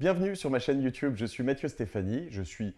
Bienvenue sur ma chaîne YouTube, je suis Mathieu Stéphanie, je suis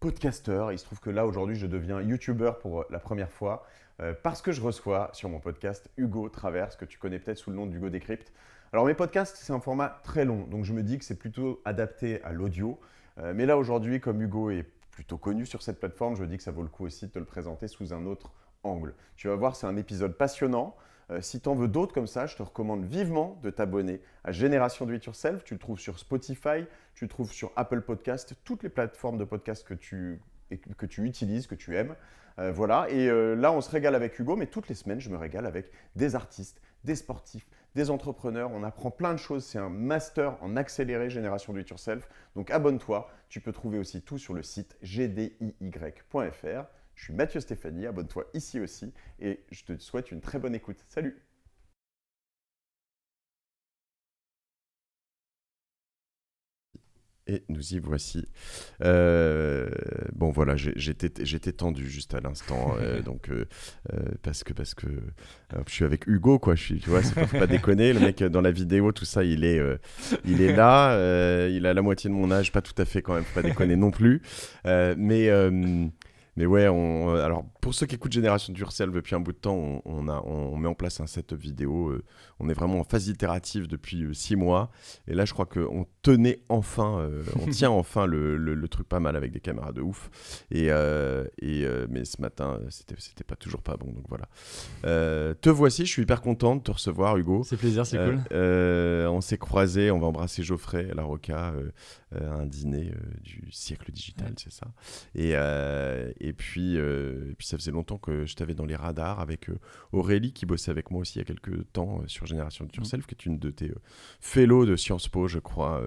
podcasteur. Il se trouve que là aujourd'hui je deviens youtubeur pour la première fois euh, parce que je reçois sur mon podcast Hugo Traverse, que tu connais peut-être sous le nom d'Hugo Decrypt. Alors mes podcasts c'est un format très long, donc je me dis que c'est plutôt adapté à l'audio. Euh, mais là aujourd'hui comme Hugo est plutôt connu sur cette plateforme, je me dis que ça vaut le coup aussi de te le présenter sous un autre angle. Tu vas voir c'est un épisode passionnant. Euh, si tu en veux d'autres comme ça, je te recommande vivement de t'abonner à Génération Do It Yourself. Tu le trouves sur Spotify, tu le trouves sur Apple Podcast, toutes les plateformes de podcast que tu, que utilises, que tu aimes. Euh, voilà, et euh, là on se régale avec Hugo, mais toutes les semaines je me régale avec des artistes, des sportifs, des entrepreneurs. On apprend plein de choses. C'est un master en accéléré génération do it yourself. Donc abonne-toi. Tu peux trouver aussi tout sur le site gdiy.fr. Je suis Mathieu Stéphanie, abonne-toi ici aussi et je te souhaite une très bonne écoute. Salut Et nous y voici. Euh, bon voilà, j'étais tendu juste à l'instant, euh, donc euh, parce que parce que je suis avec Hugo quoi. Je suis, tu vois, c'est pas, déconner. Le mec dans la vidéo, tout ça, il est il est là. il a la moitié de mon âge, pas tout à fait quand même, faut pas déconner non plus. mais mais ouais, on, euh, alors pour ceux qui écoutent Génération Durcel depuis un bout de temps, on, a, on met en place un set vidéo. Euh, on est vraiment en phase itérative depuis euh, six mois. Et là, je crois qu'on tenait enfin, on tient enfin le, le, truc pas mal avec des caméras de ouf. Et, et mais ce matin, c'était, c'était pas toujours pas bon. Donc voilà. te voici, je suis hyper content de te recevoir, Hugo. C'est plaisir, c'est cool. on s'est croisés, on va embrasser Geoffrey à la un dîner du siècle digital, c'est ça. Et, et et puis, euh, puis ça faisait longtemps que je t'avais dans les radars avec euh, Aurélie qui bossait avec moi aussi il y a quelques temps euh, sur Génération de Yourself, mm. qui est une de tes fellows de Sciences Po, je crois,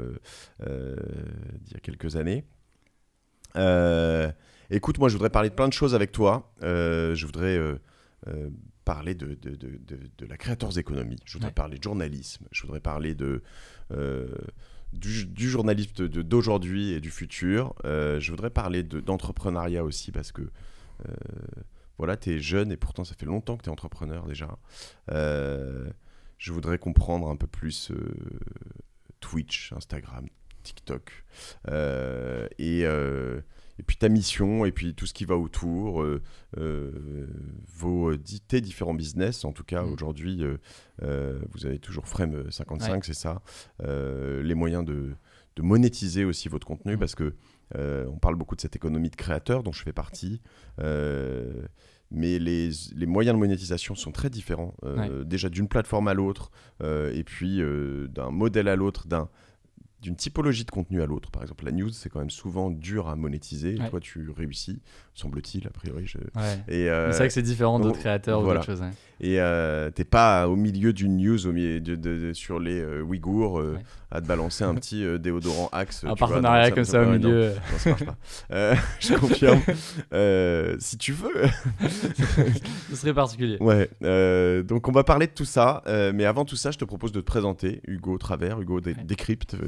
il y a quelques années. écoute, moi je voudrais parler de plein de choses avec toi. je voudrais parler de, de, de, la créateurs économie, je voudrais parler de journalisme, je voudrais parler de du, journalisme journaliste d'aujourd'hui et du futur. Euh, je voudrais parler d'entrepreneuriat aussi parce que euh, voilà, tu es jeune et pourtant ça fait longtemps que tu es entrepreneur déjà. Euh, je voudrais comprendre un peu plus Twitch, Instagram, TikTok. et et puis ta mission, et puis tout ce qui va autour, euh, euh, vos, euh, tes différents business. En tout cas, mm. aujourd'hui, vous avez toujours Frame 55, c'est ça. les moyens de, de, monétiser aussi votre contenu, mm. parce que on parle beaucoup de cette économie de créateur dont je fais partie. mais les, moyens de monétisation sont très différents, déjà d'une plateforme à l'autre, et puis d'un modèle à l'autre, d'un d'une typologie de contenu à l'autre. Par exemple, la news, c'est quand même souvent dur à monétiser. Toi, tu réussis, semble-t-il, a priori. Euh, c'est vrai que c'est différent d'autres créateurs ou choses. Et euh, t'es pas au milieu d'une news au milieu sur les euh, Ouïghours à te balancer un petit déodorant axe. Un partenariat comme ça, au milieu. marche je confirme. si tu veux. Ce serait particulier. Ouais. donc, on va parler de tout ça. mais avant tout ça, je te propose de te présenter Hugo Travers, Hugo Décrypte.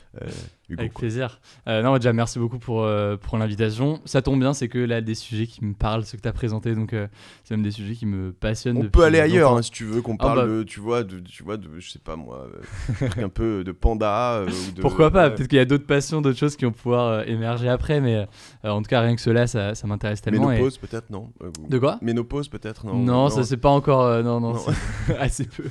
Euh, Avec plaisir. Euh, non, déjà, merci beaucoup pour, euh, pour l'invitation. Ça tombe bien, c'est que là, des sujets qui me parlent, ce que tu as présenté donc c'est même des sujets qui me passionnent. On peut aller ailleurs, hein, si tu veux, qu'on ah, bah. parle, tu vois, de, tu vois, de, je sais pas moi, un peu de panda. Pourquoi pas Peut-être qu'il y a d'autres passions, d'autres choses qui vont pouvoir émerger après, mais en tout cas, rien que cela, ça, m'intéresse tellement. Ménopause, pauses peut-être, non De quoi Ménopause, peut-être, non Non, ça, c'est pas encore. non, non, non. assez peu.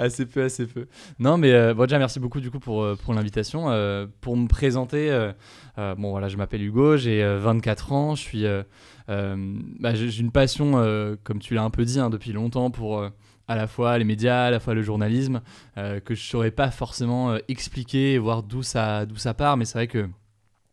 assez peu, assez peu. Non, mais bon, déjà, merci beaucoup du coup pour, pour l'invitation. Euh, pour me présenter. Euh, euh, bon, voilà, je m'appelle Hugo, j'ai 24 ans, je suis, bah, j'ai une passion, comme tu l'as un peu dit, hein, depuis longtemps pour à la fois les médias, à la fois le journalisme, que je saurais pas forcément expliquer, voir d'où ça, d'où ça part. Mais c'est vrai que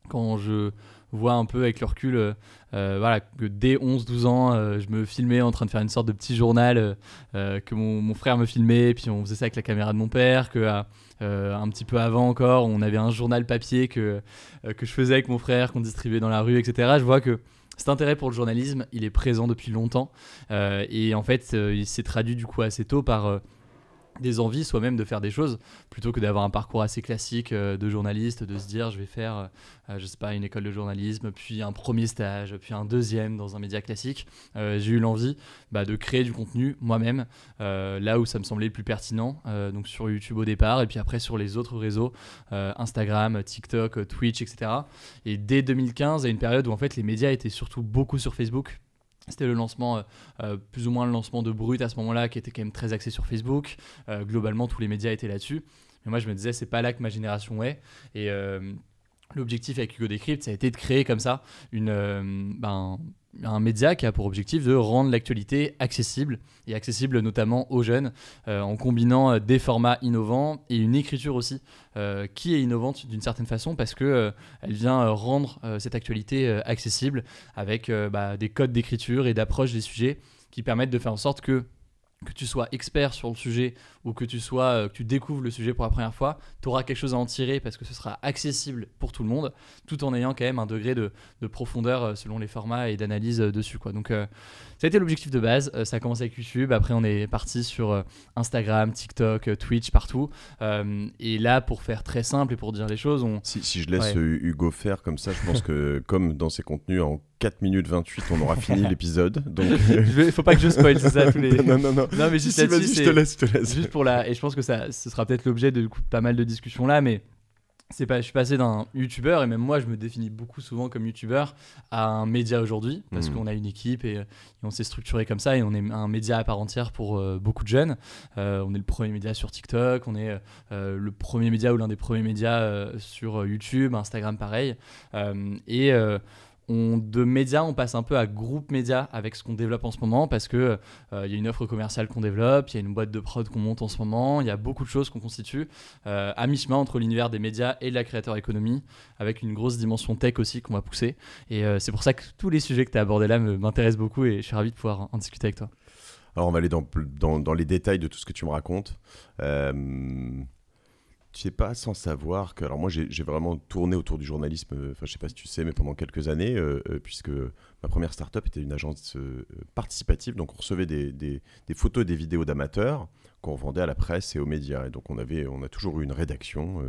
quand je vois un peu avec le recul, voilà, que dès 11-12 ans, je me filmais en train de faire une sorte de petit journal, que mon, frère me filmait, puis on faisait ça avec la caméra de mon père, que euh, un petit peu avant encore, on avait un journal papier que, euh, que je faisais avec mon frère, qu'on distribuait dans la rue, etc. Je vois que cet intérêt pour le journalisme, il est présent depuis longtemps. Euh, et en fait, il s'est traduit du coup assez tôt par des envies soi-même de faire des choses plutôt que d'avoir un parcours assez classique euh, de journaliste, de se dire je vais faire, euh, je sais pas, une école de journalisme, puis un premier stage, puis un deuxième dans un média classique. Euh, j'ai eu l'envie bah, de créer du contenu moi-même là où ça me semblait le plus pertinent, donc sur YouTube au départ et puis après sur les autres réseaux, Instagram, TikTok, Twitch, etc. Et dès 2015, à une période où en fait les médias étaient surtout beaucoup sur Facebook, c'était le lancement, euh, euh, plus ou moins le lancement de Brut à ce moment-là, qui était quand même très axé sur Facebook. Euh, globalement, tous les médias étaient là-dessus. Mais moi, je me disais, c'est pas là que ma génération est. Et L'objectif avec Hugo Décrypte, ça a été de créer comme ça euh, ben, un média qui a pour objectif de rendre l'actualité accessible, et accessible notamment aux jeunes, euh, en combinant euh, des formats innovants et une écriture aussi qui est innovante d'une certaine façon parce que elle vient rendre cette actualité accessible avec bah, des codes d'écriture et d'approche des sujets qui permettent de faire en sorte que que tu sois expert sur le sujet ou que tu sois euh, tu découvres le sujet pour la première fois, tu auras quelque chose à en tirer parce que ce sera accessible pour tout le monde, tout en ayant quand même un degré de, profondeur euh, selon les formats et d'analyse euh, dessus. Quoi. Donc ça a été l'objectif de base. ça a commencé avec YouTube, après on est parti sur Instagram, TikTok, Twitch, partout. et là, pour faire très simple et pour dire les choses, on... Si, je laisse Hugo faire comme ça, je pense que comme dans ses contenus en 4 minutes 28, on aura fini l'épisode. Donc, il faut pas que je spoil, ça tous les... Non, non, non. non mais juste je te laisse, je te laisse. Juste pour la... Et je pense que ça, ce sera peut-être l'objet de pas mal de discussions là, mais c'est pas, je suis passé d'un youtubeur et même moi je me définis beaucoup souvent comme youtubeur à un média aujourd'hui parce hmm. qu'on a une équipe et, on s'est structuré comme ça et on est un média à part entière pour euh, beaucoup de jeunes euh, on est le premier média sur TikTok on est euh, le premier média ou l'un des premiers médias sur YouTube Instagram pareil et on, de médias, on passe un peu à groupe média avec ce qu'on développe en ce moment parce qu'il euh, y a une offre commerciale qu'on développe, il y a une boîte de prod qu'on monte en ce moment, il y a beaucoup de choses qu'on constitue euh, à mi-chemin entre l'univers des médias et de la créateur économie avec une grosse dimension tech aussi qu'on va pousser. Et euh, c'est pour ça que tous les sujets que tu as abordés là m'intéressent beaucoup et je suis ravi de pouvoir en, discuter avec toi. Alors on va aller dans, dans, les détails de tout ce que tu me racontes tu sais pas sans savoir que. Alors, moi, j'ai vraiment tourné autour du journalisme, euh, enfin, je sais pas si tu sais, mais pendant quelques années, euh, euh, puisque ma première start-up était une agence participative. Donc, on recevait des, photos et des vidéos d'amateurs qu'on vendait à la presse et aux médias. Et donc, on, avait, on a toujours eu une rédaction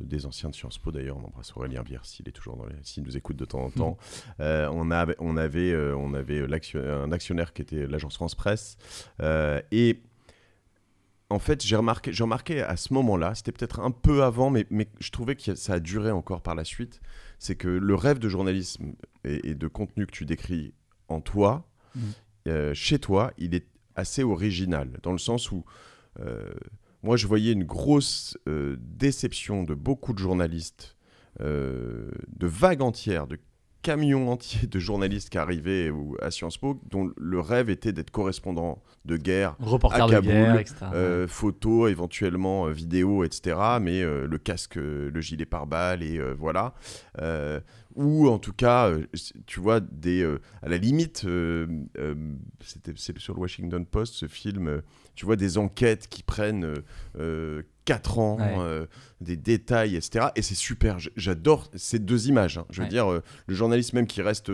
des anciens de Sciences Po, d'ailleurs. On embrasse Aurélien Bière, s'il est toujours dans les. s'il nous écoute de temps en mmh. temps. on, avait on avait, on avait un actionnaire qui était l'agence France Presse. et en fait, j'ai remarqué, j'ai remarqué à ce moment-là, c'était peut-être un peu avant, mais, je trouvais que ça a duré encore par la suite, c'est que le rêve de journalisme et, de contenu que tu décris en toi, mm. euh, chez toi, il est assez original, dans le sens où euh, moi, je voyais une grosse euh, déception de beaucoup de journalistes, de vagues entières, de camion entier de journalistes qui arrivaient à Sciences Po, dont le rêve était d'être correspondant de guerre, reporter à Kaboul, euh, photos, éventuellement euh, vidéos, etc. Mais euh, le casque, le gilet pare-balles et voilà ou en tout cas, euh, tu vois, euh, à la limite, euh, c'était c'est sur le Washington Post, ce film, tu vois, des enquêtes qui prennent 4 ans, des détails, etc. Et c'est super, j'adore ces deux images. Hein. Je veux dire, le journaliste même qui reste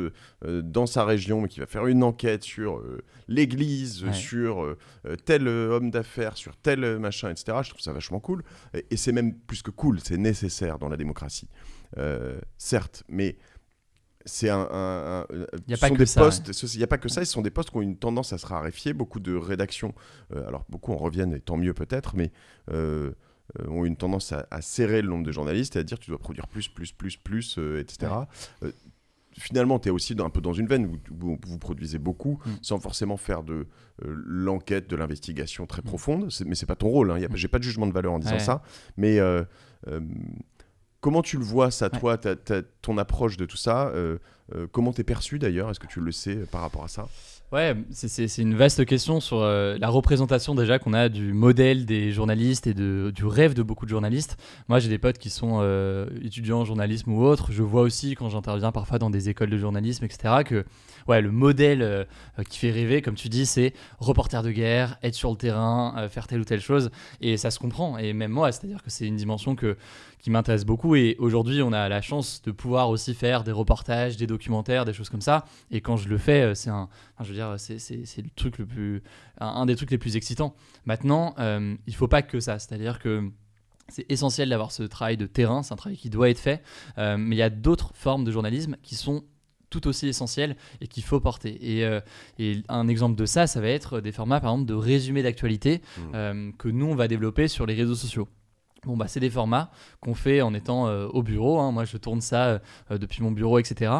dans sa région, mais qui va faire une enquête sur l'église, sur tel homme d'affaires, sur tel machin, etc. Je trouve ça vachement cool. et c'est même plus que cool, c'est nécessaire dans la démocratie. Euh, certes, mais c'est un, euh, a pas Il a pas que ça. Ce sont des postes qui ont une tendance à se raréfier. Beaucoup de rédactions, euh, alors beaucoup en reviennent et tant mieux peut-être, mais ont une tendance à, serrer le nombre de journalistes et à dire tu dois produire plus, plus, plus, plus, etc. Finalement, tu es aussi un peu dans une veine où, vous produisez beaucoup mm. sans forcément faire de l'enquête, de l'investigation très mm. profonde. Mais c'est pas ton rôle. Hein, mm. J'ai pas de jugement de valeur en disant ça. Mais Comment tu le vois, ça, toi, ton approche de tout ça euh, euh, Comment t'es perçu d'ailleurs Est-ce que tu le sais euh, par rapport à ça Ouais, c'est une vaste question sur la représentation déjà qu'on a du modèle des journalistes et de, du rêve de beaucoup de journalistes. Moi, j'ai des potes qui sont étudiants en journalisme ou autres. Je vois aussi, quand j'interviens parfois dans des écoles de journalisme, etc., que ouais, le modèle euh, qui fait rêver, comme tu dis, c'est reporter de guerre, être sur le terrain, euh, faire telle ou telle chose. Et ça se comprend. Et même moi, c'est-à-dire que c'est une dimension que, qui m'intéresse beaucoup. Et aujourd'hui, on a la chance de pouvoir aussi faire des reportages, des documentaires, des choses comme ça. Et quand je le fais, euh, c'est un, je veux dire, c'est, le truc le plus, un, des trucs les plus excitants. Maintenant, il faut pas que ça. C'est-à-dire que c'est essentiel d'avoir ce travail de terrain, c'est un travail qui doit être fait, mais il y a d'autres formes de journalisme qui sont tout aussi essentiel et qu'il faut porter. Euh, et, un exemple de ça, ça va être des formats par exemple de résumés d'actualité hmm. euh, que nous on va développer sur les réseaux sociaux. Bon, bah, c'est des formats qu'on fait en étant euh, au bureau. Hein. Moi, je tourne ça euh, euh, depuis mon bureau, etc.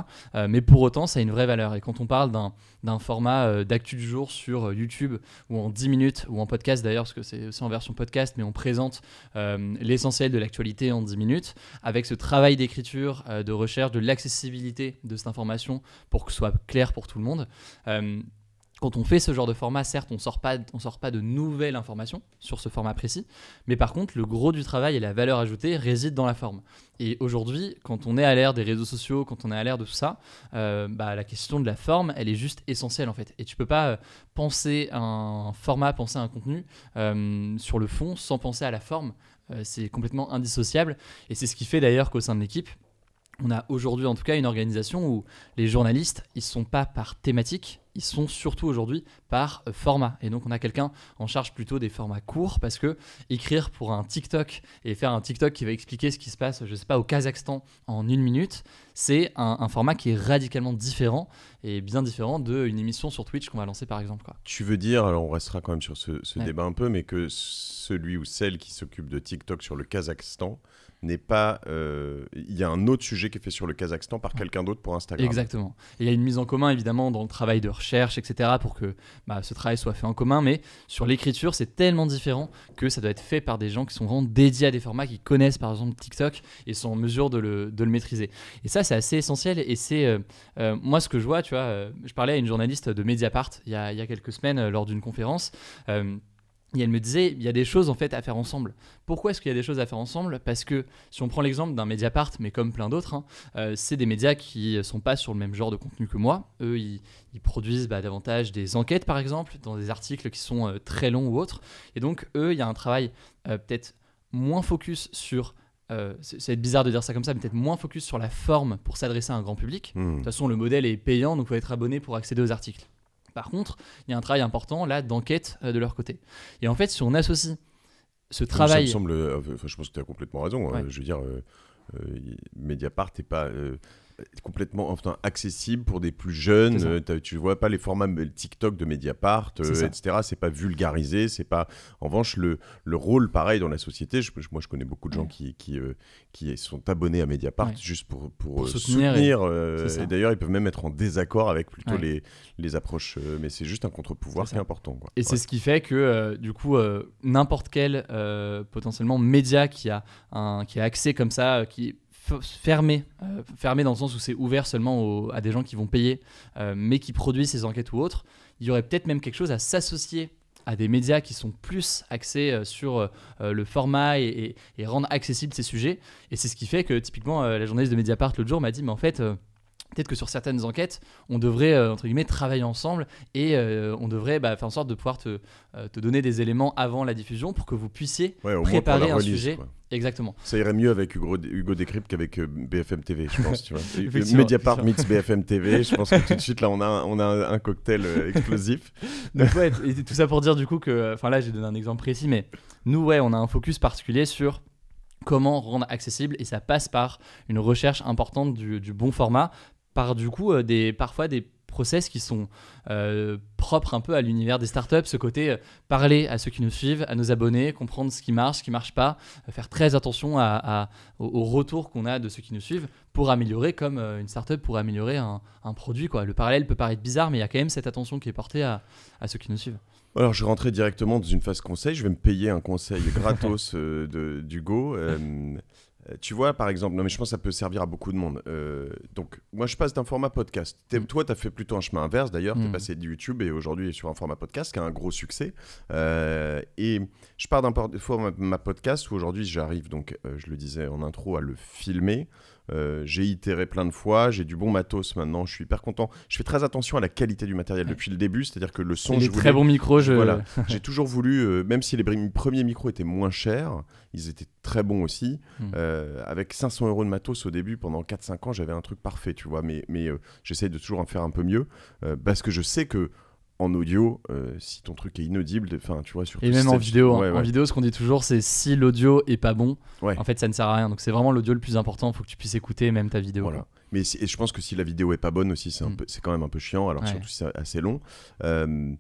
mais pour autant, ça a une vraie valeur. Et quand on parle d'un format d'actu du jour sur YouTube, ou en 10 minutes, ou en podcast d'ailleurs, parce que c'est aussi en version podcast, mais on présente l'essentiel de l'actualité en 10 minutes, avec ce travail d'écriture, de recherche, de l'accessibilité de cette information pour que ce soit clair pour tout le monde quand on fait ce genre de format, certes, on sort pas, sort pas de nouvelles informations sur ce format précis, mais par contre, le gros du travail et la valeur ajoutée réside dans la forme. Et aujourd'hui, quand on est à l'ère des réseaux sociaux, quand on est à l'ère de tout ça, euh, bah, la question de la forme, elle est juste essentielle en fait. Et tu peux pas euh, penser un format, penser un contenu euh, sur le fond sans penser à la forme. c'est complètement indissociable. Et c'est ce qui fait d'ailleurs qu'au sein de l'équipe, on a aujourd'hui en tout cas une organisation où les journalistes, ils ne sont pas par thématique, ils sont surtout aujourd'hui par euh, format. Et donc on a quelqu'un en charge plutôt des formats courts parce que écrire pour un TikTok et faire un TikTok qui va expliquer ce qui se passe, je sais pas, au Kazakhstan en une minute, c'est un, format qui est radicalement différent et bien différent d'une émission sur Twitch qu'on va lancer par exemple. Tu veux dire, alors on restera quand même sur ce, débat un peu, mais que celui ou celle qui s'occupe de TikTok sur le Kazakhstan, n'est pas. Euh, il y a un autre sujet qui est fait sur le Kazakhstan par quelqu'un d'autre pour Instagram. Exactement. il y a une mise en commun évidemment dans le travail de recherche, etc., pour que bah, ce travail soit fait en commun. Mais sur l'écriture, c'est tellement différent que ça doit être fait par des gens qui sont vraiment dédiés à des formats, qui connaissent par exemple TikTok et sont en mesure de le, maîtriser. Et ça, c'est assez essentiel. Et c'est. Euh, euh, moi, ce que je vois, tu vois, je parlais à une journaliste de Mediapart il y il y a quelques semaines lors d'une conférence. Et elle me disait, il y a des choses en fait à faire ensemble. Pourquoi est-ce qu'il y a des choses à faire ensemble Parce que si on prend l'exemple d'un Mediapart, mais comme plein d'autres, hein, euh, c'est des médias qui sont pas sur le même genre de contenu que moi. Eux, ils, produisent bah, davantage des enquêtes par exemple, dans des articles qui sont euh, très longs ou autres. Et donc eux, il y a un travail euh, peut-être moins focus sur va être bizarre de dire ça comme ça, mais peut-être moins focus sur la forme pour s'adresser à un grand public. Hmm. De toute façon, le modèle est payant, donc il faut être abonné pour accéder aux articles. Par contre, il y a un travail important là d'enquête euh, de leur côté. Et en fait, si on associe ce travail. Ça me semble, euh, je pense que tu as complètement raison. Hein. je veux dire, euh, Mediapart n'est pas complètement enfin, accessible pour des plus jeunes. Tu euh, tu vois pas les formats TikTok de Mediapart, etc. Euh, etc. C'est pas vulgarisé. C'est pas. En revanche, le, rôle pareil dans la société. moi, je connais beaucoup de gens qui euh, qui, sont abonnés à Mediapart juste pour se soutenir. et, d'ailleurs, ils peuvent même être en désaccord avec plutôt les les approches. mais c'est juste un contre-pouvoir qui important. Et c'est ce qui fait que du coup, n'importe quel potentiellement média qui a un qui comme ça, qui fermé, euh, fermé dans le sens où c'est ouvert seulement à des gens qui vont payer, euh, mais qui produisent ces enquêtes ou autres, il y aurait peut-être même quelque chose à s'associer à des médias qui sont plus axés euh, sur le format et, rendre accessibles ces sujets. Et c'est ce qui fait que typiquement la journaliste de Mediapart l'autre jour m'a dit, mais en fait peut-être que sur certaines enquêtes, on devrait, euh, entre guillemets, travailler ensemble et euh, on devrait bah, faire en sorte de pouvoir euh, te, donner des éléments avant la diffusion pour que vous puissiez préparer un sujet. Exactement. Ça irait mieux avec Hugo, Hugo Décrypte qu'avec BFM TV, je pense. Tu vois. Mediapart mix BFM TV, je pense que tout de suite, là, on a, on a un, cocktail explosif. tout ça pour dire du coup que, enfin là, j'ai donné un exemple précis, mais nous, ouais, on a un focus particulier sur comment rendre accessible et ça passe par une recherche importante du, du bon format par du coup euh, des, parfois des process qui sont euh, propres un peu à l'univers des startups, ce côté euh, parler à ceux qui nous suivent, à nos abonnés, comprendre ce qui marche, ce qui marche pas, faire très attention à, au, retour qu'on a de ceux qui nous suivent pour améliorer, comme une startup pour améliorer un, produit. Quoi. Le parallèle peut paraître bizarre, mais il y a quand même cette attention qui est portée à, à ceux qui nous suivent. Alors, je rentrais directement dans une phase conseil. Je vais me payer un conseil gratos d'Hugo. Euh, tu vois, par exemple, non, mais je pense que ça peut servir à beaucoup de monde. Euh, donc, moi, je passe d'un format podcast. Mm. Toi, tu as fait plutôt un chemin inverse, d'ailleurs. Tu es mm. passé de YouTube et aujourd'hui sur un format podcast qui a un gros succès. Euh, et je pars d'un format podcast où aujourd'hui, j'arrive, donc, je le disais en intro, à le filmer. Euh, j'ai itéré plein de fois, j'ai du bon matos maintenant, je suis hyper content. Je fais très attention à la qualité du matériel depuis le début, c'est-à-dire que le son. J'ai très bon micro, je. Voilà, j'ai toujours voulu, euh, même si les premiers micros étaient moins chers, ils étaient très bons aussi. Hmm. Euh, avec 500 euros de matos au début, pendant 4-5 ans, j'avais un truc parfait, tu vois, mais, mais j'essaye de toujours en faire un peu mieux parce que je sais que en audio, euh, si ton truc est inaudible, enfin tu vois sur. Et même en vidéo, hein. en vidéo, ce qu'on dit toujours, c'est si l'audio est pas bon, en fait ça ne sert à rien. Donc c'est vraiment l'audio le plus important. faut que tu puisses écouter même ta vidéo. Voilà. Mais je pense que si la vidéo est pas bonne aussi, c'est mm. quand même un peu chiant. Alors surtout si c'est assez long. Euh,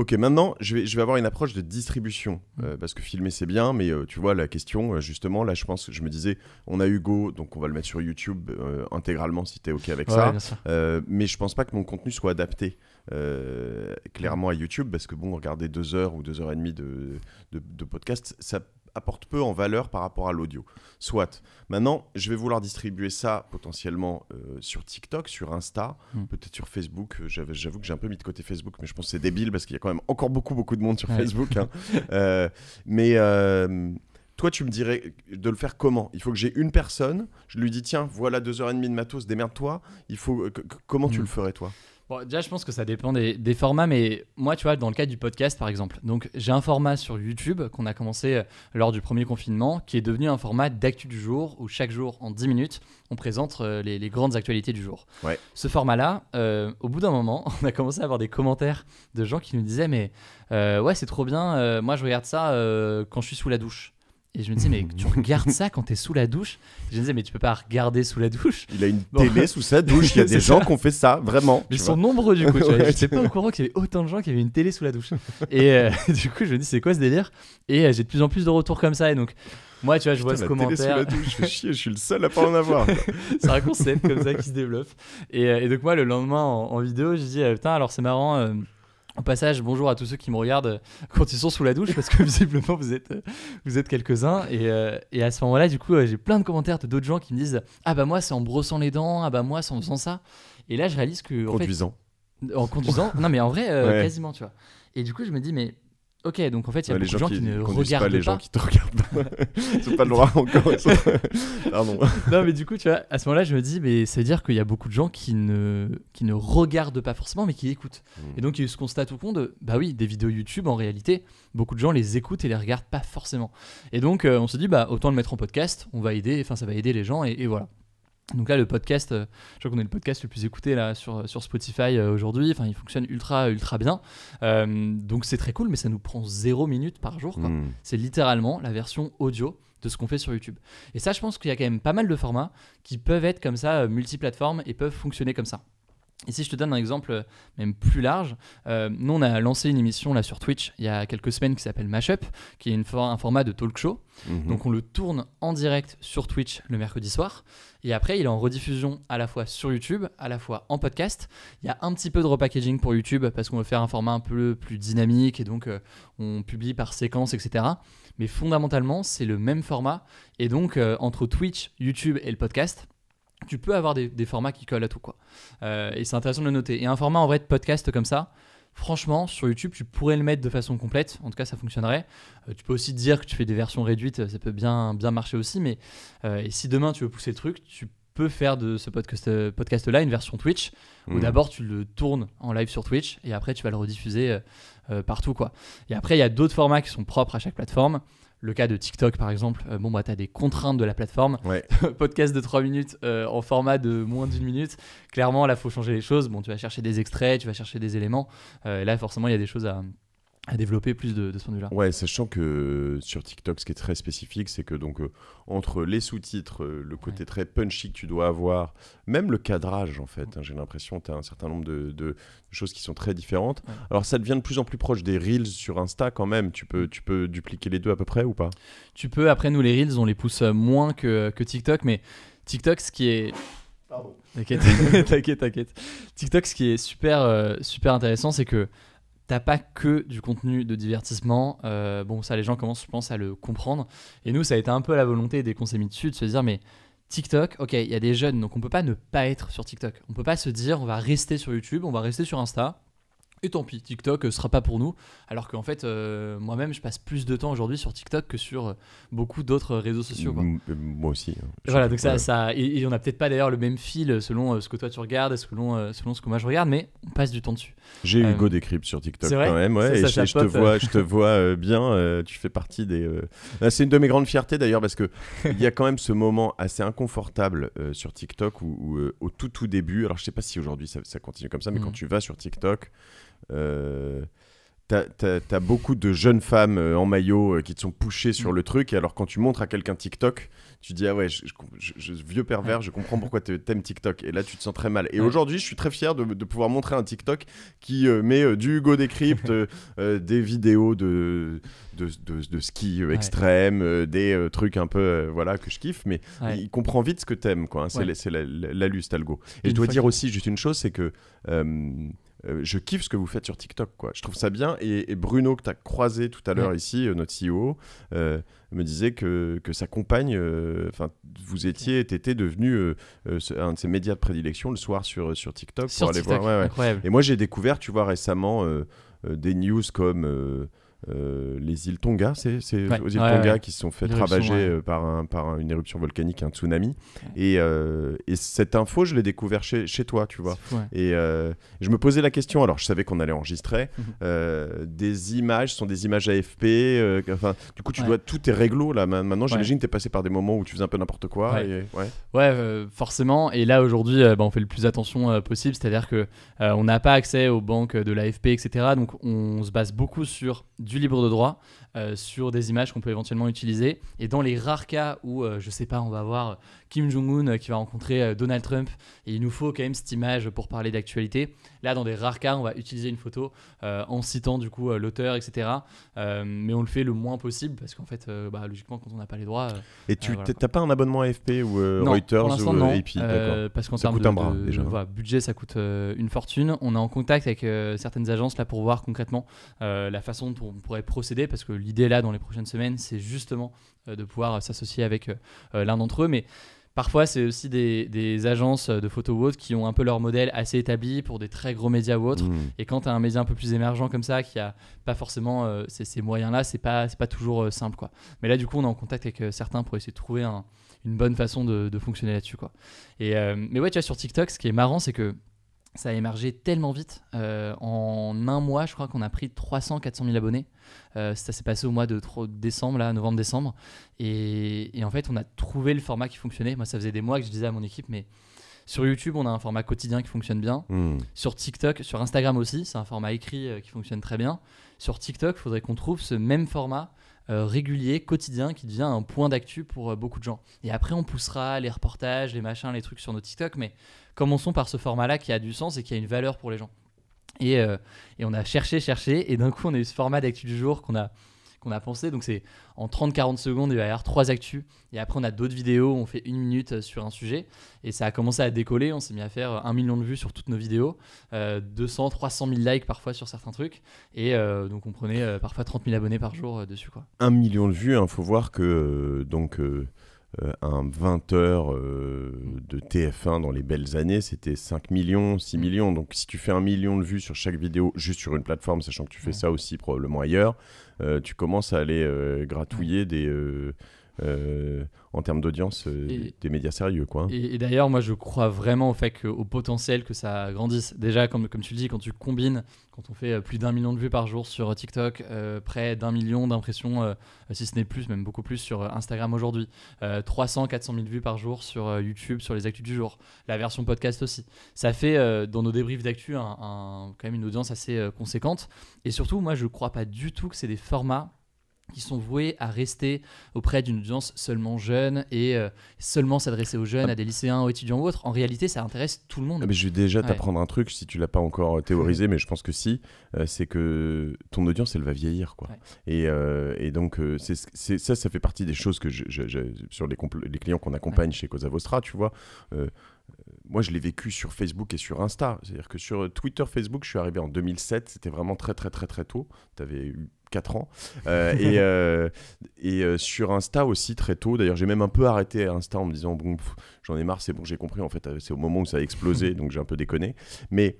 Ok, maintenant, je vais, je vais avoir une approche de distribution, mm. euh, parce que filmer, c'est bien, mais euh, tu vois, la question, euh, justement, là, je pense, je me disais, on a Hugo, donc on va le mettre sur YouTube intégralement, si t'es ok avec ça, mais je pense pas que mon contenu soit adapté. clairement à YouTube parce que bon regarder deux heures ou deux heures et demie de, de, de podcast ça apporte peu en valeur par rapport à l'audio. Soit. Maintenant, je vais vouloir distribuer ça potentiellement euh, sur TikTok, sur Insta, hmm. peut-être sur Facebook. Euh, j'avoue que j'ai un peu mis de côté Facebook, mais je pense que c'est débile parce qu'il y a quand même encore beaucoup, beaucoup de monde sur Facebook. Hein. Euh, mais toi, tu me dirais de le faire comment Il faut que j'ai une personne, je lui dis tiens, voilà deux heures et demie de matos, démerde-toi. Il faut. Comment tu hmm. le ferais, toi déjà, je pense que ça dépend des, formats, mais moi, tu vois, dans le cas du podcast, par exemple, donc j'ai un format sur YouTube qu'on a commencé euh, lors du premier confinement, qui est devenu un format d'actu du jour, où chaque jour, en 10 minutes, on présente euh, les, grandes actualités du jour. Ce format-là, euh, au bout d'un moment, on a commencé à avoir des commentaires de gens qui nous disaient, mais ouais, c'est trop bien, moi je regarde ça quand je suis sous la douche. Et je me disais, mais tu regardes ça quand t'es sous la douche Je me disais, mais tu peux pas regarder sous la douche. Il a une télé sous sa douche. Il y a des gens qui ont fait ça, vraiment. Ils sont nombreux, du coup. Tu ouais, J'étais pas au courant qu'il y avait autant de gens qui avaient une télé sous la douche. Et euh, du coup, je me dis, c'est quoi ce délire Et euh, j'ai de plus en plus de retours comme ça. Et donc, moi, tu vois, je vois ce commentaire. Télé sous la douche, je fais chier, je suis le seul à pas en avoir. c'est un concept comme ça qui se développe. Euh, et, donc, moi, le lendemain, en, en vidéo, je dis, putain, alors c'est marrant. Au passage, bonjour à tous ceux qui me regardent euh, quand ils sont sous la douche, parce que visiblement vous êtes, euh, vous êtes quelques-uns. Et, euh, et, à ce moment-là, du coup, j'ai plein de commentaires d'autres gens qui me disent Ah bah moi, c'est en brossant les dents, ah bah moi, c'est en faisant ça. Et là, je réalise que. En conduisant. en conduisant. non, mais en vrai, quasiment, tu vois. Et du coup, je me dis Mais Ok, donc en fait, il y a beaucoup de gens qui, ne regardent pas. les gens qui te regardent. c'est pas le droit encore. non. mais du coup, tu vois, à ce moment-là, je me dis, mais ça veut dire qu'il y a beaucoup de gens qui ne, qui ne regardent pas forcément, mais qui écoutent. Hmm. Et donc, il se a au fond tout de, bah oui, des vidéos YouTube, en réalité, beaucoup de gens les écoutent et les regardent pas forcément. Et donc, euh, on se dit, bah autant le mettre en podcast, on va aider, enfin, ça va aider les gens, et voilà. Donc là, le podcast, euh, je crois qu'on est le podcast le plus écouté là sur, Spotify euh, aujourd'hui. Enfin, il fonctionne ultra, ultra bien. Euh, donc c'est très cool, mais ça nous prend zéro minute par jour. Hmm. C'est littéralement la version audio de ce qu'on fait sur YouTube. Et ça, je pense qu'il y a quand même pas mal de formats qui peuvent être comme ça, multiplateformes, et peuvent fonctionner comme ça. Et si je te donne un exemple euh, même plus large, euh, nous on a lancé une émission là sur Twitch il y a quelques semaines qui s'appelle Mashup, qui est une un format de talk show. Mhm. Donc on le tourne en direct sur Twitch le mercredi soir. Et après il est en rediffusion à la fois sur YouTube, à la fois en podcast. Il y a un petit peu de repackaging pour YouTube parce qu'on veut faire un format un peu plus dynamique et donc euh, on publie par séquence, etc. Mais fondamentalement c'est le même format. Et donc entre Twitch, YouTube et le podcast, tu peux avoir des, formats qui collent à tout quoi. Euh, et c'est intéressant de le noter. Et un format en vrai de podcast comme ça, franchement, sur YouTube, tu pourrais le mettre de façon complète. En tout cas, ça fonctionnerait. Euh, tu peux aussi dire que tu fais des versions réduites, euh, ça peut bien, bien marcher aussi. Mais et si demain tu veux pousser le truc, tu peux faire de ce podcast-là une version Twitch, ou mhm. d'abord tu le tournes en live sur Twitch, et après tu vas le rediffuser partout. quoi. Et après, il y a d'autres formats qui sont propres à chaque plateforme le cas de TikTok par exemple, euh, bon bah t'as des contraintes de la plateforme. Podcast de 3 minutes euh, en format de moins d'une minute. Clairement là faut changer les choses. Bon tu vas chercher des extraits, tu vas chercher des éléments. Euh, là forcément il y a des choses à, à développer plus de, ce point de vue-là. Ouais, sachant que euh, sur TikTok, ce qui est très spécifique, c'est que donc euh, entre les sous-titres, euh, le côté très punchy que tu dois avoir, même le cadrage en fait, hein, j'ai l'impression que tu as un certain nombre de, choses qui sont très différentes. Alors ça devient de plus en plus proche des reels sur Insta quand même, tu peux, tu peux dupliquer les deux à peu près ou pas Tu peux, après nous les reels, on les pousse moins que, que TikTok, mais TikTok ce qui est... Pardon. T'inquiète, t'inquiète, t'inquiète. TikTok ce qui est super, super intéressant, c'est que t'as pas que du contenu de divertissement. Euh, bon, ça, les gens commencent, je pense, à le comprendre. Et nous, ça a été un peu la volonté des qu'on mis de se dire, mais TikTok, ok, il y a des jeunes, donc on peut pas ne pas être sur TikTok. On peut pas se dire, on va rester sur YouTube, on va rester sur Insta. Et tant pis, TikTok euh, sera pas pour nous. Alors qu'en fait, euh, moi-même, je passe plus de temps aujourd'hui sur TikTok que sur euh, beaucoup d'autres réseaux sociaux. Mm, moi aussi. Hein. Voilà, donc ça, ça, et, on n'a peut-être pas d'ailleurs le même fil selon ce que toi tu regardes, et selon, selon ce que moi je regarde, mais on passe du temps dessus. J'ai Hugo Décrypte sur TikTok quand même, ouais, et je, te vois, je te vois bien, tu fais partie des. Ah, c'est une de mes grandes fiertés d'ailleurs, parce que il y a quand même ce moment assez inconfortable sur TikTok où, au tout tout début, alors je sais pas si aujourd'hui ça, continue comme ça, mais mm. quand tu vas sur TikTok, euh, t'as as, beaucoup de jeunes femmes euh, en maillot euh, qui te sont poussées sur mm. le truc, et alors quand tu montres à quelqu'un TikTok, tu dis ah ouais, je, vieux pervers, je comprends pourquoi t'aimes TikTok, et là tu te sens très mal. Et aujourd'hui, je suis très fier de, de, pouvoir montrer un TikTok qui met du Hugo des vidéos de, de, de, ski extrême, des trucs un peu voilà que je kiffe, mais il comprend vite ce que t'aimes, quoi. Hein. c'est la, la, Et, je dois dire aussi juste une chose, c'est que euh, je kiffe ce que vous faites sur TikTok, quoi. Je trouve ça bien. Et, Bruno, que tu as croisé tout à l'heure ici, euh, notre CEO, euh, me disait que, que sa compagne, enfin, vous étiez, devenu un de ses médias de prédilection le soir sur, sur TikTok pour aller voir. Et moi, j'ai découvert, tu vois, récemment des news comme. Euh, les îles Tonga, c'est aux îles Tonga qui se sont fait ravager euh, par, un, par une éruption volcanique, un tsunami. Euh, et, cette info, je l'ai découvert chez, toi, tu vois. Et je me posais la question, alors je savais qu'on allait enregistrer, mhm. des images, ce sont des images AFP, enfin, du coup, tu dois, tout est réglo là. Maintenant, j'imagine que tu es passé par des moments où tu faisais un peu n'importe quoi. Et, ouais, forcément. Et là, aujourd'hui, bah, on fait le plus attention possible, c'est-à-dire que on n'a pas accès aux banques de l'AFP, etc. Donc, on se base beaucoup sur du du libre de droit euh, sur des images qu'on peut éventuellement utiliser. Et dans les rares cas où, euh, je sais pas, on va voir Kim Jong-un euh, qui va rencontrer Donald Trump et il nous faut quand même cette image pour parler d'actualité, là, dans des rares cas, on va utiliser une photo en citant du coup l'auteur, etc. mais on le fait le moins possible parce qu'en fait, bah, logiquement, quand on n'a pas les droits. et tu pas un abonnement AFP ou Reuters ou non. AP Parce qu'en termes de, un bras, budget, ça coûte une fortune. On est en contact avec certaines agences là pour voir concrètement la façon dont on pourrait procéder parce que l'idée là dans les prochaines semaines, c'est justement euh, de pouvoir euh, s'associer avec euh, l'un d'entre eux. Mais Parfois, c'est aussi des, agences de photo ou autres qui ont un peu leur modèle assez établi pour des très gros médias ou autres. Mmh. Et quand tu as un média un peu plus émergent comme ça, qui a pas forcément ces, moyens-là, c'est pas, pas toujours simple. quoi. Mais là, du coup, on est en contact avec certains pour essayer de trouver une bonne façon de, fonctionner là-dessus. quoi. Et, mais ouais, tu vois, sur TikTok, ce qui est marrant, c'est que ça a émergé tellement vite. Euh, en un mois, je crois qu'on a pris 300, 400 000 abonnés. Euh, ça s'est passé au mois de décembre, novembre-décembre. Et, en fait, on a trouvé le format qui fonctionnait. Moi, ça faisait des mois que je disais à mon équipe, mais sur YouTube, on a un format quotidien qui fonctionne bien. Hmm. Sur TikTok, sur Instagram aussi, c'est un format écrit euh, qui fonctionne très bien. Sur TikTok, il faudrait qu'on trouve ce même format euh, régulier, quotidien, qui devient un point d'actu pour euh, beaucoup de gens. Et après, on poussera les reportages, les machins, les trucs sur nos TikTok, mais commençons par ce format-là qui a du sens et qui a une valeur pour les gens. Et, euh, et, on a cherché, cherché, et d'un coup on a eu ce format d'actu du jour qu'on a qu'on a pensé. Donc c'est en 30-40 secondes, il va y avoir trois actus. Et après, on a d'autres vidéos, on fait une minute euh, sur un sujet. Et ça a commencé à décoller. On s'est mis à faire un million de vues sur toutes nos vidéos, 200, 300 000 likes parfois sur certains trucs. Et euh, donc on prenait euh, parfois 30 000 abonnés par jour dessus. Quoi. Un million de vues, il hein. faut voir que donc euh, un 20 heures euh, de TF1 dans les belles années, c'était 5 millions, 6 mm. millions. Donc si tu fais un million de vues sur chaque vidéo, juste sur une plateforme, sachant que tu fais ça aussi probablement ailleurs, euh, tu commences à aller gratouiller des euh, en termes d'audience euh, des médias sérieux. Quoi. Hein. Et, d'ailleurs, moi, je crois vraiment au fait que, au potentiel que ça grandisse. Déjà, comme, comme tu le dis, quand tu combines, quand on fait euh, plus d'un million de vues par jour sur TikTok, près d'un million d'impressions, si ce n'est plus, même beaucoup plus sur Instagram aujourd'hui, 300, 400 000 vues par jour sur YouTube, sur les actus du jour, la version podcast aussi. Ça fait, dans nos débriefs d'actu, quand même une audience assez conséquente. Et surtout, moi, je ne crois pas du tout que c'est des formats qui sont voués à rester auprès d'une audience seulement jeune et euh, seulement s'adresser aux jeunes, ah. à des lycéens, aux étudiants ou autres. En réalité, ça intéresse tout le monde. Ah, mais je vais déjà t'apprendre un truc si tu l'as pas encore euh, théorisé, mais je pense que si, euh, c'est que ton audience, elle va vieillir. Quoi. Et, donc, c'est, ça, ça fait partie des choses que je, sur les, les clients qu'on accompagne chez Cosa Vostra, tu vois moi, je l'ai vécu sur Facebook et sur Insta. C'est-à-dire que sur Twitter, Facebook, je suis arrivé en 2007. C'était vraiment très, très, très, très tôt. Tu avais 4 ans. Euh, et, euh, et euh, sur Insta aussi, très tôt. D'ailleurs, j'ai même un peu arrêté Insta en me disant, bon, j'en ai marre, c'est bon, j'ai compris. En fait, c'est au moment où ça a explosé, donc j'ai un peu déconné. Mais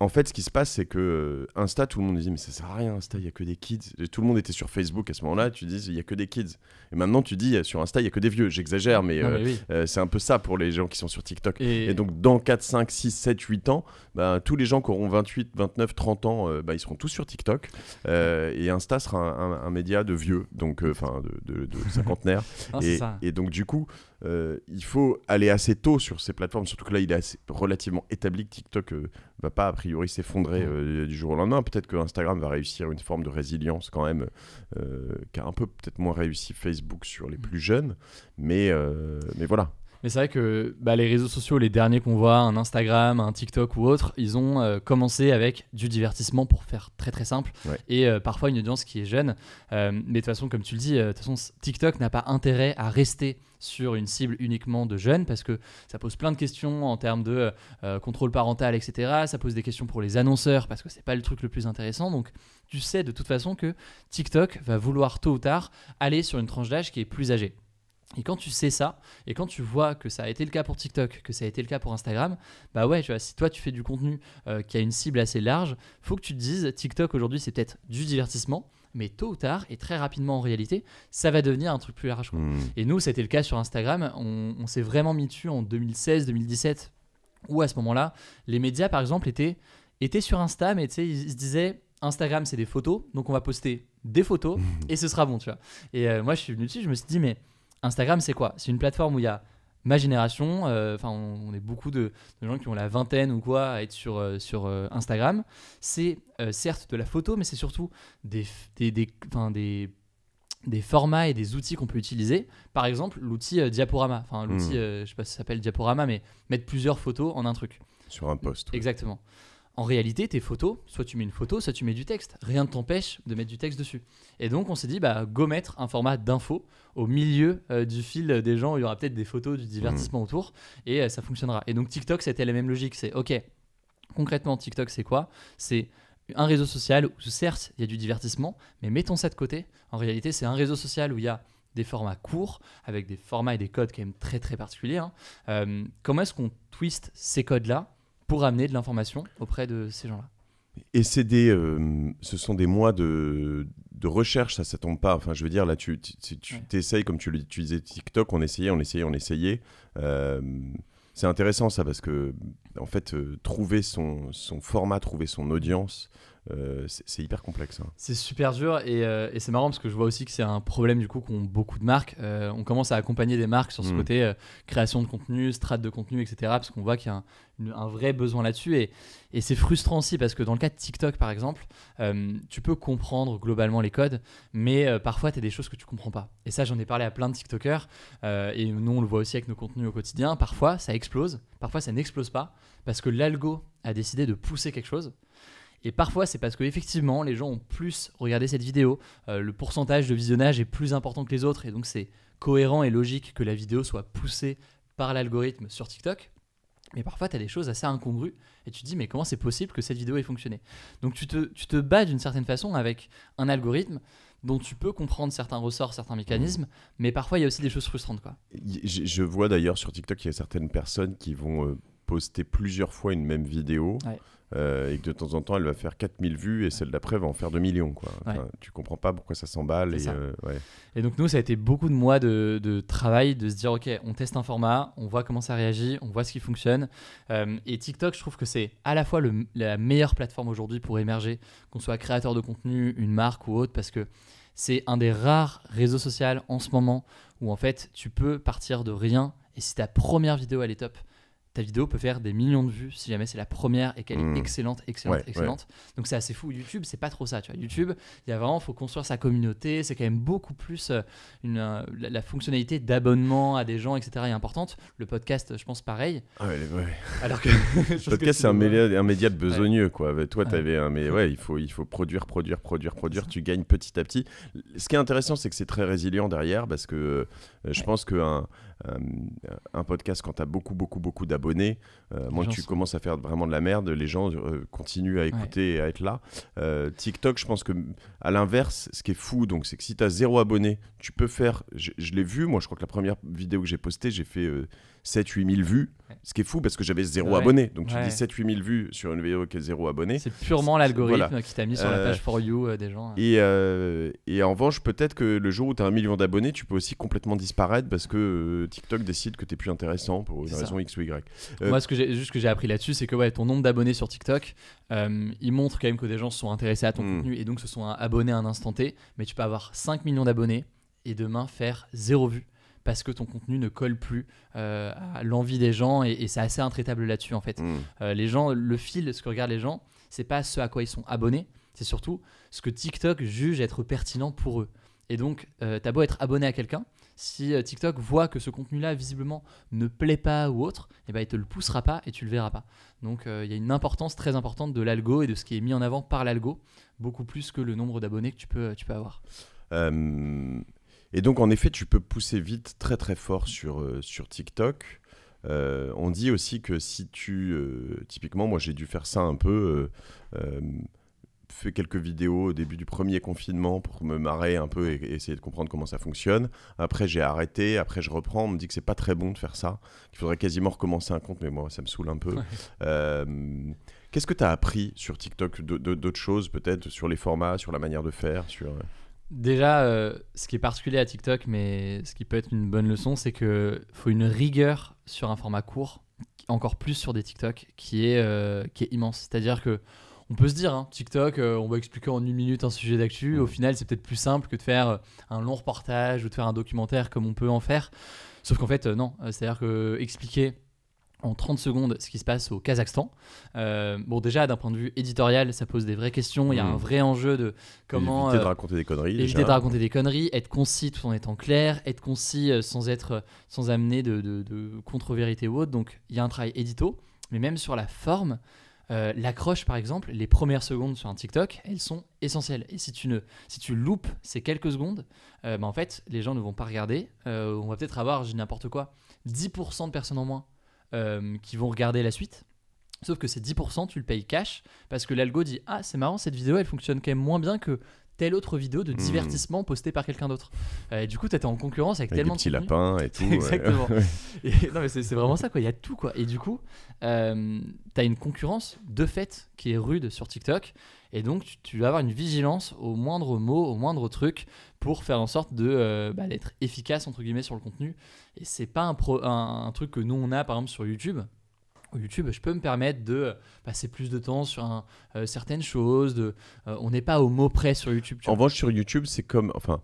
en fait, ce qui se passe, c'est que euh, Insta, tout le monde disait, mais ça sert à rien, Insta, il n'y a que des kids. tout le monde était sur Facebook à ce moment-là, tu dis, il n'y a que des kids. Et maintenant, tu dis, euh, sur Insta, il n'y a que des vieux. J'exagère, mais, euh, c'est un peu ça pour les gens qui sont sur TikTok. Et, donc, dans 4, 5, 6, 7, 8 ans, bah, tous les gens qui auront 28, 29, 30 ans, bah, ils seront tous sur TikTok. et Insta sera un, média de vieux, donc, enfin, de, cinquantenaire. Ah, et, donc, du coup, il faut aller assez tôt sur ces plateformes, surtout que là, il est relativement établi que TikTok va pas, a priori s'effondrer euh, du jour au lendemain. Peut-être que Instagram va réussir une forme de résilience quand même, euh, qui a un peu peut-être moins réussi Facebook sur les mm. plus jeunes. Mais, euh, mais voilà, mais c'est vrai que bah, les réseaux sociaux, les derniers qu'on voit, un Instagram, un TikTok ou autre, ils ont euh, commencé avec du divertissement pour faire très très simple et euh, parfois une audience qui est jeune. Euh, mais de toute façon, comme tu le dis, TikTok n'a pas intérêt à rester sur une cible uniquement de jeunes parce que ça pose plein de questions en termes de contrôle parental, etc. Ça pose des questions pour les annonceurs parce que c'est pas le truc le plus intéressant. Donc tu sais de toute façon que TikTok va vouloir tôt ou tard aller sur une tranche d'âge qui est plus âgée. Et quand tu sais ça, et quand tu vois que ça a été le cas pour TikTok, que ça a été le cas pour Instagram, bah ouais, tu vois, si toi tu fais du contenu euh, qui a une cible assez large, faut que tu te dises TikTok aujourd'hui c'est peut-être du divertissement, mais tôt ou tard, et très rapidement en réalité, ça va devenir un truc plus large. Mmh. Et nous, c'était le cas sur Instagram, on, s'est vraiment mis dessus en 2016-2017, où à ce moment-là, les médias par exemple étaient, étaient sur Insta, mais ils se disaient Instagram c'est des photos, donc on va poster des photos, mmh. et ce sera bon, tu vois. Et euh, moi je suis venu dessus, je me suis dit, mais Instagram, c'est quoi C'est une plateforme où il y a ma génération, euh, enfin on, est beaucoup de, gens qui ont la vingtaine ou quoi à être sur, euh, sur euh, Instagram. C'est certes de la photo, mais c'est surtout des, des, des, formats et des outils qu'on peut utiliser. Par exemple, l'outil diaporama, enfin l'outil, hmm. je sais pas si ça s'appelle diaporama, mais mettre plusieurs photos en un truc. Sur un poste. Exactement en réalité, tes photos, soit tu mets une photo, soit tu mets du texte. Rien ne t'empêche de mettre du texte dessus. Et donc, on s'est dit, bah, go mettre un format d'info au milieu euh, du fil des gens. Où il y aura peut-être des photos, du divertissement mmh. autour, et euh, ça fonctionnera. Et donc, TikTok, c'était la même logique. C'est OK, concrètement, TikTok, c'est quoi C'est un réseau social où, certes, il y a du divertissement, mais mettons ça de côté. En réalité, c'est un réseau social où il y a des formats courts, avec des formats et des codes quand même très très particuliers. Hein. Euh, comment est-ce qu'on twist ces codes-là pour amener de l'information auprès de ces gens-là. Et c'est euh, ce sont des mois de, de recherche, ça, ça tombe pas. Enfin, je veux dire, là, tu, tu, comme tu, disais, TikTok, on essayait, on essayait, on essayait. Euh, c'est intéressant ça parce que en fait euh, trouver son, son, format, trouver son audience, euh, c'est hyper complexe. Hein. C'est super dur euh, et, c'est marrant parce que je vois aussi que c'est un problème du coup qu'ont beaucoup de marques. Euh, on commence à accompagner des marques sur ce mm. côté création de contenu, strate de contenu, etc. Parce qu'on voit qu'il y a un, vrai besoin là-dessus et, c'est frustrant aussi parce que dans le cas de TikTok par exemple, tu peux comprendre globalement les codes, mais parfois tu as des choses que tu comprends pas. Et ça, j'en ai parlé à plein de TikTokers et nous on le voit aussi avec nos contenus au quotidien. Parfois ça explose, parfois ça n'explose pas parce que l'algo a décidé de pousser quelque chose. Et parfois, c'est parce que effectivement, les gens ont plus regardé cette vidéo. Euh, le pourcentage de visionnage est plus important que les autres, et donc c'est cohérent et logique que la vidéo soit poussée par l'algorithme sur TikTok. Mais parfois, tu as des choses assez incongrues et tu te dis, mais comment c'est possible que cette vidéo ait fonctionné Donc, tu te, tu te bats d'une certaine façon avec un algorithme dont tu peux comprendre certains ressorts, certains mécanismes, mmh. mais parfois, il y a aussi des choses frustrantes. Quoi. Je, vois d'ailleurs sur TikTok, il y a certaines personnes qui vont euh, poster plusieurs fois une même vidéo. Ouais. Euh, et que de temps en temps, elle va faire 4000 vues et celle d'après va en faire 2 millions. Tu comprends pas pourquoi ça s'emballe. Euh, et, donc, nous, ça a été beaucoup de mois de, travail de se dire OK, on teste un format, on voit comment ça réagit, on voit ce qui fonctionne. Euh, et TikTok, je trouve que c'est à la fois la meilleure plateforme aujourd'hui pour émerger, qu'on soit créateur de contenu, une marque ou autre, parce que c'est un des rares réseaux sociaux en ce moment où en fait, tu peux partir de rien et si ta première vidéo, elle est top ta vidéo peut faire des millions de vues si jamais c'est la première et qu'elle est mmh. excellente, excellente, excellente. Donc c'est assez fou. YouTube, c'est pas trop ça. Tu vois. YouTube, il y a vraiment, faut construire sa communauté. C'est quand même beaucoup plus euh, une, euh, la, fonctionnalité d'abonnement à des gens, etc. est importante. Le podcast, je pense, pareil. Ah Alors que le podcast, c'est un, un, média de besogneux, quoi. Toi, t'avais un, mais ouais, il faut, il faut produire, produire, produire, produire. Tu gagnes petit à petit. Ce qui est intéressant, c'est que c'est très résilient derrière parce que euh, je pense un, euh, un podcast, quand tu as beaucoup, beaucoup, beaucoup d'abonnés, euh, moi tu commences à faire vraiment de la merde, les gens euh, continuent à écouter et à être là. TikTok, je pense que à l'inverse, ce qui est fou, donc c'est que si tu as zéro abonné, tu peux faire. Je, je l'ai vu, moi, je crois que la première vidéo que j'ai postée, j'ai fait. 7-8 000 vues. Ce qui est fou parce que j'avais zéro abonné. Donc tu dis 7-8 000 vues sur une vidéo qui a zéro abonné. C'est purement l'algorithme qui t'a mis sur la page euh, For You euh, des gens. Hein. Euh, et, en revanche, peut-être que le jour où tu as un million d'abonnés, tu peux aussi complètement disparaître parce que TikTok décide que tu es plus intéressant pour une raison X ou Y. Moi, ce que j'ai, juste que j'ai appris là-dessus, c'est que ouais, ton nombre d'abonnés sur TikTok, il montre quand même que des gens se sont intéressés à ton hmm. contenu et donc se sont abonnés à un instant T. Mais tu peux avoir 5 millions d'abonnés et demain faire zéro vue parce que ton contenu ne colle plus euh, à l'envie des gens et, c'est assez intraitable là-dessus en fait. Mm. Euh, les gens, le fil, ce que regardent les gens, c'est pas ce à quoi ils sont abonnés, c'est surtout ce que TikTok juge être pertinent pour eux. Et donc, euh, tu as beau être abonné à quelqu'un, si TikTok voit que ce contenu-là, visiblement, ne plaît pas ou autre, il eh ben, il te le poussera pas et tu le verras pas. Donc, il y a une importance très importante de l'algo et de ce qui est mis en avant par l'algo, beaucoup plus que le nombre d'abonnés que tu peux, tu peux avoir. Et donc, en effet, tu peux pousser vite très très fort sur, euh, sur TikTok. Euh, on dit aussi que si tu... Euh, typiquement, moi j'ai dû faire ça un peu... fait quelques vidéos au début du premier confinement pour me marrer un peu et, essayer de comprendre comment ça fonctionne. Après j'ai arrêté, après je reprends, on me dit que c'est pas très bon de faire ça, qu'il faudrait quasiment recommencer un compte, mais moi ça me saoule un peu. Qu'est-ce que tu as appris sur TikTok d'autres choses peut-être, sur les formats, sur la manière de faire sur... Déjà, euh, ce qui est particulier à TikTok, mais ce qui peut être une bonne leçon, c'est que faut une rigueur sur un format court, encore plus sur des TikTok, qui est, euh, qui est immense. C'est-à-dire que on peut se dire, hein, TikTok, euh, on va expliquer en une minute un sujet d'actu. Au final, c'est peut-être plus simple que de faire un long reportage ou de faire un documentaire comme on peut en faire. Sauf qu'en fait, non. C'est-à-dire que expliquer en 30 secondes ce qui se passe au Kazakhstan. Euh, bon, déjà, d'un point de vue éditorial, ça pose des vraies questions. Il y a un hmm. vrai enjeu de comment. Éviter de euh, raconter des conneries. Éviter de raconter des conneries, être concis tout en étant clair, être concis euh, sans, être, sans amener de, contre-vérité ou autre. Donc, il y a un travail édito, mais même sur la forme. Euh, l'accroche par exemple, les premières secondes sur un TikTok, elles sont essentielles. Et si tu, ne, si tu loupes ces quelques secondes, ben en fait, les gens ne vont pas regarder. on va peut-être avoir, n'importe quoi, 10% de personnes en moins euh, qui vont regarder la suite. Sauf que c'est 10%, tu le payes cash, parce que l'algo dit Ah, c'est marrant, cette vidéo, elle fonctionne quand même moins bien que telle autre vidéo de hmm. divertissement postée par quelqu'un d'autre. Euh, et du coup, tu étais en concurrence avec, tellement de de petits lapins et tout. Exactement. et, non, mais c'est vraiment ça, quoi. Il y a tout, quoi. Et du coup, euh, tu as une concurrence de fait qui est rude sur TikTok. Et donc, tu, vas avoir une vigilance au moindre mot, au moindre truc, pour faire en sorte de euh, bah, d'être efficace entre guillemets sur le contenu. Et c'est pas un, pro, un, un, truc que nous on a par exemple sur YouTube, YouTube, je peux me permettre de euh, passer plus de temps sur euh, certaines choses. Euh, on n'est pas au mot près sur YouTube. en revanche, sur YouTube, c'est comme, enfin,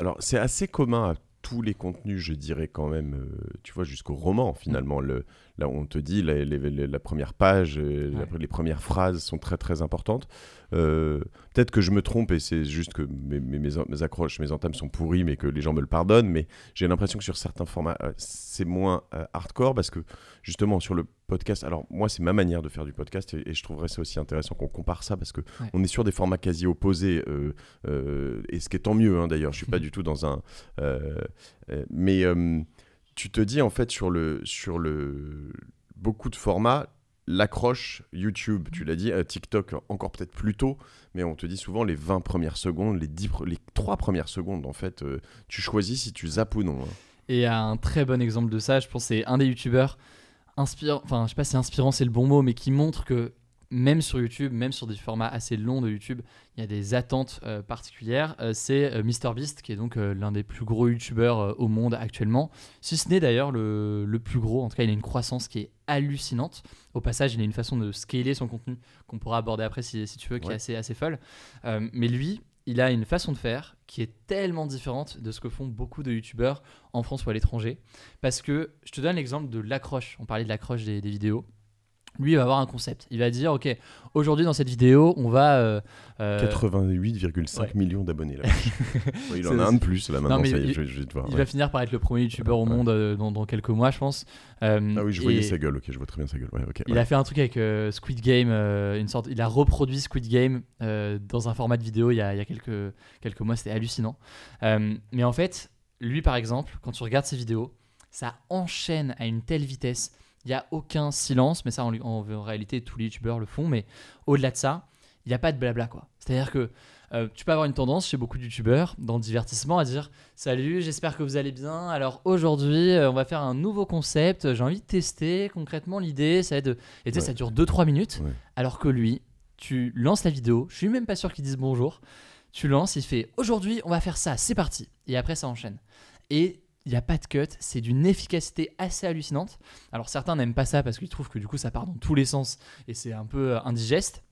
alors c'est assez commun à tous les contenus, je dirais quand même. tu vois, jusqu'au roman finalement, le, là on te dit la, première page, euh, les premières phrases sont très très importantes. Euh, peut-être que je me trompe et c'est juste que mes, accroches, mes entames sont pourries, mais que les gens me le pardonnent. Mais j'ai l'impression que sur certains formats, euh, c'est moins hardcore parce que justement sur le podcast, alors moi c'est ma manière de faire du podcast et, je trouverais ça aussi intéressant qu'on compare ça parce que on est sur des formats quasi opposés et ce qui est tant mieux hein, d'ailleurs. Je suis pas du tout dans un, mais tu te dis en fait sur le sur le beaucoup de formats l'accroche YouTube, tu l'as dit, euh, TikTok encore peut-être plus tôt, mais on te dit souvent les 20 premières secondes, les, les 3 premières secondes, en fait, euh, tu choisis si tu zappes ou non. Hein. et Et un très bon exemple de ça, je pense, c'est un des YouTubeurs, inspirant, enfin, je sais pas si inspirant c'est le bon mot, mais qui montre que même sur YouTube, même sur des formats assez longs de YouTube, il y a des attentes euh, particulières. Euh, c'est c'est euh, MrBeast, qui est donc l'un des plus gros YouTubeurs au monde actuellement, si ce n'est d'ailleurs le, plus gros. En tout cas, il a une croissance qui est hallucinante. Au passage, il a une façon de scaler son contenu qu'on pourra aborder après si, si tu veux, qui est assez, assez folle. mais lui, il a une façon de faire qui est tellement différente de ce que font beaucoup de youtubeurs en France ou à l'étranger. Parce que je te donne l'exemple de l'accroche. On parlait de l'accroche des vidéos lui il va avoir un concept. Il va dire ok, aujourd'hui dans cette vidéo, on va 88,5 euh, euh, millions d'abonnés là. il en a un de plus là maintenant. il, vais va finir par être le premier youtubeur au monde euh, dans, quelques mois, je pense. ah oui, je voyais sa gueule. Ok, je vois très bien sa gueule. il a fait un truc avec Squid Game, une sorte. Il a reproduit Squid Game dans un format de vidéo il y a, quelques quelques mois. C'était hallucinant. mais en fait, lui par exemple, quand tu regardes ses vidéos, ça enchaîne à une telle vitesse il n'y a aucun silence, mais ça en, réalité tous les youtubeurs le font, mais au-delà de ça, il n'y a pas de blabla quoi. C'est-à-dire que euh, tu peux avoir une tendance chez beaucoup de youtubeurs dans le divertissement à dire Salut, j'espère que vous allez bien. Alors aujourd'hui, euh, on va faire un nouveau concept. J'ai envie de tester concrètement l'idée. Ça, aide... Et ça dure deux, trois minutes. Alors que lui, tu lances la vidéo. Je suis même pas sûr qu'il dise bonjour. Tu lances, il fait Aujourd'hui, on va faire ça, c'est parti. Et après, ça enchaîne. Et il n'y a pas de cut, c'est d'une efficacité assez hallucinante. Alors certains n'aiment pas ça parce qu'ils trouvent que du coup ça part dans tous les sens et c'est un peu euh, indigeste.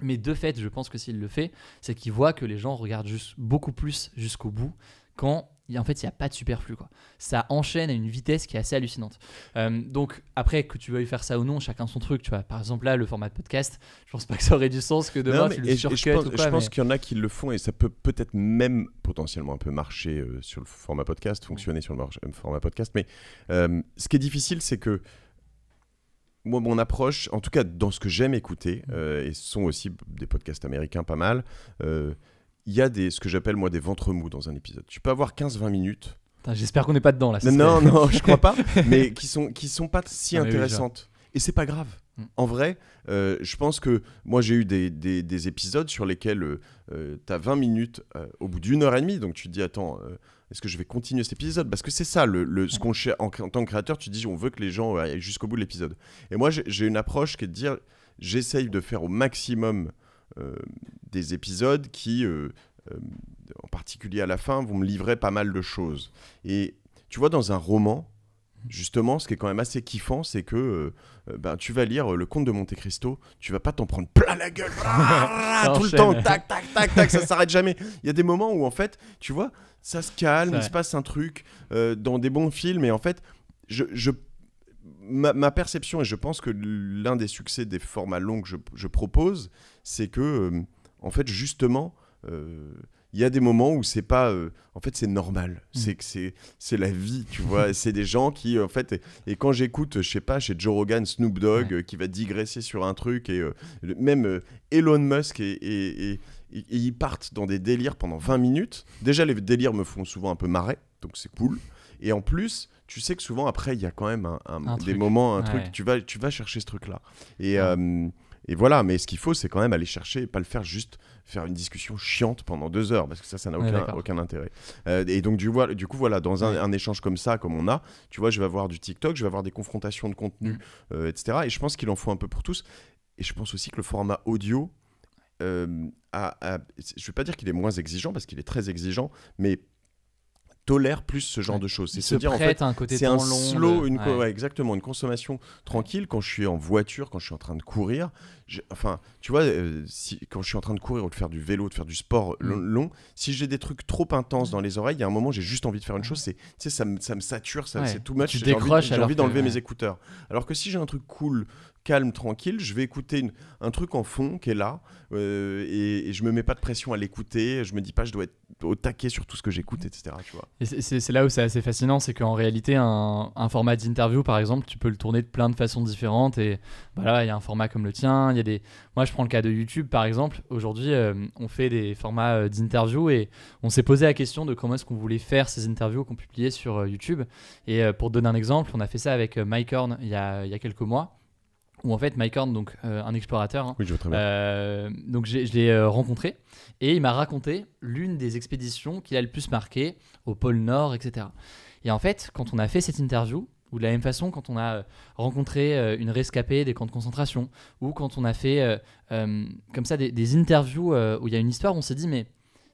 Mais de fait, je pense que s'il le fait, c'est qu'il voit que les gens regardent juste beaucoup plus jusqu'au bout quand en fait, il n'y a pas de superflu. Quoi. Ça enchaîne à une vitesse qui est assez hallucinante. Euh, donc, après, que tu veuilles faire ça ou non, chacun son truc. Tu vois. Par exemple, là, le format de podcast, je pense pas que ça aurait du sens que demain tu le surcut. Je pense, qu'il y en a qui le font et ça peut peut-être même potentiellement un peu marcher euh, sur le format podcast, fonctionner sur le euh, format podcast. Mais ce qui est difficile, c'est que moi, mon approche, en tout cas dans ce que j'aime écouter, mmh. et ce sont aussi des podcasts américains pas mal, euh, il y a des, ce que j'appelle moi des ventres mous dans un épisode. Tu peux avoir 15-20 minutes. J'espère qu'on n'est pas dedans là. Non, non, je crois pas, mais qui sont, qui sont pas si intéressantes. Et c'est pas grave. Mm. En vrai, euh, je pense que moi j'ai eu des, épisodes sur lesquels tu as 20 minutes euh, au bout d'une heure et demie, donc tu te dis attends, euh, est-ce que je vais continuer cet épisode Parce que c'est ça, le, ce qu'on en, en, tant que créateur, tu dis on veut que les gens aillent jusqu'au bout de l'épisode. Et moi j'ai une approche qui est de dire j'essaye de faire au maximum euh, des épisodes qui, euh, euh, en particulier à la fin, vont me livrer pas mal de choses. Et tu vois, dans un roman, justement, ce qui est quand même assez kiffant, c'est que ben, tu vas lire Le Comte de Monte Cristo, tu vas pas t'en prendre plein la gueule tout le temps, tac, tac, tac, tac, ça s'arrête jamais. Il y a des moments où, en fait, tu vois, ça se calme, il se passe un truc dans des bons films, et en fait, je, je ma, perception, et je pense que l'un des succès des formats longs que je, propose, c'est que, euh, en fait, justement, euh, il y a des moments où c'est pas. Euh, en fait, c'est normal. Mm. C'est que c'est la vie, tu vois. c'est des gens qui, en fait. Et, quand j'écoute, je sais pas, chez Joe Rogan, Snoop Dogg, qui va digresser sur un truc, et même Elon Musk et, ils partent dans des délires pendant 20 minutes. Déjà, les délires me font souvent un peu marrer, donc c'est cool. Et en plus, tu sais que souvent après, il y a quand même un, des moments, un truc, tu vas, tu vas chercher ce truc-là. Et, euh, et voilà, mais ce qu'il faut, c'est quand même aller chercher pas le faire juste faire une discussion chiante pendant deux heures, parce que ça, ça n'a aucun, aucun intérêt. Euh, et donc, du, du, coup, voilà, dans un, échange comme ça, comme on a, tu vois, je vais avoir du TikTok, je vais avoir des confrontations de contenu, mm. euh, etc. Et je pense qu'il en faut un peu pour tous. Et je pense aussi que le format audio, je ne vais pas dire qu'il est moins exigeant parce qu'il est très exigeant, mais tolère plus ce genre de choses. C'est se, dire en fait, un côté c'est un slow, une exactement, une consommation tranquille. Quand je suis en voiture, quand je suis en train de courir, enfin, tu vois, euh, si, quand je suis en train de courir ou de faire du vélo, de faire du sport mm. long, si j'ai des trucs trop intenses dans mm. les oreilles, il y a un moment, j'ai juste envie de faire une mm. chose. C'est, ça me, ça me sature, c'est tout match. J'ai envie, j'ai envie d'enlever mes écouteurs. Alors que si j'ai un truc cool, calme, tranquille, je vais écouter un truc en fond qui est là euh, et, et je me mets pas de pression à l'écouter. Je me dis pas, je dois être au taquet sur tout ce que j'écoute, etc. vois. Et c'est là où c'est assez fascinant, c'est qu'en réalité, un, format d'interview, par exemple, tu peux le tourner de plein de façons différentes. Et voilà, bah il y a un format comme le tien. Il y a des. Moi, je prends le cas de YouTube, par exemple. Aujourd'hui, euh, on fait des formats euh, d'interview et on s'est posé la question de comment est-ce qu'on voulait faire ces interviews qu'on publiait sur euh, YouTube. Et pour donner un exemple, on a fait ça avec Mike Horn il y a quelques mois où en fait Mike Horn, donc euh, un explorateur, hein, je euh, donc je l'ai euh, rencontré et il m'a raconté l'une des expéditions qu'il a le plus marqué au pôle Nord, etc. Et en fait, quand on a fait cette interview, ou de la même façon quand on a rencontré une rescapée des camps de concentration, ou quand on a fait comme ça des, des interviews où il y a une histoire, on s'est dit mais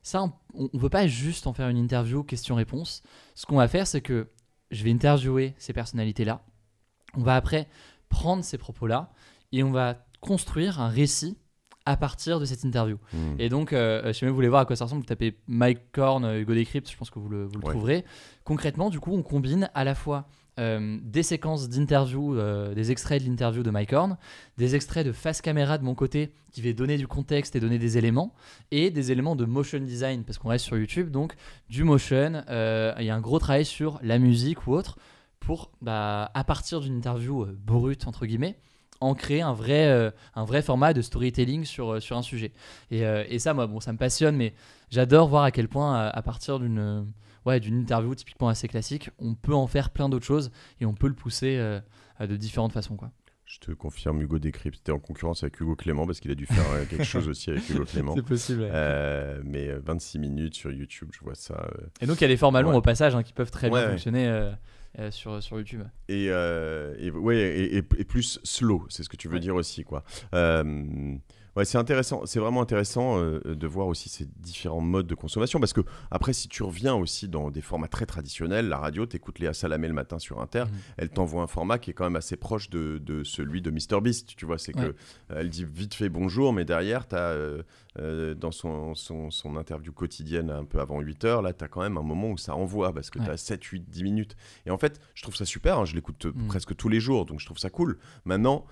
ça, on ne peut pas juste en faire une interview question-réponse. Ce qu'on va faire, c'est que je vais interviewer ces personnalités-là. On va après prendre ces propos-là et on va construire un récit à partir de cette interview. Hmm. Et donc, euh, euh, si vous voulez voir à quoi ça ressemble, vous tapez Mike Korn, euh, Hugo Decrypt, je pense que vous le, trouverez. Concrètement, du coup, on combine à la fois des séquences d'interview, des extraits de l'interview de Mike Korn, des extraits de face caméra de mon côté qui va donner du contexte et donner des éléments, et des éléments de motion design, parce qu'on reste sur YouTube, donc du motion, il y a un gros travail sur la musique ou autre pour, bah, à partir d'une interview euh, brute, entre guillemets, en créer un vrai, euh, un vrai format de storytelling sur, euh, sur un sujet. Et, et, ça, moi, bon, ça me passionne, mais j'adore voir à quel point, à, partir d'une ouais, d'une interview typiquement assez classique, on peut en faire plein d'autres choses et on peut le pousser de différentes façons. Quoi. Je te confirme, Hugo Décrypte es en concurrence avec Hugo Clément parce qu'il a dû faire quelque chose aussi avec Hugo Clément. C'est possible. mais 26 minutes sur YouTube, je vois ça. Et donc, il y a des formats longs au passage hein, qui peuvent très bien fonctionner euh, sur, sur YouTube. Et, euh, ouais, et, plus slow, c'est ce que tu veux dire aussi, quoi. Euh, Ouais, c'est intéressant, c'est vraiment intéressant euh, de voir aussi ces différents modes de consommation parce que après si tu reviens aussi dans des formats très traditionnels, la radio, t'écoutes Léa Salamé le matin sur Inter, mmh. elle t'envoie un format qui est quand même assez proche de, de celui de Mister Beast, tu vois, c'est que elle dit vite fait bonjour mais derrière tu euh, euh, dans son, son, son, interview quotidienne un peu avant 8h, là tu as quand même un moment où ça envoie parce que tu as 7 8 10 minutes et en fait, je trouve ça super, hein, je l'écoute mmh. presque tous les jours donc je trouve ça cool. Maintenant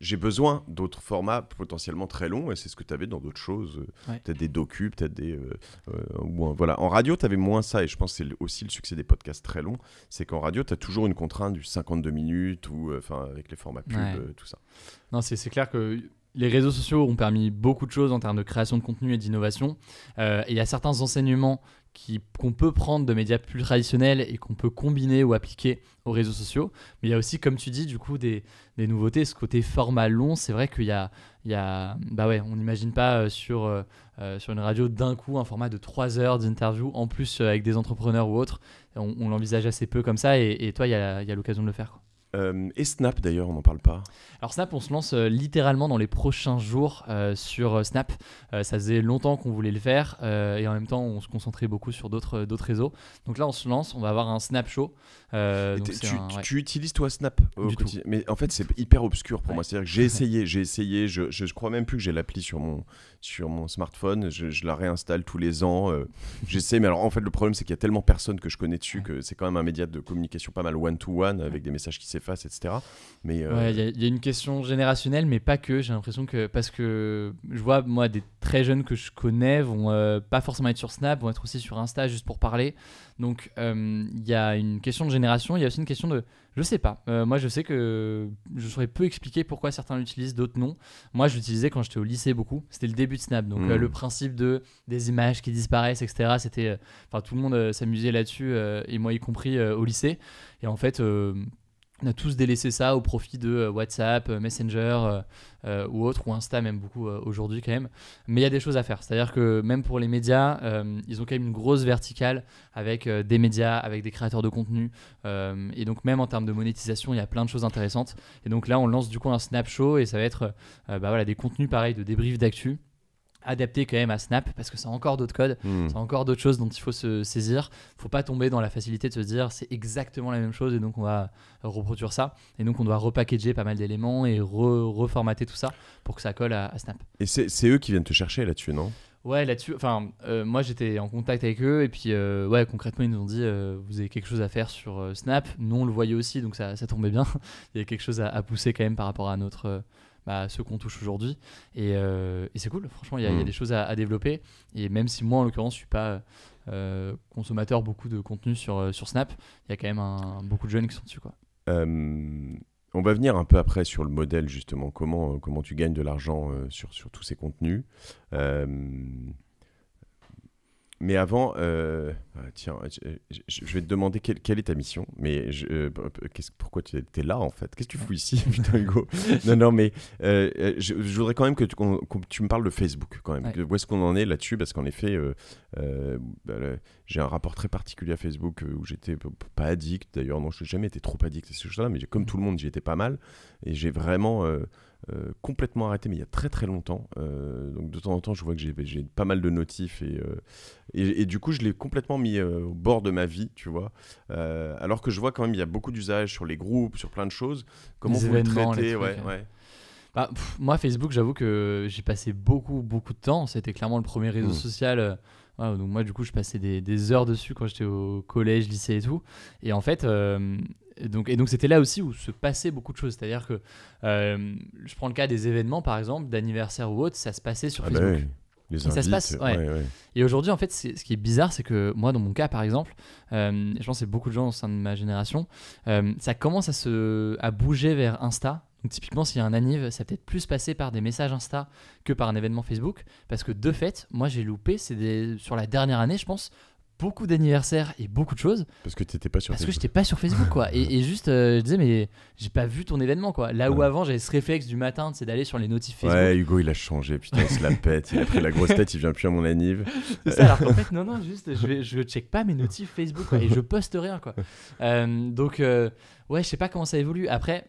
j'ai besoin d'autres formats potentiellement très longs, et c'est ce que tu avais dans d'autres choses, euh, peut-être des docu, peut-être des... Euh, euh, voilà. En radio, tu avais moins ça, et je pense que c'est aussi le succès des podcasts très longs, c'est qu'en radio, tu as toujours une contrainte du 52 minutes, ou enfin avec les formats pubs, tout ça. Non, c'est clair que les réseaux sociaux ont permis beaucoup de choses en termes de création de contenu et d'innovation. il y a certains enseignements qu'on peut prendre de médias plus traditionnels et qu'on peut combiner ou appliquer aux réseaux sociaux. Mais il y a aussi, comme tu dis, du coup, des, nouveautés. Ce côté format long, c'est vrai qu'il y a, il y bah ouais, on n'imagine pas euh, sur, euh, euh, sur une radio d'un coup un format de 3 heures d'interview, en plus avec des entrepreneurs ou autres. On, l'envisage assez peu comme ça, et, toi, il y a, il y a l'occasion de le faire. Quoi. Euh, et Snap d'ailleurs, on n'en parle pas. Alors Snap, on se lance euh, littéralement dans les prochains jours euh, sur Snap. ça faisait longtemps qu'on voulait le faire et en même temps on se concentrait beaucoup sur d'autres d'autres réseaux. Donc là on se lance, on va avoir un Snap Show. tu, utilises toi Snap du Mais en fait c'est hyper obscur pour moi. C'est-à-dire que j'ai essayé, j'ai essayé, je, je, crois même plus que j'ai l'appli sur mon, sur mon smartphone, je, la réinstalle tous les ans. J'essaie, mais alors en fait le problème c'est qu'il y a tellement personne que je connais dessus que c'est quand même un média de communication pas mal one-to-one -one, avec des messages qui s'effacent etc. Mais euh, il y, a une question générationnelle, mais pas que. J'ai l'impression que parce que je vois moi des très jeunes que je connais vont euh, pas forcément être sur Snap, vont être aussi sur Insta juste pour parler. Donc euh, il y a une question de génération, il y a aussi une question de je sais pas. moi, je sais que je saurais peu expliquer pourquoi certains l'utilisent, d'autres non. Moi, je l'utilisais quand j'étais au lycée beaucoup. C'était le début de Snap. Donc, le hmm. principe de des images qui disparaissent, etc. C'était. Enfin, tout le monde s'amusait là-dessus, et moi y compris au lycée. Et en fait on a tous délaissé ça au profit de euh, WhatsApp, euh, Messenger euh, ou autre, ou Insta même beaucoup aujourd'hui quand même. Mais il y a des choses à faire. C'est-à-dire que même pour les médias, ils ont quand même une grosse verticale avec des médias, avec des créateurs de contenu. et donc même en termes de monétisation, il y a plein de choses intéressantes. Et donc là, on lance du coup un snapshot et ça va être bah voilà, des contenus pareils de débrief d'actu adapté quand même à Snap parce que c'est encore d'autres codes, c'est hmm. encore d'autres choses dont il faut se saisir. Faut pas tomber dans la facilité de se dire c'est exactement la même chose et donc on va reproduire ça. Et donc on doit repackager pas mal d'éléments et re reformater tout ça pour que ça colle à, Snap. Et c'est eux qui viennent te chercher là-dessus, non Ouais, là-dessus, enfin, euh, moi j'étais en contact avec eux et puis, euh, ouais, concrètement, ils nous ont dit euh, vous avez quelque chose à faire sur Snap. Nous, on le voyait aussi, donc ça, ça tombait bien. Il y a quelque chose à, à, pousser quand même par rapport à notre bah, ceux qu'on touche aujourd'hui. Euh, et, c'est cool, franchement, il y, a mm. des choses à, développer. Et même si moi, en l'occurrence, je suis pas euh, consommateur beaucoup de contenu sur, euh, sur Snap, il y a quand même beaucoup de jeunes qui sont dessus. Quoi. on va venir un peu après sur le modèle, justement, comment, comment tu gagnes de l'argent sur, sur tous ces contenus mais avant, euh, ah, tiens, je, vais te demander quelle, est ta mission, mais je, euh, qu'est-ce pourquoi tu es là en fait Qu'est-ce que tu fous ici, putain Hugo Non, non, mais euh, je, voudrais quand même que tu, tu me parles de Facebook quand même. Où est-ce qu'on en est là-dessus Parce qu'en effet, bah, j'ai un rapport très particulier à Facebook où j'étais pas addict. D'ailleurs, non, je n'ai jamais été trop addict à ces choses-là, mais comme mmh. tout le monde, j'y étais pas mal. Et j'ai vraiment euh, complètement arrêté, mais il y a très très longtemps. Euh, donc de temps en temps, je vois que j'ai pas mal de notifs euh, et, et, du coup, je l'ai complètement mis au bord de ma vie, tu vois. alors que je vois quand même, il y a beaucoup d'usages sur les groupes, sur plein de choses. Comment vous le traitez ouais, ouais. Bah, moi, Facebook, j'avoue que j'ai passé beaucoup beaucoup de temps. C'était clairement le premier réseau hmm. social. donc moi, du coup, je passais des, des heures dessus quand j'étais au collège, lycée et tout. Et en fait, et donc, c'était là aussi où se passaient beaucoup de choses. C'est-à-dire que euh, je prends le cas des événements, par exemple, d'anniversaire ou autre, ça se passait sur ah Facebook. Ben et ça se passe. Et aujourd'hui, en fait, ce qui est bizarre, c'est que moi, dans mon cas, par exemple, euh, je pense que c'est beaucoup de gens au sein de ma génération, euh, ça commence à, se, à bouger vers Insta. Donc, typiquement, s'il y a un anniv, ça peut-être plus passé par des messages Insta que par un événement Facebook. Parce que de fait, moi, j'ai loupé, c'est sur la dernière année, je pense, beaucoup d'anniversaires et beaucoup de choses. Parce que tu n'étais pas sur Parce que que j'étais pas sur Facebook, quoi. et, juste, euh, je disais, mais j'ai pas vu ton événement, quoi. Là où avant, j'avais ce réflexe du matin, c'est d'aller sur les notifs Facebook. Ouais, Hugo, il a changé, putain, il se la pète, il a pris la grosse tête, il vient plus à mon anniv. C'est ça, alors qu'en fait, non, non, juste, je, ne je check pas mes notifs Facebook et je poste rien, quoi. Euh, donc, euh, ouais, je sais pas comment ça évolue. Après,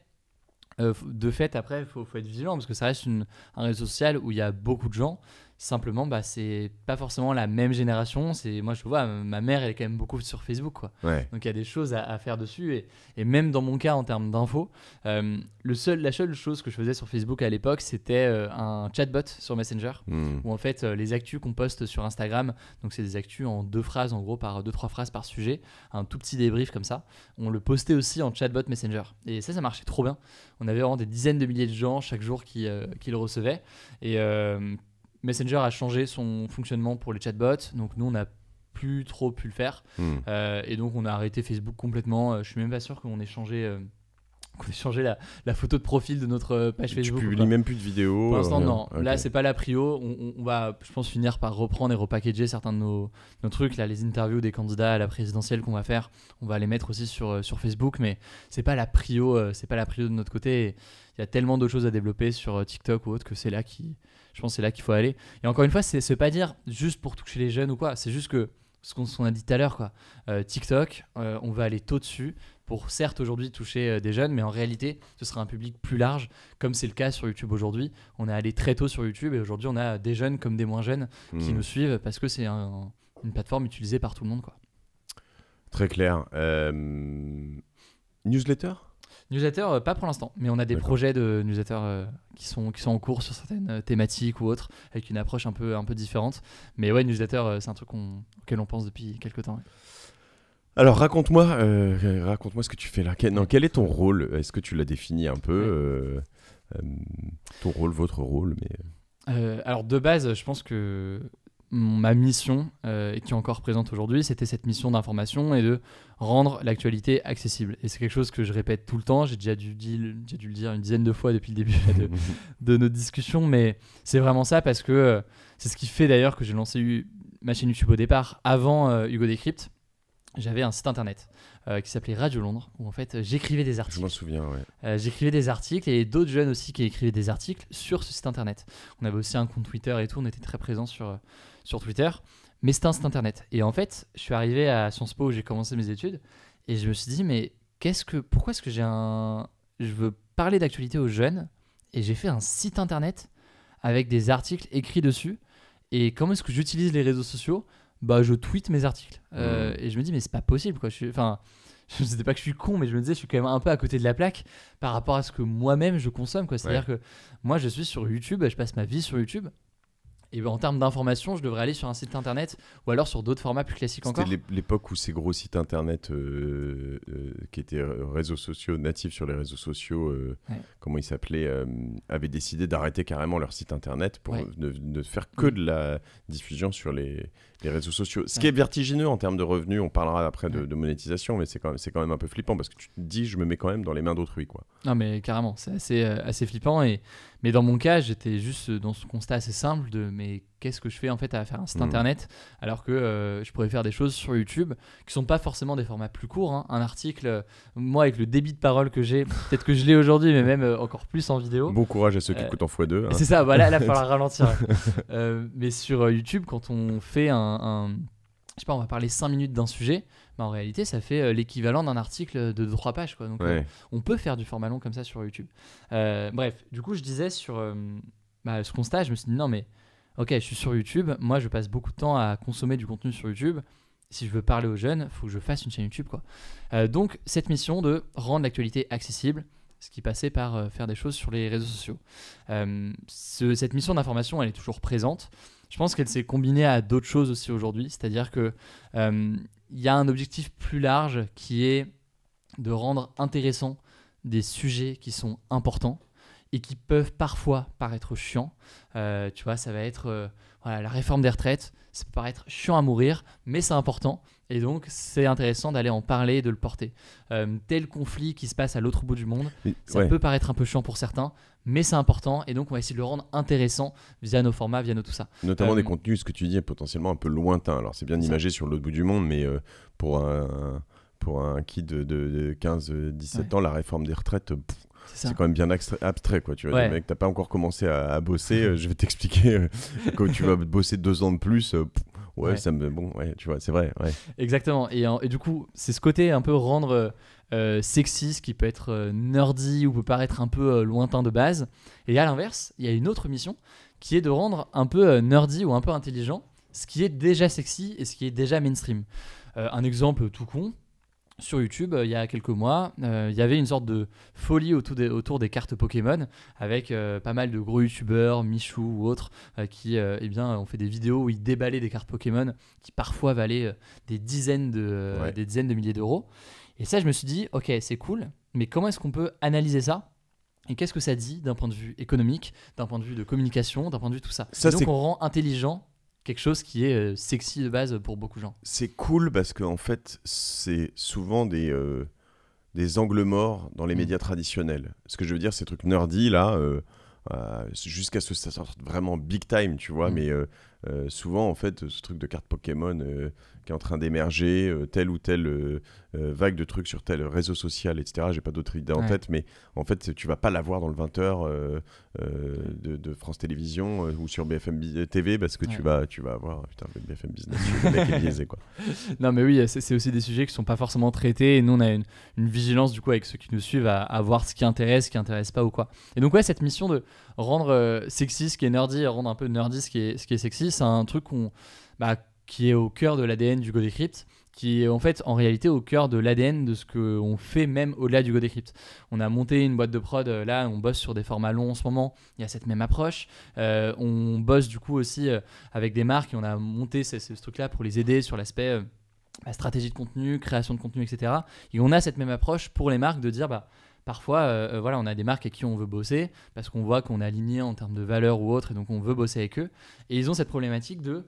de fait, après, faut, faut être vigilant parce que ça reste une, un réseau social où il y a beaucoup de gens. Simplement, bah, c'est pas forcément la même génération. C'est moi, je vois, ma mère, elle est quand même beaucoup sur Facebook, quoi. Donc il y a des choses à, faire dessus, et, et, même dans mon cas en termes d'infos, euh, le seul, la seule chose que je faisais sur Facebook à l'époque, c'était euh, un chatbot sur Messenger, hmm. où en fait euh, les actus qu'on poste sur Instagram, donc c'est des actus en deux phrases, en gros par deux trois phrases par sujet, un tout petit débrief comme ça, on le postait aussi en chatbot Messenger. Et ça, ça marchait trop bien. On avait vraiment des dizaines de milliers de gens chaque jour qui, qui le recevaient, et Messenger a changé son fonctionnement pour les chatbots, donc nous on n'a plus trop pu le faire. Hmm. Euh, et donc on a arrêté Facebook complètement. Euh, je suis même pas sûr qu'on ait changé euh, qu'on ait changé la, photo de profil de notre page Facebook. Tu publies même plus de vidéos. Pour l'instant, non. Là, c'est pas la prio. On, va, je pense, finir par reprendre et repackager certains de nos, nos, trucs. Là, les interviews des candidats à la présidentielle qu'on va faire, on va les mettre aussi sur, sur Facebook. Mais c'est pas la prio. c'est pas la prio de notre côté. Il y a tellement d'autres choses à développer sur TikTok ou autre que c'est là qui, je pense que c'est là qu'il faut aller. Et encore une fois, c'est pas dire juste pour toucher les jeunes ou quoi. C'est juste que ce qu'on a dit tout à l'heure, quoi. Euh, TikTok, euh, on va aller tôt dessus pour certes aujourd'hui toucher euh, des jeunes, mais en réalité, ce sera un public plus large, comme c'est le cas sur YouTube aujourd'hui. On est allé très tôt sur YouTube et aujourd'hui, on a des jeunes comme des moins jeunes qui hmm. nous suivent parce que c'est une plateforme utilisée par tout le monde, quoi. Très clair. Newsletter Newsletter, euh, pas pour l'instant, mais on a des projets de newsletter euh, qui, sont, qui sont en cours sur certaines euh, thématiques ou autres, avec une approche un peu, un peu différente. Mais ouais, newsletter, c'est un truc auquel on pense depuis quelques temps. Alors raconte-moi, raconte-moi ce que tu fais là. Quel, quel est ton rôle Est-ce que tu l'as défini un peu Ton rôle, votre rôle, mais. alors de base, je pense que ma mission, euh, et qui est encore présente aujourd'hui, c'était cette mission d'information et de rendre l'actualité accessible. Et c'est quelque chose que je répète tout le temps, j'ai déjà dû, dû le dire une dizaine de fois depuis le début de, de notre discussion, mais c'est vraiment ça parce que euh, c'est ce qui fait d'ailleurs que j'ai lancé ma chaîne YouTube au départ, avant euh, Hugo Decrypt. j'avais un site internet. Euh, qui s'appelait Radio Londres, où en fait j'écrivais des articles. Je m'en souviens, ouais. Euh, j'écrivais des articles et d'autres jeunes aussi qui écrivaient des articles sur ce site internet. On avait aussi un compte Twitter et tout, on était très présents sur, euh, sur Twitter, mais c'était un site internet. Et en fait, je suis arrivé à Sciences Po où j'ai commencé mes études et je me suis dit, mais qu'est-ce que, pourquoi est-ce que j'ai un. Je veux parler d'actualité aux jeunes et j'ai fait un site internet avec des articles écrits dessus. Et comment est-ce que j'utilise les réseaux sociaux bah, je tweete mes articles. Euh, hmm. Et je me dis, mais c'est pas possible, quoi. Je Enfin, je pas que je suis con, mais je me disais, je suis quand même un peu à côté de la plaque par rapport à ce que moi-même je consomme, quoi. C'est-à-dire que moi, je suis sur YouTube, je passe ma vie sur YouTube. Et ben, en termes d'information, je devrais aller sur un site internet ou alors sur d'autres formats plus classiques encore. C'était l'époque où ces gros sites internet euh, euh, qui étaient réseaux sociaux, natifs sur les réseaux sociaux, comment ils s'appelaient, avaient décidé d'arrêter carrément leur site internet pour ne, faire mmh. que de la diffusion sur les, les réseaux sociaux. Ce qui est vertigineux en termes de revenus, on parlera après de, monétisation, mais c'est quand, même, quand même un peu flippant parce que tu te dis, je me mets quand même dans les mains d'autrui. quoi. Non, mais carrément, c'est assez, euh, assez flippant. Et... Mais dans mon cas, j'étais juste dans ce constat assez simple de qu'est-ce que je fais en fait à faire un site mmh. internet alors que euh, je pourrais faire des choses sur YouTube qui sont pas forcément des formats plus courts. Hein. Un article, euh, moi avec le débit de parole que j'ai, peut-être que je l'ai aujourd'hui, mais même euh, encore plus en vidéo. Bon courage à ceux qui écoutent en x2. Hein. C'est ça, voilà, là, il va falloir ralentir. mais sur YouTube, quand on fait un, un, je sais pas, on va parler 5 minutes d'un sujet, bah, en réalité, ça fait l'équivalent d'un article de 3 pages. Quoi. Donc, on peut faire du format long comme ça sur YouTube. bref, du coup, je disais sur bah, ce constat, je me suis dit non, mais ok, je suis sur YouTube, moi je passe beaucoup de temps à consommer du contenu sur YouTube. Si je veux parler aux jeunes, il faut que je fasse une chaîne YouTube. Quoi. Euh, donc cette mission de rendre l'actualité accessible, ce qui passait par euh, faire des choses sur les réseaux sociaux. Euh, cette mission d'information, elle est toujours présente. Je pense qu'elle s'est combinée à d'autres choses aussi aujourd'hui, c'est-à-dire que il y a un objectif plus large qui est de rendre intéressant des sujets qui sont importants et qui peuvent parfois paraître chiants. Euh, tu vois, ça va être euh, voilà, la réforme des retraites, ça peut paraître chiant à mourir, mais c'est important. Et donc, c'est intéressant d'aller en parler, de le porter. Euh, tel conflit qui se passe à l'autre bout du monde, ça peut paraître un peu chiant pour certains, mais c'est important. Et donc, on va essayer de le rendre intéressant via nos formats, via tout ça. Notamment des contenus, ce que tu dis est potentiellement un peu lointain. Alors, c'est bien imagé sur l'autre bout du monde, mais pour un pour un kid de, de, 15-17 ans, la réforme des retraites, c'est quand même bien abstrait, quoi. Tu vois, mec, t'as pas encore commencé à, bosser, euh, je vais t'expliquer euh, quand tu vas bosser deux ans de plus. Euh, ouais, ça me. Bon, ouais, tu vois, c'est vrai. Exactement. Et, et, du coup, c'est ce côté un peu rendre sexy, ce qui peut être nerdy ou peut paraître un peu lointain de base. Et à l'inverse, il y a une autre mission qui est de rendre un peu nerdy ou un peu intelligent ce qui est déjà sexy et ce qui est déjà mainstream. un exemple tout con, sur YouTube euh, il y a quelques mois, euh, il y avait une sorte de folie autour des, autour des cartes Pokémon, avec euh, pas mal de gros youtubeurs, Michou ou autres, qui eh bien, ont fait des vidéos où ils déballaient des cartes Pokémon qui parfois valaient des, dizaines de, des dizaines de milliers d'euros. Et ça, je me suis dit, ok, c'est cool, mais comment est-ce qu'on peut analyser ça et qu'est-ce que ça dit d'un point de vue économique, d'un point de vue de communication, d'un point de vue de tout ça Donc on rend intelligent quelque chose qui est euh, sexy de base pour beaucoup de gens. C'est cool parce qu'en en fait, c'est souvent des, euh, des angles morts dans les mm. médias traditionnels. Ce que je veux dire, ces trucs nerdy là, euh, jusqu'à ce que ça sorte vraiment big time, tu vois, mm. mais souvent en fait, ce truc de carte Pokémon qui est en train d'émerger, euh, telle ou telle euh, euh, vague de trucs sur tel réseau social, etc. J'ai pas d'autres idées en tête, mais en fait, tu vas pas l'avoir dans le 20h de, France Télévisions ou sur BFM TV parce que tu, vas, tu vas avoir putain, BFM Business, le mec est biaisé, quoi. Non, mais oui, c'est aussi des sujets qui sont pas forcément traités et nous, on a une, vigilance du coup avec ceux qui nous suivent à, voir ce qui intéresse, ce qui intéresse pas ou quoi. Et donc, ouais, cette mission de rendre sexy ce qui est nerdy, rendre un peu nerdy ce qui est, ce qui est sexy, c'est un truc qu'on. Bah, qui est au cœur de l'ADN du GoDecrypt, qui est en fait en réalité au cœur de l'ADN de ce qu'on fait même au-delà du GoDecrypt. On a monté une boîte de prod, euh, là on bosse sur des formats longs en ce moment, il y a cette même approche. Euh, on bosse du coup aussi euh, avec des marques et on a monté ce, ce truc-là pour les aider sur l'aspect... Bah, stratégie de contenu, création de contenu, etc. Et on a cette même approche pour les marques de dire, bah, parfois, voilà, on a des marques avec qui on veut bosser parce qu'on voit qu'on est aligné en termes de valeur ou autre, et donc on veut bosser avec eux. Et ils ont cette problématique de,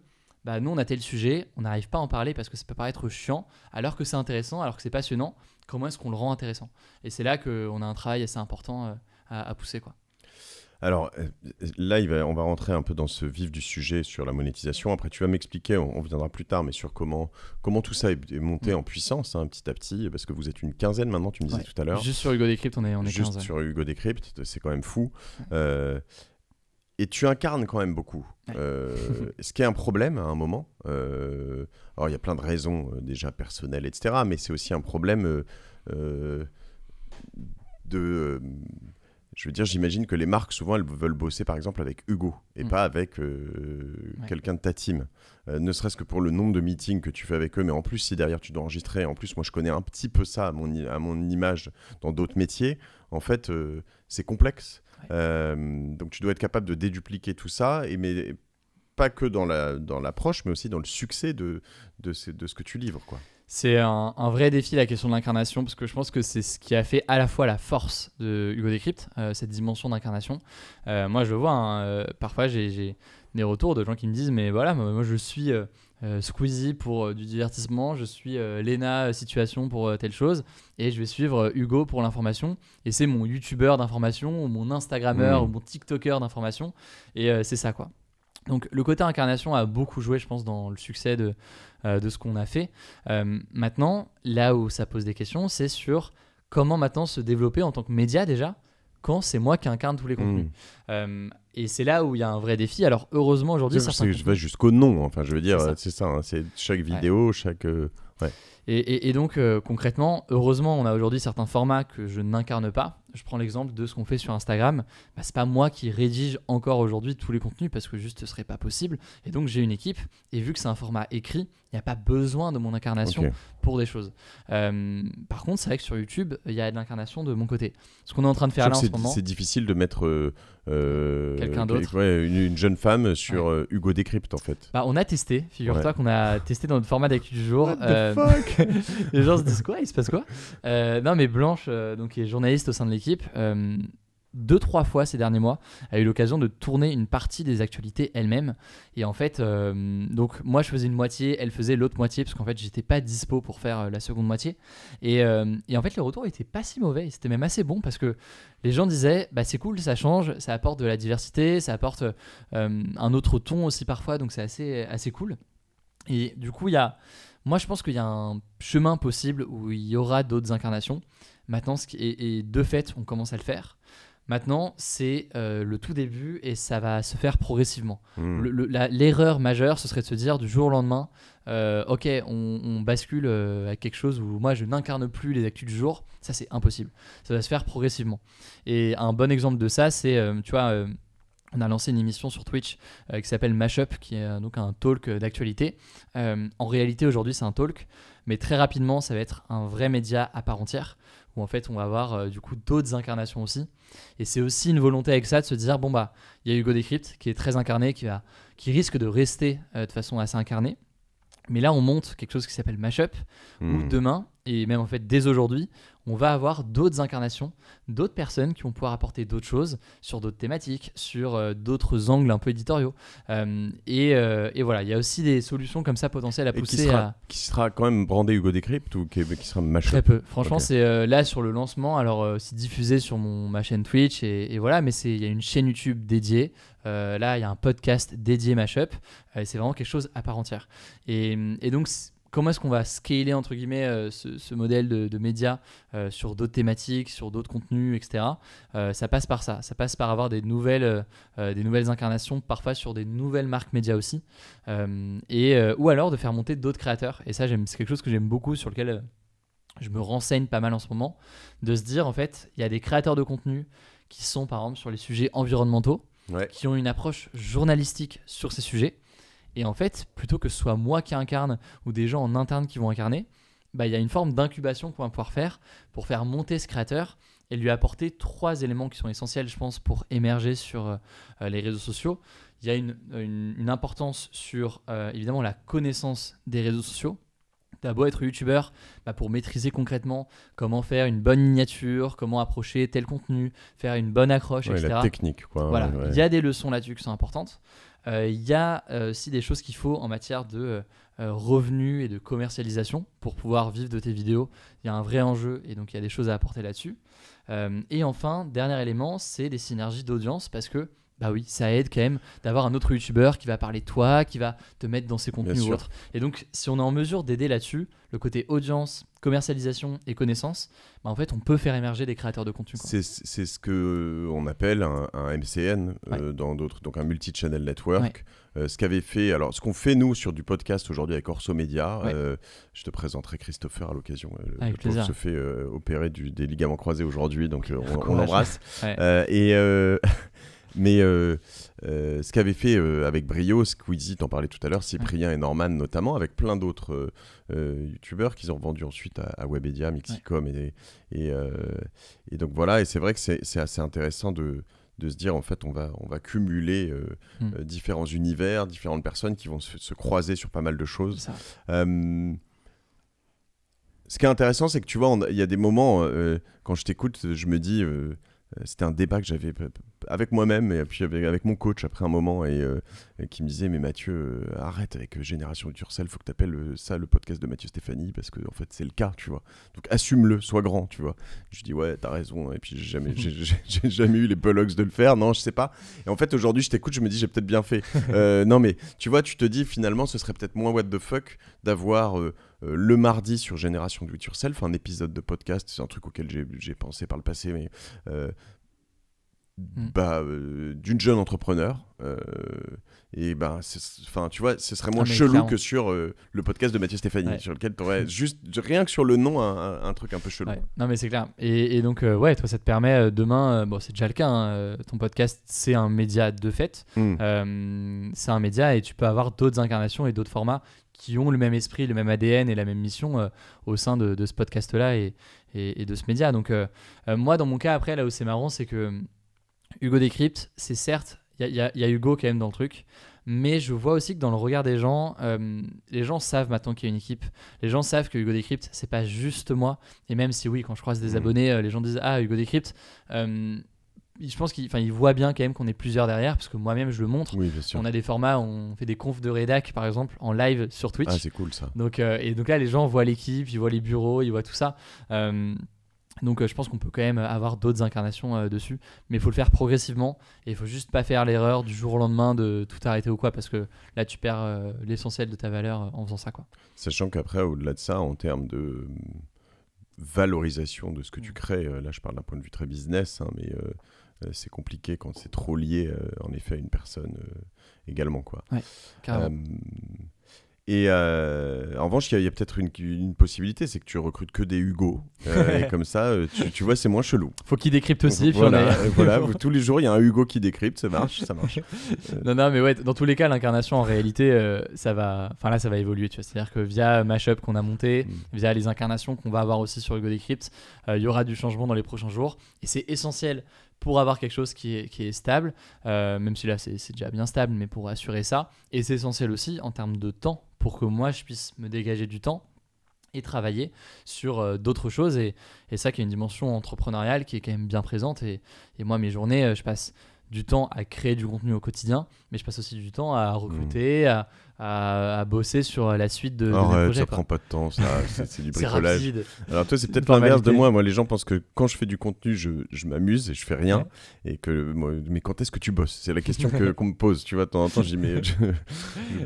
bah, nous on a tel sujet, on n'arrive pas à en parler parce que ça peut paraître chiant, alors que c'est intéressant, alors que c'est passionnant, comment est-ce qu'on le rend intéressant Et c'est là qu'on a un travail assez important euh, à, pousser quoi. Alors euh, là, il on va rentrer un peu dans ce vif du sujet sur la monétisation. Après, tu vas m'expliquer, on, viendra plus tard, mais sur comment, comment tout ça est monté en puissance un hein, petit à petit, parce que vous êtes une quinzaine maintenant, tu me disais tout à l'heure. Juste sur Hugo Decrypt, on est, on Juste sur Hugo Decrypt, c'est quand même fou. Euh, et tu incarnes quand même beaucoup. Euh, ce qui est un problème à un moment. Euh, alors, il y a plein de raisons, euh, déjà personnelles, etc. Mais c'est aussi un problème de. je veux dire, j'imagine que les marques, souvent, elles veulent bosser, par exemple, avec Hugo et mm. pas avec quelqu'un de ta team. ne serait-ce que pour le nombre de meetings que tu fais avec eux. Mais en plus, si derrière tu dois enregistrer, en plus, moi, je connais un petit peu ça à mon image dans d'autres métiers. En fait, c'est complexe. Euh, donc tu dois être capable de dédupliquer tout ça, et mais pas que dans l'approche, la, dans mais aussi dans le succès de, de, ce, que tu livres. quoi. C'est un, vrai défi la question de l'incarnation, parce que je pense que c'est ce qui a fait à la fois la force de Hugo Décrypte, euh, cette dimension d'incarnation. Euh, moi je vois, hein, parfois j'ai des retours de gens qui me disent, mais voilà, moi je suis... Euh, Squeezie pour euh, du divertissement, je suis Léna euh, Lena Situation pour telle chose, et je vais suivre Hugo pour l'information. Et c'est mon youtubeur d'information, ou mon Instagrammeur, mm. ou mon TikToker d'information, et c'est ça quoi. Donc le côté incarnation a beaucoup joué, je pense, dans le succès de ce qu'on a fait. maintenant, là où ça pose des questions, c'est sur comment maintenant se développer en tant que média déjà, quand c'est moi qui incarne tous les mm. contenus. Euh, et c'est là où il y a un vrai défi. Alors heureusement aujourd'hui, certains... je vais jusqu'au nom. Enfin, je veux dire, c'est ça. C'est hein, chaque vidéo, chaque. Euh, et, donc euh, concrètement, heureusement, on a aujourd'hui certains formats que je n'incarne pas je prends l'exemple de ce qu'on fait sur Instagram, bah, c'est pas moi qui rédige encore aujourd'hui tous les contenus parce que juste ce serait pas possible. Et donc j'ai une équipe et vu que c'est un format écrit, il n'y a pas besoin de mon incarnation pour des choses. Euh, par contre, c'est vrai que sur YouTube, il y a de l'incarnation de mon côté. Ce qu'on est en train de faire là en ce moment. C'est difficile de mettre euh, euh, quelqu'un d'autre, une, jeune femme sur Hugo Décrypte en fait. Bah, on a testé, figure-toi qu'on a testé dans notre format d'actu du jour. What the fuck les gens se disent quoi Il se passe quoi Non, mais Blanche, donc qui est journaliste au sein de équipe, euh, deux, trois fois ces derniers mois, a eu l'occasion de tourner une partie des actualités elle-même. Et en fait, euh, donc moi je faisais une moitié, elle faisait l'autre moitié, parce qu'en fait j'étais pas dispo pour faire euh, la seconde moitié. Et, et en fait, le retour étaient pas si mauvais, c'était même assez bon parce que les gens disaient bah c'est cool, ça change, ça apporte de la diversité, ça apporte un autre ton aussi parfois, donc c'est assez, assez cool. Et du coup, il y a. Moi je pense qu'il y a un chemin possible où il y aura d'autres incarnations. Maintenant, ce et de fait, on commence à le faire. Maintenant, c'est euh, le tout début et ça va se faire progressivement. Hmm. L'erreur majeure, ce serait de se dire du jour au lendemain, euh, ok, on, bascule euh, à quelque chose où moi je n'incarne plus les actus du jour. Ça, c'est impossible. Ça va se faire progressivement. Et un bon exemple de ça, c'est, tu vois, on a lancé une émission sur Twitch qui s'appelle Mashup, qui est donc un talk d'actualité. en réalité, aujourd'hui, c'est un talk, mais très rapidement, ça va être un vrai média à part entière où en fait on va avoir euh, du coup d'autres incarnations aussi. Et c'est aussi une volonté avec ça de se dire bon bah il y a Hugo decrypt qui est très incarné, qui, qui risque de rester euh, de façon assez incarnée. Mais là on monte quelque chose qui s'appelle Mashup, où hmm. demain, et même en fait dès aujourd'hui, on va avoir d'autres incarnations, d'autres personnes qui vont pouvoir apporter d'autres choses sur d'autres thématiques, sur euh, d'autres angles un peu éditoriaux. Euh, et, euh, et, voilà, il y a aussi des solutions comme ça potentielles à pousser. qui, sera, à... qui sera quand même brandé Hugo Decrypt ou qui, qui sera mashup Très peu. Franchement, c'est là sur le lancement. Alors, c'est diffusé sur mon, ma chaîne Twitch et, voilà, mais il y a une chaîne YouTube dédiée. là, il y a un podcast dédié Mashup. c'est vraiment quelque chose à part entière. Et, et donc, comment est-ce qu'on va scaler entre guillemets euh, ce, modèle de, médias euh, sur d'autres thématiques, sur d'autres contenus, etc. Euh, ça passe par ça. Ça passe par avoir des nouvelles, des nouvelles incarnations, parfois sur des nouvelles marques médias aussi, et ou alors de faire monter d'autres créateurs. Et ça, j'aime, c'est quelque chose que j'aime beaucoup sur lequel je me renseigne pas mal en ce moment, de se dire en fait, il y a des créateurs de contenu qui sont par exemple sur les sujets environnementaux, qui ont une approche journalistique sur ces sujets et en fait, plutôt que ce soit moi qui incarne ou des gens en interne qui vont incarner, bah, il y a une forme d'incubation qu'on va pouvoir faire pour faire monter ce créateur et lui apporter trois éléments qui sont essentiels, je pense, pour émerger sur euh, les réseaux sociaux. Il y a une, importance sur, euh, évidemment, la connaissance des réseaux sociaux. D'abord être youtubeur, bah, pour maîtriser concrètement comment faire une bonne miniature, comment approcher tel contenu, faire une bonne accroche, etc. La technique, hein, Voilà, il y a des leçons là-dessus qui sont importantes. Il euh, y a euh, aussi des choses qu'il faut en matière de euh, revenus et de commercialisation pour pouvoir vivre de tes vidéos. Il y a un vrai enjeu et donc il y a des choses à apporter là-dessus. et enfin, dernier élément, c'est des synergies d'audience parce que bah oui, ça aide quand même d'avoir un autre youtubeur qui va parler de toi, qui va te mettre dans ses contenus ou autres. Et donc, si on est en mesure d'aider là-dessus, le côté audience commercialisation et connaissance, bah, en fait, on peut faire émerger des créateurs de contenu. C'est ce que euh, on appelle un, MCN euh, dans d'autres, donc un multi-channel network. Euh, ce qu'avait fait, alors ce qu'on fait nous sur du podcast aujourd'hui avec Orso Media, je te présenterai Christopher à l'occasion. Il se fait opérer du, des ligaments croisés aujourd'hui, donc on, l'embrasse. et Mais euh, euh, ce qu'avait fait euh, avec brio Squeezie, t'en parlais tout à l'heure, Cyprien et Norman notamment, avec plein d'autres youtubeurs qu'ils ont vendu ensuite à, Webedia, Mixicom. Et, et, donc voilà, et c'est vrai que c'est assez intéressant de, de se dire en fait on va, on va cumuler hmm. différents univers, différentes personnes qui vont se, croiser sur pas mal de choses. ce qui est intéressant c'est que tu vois, il y a des moments, quand je t'écoute, je me dis, c'était un débat que j'avais avec moi-même et puis avec, avec, mon coach après un moment et, euh, qui me disait mais Mathieu euh, arrête avec euh, génération Génération self faut que tu appelles ça le podcast de Mathieu Stéphanie parce que en fait c'est le cas tu vois donc assume-le sois grand tu vois je dis ouais t'as raison et puis j'ai jamais j'ai jamais eu les bollocks de le faire non je sais pas et en fait aujourd'hui je t'écoute je me dis j'ai peut-être bien fait non mais tu vois tu te dis finalement ce serait peut-être moins what the fuck d'avoir le mardi sur Génération de It Yourself, un épisode de podcast, c'est un truc auquel j'ai pensé par le passé, mais Mm. bah, euh, d'une jeune entrepreneur. Euh, et ben, enfin, tu vois, ce serait moins ah, chelou que sur euh, le podcast de Mathieu Stéphanie, sur lequel tu aurais juste rien que sur le nom un, truc un peu chelou. Non, mais c'est clair. Et, et donc, ouais, toi, ça te permet demain. bon, c'est déjà le cas. Hein, ton podcast, c'est un média de fait. Mm. c'est un média et tu peux avoir d'autres incarnations et d'autres formats qui ont le même esprit, le même ADN et la même mission au sein de, ce podcast-là et, de ce média. Donc moi, dans mon cas, après, là où c'est marrant, c'est que Hugo décrypte, c'est certes, il y, a Hugo quand même dans le truc, mais je vois aussi que dans le regard des gens, euh, les gens savent maintenant qu'il y a une équipe. Les gens savent que Hugo Décrypte, c'est pas juste moi. Et même si oui, quand je croise des mhm. abonnés, euh, les gens disent Ah, Hugo Décrypte. Euh, je pense qu'ils voient bien quand même qu'on est plusieurs derrière, parce que moi-même je le montre. Oui, On a des formats, on fait des confs de rédac par exemple en live sur Twitch. Ah, c'est cool ça. Donc, et donc là, les gens voient l'équipe, ils voient les bureaux, ils voient tout ça. Donc euh, je pense qu'on peut quand même avoir d'autres incarnations euh, dessus, mais il faut le faire progressivement et il faut juste pas faire l'erreur du jour au lendemain de tout arrêter ou quoi, parce que là tu perds euh, l'essentiel de ta valeur en faisant ça. Quoi. Sachant qu'après, au-delà de ça, en termes de mm, valorisation de ce que tu mm. crées, là je parle d'un point de vue très business, hein, mais c'est compliqué quand c'est trop lié en effet à une personne également. Quoi. Et euh, en revanche, il y a, peut-être une, possibilité, c'est que tu recrutes que des Hugo. Euh, et comme ça, euh, tu, vois, c'est moins chelou. Faut qu'il décrypte aussi. Voilà, tous les jours, il y a un Hugo qui décrypte, ça marche, ça marche. non, non, mais ouais, dans tous les cas, l'incarnation, en réalité, ça va. Enfin là, ça va évoluer, tu vois. C'est-à-dire que via Mashup qu'on a monté, mm. via les incarnations qu'on va avoir aussi sur Hugo decrypt il y aura du changement dans les prochains jours. Et c'est essentiel pour avoir quelque chose qui qui est stable, même si là c'est déjà bien stable, mais pour assurer ça. Et c'est essentiel aussi en termes de temps pour que moi je puisse me dégager du temps et travailler sur euh, d'autres choses. Et, ça qui est une dimension entrepreneuriale qui est quand même bien présente. Et, et moi, mes journées, euh, je passe du temps à créer du contenu au quotidien, mais je passe aussi du temps à recruter, hmm. à, bosser sur la suite de, ah Ça prend pas de temps, c'est du bricolage. Alors toi, c'est peut-être l'inverse de moi. Moi, les gens pensent que quand je fais du contenu, je, m'amuse et je fais rien. Et que mais quand est-ce que tu bosses C'est la question qu'on me pose. Tu vois, de temps je dis mais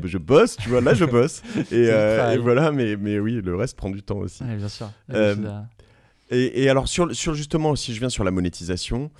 je, bosse. Tu vois, là, je bosse. Et, euh, voilà. Mais oui, le reste prend du temps aussi. bien sûr. Euh, euh, et, alors sur, sur justement, si je viens sur la monétisation,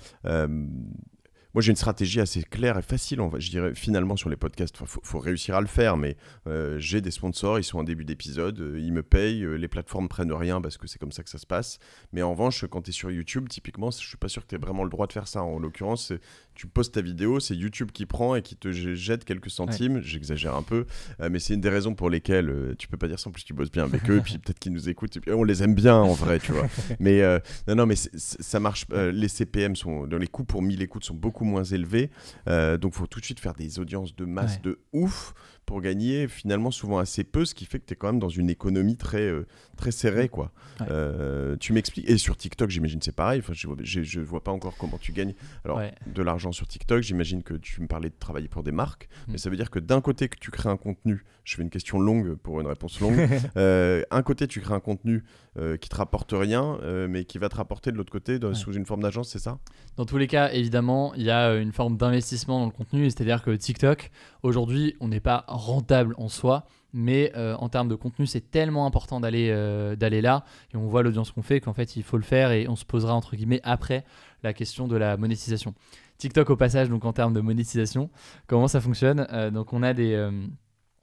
moi, j'ai une stratégie assez claire et facile, je dirais, finalement, sur les podcasts. Il faut, réussir à le faire, mais euh, j'ai des sponsors, ils sont en début d'épisode, euh, ils me payent, euh, les plateformes prennent rien parce que c'est comme ça que ça se passe. Mais en revanche, quand tu es sur YouTube, typiquement, je suis pas sûr que tu aies vraiment le droit de faire ça. En l'occurrence, tu postes ta vidéo, c'est YouTube qui prend et qui te jette quelques centimes. J'exagère un peu, euh, mais c'est une des raisons pour lesquelles euh, tu peux pas dire sans plus, tu bosses bien avec eux, puis peut-être qu'ils nous écoutent. Et puis, on les aime bien en vrai, tu vois. Mais euh, non, non, mais ça marche. les CPM sont dans les coûts pour 1000 écoutes sont beaucoup moins élevés, donc faut tout de suite faire des audiences de masse de ouf pour gagner finalement souvent assez peu, ce qui fait que tu es quand même dans une économie très, euh, très serrée. Quoi. Euh, tu m'expliques, et sur TikTok j'imagine c'est pareil, enfin, je, je, vois pas encore comment tu gagnes Alors, de l'argent sur TikTok, j'imagine que tu me parlais de travailler pour des marques, mais mmh. ça veut dire que d'un côté que tu crées un contenu je fais une question longue pour une réponse longue. Euh, un côté, tu crées un contenu qui euh, qui te rapporte rien, euh, mais qui va te rapporter de l'autre côté sous une forme d'agence, c'est ça Dans tous les cas, évidemment, il y a une forme d'investissement dans le contenu, c'est-à-dire que TikTok, aujourd'hui, on n'est pas rentable en soi. Mais en termes de contenu, c'est tellement important d'aller d'aller là. Et on voit l'audience qu'on fait qu'en fait, il faut le faire et on se posera, entre guillemets, après la question de la monétisation. TikTok, au passage, donc en termes de monétisation, comment ça fonctionne Donc, on a des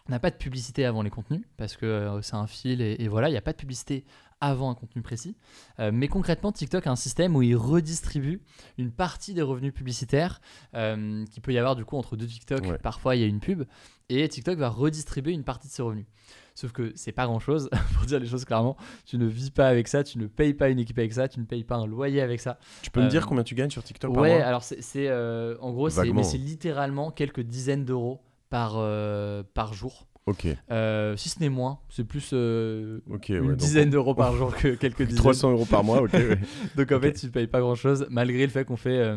on n'a pas de publicité avant les contenus, parce que euh, c'est un fil, et, voilà, il n'y a pas de publicité avant un contenu précis. Euh, mais concrètement, TikTok a un système où il redistribue une partie des revenus publicitaires euh, qui peut y avoir du coup entre deux TikTok. Parfois, il y a une pub et TikTok va redistribuer une partie de ses revenus. Sauf que c'est pas grand chose, pour dire les choses clairement. Tu ne vis pas avec ça, tu ne payes pas une équipe avec ça, tu ne payes pas un loyer avec ça. Tu peux me dire combien tu gagnes sur TikTok Ouais, alors c'est en gros, c'est littéralement quelques dizaines d'euros par, euh, par jour. Ok. Euh, si ce n'est moins, c'est plus euh, une dizaine d'euros par jour que quelques dizaines. 300 euros par mois, ok. Ouais. donc en fait, tu ne payes pas grand-chose, malgré le fait qu'on fait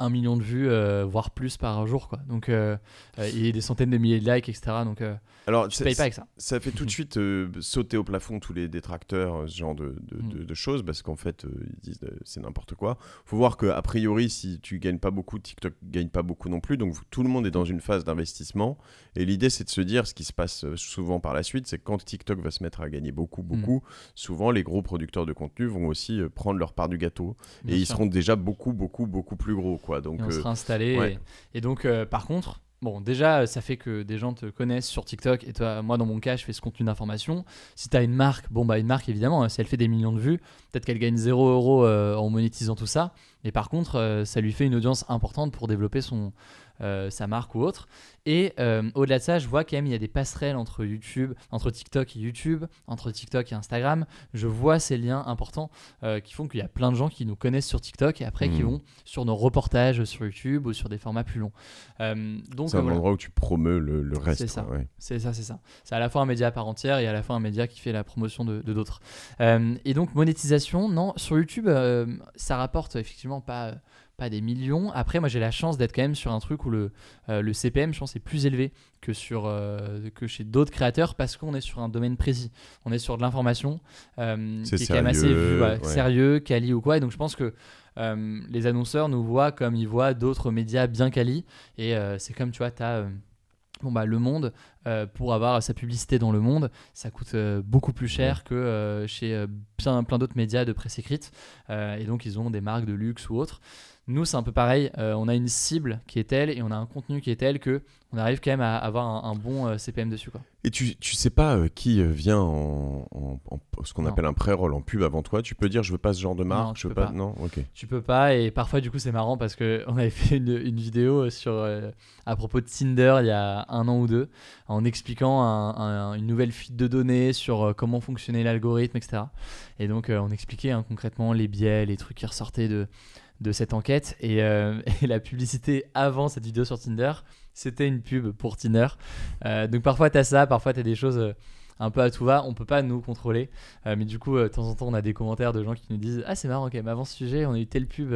un million de vues, euh, voire plus par jour, quoi. Donc, euh, euh, y a des centaines de milliers de likes, etc. Donc, Alors, ça, pas ça. Ça fait tout de suite sauter au plafond tous les détracteurs, ce genre mm. de, de, choses, parce qu'en fait, ils disent c'est n'importe quoi. Faut voir que a priori, si tu gagnes pas beaucoup, TikTok gagne pas beaucoup non plus. Donc, tout le monde est dans une phase d'investissement. Et l'idée, c'est de se dire ce qui se passe souvent par la suite, c'est que quand TikTok va se mettre à gagner beaucoup, mm. beaucoup, souvent les gros producteurs de contenu vont aussi prendre leur part du gâteau. et ils seront déjà beaucoup, beaucoup, beaucoup plus gros. Donc, on euh, sera installé. Et, donc, euh, par contre, Bon, déjà, euh, ça fait que des gens te connaissent sur TikTok et toi, moi, dans mon cas, je fais ce contenu d'information. Si tu as une marque, bon, bah, une marque, évidemment, hein, si elle fait des millions de vues, peut-être qu'elle gagne 0 euros en monétisant tout ça. Mais par contre, euh, ça lui fait une audience importante pour développer son, euh, sa marque ou autre. Et euh, au-delà de ça, je vois quand même il y a des passerelles entre YouTube, entre TikTok et YouTube, entre TikTok et Instagram. Je vois ces liens importants qui font qu'il y a plein de gens qui nous connaissent sur TikTok et après qui mmh. vont sur nos reportages sur YouTube ou sur des formats plus longs. donc c'est un endroit où tu promeus le, le reste. C'est ça. C'est ça, c'est ça. C'est à la fois un média à part entière et à la fois un média qui fait la promotion de d'autres. et donc monétisation, non, sur YouTube, ça rapporte effectivement pas, euh, pas des millions. Après, moi j'ai la chance d'être quand même sur un truc où le, euh, le CPM, je pense, est plus élevé que, sur, euh, que chez d'autres créateurs parce qu'on est sur un domaine précis. On est sur de l'information qui est quand même assez vu, sérieux, quali ou quoi. Et donc je pense que les annonceurs nous voient comme ils voient d'autres médias bien quali. Et c'est comme, tu vois, tu as Bon bah, le Monde, euh, pour avoir sa publicité dans le Monde, ça coûte euh, beaucoup plus cher que euh, chez plein, plein d'autres médias de presse écrite. et donc, ils ont des marques de luxe ou autres. Nous, c'est un peu pareil. Euh, on a une cible qui est telle et on a un contenu qui est tel que on arrive quand même à avoir un, bon euh, CPM dessus. Et tu, tu sais pas euh, qui vient en, ce qu'on appelle un pré-roll en pub avant toi. Tu peux dire je veux pas ce genre de marque. tu je peux pas. Non, ok. Tu peux pas. Et parfois, du coup, c'est marrant parce que on avait fait une, vidéo sur à propos de Tinder il y a un an ou deux en expliquant une nouvelle fuite de données sur comment fonctionnait l'algorithme, etc. Et donc, on expliquait hein, concrètement les biais, les trucs qui ressortaient de de cette enquête. Euh, et, la publicité avant cette vidéo sur Tinder, c'était une pub pour Tinder. Euh, donc parfois, tu as ça, parfois, tu as des choses euh, un peu à tout va. On peut pas nous contrôler. mais du coup, de temps en temps, on a des commentaires de gens qui nous disent Ah, c'est marrant, ok, mais avant ce sujet, on a eu telle pub.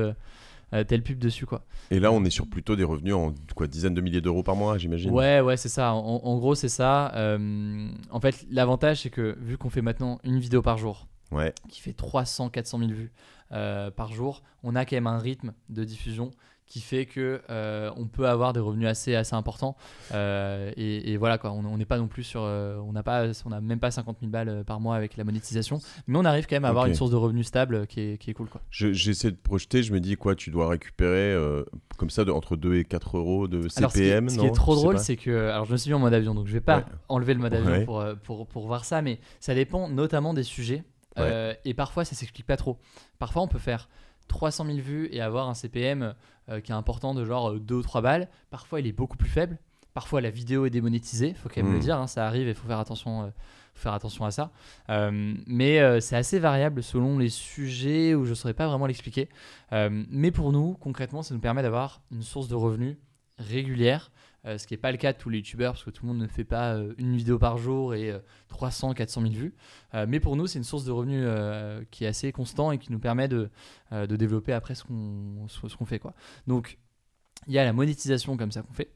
telle pub dessus quoi. Et là on est sur plutôt des revenus en quoi dizaines de milliers d'euros par mois j'imagine. Ouais ouais c'est ça. En, gros c'est ça. en fait l'avantage c'est que vu qu'on fait maintenant une vidéo par jour, ouais. qui fait 300 400 000 vues, euh, par jour, on a quand même un rythme de diffusion qui fait que euh, on peut avoir des revenus assez assez importants euh, et, voilà quoi on n'est pas non plus sur on n'a pas on même pas 50 000 balles par mois avec la monétisation mais on arrive quand même à avoir une source de revenus stable qui est, qui est cool quoi j'essaie de projeter je me dis quoi tu dois récupérer comme ça de, entre 2 et 4 euros de CPM ce, qui, est trop drôle c'est que alors je me suis mis en mode avion donc je vais pas enlever le mode avion pour, pour voir ça mais ça dépend notamment des sujets euh, et parfois, ça s'explique pas trop. Parfois, on peut faire 300 000 vues et avoir un CPM euh, qui est important de genre 2 euh, ou 3 balles. Parfois, il est beaucoup plus faible. Parfois, la vidéo est démonétisée. Faut quand même le hmm. dire, hein, ça arrive et faut faire attention. faut faire attention à ça. mais c'est assez variable selon les sujets où je ne saurais pas vraiment l'expliquer. mais pour nous, concrètement, ça nous permet d'avoir une source de revenus régulière euh, ce qui n'est pas le cas de tous les youtubeurs, parce que tout le monde ne fait pas euh, une vidéo par jour et 300, 400 000 vues. Euh, mais pour nous, c'est une source de revenus qui est assez constant et qui nous permet de, développer après ce qu'on ce, qu'on fait. Quoi. Donc, il y a la monétisation comme ça qu'on fait.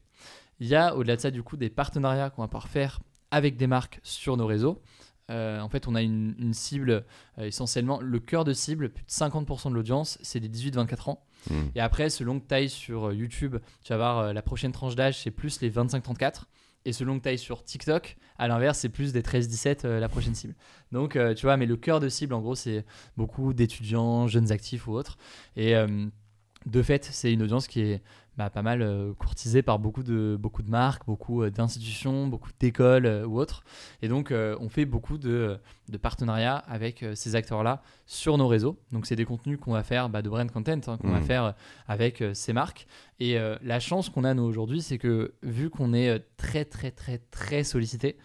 Il y a au-delà de ça, du coup, des partenariats qu'on va pouvoir faire avec des marques sur nos réseaux. en fait, on a une, cible essentiellement, le cœur de cible, plus de 50% de l'audience, c'est des 18-24 ans. Mm. Et après, selon que tu sur euh, YouTube, tu vas voir euh, la prochaine tranche d'âge, c'est plus les 25-34. Et selon que tu sur TikTok, à l'inverse, c'est plus des 13-17 euh, la prochaine cible. Donc, tu vois, mais le cœur de cible, en gros, c'est beaucoup d'étudiants, jeunes actifs ou autres. Et de fait, c'est une audience qui est bah, pas mal euh, courtisé par beaucoup de, beaucoup de marques, beaucoup euh, d'institutions, beaucoup d'écoles euh, ou autres. Et donc, on fait beaucoup de, partenariats avec ces acteurs-là sur nos réseaux. Donc, c'est des contenus qu'on va faire bah, de brand content, hein, qu'on va mm. faire avec ces marques. Et la chance qu'on a, nous, aujourd'hui, c'est que vu qu'on est très, très, très, très sollicité,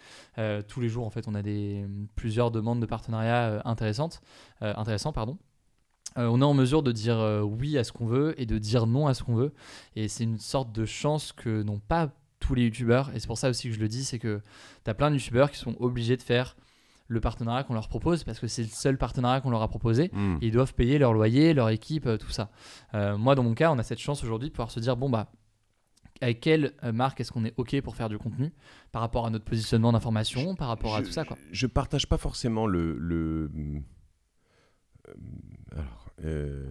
tous les jours, en fait, on a des, plusieurs demandes de partenariats intéressantes, intéressants, pardon. Euh, on est en mesure de dire euh, oui à ce qu'on veut et de dire non à ce qu'on veut. Et c'est une sorte de chance que n'ont pas tous les youtubeurs. Et c'est pour ça aussi que je le dis, c'est que tu as plein de youtubeurs qui sont obligés de faire le partenariat qu'on leur propose parce que c'est le seul partenariat qu'on leur a proposé. Hmm. ils doivent payer leur loyer, leur équipe, euh, tout ça. moi, dans mon cas, on a cette chance aujourd'hui de pouvoir se dire, bon bah avec quelle marque est-ce qu'on est OK pour faire du contenu par rapport à notre positionnement d'information, par rapport à tout ça quoi. Je partage pas forcément le... le... Alors euh,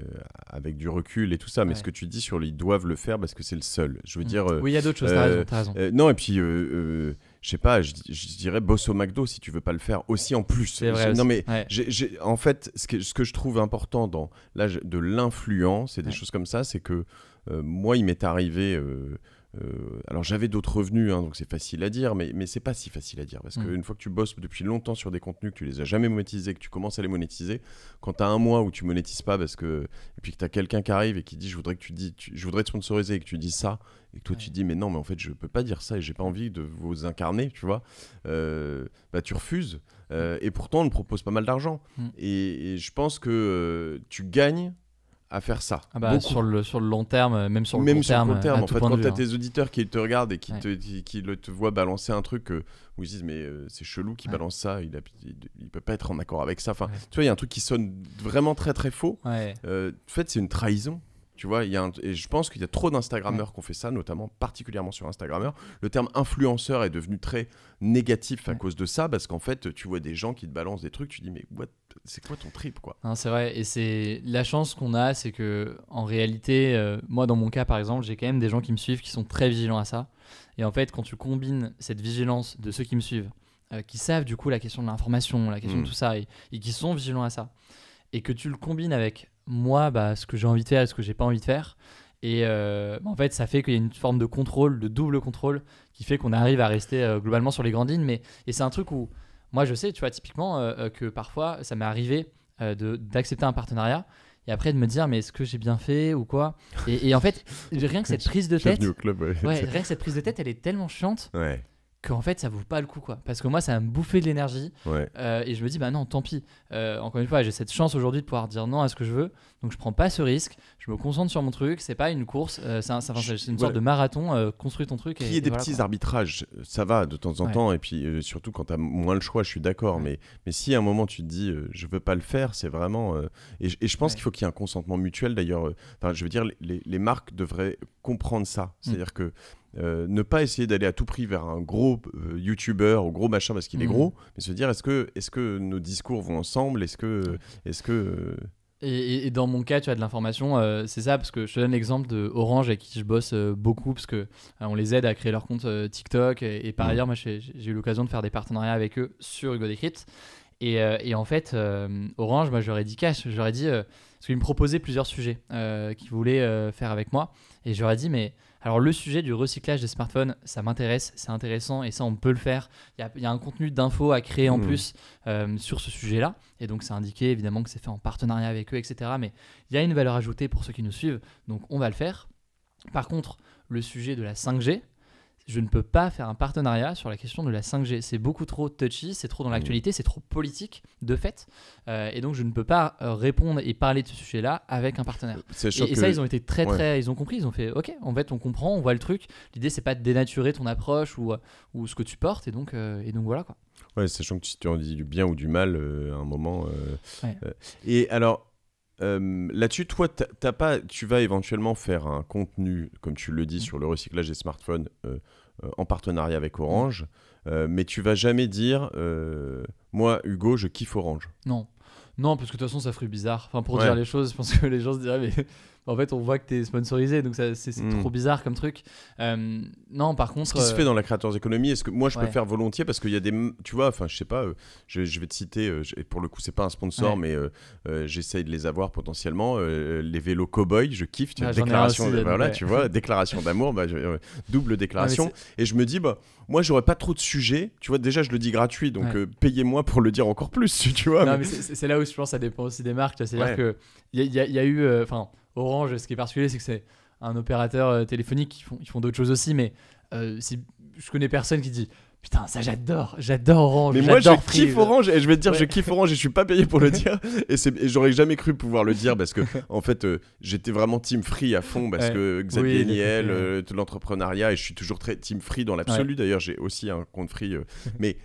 avec du recul et tout ça. Mais ce que tu dis sur ils doivent le faire parce que c'est le seul. Je veux mm. dire. Euh, oui, il y a d'autres choses. T'as raison. Euh, non, et puis je sais pas, je, dirais bosse au McDo si tu veux pas le faire aussi en plus. non mais en fait, ce que, ce que, je trouve important dans l'âge de l'influence et des choses comme ça, c'est que moi il m'est arrivé euh, alors j'avais d'autres revenus, hein, donc c'est facile à dire, mais, mais c'est pas si facile à dire. Parce mm. qu'une fois que tu bosses depuis longtemps sur des contenus, que tu les as jamais monétisés, que tu commences à les monétiser, quand tu as un mois où tu monétises pas, parce que, et puis que tu as quelqu'un qui arrive et qui dit je voudrais, que tu dis, je voudrais te sponsoriser et que tu dis ça, et que toi tu dis mais non, mais en fait je peux pas dire ça et j'ai pas envie de vous incarner, tu vois, euh, bah tu refuses. Mm. Euh, et pourtant on te propose pas mal d'argent. Mm. et, je pense que tu gagnes à faire ça. Ah bah, sur, le, sur le long terme, euh, même sur le même long terme. en fait, quand tu tes hein. auditeurs qui te regardent et qui, te, qui, le, te voient balancer un truc euh, où ils disent mais euh, c'est chelou qui balance ça, il, peut pas être en accord avec ça. Enfin, tu vois, il y a un truc qui sonne vraiment très très faux. en fait, c'est une trahison. Tu vois, il y a et je pense qu'il y a trop d'Instagrammeurs qui ont fait ça, notamment particulièrement sur Instagrammeurs. Le terme influenceur est devenu très négatif à cause de ça, parce qu'en fait, tu vois des gens qui te balancent des trucs, tu dis mais what... c'est quoi ton trip quoi C'est vrai, et c'est la chance qu'on a, c'est que en réalité, euh, moi dans mon cas par exemple, j'ai quand même des gens qui me suivent qui sont très vigilants à ça. Et en fait, quand tu combines cette vigilance de ceux qui me suivent, euh, qui savent du coup la question de l'information, la question de mm. tout ça, et qui sont vigilants à ça, et que tu le combines avec moi, bah, ce que j'ai envie de faire et ce que j'ai pas envie de faire. Et euh, bah, en fait, ça fait qu'il y a une forme de contrôle, de double contrôle, qui fait qu'on arrive à rester euh, globalement sur les grandes lignes. Mais, et c'est un truc où, moi, je sais, tu vois, typiquement, euh, que parfois, ça m'est arrivé d'accepter un partenariat et après de me dire, mais est-ce que j'ai bien fait ou quoi et, en fait, rien que cette prise de tête. cette prise de tête, elle est tellement chiante qu'en fait ça vaut pas le coup quoi parce que moi ça me bouffer de l'énergie euh, et je me dis bah non tant pis euh, encore une fois j'ai cette chance aujourd'hui de pouvoir dire non à ce que je veux donc je prends pas ce risque je me concentre sur mon truc c'est pas une course euh, c'est une sorte de marathon construis ton truc et, il y a des petits arbitrages ça va de temps en temps et puis surtout quand tu as moins le choix je suis d'accord mais, mais si à un moment tu te dis je veux pas le faire c'est vraiment et, je pense qu'il faut qu'il y ait un consentement mutuel d'ailleurs je veux dire les, marques devraient comprendre ça mm. c'est à dire que euh, ne pas essayer d'aller à tout prix vers un gros euh, youtubeur ou gros machin parce qu'il est mhm. gros, mais se dire est-ce que, est que nos discours vont ensemble Est-ce que. Est que euh, et, dans mon cas, tu as de l'information, c'est ça, parce que je te donne l'exemple de Orange avec qui je bosse beaucoup, parce que on les aide à créer leur compte TikTok, et, par mhm. ailleurs, moi j'ai eu l'occasion de faire des partenariats avec eux sur Hugo Et, en fait, Orange, moi j'aurais dit cash, j'aurais dit, parce qu'ils me proposaient plusieurs sujets qu'ils voulaient faire avec moi, et j'aurais dit, mais alors le sujet du recyclage des smartphones, ça m'intéresse, c'est intéressant et ça on peut le faire. Il y a, un contenu d'infos à créer en hmm. plus euh, sur ce sujet-là. Et donc c'est indiqué évidemment que c'est fait en partenariat avec eux, etc. Mais il y a une valeur ajoutée pour ceux qui nous suivent, donc on va le faire. Par contre, le sujet de la 5G, je ne peux pas faire un partenariat sur la question de la 5G. C'est beaucoup trop touchy, c'est trop dans mmh. l'actualité, c'est trop politique de fait. Euh, et donc je ne peux pas euh, répondre et parler de ce sujet-là avec un partenaire. Euh, et, ça, ils ont été très très, ils ont compris, ils ont fait, ok, en fait, on comprend, on voit le truc. L'idée, c'est pas de dénaturer ton approche ou, ou ce que tu portes. Et donc, et donc voilà quoi. Ouais, sachant que tu en dis du bien ou du mal, à un moment. et alors. Euh, là-dessus, toi, t'as pas, tu vas éventuellement faire un contenu, comme tu le dis, mm. sur le recyclage des smartphones euh, euh, en partenariat avec mm. Orange, mais tu vas jamais dire, moi, Hugo, je kiffe Orange. Non. Non, parce que de toute façon, ça ferait bizarre. Enfin, pour dire les choses, je pense que les gens se diraient, mais en fait, on voit que tu es sponsorisé. Donc, c'est hmm. trop bizarre comme truc. Euh, non, par contre. Ce qui se fait euh, dans la créateurs Economy, est-ce que moi, je peux faire volontiers Parce qu'il y a des. Tu vois, enfin, je sais pas, euh, je, vais te citer, pour le coup, c'est pas un sponsor, mais j'essaye de les avoir potentiellement. les vélos cowboy, je kiffe. Tu ah, déclaration, tu vois, déclaration d'amour, bah, double déclaration. et je me dis, bah, moi, j'aurais pas trop de sujets. Tu vois, déjà, je le dis gratuit, donc payez-moi pour le dire encore plus, tu vois. Non, mais, c'est là où je pense que ça dépend aussi des marques. C'est-à-dire que qu'il y, a, eu. Enfin. Orange, ce qui est particulier, c'est que c'est un opérateur euh, téléphonique, ils font, ils font d'autres choses aussi, mais euh, si je connais personne qui dit Putain, ça j'adore, j'adore Orange. Mais moi je kiffe Orange et je vais te dire, je kiffe Orange et je suis pas payé pour le dire. Et, c'est, j'aurais jamais cru pouvoir le dire parce que en fait, euh, j'étais vraiment Team Free à fond parce que Xavier Niel, de l'entrepreneuriat, et je suis toujours très Team Free dans l'absolu. D'ailleurs, j'ai aussi un compte Free, mais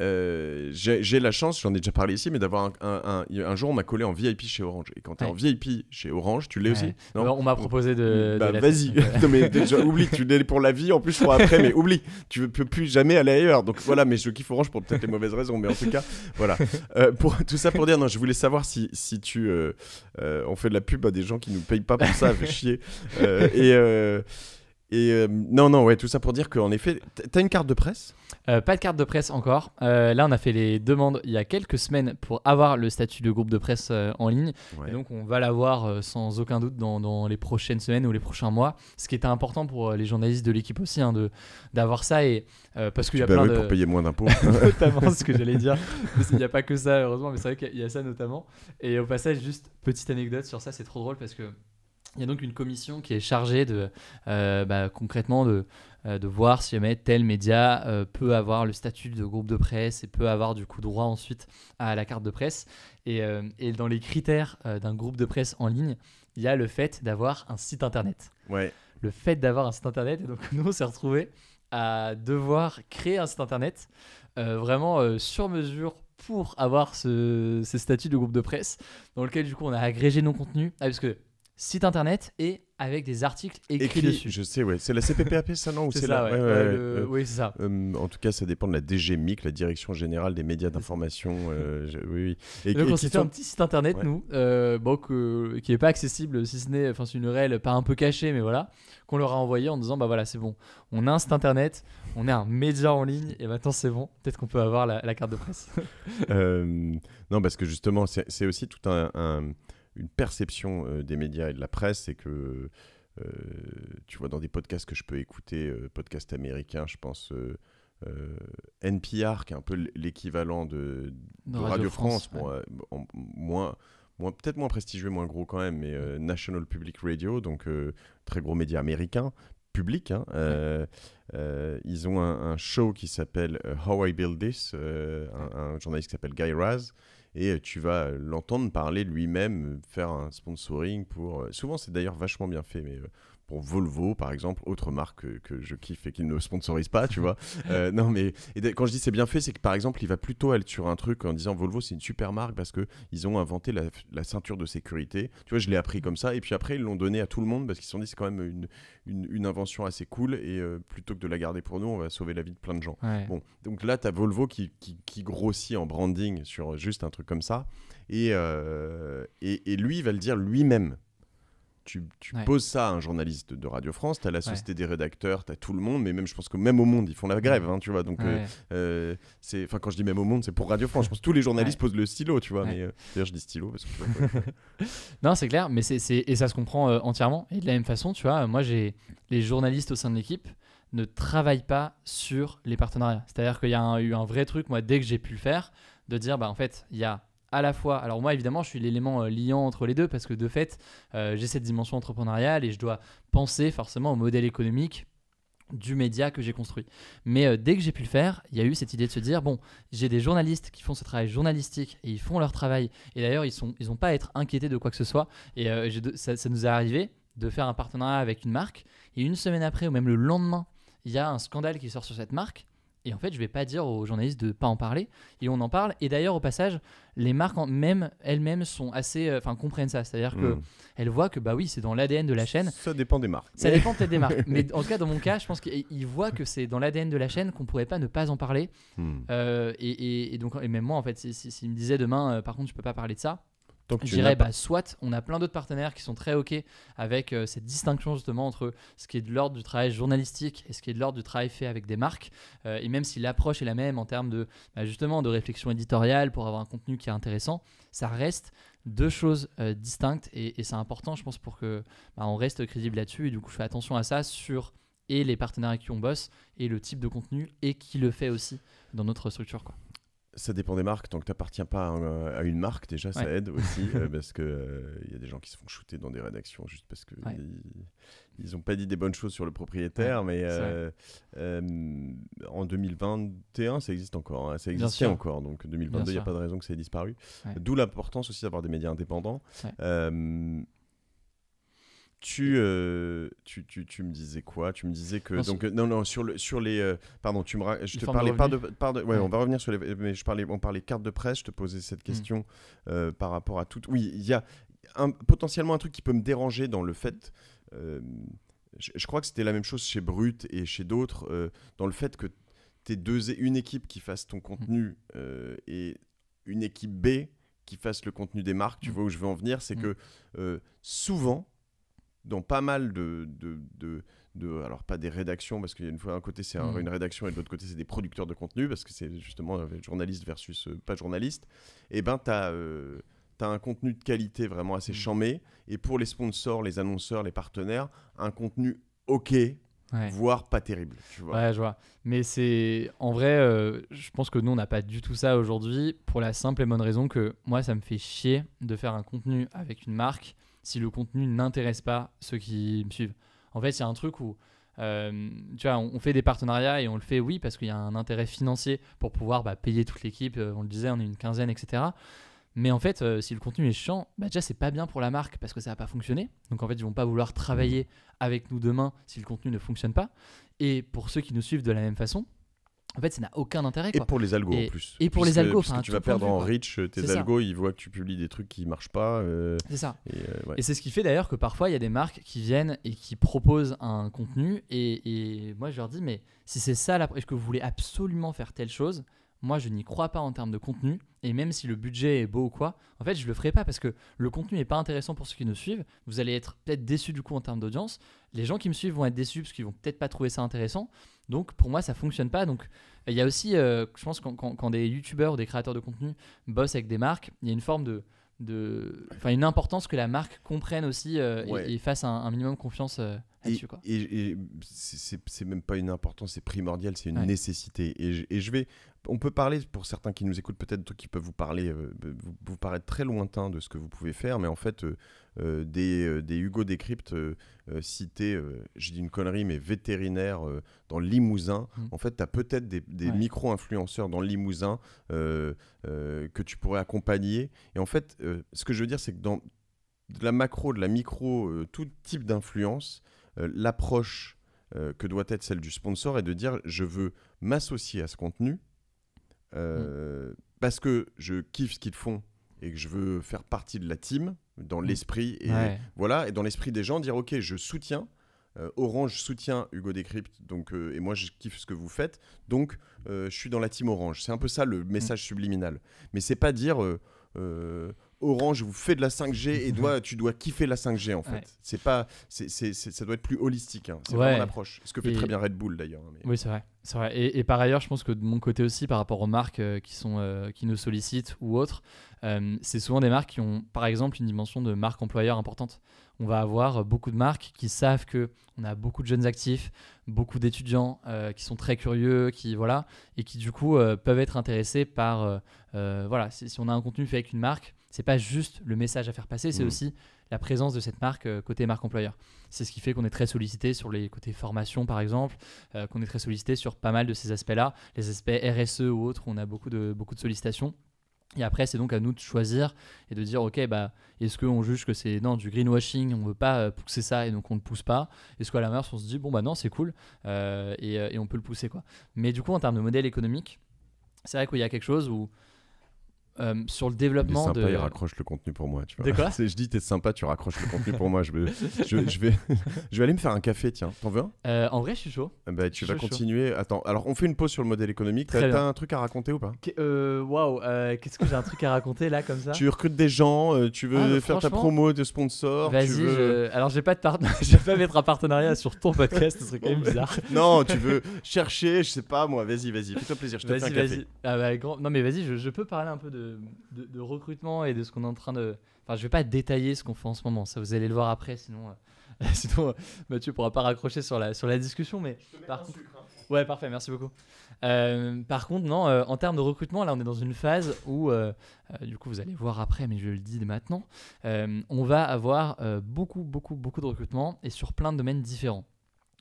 euh, j'ai la chance, j'en ai déjà parlé ici, mais d'avoir un, un, un, jour on m'a collé en VIP chez Orange. Et quand t'es en VIP chez Orange, tu l'es aussi. Non on m'a proposé de. Bah, vas-y. mais déjà oublie, tu l'es pour la vie, en plus pour après, mais oublie. Tu ne peux plus jamais aller ailleurs. Donc voilà, mais je kiffe Orange pour peut-être les mauvaises raisons, mais en tout cas, voilà. Euh, pour tout ça pour dire, non, je voulais savoir si si tu, euh, on fait de la pub à des gens qui nous payent pas pour ça, fait chier. et et euh, non, non, ouais, tout ça pour dire qu'en effet, t'as une carte de presse euh, Pas de carte de presse encore. Euh, là, on a fait les demandes il y a quelques semaines pour avoir le statut de groupe de presse en ligne. donc, on va l'avoir sans aucun doute dans, les prochaines semaines ou les prochains mois. Ce qui était important pour les journalistes de l'équipe aussi, hein, d'avoir ça. Et, parce que y a plein de... pour payer moins d'impôts. notamment, ce que j'allais dire. Il n'y a pas que ça, heureusement, mais c'est vrai qu'il y a ça notamment. Et au passage, juste petite anecdote sur ça, c'est trop drôle parce que il y a donc une commission qui est chargée de euh, bah, concrètement de, euh, de voir si jamais tel média euh, peut avoir le statut de groupe de presse et peut avoir du coup droit ensuite à la carte de presse. Et, dans les critères d'un groupe de presse en ligne, il y a le fait d'avoir un site internet. Ouais. Le fait d'avoir un site internet. Et donc nous, on s'est retrouvés à devoir créer un site internet vraiment sur mesure pour avoir ce, ce statut de groupe de presse, dans lequel du coup on a agrégé nos contenus. Ah, parce que site internet et avec des articles écrits Je sais, ouais. C'est la CPPAP, ça, non c'est, la... ouais. Euh, oui, c'est ça. Euh, en tout cas, ça dépend de la DGMIC, la Direction Générale des Médias d'Information. Euh, oui, oui. Et, donc, on s'est fait un petit site internet, nous, bon, qui n'est pas accessible, si ce n'est, enfin, c'est une URL pas un peu cachée, mais voilà, qu'on leur a envoyé en disant, bah voilà, c'est bon, on a un site internet, on est un média en ligne, et maintenant c'est bon, peut-être qu'on peut avoir la, carte de presse. non, parce que justement, c'est, aussi tout un une perception euh, des médias et de la presse, c'est que, euh, tu vois, dans des podcasts que je peux écouter, euh, podcasts américains, je pense... NPR, qui est un peu l'équivalent de, de Radio, France, moins, peut-être moins prestigieux, moins gros quand même, mais mm. National Public Radio, donc très gros média américain, public. Hein, ils ont un, show qui s'appelle How I Build This, un, journaliste qui s'appelle Guy Raz, et euh, tu vas euh, l'entendre parler lui-même, euh, faire un sponsoring pour. Souvent, c'est d'ailleurs vachement bien fait, mais pour Volvo, par exemple, autre marque que, je kiffe et qu'il ne sponsorise pas, tu vois. Euh, non, mais quand je dis c'est bien fait, c'est que par exemple, il va plutôt être sur un truc en disant Volvo, c'est une super marque parce que ils ont inventé la, ceinture de sécurité. Tu vois, je l'ai appris comme ça. Et puis après, ils l'ont donné à tout le monde parce qu'ils se sont dit c'est quand même une, une, invention assez cool. Et euh, plutôt que de la garder pour nous, on va sauver la vie de plein de gens. Bon, donc là, tu as Volvo qui, grossit en branding sur juste un truc comme ça. Et, euh, et, et, lui, il va le dire lui-même tu, poses ça à un journaliste de, Radio France, tu as la société des rédacteurs, tu as tout le monde, mais même je pense que même au monde, ils font la grève, hein, tu vois. Donc, euh, euh, c'est, enfin, quand je dis même au monde, c'est pour Radio France. Je pense que tous les journalistes posent le stylo, tu vois. Mais euh, d'ailleurs, je dis stylo parce que. non, c'est clair, mais c'est, et ça se comprend entièrement. Et de la même façon, tu vois, moi, j'ai les journalistes au sein de l'équipe ne travaillent pas sur les partenariats. C'est-à-dire qu'il y a eu un vrai truc, moi, dès que j'ai pu le faire, de dire, bah, en fait, il y a à la fois. Alors moi évidemment je suis l'élément euh, liant entre les deux parce que de fait euh, j'ai cette dimension entrepreneuriale et je dois penser forcément au modèle économique du média que j'ai construit. Mais euh, dès que j'ai pu le faire, il y a eu cette idée de se dire bon, j'ai des journalistes qui font ce travail journalistique et ils font leur travail. Et d'ailleurs, ils n'ont ils pas à être inquiétés de quoi que ce soit. Et ça, ça, nous est arrivé de faire un partenariat avec une marque. Et une semaine après, ou même le lendemain, il y a un scandale qui sort sur cette marque. Et en fait, je vais pas dire aux journalistes de pas en parler. Et on en parle. Et d'ailleurs, au passage, les marques même elles-mêmes sont assez, euh, enfin, comprennent ça. C'est-à-dire qu'elles que hmm. elles voient que bah oui, c'est dans l'ADN de la chaîne. Ça dépend des marques. Ça dépend peut-être des marques. Mais en tout cas, dans mon cas, je pense qu'ils voient que c'est dans l'ADN de la chaîne qu'on pourrait pas ne pas en parler. Hmm. Euh, et, donc, et même moi, en fait, s'ils me disaient demain, euh, par contre, je peux pas parler de ça je dirais, bah, soit on a plein d'autres partenaires qui sont très OK avec euh, cette distinction justement entre ce qui est de l'ordre du travail journalistique et ce qui est de l'ordre du travail fait avec des marques. Euh, et même si l'approche est la même en termes de bah, justement de réflexion éditoriale pour avoir un contenu qui est intéressant, ça reste deux choses euh, distinctes et, c'est important, je pense, pour que bah, on reste crédible là-dessus. Et du coup, je fais attention à ça sur et les partenaires avec qui on bosse et le type de contenu et qui le fait aussi dans notre structure. Quoi. Ça dépend des marques. Tant que tu n'appartiens pas à, une marque, déjà, ça aide aussi. Euh, parce qu'il il euh, y a des gens qui se font shooter dans des rédactions juste parce qu'ils ils n'ont pas dit des bonnes choses sur le propriétaire. mais euh, en 2021, ça existe encore. Hein. ça existait encore. Donc 2022, il n'y a pas de raison que ça ait disparu. D'où l'importance aussi d'avoir des médias indépendants. Tu, euh, tu, tu, tu, me disais quoi Tu me disais que non, donc euh, non non sur le sur les euh, pardon tu me je te parlais de de, ouais, on va revenir sur les mais je parlais on parlait carte de presse je te posais cette mmh. question par rapport à tout oui il y a potentiellement un truc qui peut me déranger dans le fait je, crois que c'était la même chose chez Brut et chez d'autres dans le fait que t'es deux une équipe qui fasse ton mmh. contenu et une équipe B qui fasse le contenu des marques tu mmh. vois où je veux en venir c'est que souvent dans pas mal de, de, alors pas des rédactions, parce qu'il y a une fois un côté c'est mm. une rédaction et de l'autre côté c'est des producteurs de contenu, parce que c'est justement euh, journaliste versus euh, pas journaliste, et eh ben tu as, euh, un contenu de qualité vraiment assez mm. chamé, et pour les sponsors, les annonceurs, les partenaires, un contenu ok. voire pas terrible. Tu Ouais, je vois. Mais c'est en vrai, je pense que nous on n'a pas du tout ça aujourd'hui pour la simple et bonne raison que moi ça me fait chier de faire un contenu avec une marque si le contenu n'intéresse pas ceux qui me suivent. En fait, c'est un truc où, euh, tu vois, on, fait des partenariats et on le fait, oui, parce qu'il y a un intérêt financier pour pouvoir bah, payer toute l'équipe. Euh, on le disait, on est une quinzaine, etc. Mais en fait, euh, si le contenu est chiant, bah déjà, c'est pas bien pour la marque parce que ça va pas fonctionner. Donc en fait, ils vont pas vouloir travailler avec nous demain si le contenu ne fonctionne pas. Et pour ceux qui nous suivent de la même façon, en fait, ça n'a aucun intérêt. Et pour les algos en plus. Et pour les algos. Parce tu vas perdre en reach tes algos, ils voient que tu publies des trucs qui marchent pas. Euh, c'est ça. Euh, et, c'est ce qui fait d'ailleurs que parfois il y a des marques qui viennent et qui proposent un contenu. Et, moi je leur dis, mais si c'est ça, là est que vous voulez absolument faire telle chose Moi je n'y crois pas en termes de contenu. Et même si le budget est beau ou quoi, en fait je ne le ferai pas parce que le contenu n'est pas intéressant pour ceux qui nous suivent. Vous allez être peut-être déçus du coup en termes d'audience. Les gens qui me suivent vont être déçus parce qu'ils vont peut-être pas trouver ça intéressant. Donc pour moi, ça fonctionne pas. Donc il y a aussi, euh, je pense, quand, des youtubeurs ou des créateurs de contenu bossent avec des marques, il y a une forme de. de... Enfin, une importance que la marque comprenne aussi euh, et, fasse un, minimum de confiance euh, dessus Et, et, et c'est même pas une importance, c'est primordial, c'est une nécessité. et je, vais. On peut parler, pour certains qui nous écoutent, peut-être qui peuvent vous parler, vous paraître très lointain de ce que vous pouvez faire, mais en fait, euh, euh, des, Hugo Décrypte euh, cités, j'ai dit une connerie, mais vétérinaires dans le Limousin. Mm. En fait, tu as peut-être des, micro-influenceurs dans le Limousin que tu pourrais accompagner. Et en fait, ce que je veux dire, c'est que dans la macro, de la micro, tout type d'influence, l'approche que doit être celle du sponsor est de dire je veux m'associer à ce contenu mm. parce que je kiffe ce qu'ils font et que je veux faire partie de la team dans mmh. l'esprit et voilà et dans l'esprit des gens dire ok je soutiens euh, Orange soutient Hugo Décrypte donc euh, et moi je kiffe ce que vous faites donc euh, je suis dans la team Orange c'est un peu ça le message mmh. subliminal mais c'est pas dire Orange vous fait de la 5G et mhm. doit, tu dois kiffer la 5G en fait. C'est pas, c'est, c'est, ça doit être plus holistique. Hein. C'est vraiment l'approche. Ce que fait très bien Red Bull d'ailleurs. Hein, oui, c'est vrai. Et, par ailleurs, je pense que de mon côté aussi, par rapport aux marques euh, qui, sont, euh, qui nous sollicitent ou autres, euh, c'est souvent des marques qui ont par exemple une dimension de marque employeur importante. On va avoir beaucoup de marques qui savent que on a beaucoup de jeunes actifs, beaucoup d'étudiants qui sont très curieux, qui voilà, et qui du coup peuvent être intéressés par voilà, si on a un contenu fait avec une marque, c'est pas juste le message à faire passer, c'est mm. aussi la présence de cette marque euh, côté marque employeur. C'est ce qui fait qu'on est très sollicité sur les côtés formation par exemple, euh, qu'on est très sollicité sur pas mal de ces aspects-là, les aspects RSE ou autres, on a beaucoup de, beaucoup de sollicitations. Et après, c'est donc à nous de choisir et de dire, ok, bah, est-ce qu'on juge que c'est non du greenwashing, on veut pas euh, pousser ça et donc on ne pousse pas. Est-ce qu'à la l'inverse, on se dit, bon bah non, c'est cool et, et, on peut le pousser quoi. Mais du coup, en termes de modèle économique, c'est vrai qu'il y a quelque chose où euh, sur le développement de sympa, Il raccroche le contenu pour moi, tu vois. De Je dis t'es sympa, tu raccroches le contenu pour moi. Je vais, je, vais, je vais aller me faire un café, tiens. T'en veux un euh, En vrai, je suis chaud. Eh ben, tu vas continuer. Attends, alors on fait une pause sur le modèle économique. T'as un truc à raconter ou pas euh, Waouh, qu'est-ce que j'ai un truc à raconter là comme ça Tu recrutes des gens, tu veux ah, faire ta promo de sponsor. Vas-y. Alors j'ai pas de part... je vais pas mettre un partenariat sur ton podcast, ce serait quand même bizarre. non, tu veux chercher, je sais pas moi. Vas-y, vas-y, fais-toi plaisir. Je te fais ah, Non mais vas-y, je peux parler un peu de de, recrutement et de ce qu'on est en train de. Enfin, je vais pas détailler ce qu'on fait en ce moment. Ça, vous allez le voir après, sinon, euh, euh, Mathieu ne pourra pas raccrocher sur la, sur la discussion. Mais hein. ouais, parfait, merci beaucoup. Euh, par contre, non, en termes de recrutement, là, on est dans une phase où, du coup, vous allez voir après, mais je le dis maintenant, on va avoir beaucoup, beaucoup, beaucoup de recrutement et sur plein de domaines différents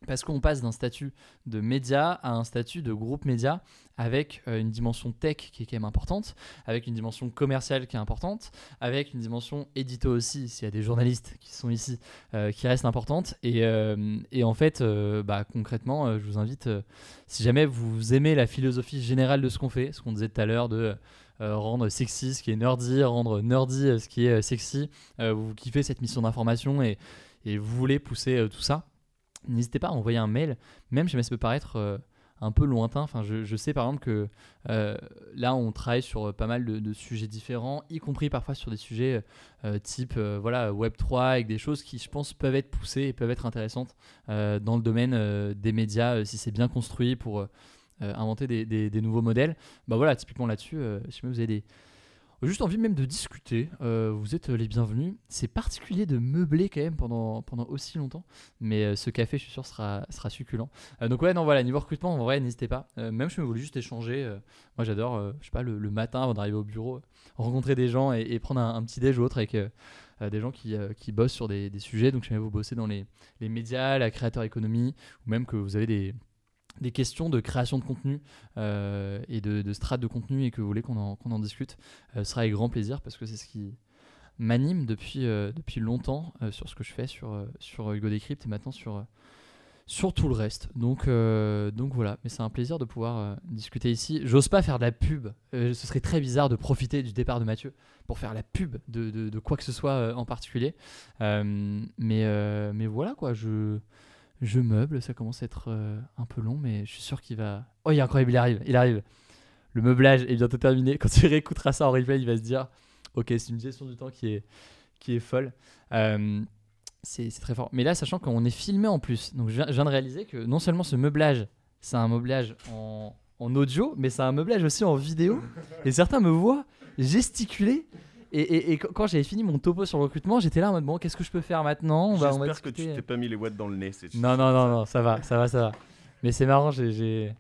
parce qu'on passe d'un statut de média à un statut de groupe média avec euh, une dimension tech qui est quand même importante, avec une dimension commerciale qui est importante, avec une dimension édito aussi, s'il y a des journalistes qui sont ici, euh, qui reste importante. Euh, et, en fait, bah, concrètement, je vous invite, si jamais vous aimez la philosophie générale de ce qu'on fait, ce qu'on disait tout à l'heure de... rendre sexy ce qui est nerdy, rendre nerdy ce qui est sexy. vous kiffez cette mission d'information et, vous voulez pousser tout ça n'hésitez pas à envoyer un mail, même si ça peut paraître euh, un peu lointain. Enfin, je, sais par exemple que euh, là, on travaille sur euh, pas mal de, sujets différents, y compris parfois sur des sujets type voilà Web3 avec des choses qui, je pense, peuvent être poussées et peuvent être intéressantes dans le domaine des médias si c'est bien construit pour inventer des, nouveaux modèles. Bah voilà, typiquement là-dessus, si vous avez des Juste envie même de discuter, euh, vous êtes les bienvenus. C'est particulier de meubler quand même pendant, pendant aussi longtemps, mais euh, ce café, je suis sûr, sera, sera succulent. Euh, donc, ouais, non, voilà, niveau recrutement, en vrai, n'hésitez pas. même si me voulais juste échanger, moi j'adore, je sais pas, le, matin avant d'arriver au bureau, rencontrer des gens et, prendre un, petit déj ou autre avec des gens qui, qui, bossent sur des, des sujets. Donc, jamais vous bosser dans les, les médias, la créateur économie, ou même que vous avez des des questions de création de contenu euh, et de, de strates de contenu et que vous voulez qu'on en, en, discute, euh, ce sera avec grand plaisir parce que c'est ce qui m'anime depuis, euh, depuis longtemps sur ce que je fais sur, sur Hugo Decrypt et maintenant sur, sur tout le reste. Donc, donc voilà, mais c'est un plaisir de pouvoir discuter ici. J'ose pas faire de la pub, ce serait très bizarre de profiter du départ de Mathieu pour faire la pub de, de, de quoi que ce soit en particulier. mais, mais voilà quoi, je... Je meuble, ça commence à être euh, un peu long, mais je suis sûr qu'il va. Oh, il est incroyable, il arrive, il arrive. Le meublage est bientôt terminé. Quand tu réécouteras ça en replay, il va se dire Ok, c'est une gestion du temps qui est, qui est folle. Euh, c'est très fort. Mais là, sachant qu'on est filmé en plus, donc je viens de réaliser que non seulement ce meublage, c'est un meublage en, en audio, mais c'est un meublage aussi en vidéo. Et certains me voient gesticuler et, quand j'avais fini mon topo sur le recrutement, j'étais là en mode bon, qu'est-ce que je peux faire maintenant J'espère que tu t'es pas mis les watts dans le nez. non, non, non, non, ça va, ça va, ça va. Mais c'est marrant, j'ai,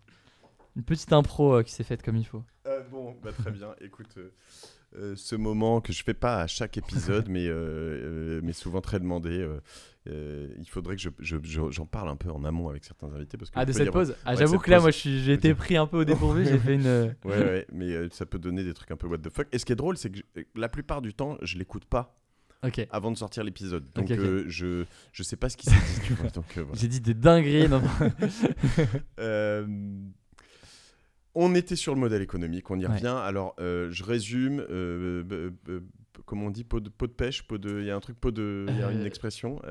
une petite impro euh, qui s'est faite comme il faut. Euh, bon, bah, très bien. Écoute, euh, euh, ce moment que je fais pas à chaque épisode, mais, euh, euh, mais souvent très demandé. il faudrait que j'en je, parle un peu en amont avec certains invités. Parce que ah, de cette pause ah, J'avoue que là, moi, j'ai été pris un peu au dépourvu. j'ai fait une. ouais, ouais, mais ça peut donner des trucs un peu what the fuck. Et ce qui est drôle, c'est que la plupart du temps, je l'écoute pas. Avant de sortir l'épisode. Donc, je, je sais pas ce qui s'est dit. J'ai dit des dingueries. euh, on était sur le modèle économique, on y revient. Alors, euh, je résume. comme euh, comment on dit Pot de, de pêche pot de... Il y a un truc, pot de. Il y a une euh, expression.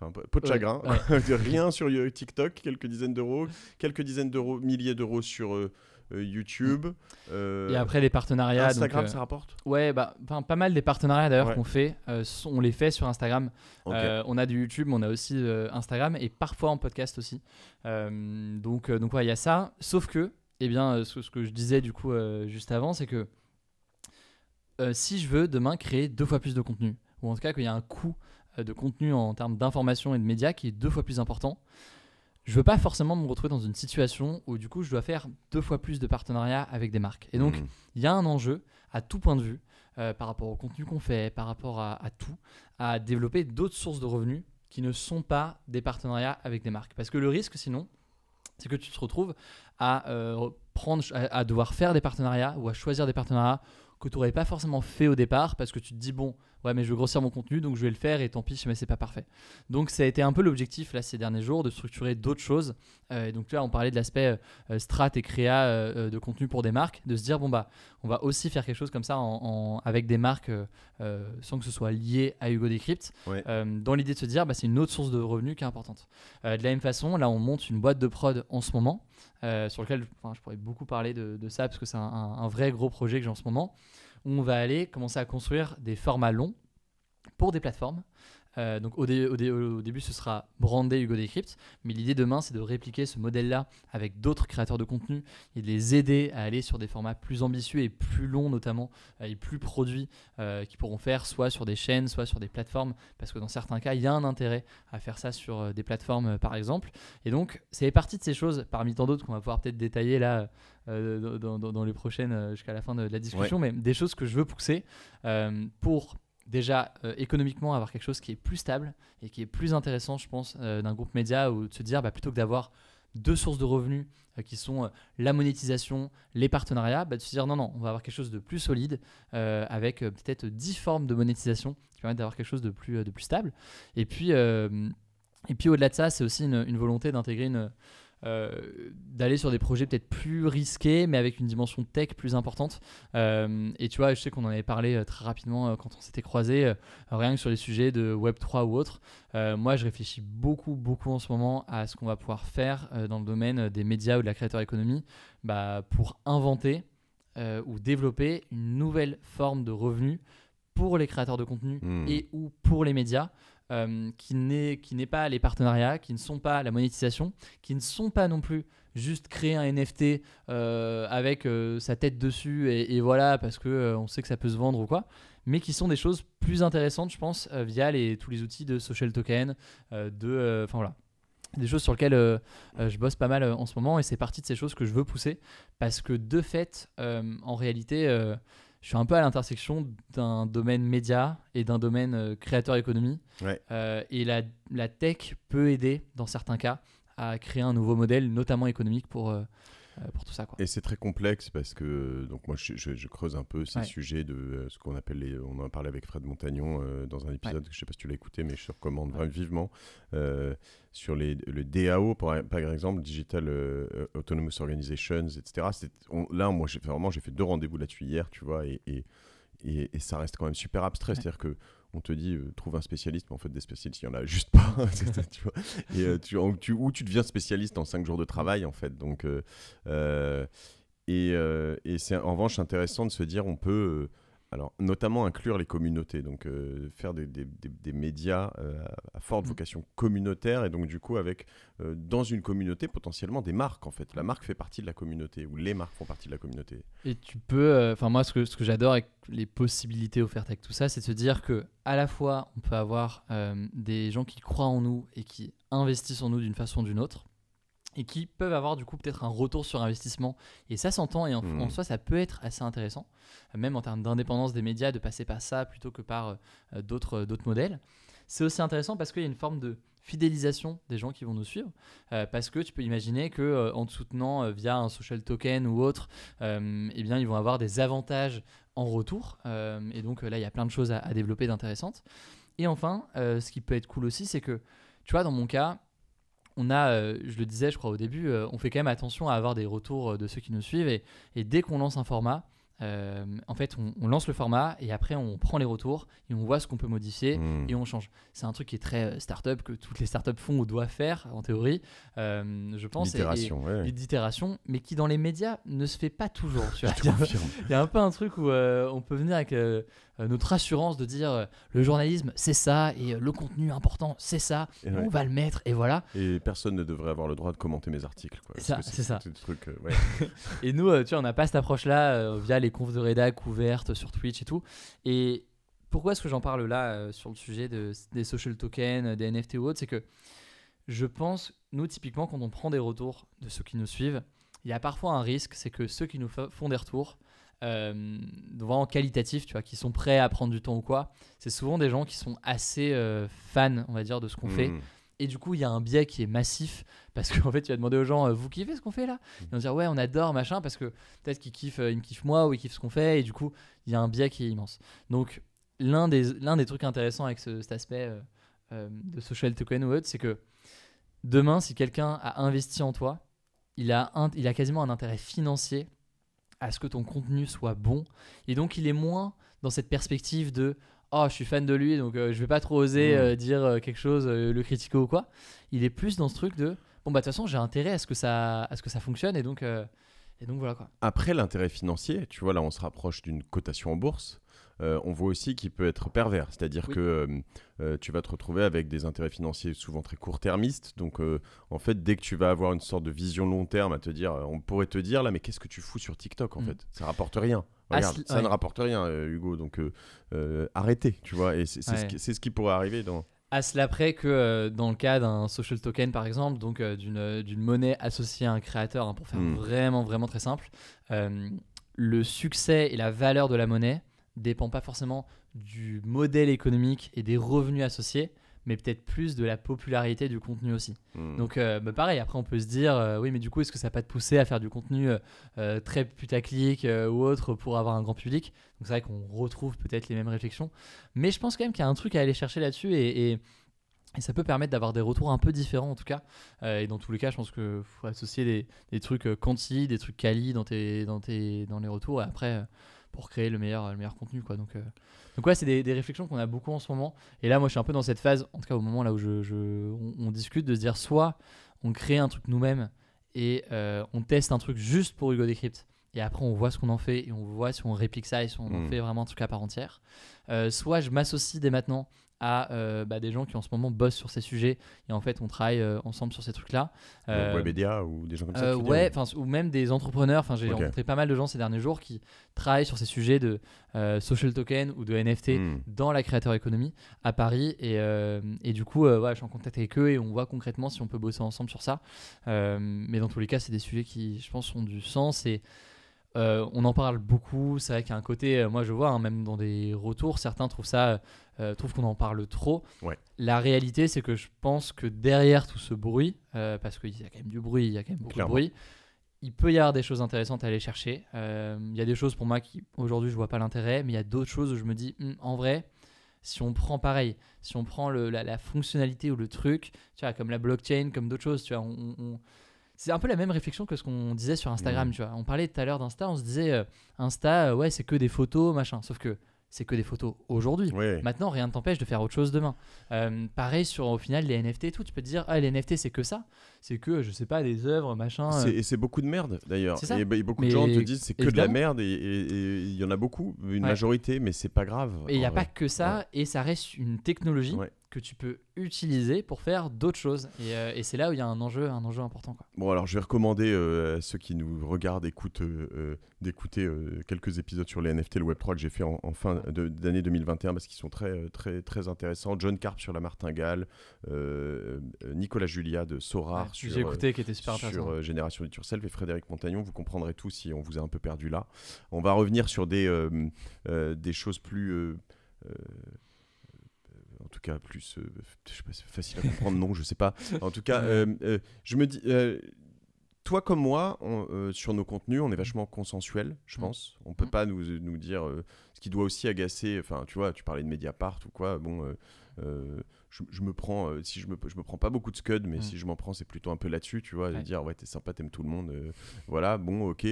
Enfin, pot de chagrin. Rien sur TikTok, quelques dizaines d'euros, quelques dizaines d'euros, milliers d'euros sur. YouTube. Mm. et après les partenariats. Instagram, ça rapporte Ouais, bah, pas mal des partenariats d'ailleurs qu'on fait. on les fait sur Instagram. on a du YouTube, on a aussi Instagram et parfois en podcast aussi. donc, donc, il y a ça. Sauf que eh bien, euh, ce, que je disais du coup euh, juste avant, c'est que euh, si je veux demain créer deux fois plus de contenu, ou en tout cas qu'il y a un coût de contenu en termes d'information et de médias qui est deux fois plus important, je veux pas forcément me retrouver dans une situation où du coup je dois faire deux fois plus de partenariats avec des marques. Et donc mmh. il y a un enjeu à tout point de vue par rapport au contenu qu'on fait, par rapport à tout, à développer d'autres sources de revenus qui ne sont pas des partenariats avec des marques. Parce que le risque sinon, c'est que tu te retrouves à, euh, prendre, à, devoir faire des partenariats ou à choisir des partenariats que tu n'aurais pas forcément fait au départ parce que tu te dis, bon, mais je veux grossir mon contenu, donc je vais le faire et tant pis, mais c'est pas parfait. Donc ça a été un peu l'objectif là ces derniers jours de structurer d'autres choses. Euh, et donc là, on parlait de l'aspect euh, euh, strat et créa de contenu pour des marques, de se dire bon bah, on va aussi faire quelque chose comme ça avec des marques sans que ce soit lié à Hugo Decrypt, dans l'idée de se dire bah, c'est une autre source de revenus qui est importante. de la même façon, là on monte une boîte de prod en ce moment, sur lequel je pourrais beaucoup parler de, ça parce que c'est un, vrai gros projet que j'ai en ce moment on va aller commencer à construire des formats longs pour des plateformes. Euh, donc au, début, ce sera brandé Hugo Decrypt, mais l'idée demain, c'est de répliquer ce modèle-là avec d'autres créateurs de contenu et de les aider à aller sur des formats plus ambitieux et plus longs notamment, euh, et plus produits qui euh, qu'ils pourront faire soit sur des chaînes, soit sur des plateformes, parce que dans certains cas, il y a un intérêt à faire ça sur des plateformes, par exemple. Et donc, c'est partie de ces choses, parmi tant d'autres qu'on va pouvoir peut-être détailler là euh, dans, les prochaines, euh, jusqu'à la fin de, la discussion, mais des choses que je veux pousser euh, pour déjà économiquement avoir quelque chose qui est plus stable et qui est plus intéressant, je pense, d'un groupe média ou de se dire bah, plutôt que d'avoir deux sources de revenus qui sont la monétisation, les partenariats, bah, de se dire non, non, on va avoir quelque chose de plus solide avec peut-être 10 formes de monétisation qui permettent d'avoir quelque chose de plus, de plus stable. Et puis, et puis au-delà de ça, c'est aussi une volonté d'intégrer une euh, d'aller sur des projets peut-être plus risqués, mais avec une dimension tech plus importante. Euh, et tu vois, je sais qu'on en avait parlé euh, très rapidement quand on s'était croisés, rien que sur les sujets de Web3 ou autre. moi, je réfléchis beaucoup, beaucoup en ce moment à ce qu'on va pouvoir faire dans le domaine des médias ou de la créateur économie bah, pour inventer ou développer une nouvelle forme de revenu pour les créateurs de contenu hmm. et ou pour les médias euh, qui n'est pas les partenariats, qui ne sont pas la monétisation, qui ne sont pas non plus juste créer un NFT euh, avec euh, sa tête dessus et, voilà parce que euh, on sait que ça peut se vendre ou quoi, mais qui sont des choses plus intéressantes, je pense, via les, tous les outils de social token, de, enfin voilà, des choses sur lesquelles je bosse pas mal en ce moment et c'est partie de ces choses que je veux pousser parce que de fait, en réalité, je suis un peu à l'intersection d'un domaine média et d'un domaine euh, créateur économie. Euh, et la, tech peut aider, dans certains cas, à créer un nouveau modèle, notamment économique, pour, euh, euh, pour tout ça. Et c'est très complexe parce que donc moi je, creuse un peu ces sujets de euh, ce qu'on appelle les. On en a parlé avec Fred Montagnon euh, dans un épisode je que je sais pas si tu l'as écouté, mais je te recommande vivement sur les, le DAO par exemple, Digital Autonomous Organizations, etc. c'est là, moi, j'ai vraiment j'ai fait deux rendez-vous là-dessus hier, tu vois, et, et, et, et ça reste quand même super abstrait, c'est-à-dire que on te dit euh, trouve un spécialiste, mais en fait des spécialistes, il n'y en a juste pas. et euh, tu, ou tu deviens spécialiste en cinq jours de travail en fait. Donc euh, et, et c'est en revanche intéressant de se dire on peut alors, notamment inclure les communautés, donc euh, faire des, médias euh, à forte mmh. vocation communautaire et donc du coup avec euh, dans une communauté potentiellement des marques en fait. La marque fait partie de la communauté ou les marques font partie de la communauté. Et tu peux, enfin moi ce que, j'adore avec les possibilités offertes avec tout ça, c'est de se dire que à la fois on peut avoir des gens qui croient en nous et qui investissent en nous d'une façon ou d'une autre, et qui peuvent avoir du coup peut-être un retour sur investissement. Et ça s'entend et hmm. en, soi ça peut être assez intéressant, même en termes d'indépendance des médias, de passer par ça plutôt que par euh, d'autres euh, d'autres modèles. C'est aussi intéressant parce qu'il y a une forme de fidélisation des gens qui vont nous suivre, euh, parce que tu peux imaginer que en te soutenant via un social token ou autre, eh bien ils vont avoir des avantages en retour. et donc là il y a plein de choses à, à développer d'intéressantes. Et enfin, ce qui peut être cool aussi, c'est que tu vois dans mon cas on a, euh, je le disais, je crois au début, euh, on fait quand même attention à avoir des retours euh, de ceux qui nous suivent. Et, dès qu'on lance un format, en fait, on, lance le format et après on prend les retours et on voit ce qu'on peut modifier hmm. et on change. C'est un truc qui est très start-up, que toutes les start-up font ou doivent faire en théorie, je pense. L'itération, et, L'itération, mais qui dans les médias ne se fait pas toujours. il, y a, un peu un truc où on peut venir avec euh, notre assurance de dire euh, le journalisme, c'est ça, et euh, le contenu important, c'est ça, on va le mettre, et voilà. Et personne ne devrait avoir le droit de commenter mes articles. Quoi, c'est ça. et nous, tu vois, on n'a pas cette approche-là via les confs de rédac ouvertes sur Twitch et tout. Et pourquoi est-ce que j'en parle là sur le sujet de, des social tokens, des NFT ou autres C'est que je pense, nous, typiquement, quand on prend des retours de ceux qui nous suivent, il y a parfois un risque, c'est que ceux qui nous font des retours euh, vraiment qualitatifs, tu vois, qui sont prêts à prendre du temps ou quoi. C'est souvent des gens qui sont assez euh, fans, on va dire, de ce qu'on fait. Hmm. Et du coup, il y a un biais qui est massif parce qu'en fait, tu vas demander aux gens, euh, vous kiffez ce qu'on fait là hmm. Ils vont dire, ouais, on adore, machin, parce que peut-être qu'ils kiffent, euh, ils me kiffent moi ou ils kiffent ce qu'on fait. Et du coup, il y a un biais qui est immense. Donc, l'un des, l'un des trucs intéressants avec cet aspect de social token ou autre, c'est que demain, si quelqu'un a investi en toi, il a, il a quasiment un intérêt financier à ce que ton contenu soit bon. Et donc, il est moins dans cette perspective de oh, je suis fan de lui, donc euh, je vais pas trop oser euh, dire euh, quelque chose, le critiquer ou quoi. Il est plus dans ce truc de bon, bah de toute façon, j'ai intérêt à ce que ça, à ce que ça fonctionne et donc, et donc voilà quoi. Après l'intérêt financier, tu vois, là on se rapproche d'une cotation en bourse. Euh, on voit aussi qu'il peut être pervers. C'est-à-dire que euh, euh, tu vas te retrouver avec des intérêts financiers souvent très court-termistes. Donc, en fait, dès que tu vas avoir une sorte de vision long terme à te dire, on pourrait te dire là, mais qu'est-ce que tu fous sur TikTok en mm. fait Ça rapporte rien. Ah, ça ne rapporte rien, Hugo. Donc, arrêtez, tu vois. Et c'est ce, qui pourrait arriver à cela près que dans le cas d'un social token par exemple, donc d'une monnaie associée à un créateur, hein, pour faire mm. vraiment vraiment très simple, le succès et la valeur de la monnaie dépend pas forcément du modèle économique et des revenus associés, mais peut-être plus de la popularité du contenu aussi. Hmm. Donc, euh, bah, pareil, après, on peut se dire, euh, oui, mais du coup, est-ce que ça va pas te pousser à faire du contenu euh, très putaclic ou autre pour avoir un grand public Donc, c'est vrai qu'on retrouve peut-être les mêmes réflexions. Mais je pense quand même qu'il y a un truc à aller chercher là-dessus et, ça peut permettre d'avoir des retours un peu différents en tout cas. et dans tous les cas, je pense qu'il faut associer des, trucs quanti, des trucs quali dans, tes, dans, tes, dans les retours. Et après, pour créer le meilleur, le meilleur contenu. Quoi. Donc, euh, donc ouais, c'est des, des, réflexions qu'on a beaucoup en ce moment. Et là, moi, je suis un peu dans cette phase, en tout cas au moment là où je, je on, discute, de se dire soit on crée un truc nous-mêmes et euh, on teste un truc juste pour Hugo Decrypt. Et après, on voit ce qu'on en fait et on voit si on réplique ça et si on hmm. fait vraiment un truc à part entière. Euh, soit je m'associe dès maintenant à euh, bah, des gens qui en ce moment bossent sur ces sujets et en fait on travaille euh, ensemble sur ces trucs là euh, ou des gens comme ça euh, ouais ou même des entrepreneurs enfin j'ai rencontré pas mal de gens ces derniers jours qui travaillent sur ces sujets de social token ou de NFT hmm. dans la créateur économie à Paris et, et du coup je suis en contact avec eux et on voit concrètement si on peut bosser ensemble sur ça mais dans tous les cas c'est des sujets qui je pense ont du sens et euh, on en parle beaucoup, c'est vrai qu'il y a un côté, euh, moi je vois, hein, même dans des retours, certains trouvent ça, euh, qu'on en parle trop. La réalité, c'est que je pense que derrière tout ce bruit, parce qu'il y a quand même du bruit, il y a quand même beaucoup de bruit, il peut y avoir des choses intéressantes à aller chercher. Il y a des choses pour moi qui, aujourd'hui, je vois pas l'intérêt, mais il y a d'autres choses où je me dis, hum, en vrai, si on prend pareil, si on prend la, fonctionnalité ou le truc, tu comme la blockchain, comme d'autres choses, tu vois, on c'est un peu la même réflexion que ce qu'on disait sur Instagram, mm. tu vois. On parlait tout à l'heure d'Insta, on se disait euh, Insta, euh, ouais, c'est que des photos, machin. Sauf que c'est que des photos aujourd'hui. Maintenant, rien ne t'empêche de faire autre chose demain. Euh, pareil sur au final les NFT et tout. Tu peux te dire, ah, les NFT, c'est que ça. C'est que, je sais pas, des œuvres, machin. Et c'est beaucoup de merde d'ailleurs. Et, bah, et, beaucoup de gens te disent, c'est que de la merde. Et il y en a beaucoup, une majorité, mais c'est pas grave. Et il n'y a pas que ça. Et ça reste une technologie que tu peux utiliser pour faire d'autres choses. Euh, et, c'est là où il y a un enjeu, un enjeu important. Quoi. Bon, alors je vais recommander euh, à ceux qui nous regardent, écoutent, euh, d'écouter quelques épisodes sur les NFT, le Web3 que j'ai fait en, fin d'année 2021 parce qu'ils sont très, très, très intéressants. John Carp sur la martingale, Nicolas Julia de Sorar ouais, sur, écouté, qui était super sur Génération du Turself et Frédéric Montagnon. Vous comprendrez tout si on vous a un peu perdu là. On va revenir sur des, des choses plus en tout cas plus, euh, facile à comprendre, non, je sais pas. En tout cas, euh, euh, je me dis, toi comme moi, sur nos contenus, on est vachement consensuel, je mm. pense. On peut mm. pas nous, nous dire ce qui doit aussi agacer. Enfin, tu vois, tu parlais de Mediapart ou quoi. Bon je, me prends, euh, si je me, je me prends pas beaucoup de scud, mais mm. si je m'en prends, c'est plutôt un peu là-dessus, tu vois, de dire ouais, t'es sympa, t'aimes tout le monde, euh, voilà, bon, ok.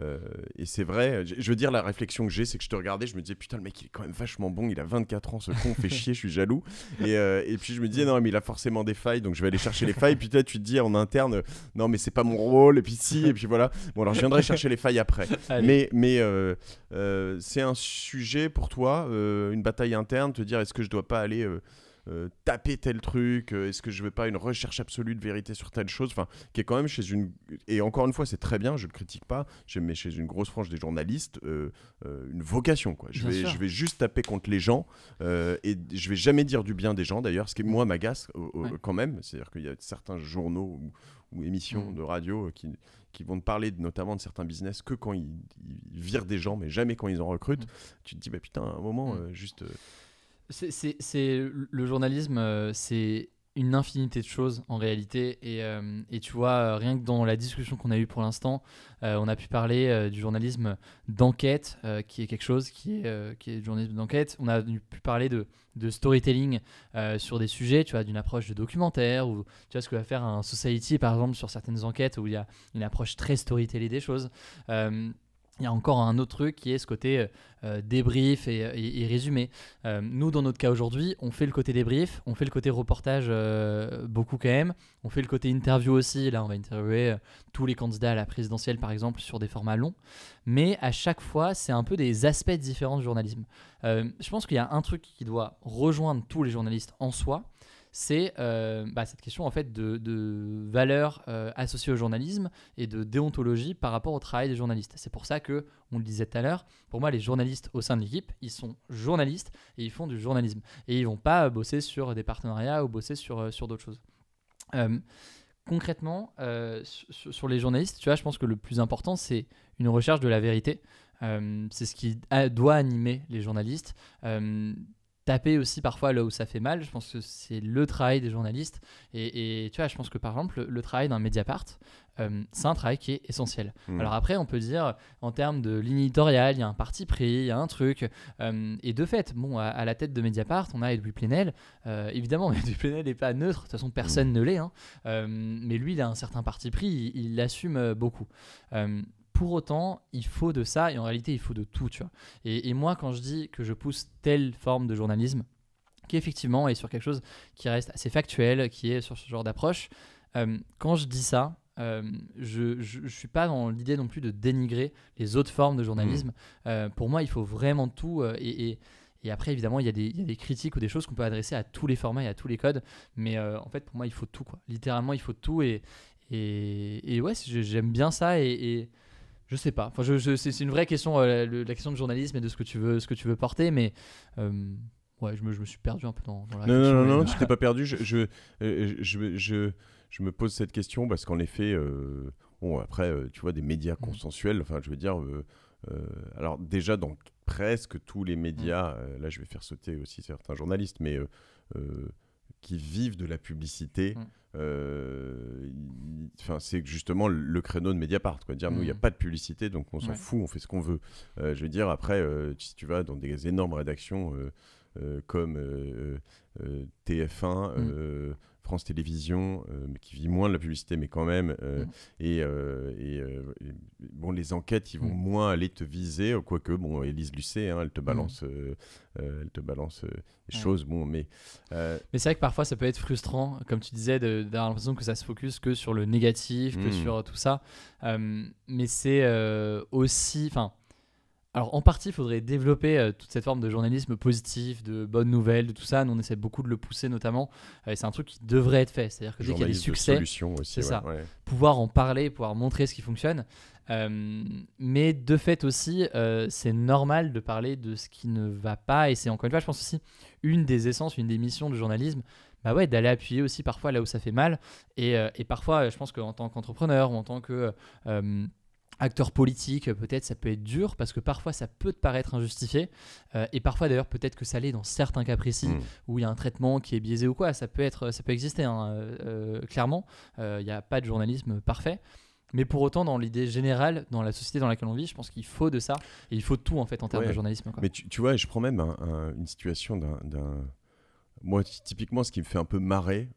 Euh, et c'est vrai, je, veux dire, la réflexion que j'ai, c'est que je te regardais, je me disais putain, le mec, il est quand même vachement bon, il a 24 ans, ce con, fait chier, je suis jaloux. Et, et, puis je me disais, non, mais il a forcément des failles, donc je vais aller chercher les failles. Puis toi, tu te dis en interne, non, mais c'est pas mon rôle, et puis si, et puis voilà. Bon, alors je viendrai chercher les failles après. Mais, mais c'est un sujet pour toi, une bataille interne, te dire est-ce que je dois pas aller. Euh, taper tel truc euh, Est-ce que je veux pas une recherche absolue de vérité sur telle chose Enfin, qui est quand même chez une. Et encore une fois, c'est très bien, je le critique pas, mais chez une grosse frange des journalistes, euh, une vocation, quoi. Je vais, juste taper contre les gens et je vais jamais dire du bien des gens, d'ailleurs, ce qui, moi, m'agace quand même. C'est-à-dire qu'il y a certains journaux ou, émissions mmh. de radio qui, vont parler notamment de certains business que quand ils, virent des gens, mais jamais quand ils en recrutent. Mmh. Tu te dis, bah putain, un moment, mmh. juste. C'est le journalisme, euh, c'est une infinité de choses en réalité. Et, euh, tu vois, euh, rien que dans la discussion qu'on a eue pour l'instant, on a pu parler du journalisme d'enquête, qui est quelque chose qui est, qui journalisme d'enquête. On a pu parler de, de storytelling sur des sujets, tu vois, d'une approche de documentaire, ou tu vois ce que va faire un Society, par exemple, sur certaines enquêtes où il y a une approche très storytellée des choses il y a encore un autre truc qui est ce côté euh, euh, débrief et, résumé. Euh, nous, dans notre cas aujourd'hui, on fait le côté débrief, on fait le côté reportage beaucoup quand même, on fait le côté interview aussi. Là, on va interviewer tous les candidats à la présidentielle, par exemple, sur des formats longs. Mais à chaque fois, c'est un peu des aspects différents du journalisme. je pense qu'il y a un truc qui doit rejoindre tous les journalistes en soi, c'est euh, bah, cette question en fait de, valeurs valeur associée au journalisme et de déontologie par rapport au travail des journalistes. C'est pour ça que, on le disait tout à l'heure, pour moi les journalistes au sein de l'équipe, ils sont journalistes et ils font du journalisme et ils vont pas bosser sur des partenariats ou bosser sur, euh, sur d'autres choses. Euh, concrètement, sur, les journalistes, tu je pense que le plus important c'est une recherche de la vérité. c'est ce qui doit animer les journalistes taper aussi parfois là où ça fait mal. Je pense que c'est le travail des journalistes. Et, tu vois, je pense que par exemple, le, travail d'un Mediapart, euh, c'est un travail qui est essentiel. Hmm. Alors après, on peut dire, en termes de ligne il y a un parti pris, il y a un truc. Euh, et de fait, bon, à, la tête de Mediapart, on a Edwin Plenel. Euh, évidemment, Edwin Plenel n'est pas neutre, de toute façon, personne hmm. ne l'est. Hein. mais lui, il a un certain parti pris, il l'assume beaucoup. Pour autant, il faut de ça et en réalité, il faut de tout, tu vois. Et, moi, quand je dis que je pousse telle forme de journalisme, qui effectivement est sur quelque chose qui reste assez factuel, qui est sur ce genre d'approche, euh, quand je dis ça, euh, je ne suis pas dans l'idée non plus de dénigrer les autres formes de journalisme. Mmh. Euh, pour moi, il faut vraiment tout. et, après, évidemment, il y, a des, critiques ou des choses qu'on peut adresser à tous les formats et à tous les codes. Mais en fait, pour moi, il faut tout. Quoi. Littéralement, il faut tout. Et, et, et ouais, j'aime bien ça. et je sais pas. Enfin, c'est une vraie question, euh, la question de journalisme et de ce que tu veux, ce que tu veux porter, mais euh, ouais, je me, suis perdu un peu dans. la question. non, non, non, tu t'es pas perdu. Euh, je, me pose cette question parce qu'en effet, après, tu vois, des médias mmh. consensuels. Enfin, je veux dire, alors déjà dans presque tous les médias, mmh. là, je vais faire sauter aussi certains journalistes, mais qui vivent de la publicité. Mm. Euh, enfin, c'est justement le créneau de Mediapart. Quoi. Dire, nous, il n'y a mm. pas de publicité, donc on s'en fout, on fait ce qu'on veut. Euh, je veux dire, après, euh, si tu vas dans des énormes rédactions comme TF1, France Télévision euh, mais qui vit moins de la publicité, mais quand même. Euh, mm. euh, et, bon, les enquêtes, ils vont mm. moins aller te viser, quoique, bon, Élise Lucet, hein, elle te balance, elle te balance des choses, bon, mais. Mais c'est vrai que parfois, ça peut être frustrant, comme tu disais, d'avoir l'impression que ça se focus que sur le négatif, que mm. sur tout ça. mais c'est aussi, enfin, alors en partie, il faudrait développer euh, toute cette forme de journalisme positif, de bonnes nouvelles, de tout ça. Nous, on essaie beaucoup de le pousser notamment. Euh, et c'est un truc qui devrait être fait. C'est-à-dire que dès qu'il y a des succès, c'est ça. Pouvoir en parler, pouvoir montrer ce qui fonctionne. Euh, mais de fait aussi, c'est normal de parler de ce qui ne va pas. Et c'est encore une fois, je pense aussi, une des essences, une des missions du journalisme, bah ouais, d'aller appuyer aussi parfois là où ça fait mal. Et, et parfois, je pense qu'en tant qu'entrepreneur ou en tant que acteur politique, peut-être ça peut être dur parce que parfois ça peut te paraître injustifié euh, et parfois d'ailleurs peut-être que ça l'est dans certains cas précis hmm. où il y a un traitement qui est biaisé ou quoi. Ça peut être, ça peut exister hein, euh, euh, clairement. Il n'y a pas de journalisme parfait. Mais pour autant, dans l'idée générale, dans la société dans laquelle on vit, je pense qu'il faut de ça et il faut tout en fait en termes de journalisme. Mais tu, vois, je prends même une situation d'un, Moi, typiquement, ce qui me fait un peu marrer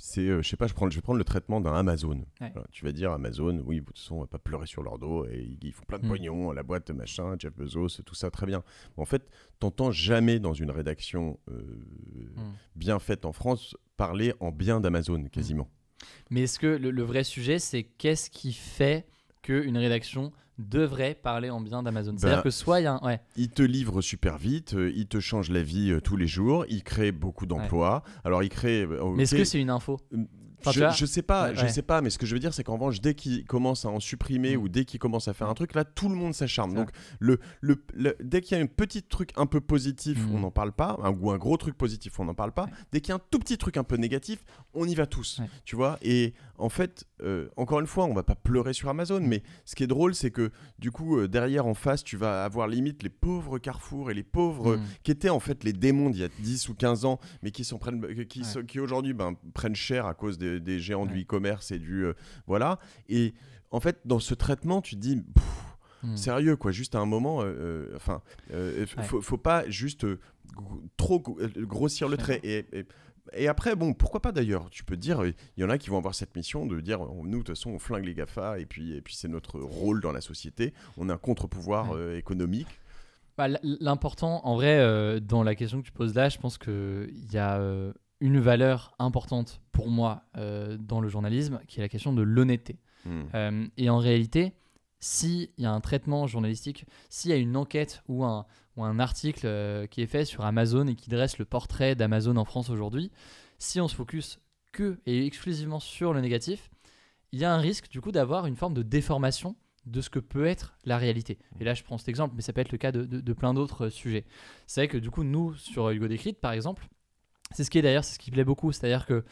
c'est, euh, je sais pas, je, prends, je vais prendre le traitement d'un Amazon. tu vas dire Amazon, oui, de toute façon, on va pas pleurer sur leur dos, et ils font plein de mm. poignons à la boîte, machin, Jeff Bezos, tout ça, très bien. en fait, t'entends jamais dans une rédaction euh, mm. bien faite en France parler en bien d'Amazon, quasiment. Mm. Mais est-ce que le, le, vrai sujet, c'est qu'est-ce qui fait qu'une rédaction devrait parler en bien d'Amazon. Bah, C'est-à-dire que soit il Ouais. Il te livre super vite, euh, il te change la vie euh, tous les jours, il crée beaucoup d'emplois. Alors il crée... Euh, mais est-ce que c'est une info hum, je, ne sais pas, je sais pas, mais ce que je veux dire, c'est qu'en revanche, dès qu'il commence à en supprimer mm. ou dès qu'il commence à faire un truc, là, tout le monde s'acharne. Donc, le, le, dès qu'il y a un petit truc un peu positif, mm. on n'en parle pas, un, ou un gros truc positif, on n'en parle pas. Dès qu'il y a un tout petit truc un peu négatif, on y va tous, tu vois. Et en fait, euh, encore une fois, on va pas pleurer sur Amazon, mais ce qui est drôle, c'est que du coup, euh, derrière, en face, tu vas avoir limite les pauvres Carrefour et les pauvres mm. qui étaient en fait les démons d'il y a 10 ou 15 ans, mais qui, sont prennent, euh, qui, qui aujourd'hui ben, prennent cher à cause des, géants du e-commerce et du. voilà. Et en fait, dans ce traitement, tu dis. Mm. sérieux quoi juste à un moment enfin faut, pas juste trop grossir le trait et et après, bon, pourquoi pas d'ailleurs Tu peux dire, euh, il y en a qui vont avoir cette mission de dire, nous, de toute façon, on flingue les GAFA, et puis, et puis c'est notre rôle dans la société, on a un contre-pouvoir mm. euh, économique. Bah, l'important, en vrai, euh, dans la question que tu poses là, je pense qu'il y a une valeur importante pour moi dans le journalisme, qui est la question de l'honnêteté. Mm. et en réalité, s'il y a un traitement journalistique, s'il y a une enquête ou un, ou un article euh, qui est fait sur Amazon et qui dresse le portrait d'Amazon en France aujourd'hui, si on se focus que et exclusivement sur le négatif, il y a un risque du coup d'avoir une forme de déformation de ce que peut être la réalité. Et là, je prends cet exemple, mais ça peut être le cas de, de, plein d'autres euh, sujets. C'est vrai que du coup, nous, sur Hugo Décrite, par exemple, c'est ce qui est d'ailleurs, c'est ce qui plaît beaucoup, c'est-à-dire que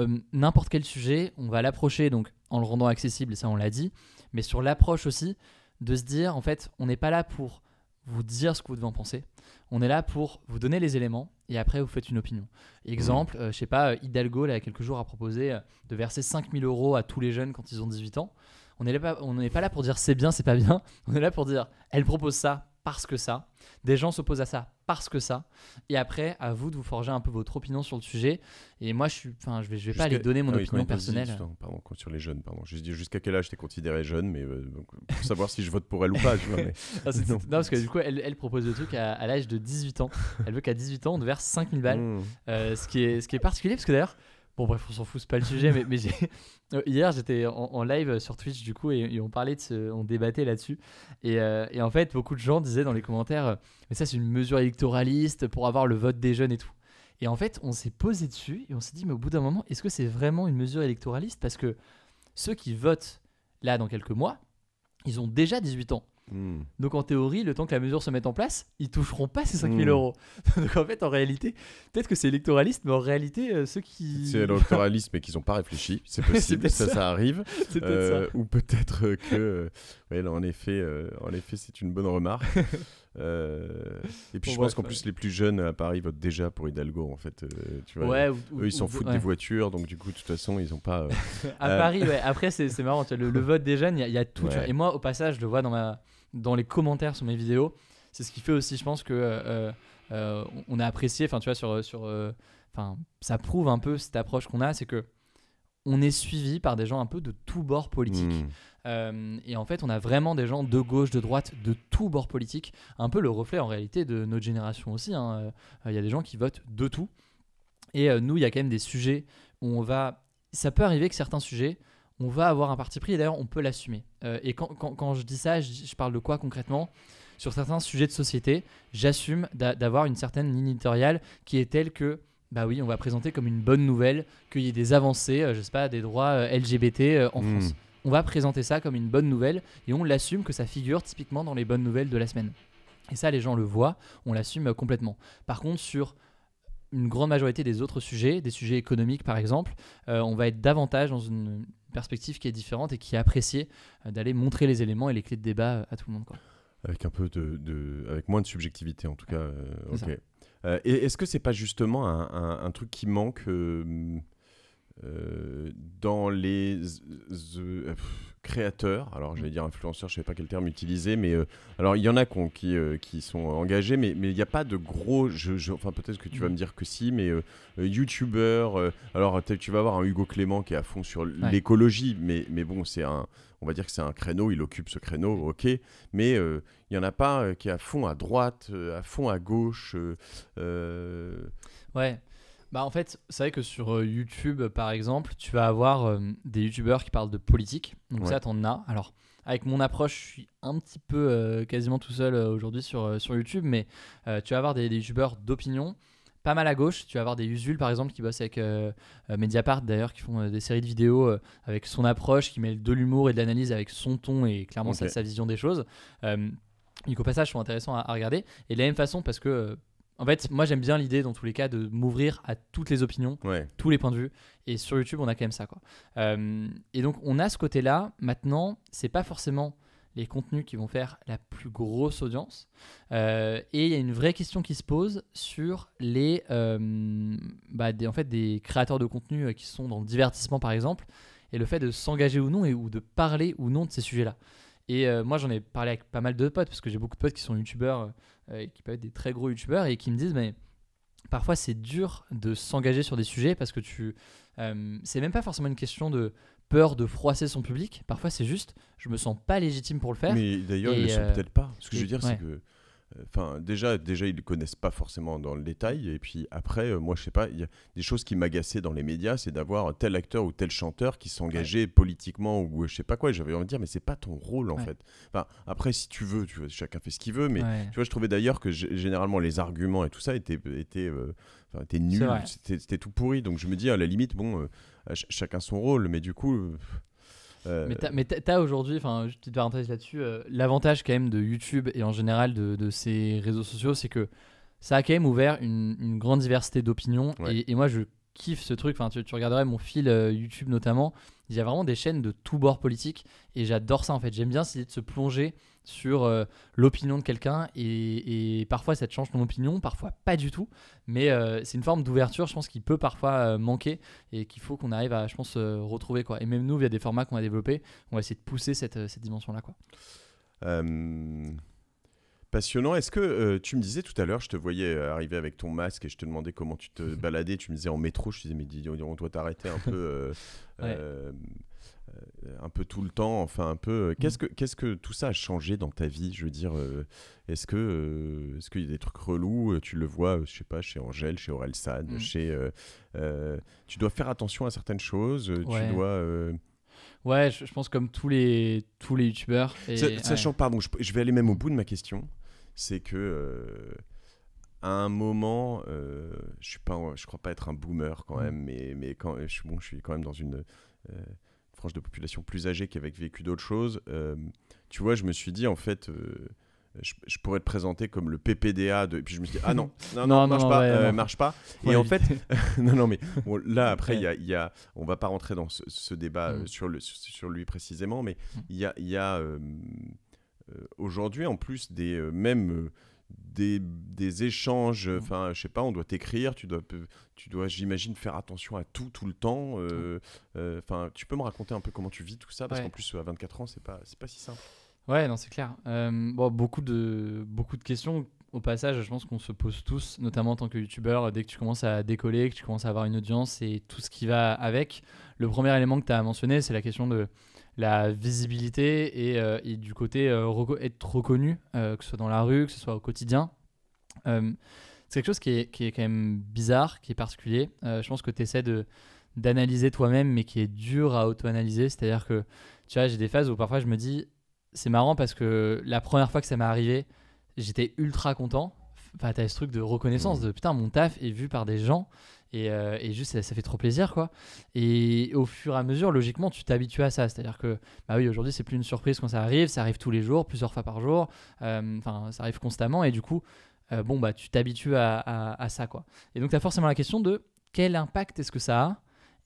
euh, n'importe quel sujet, on va l'approcher donc en le rendant accessible, et ça on l'a dit, mais sur l'approche aussi, de se dire en fait, on n'est pas là pour vous dire ce que vous devez en penser. On est là pour vous donner les éléments et après vous faites une opinion. Exemple, euh, je sais pas, euh, Hidalgo, il y a quelques jours, a proposé euh, de verser 5000 euros à tous les jeunes quand ils ont 18 ans. On n'est pas, on pas là pour dire c'est bien, c'est pas bien. On est là pour dire elle propose ça parce que ça. Des gens s'opposent à ça parce que ça. Et après, à vous de vous forger un peu votre opinion sur le sujet. Et moi, je suis, enfin, je vais, je vais pas aller donner mon ah opinion personnelle. pardon, sur les jeunes, pardon. Je jusqu'à quel âge t'es considéré jeune, mais euh, pour savoir si je vote pour elle ou pas. non, parce que du coup, elle, propose le truc à, l'âge de 18 ans. Elle veut qu'à 18 ans, on te verse 5000 balles, mmh. euh, ce qui est, ce qui est particulier parce que d'ailleurs. Bon, bref, on s'en fout, c'est pas le sujet, mais, mais euh, hier, j'étais en, live sur Twitch, du coup, et, ils on parlait de ce, on débattait là-dessus. Et, euh, et, en fait, beaucoup de gens disaient dans les commentaires, euh, mais ça, c'est une mesure électoraliste pour avoir le vote des jeunes et tout. Et en fait, on s'est posé dessus et on s'est dit, mais au bout d'un moment, est-ce que c'est vraiment une mesure électoraliste Parce que ceux qui votent là dans quelques mois, ils ont déjà 18 ans. Hmm. Donc en théorie, le temps que la mesure se mette en place, ils toucheront pas ces 5000 hmm. euros. Donc en fait, en réalité, peut-être que c'est électoraliste, mais en réalité, euh, ceux qui. C'est électoraliste, mais qu'ils n'ont pas réfléchi. C'est possible, ça, ça, arrive. Euh, ou peut-être que. Euh, ouais, en effet, effet c'est une bonne remarque. et puis je pense qu'en plus les plus jeunes à Paris votent déjà pour Hidalgo en fait. tu vois, eux ils s'en foutent des voitures donc du coup de toute façon ils ont pas. à Paris Après c'est marrant le, vote des jeunes il y, a tout. et moi au passage je le vois dans ma dans les commentaires sur mes vidéos. C'est ce qui fait aussi, je pense, que euh, euh, euh, on a apprécié. Enfin, tu vois, sur, sur enfin, ça prouve un peu cette approche qu'on a, c'est que on est suivi par des gens un peu de tous bords politiques. Hmm. et en fait, on a vraiment des gens de gauche, de droite, de tous bords politiques. Un peu le reflet en réalité de notre génération aussi. Hein. Il y a des gens qui votent de tout. Et nous, il y a quand même des sujets où on va. Ça peut arriver que certains sujets, on va avoir un parti pris et d'ailleurs on peut l'assumer. Euh, et quand, quand, quand, je dis ça, je, parle de quoi concrètement Sur certains sujets de société, j'assume d'avoir une certaine ligne qui est telle que bah oui, on va présenter comme une bonne nouvelle qu'il y ait des avancées, je euh, je sais pas, des droits euh, LGBT en hmm. France. On va présenter ça comme une bonne nouvelle et on l'assume que ça figure typiquement dans les bonnes nouvelles de la semaine. Et ça, les gens le voient, on l'assume complètement. Par contre, sur une grande majorité des autres sujets, des sujets économiques par exemple, on va être davantage dans une perspective qui est différente et qui est appréciée euh, d'aller montrer les éléments et les clés de débat euh, à tout le monde. Quoi. Avec un peu de, avec moins de subjectivité en tout cas. Euh, est ok. Euh, et est-ce que c'est pas justement un, un, truc qui manque euh, dans les euh, créateurs, alors j'allais dire influenceurs, je ne sais pas quel terme utiliser, mais euh, alors il y en a qui, sont engagés, mais il n'y a pas de gros, je, enfin peut-être que tu vas me dire que si, mais euh, youtubeurs, alors tu vas avoir un Hugo Clément qui est à fond sur l'écologie, mais, mais bon, c'est un, on va dire que c'est un créneau, il occupe ce créneau, ok, mais il n'y en a pas qui est à fond à droite, à fond à gauche. ouais. Bah en fait, c'est vrai que sur euh, YouTube, par exemple, tu vas avoir euh, des YouTubeurs qui parlent de politique. Donc ça, t'en as. Alors, avec mon approche, je suis un petit peu euh, quasiment tout seul aujourd'hui sur, sur YouTube, mais tu vas avoir des, des YouTubeurs d'opinion. Pas mal à gauche, tu vas avoir des Usul par exemple qui bossent avec Mediapart d'ailleurs, qui font des séries de vidéos avec son approche, qui mêlent de l'humour et de l'analyse avec son ton et clairement sa, vision des choses. Donc au passage, sont intéressants à, regarder. Et de la même façon, parce que en fait, moi j'aime bien l'idée dans tous les cas de m'ouvrir à toutes les opinions, tous les points de vue. Et sur YouTube, on a quand même ça. Quoi. Euh, et donc on a ce côté-là. Maintenant, c'est pas forcément les contenus qui vont faire la plus grosse audience. Euh, et il y a une vraie question qui se pose sur les, euh, bah, en fait, des créateurs de contenu qui sont dans le divertissement par exemple, et le fait de s'engager ou non et ou de parler ou non de ces sujets-là. Et moi j'en ai parlé avec pas mal de potes parce que j'ai beaucoup de potes qui sont youtubeurs euh, qui peuvent être des très gros youtubeurs et qui me disent mais parfois c'est dur de s'engager sur des sujets parce que tu euh, c'est même pas forcément une question de peur de froisser son public parfois c'est juste je me sens pas légitime pour le faire mais d'ailleurs ils le sont euh, peut-être pas ce que je veux dire c'est que Enfin, déjà, déjà, ils ne connaissent pas forcément dans le détail. Et puis après, euh, moi, je sais pas, il y a des choses qui m'agaçaient dans les médias, c'est d'avoir tel acteur ou tel chanteur qui s'engageait politiquement ou euh, je sais pas quoi. j'avais envie de dire, mais c'est pas ton rôle en fait. Enfin, après, si tu veux, tu vois, chacun fait ce qu'il veut. Mais tu vois, je trouvais d'ailleurs que généralement les arguments et tout ça étaient, étaient, euh, nuls, c'était tout pourri. Donc je me dis, à la limite, bon, chacun son rôle. Mais du coup. Euh, mais Mais t'as aujourd'hui, enfin, petite parenthèse là-dessus, euh, l'avantage quand même de YouTube et en général de, de ces réseaux sociaux, c'est que ça a quand même ouvert une, grande diversité d'opinions. Et, moi, je kiffe ce truc. Enfin, tu, regarderais mon fil euh, YouTube notamment. Il y a vraiment des chaînes de tous bords politiques. Et j'adore ça en fait. J'aime bien essayer de se plonger sur euh, l'opinion de quelqu'un et, et, parfois ça te change ton opinion, parfois pas du tout, mais euh, c'est une forme d'ouverture je pense qui peut parfois euh, manquer et qu'il faut qu'on arrive à je pense retrouver quoi. Et même nous via des formats qu'on a développés on va essayer de pousser cette, dimension là quoi. Passionnant. Est-ce que tu me disais tout à l'heure, je te voyais arriver avec ton masque et je te demandais comment tu te baladais. Tu me disais en métro, je te disais mais dis, on doit t'arrêter un peu un peu tout le temps, enfin un peu. Euh, qu'est-ce mm. que, qu'est-ce que tout ça a changé dans ta vie Je veux dire, euh, est-ce que, euh, est-ce qu'il y a des trucs relous Tu le vois, je sais pas, chez Angèle, chez Aurel San, mm. chez. tu dois faire attention à certaines choses. Tu dois. Ouais, je, pense comme tous les tous les youtubeurs. Sachant, pardon, je, vais aller même au bout de ma question. C'est que à un moment, je suis pas, je crois pas être un boomer quand mm. même, mais, mais quand, je, bon, je suis quand même dans une, de population plus âgée qui avait vécu d'autres choses. Euh, tu vois, je me suis dit, en fait. Euh, je, pourrais te présenter comme le PPDA de... et puis je me suis dit ah non non non, marche, pas, euh, marche pas et en fait non non mais là après il y, a, y a, on va pas rentrer dans ce, débat mm. sur le sur lui précisément mais mm. il y a y a aujourd'hui en plus des mêmes des, des échanges, mmh. enfin, je sais pas, on doit t'écrire, tu dois, tu dois j'imagine, faire attention à tout, tout le temps. Euh, mmh. euh, enfin, tu peux me raconter un peu comment tu vis tout ça, parce qu'en plus, à 24 ans, c'est pas, pas si simple. Ouais, non, c'est clair. Euh, bon, beaucoup de, beaucoup de questions au passage, je pense qu'on se pose tous, notamment en tant que youtubeur, dès que tu commences à décoller, que tu commences à avoir une audience et tout ce qui va avec. Le premier élément que tu as mentionné, c'est la question de la visibilité et, euh, du côté euh, être reconnu, euh, que ce soit dans la rue, que ce soit au quotidien. c'est quelque chose qui est, quand même bizarre, qui est particulier. je pense que tu essaies de d'analyser toi-même, mais qui est dur à auto-analyser. C'est-à-dire que, tu vois, j'ai des phases où parfois je me dis, c'est marrant parce que la première fois que ça m'est arrivé, j'étais ultra content. Enfin, as ce truc de reconnaissance, mmh. de putain, mon taf est vu par des gens euh, et, juste, ça, fait trop plaisir, quoi. Et au fur et à mesure, logiquement, tu t'habitues à ça. C'est-à-dire que, bah oui, aujourd'hui, c'est plus une surprise quand ça arrive. Ça arrive tous les jours, plusieurs fois par jour. Euh, enfin, ça arrive constamment. Et du coup, euh, bon, bah, tu t'habitues à, ça, quoi. Et donc, tu as forcément la question de quel impact est-ce que ça a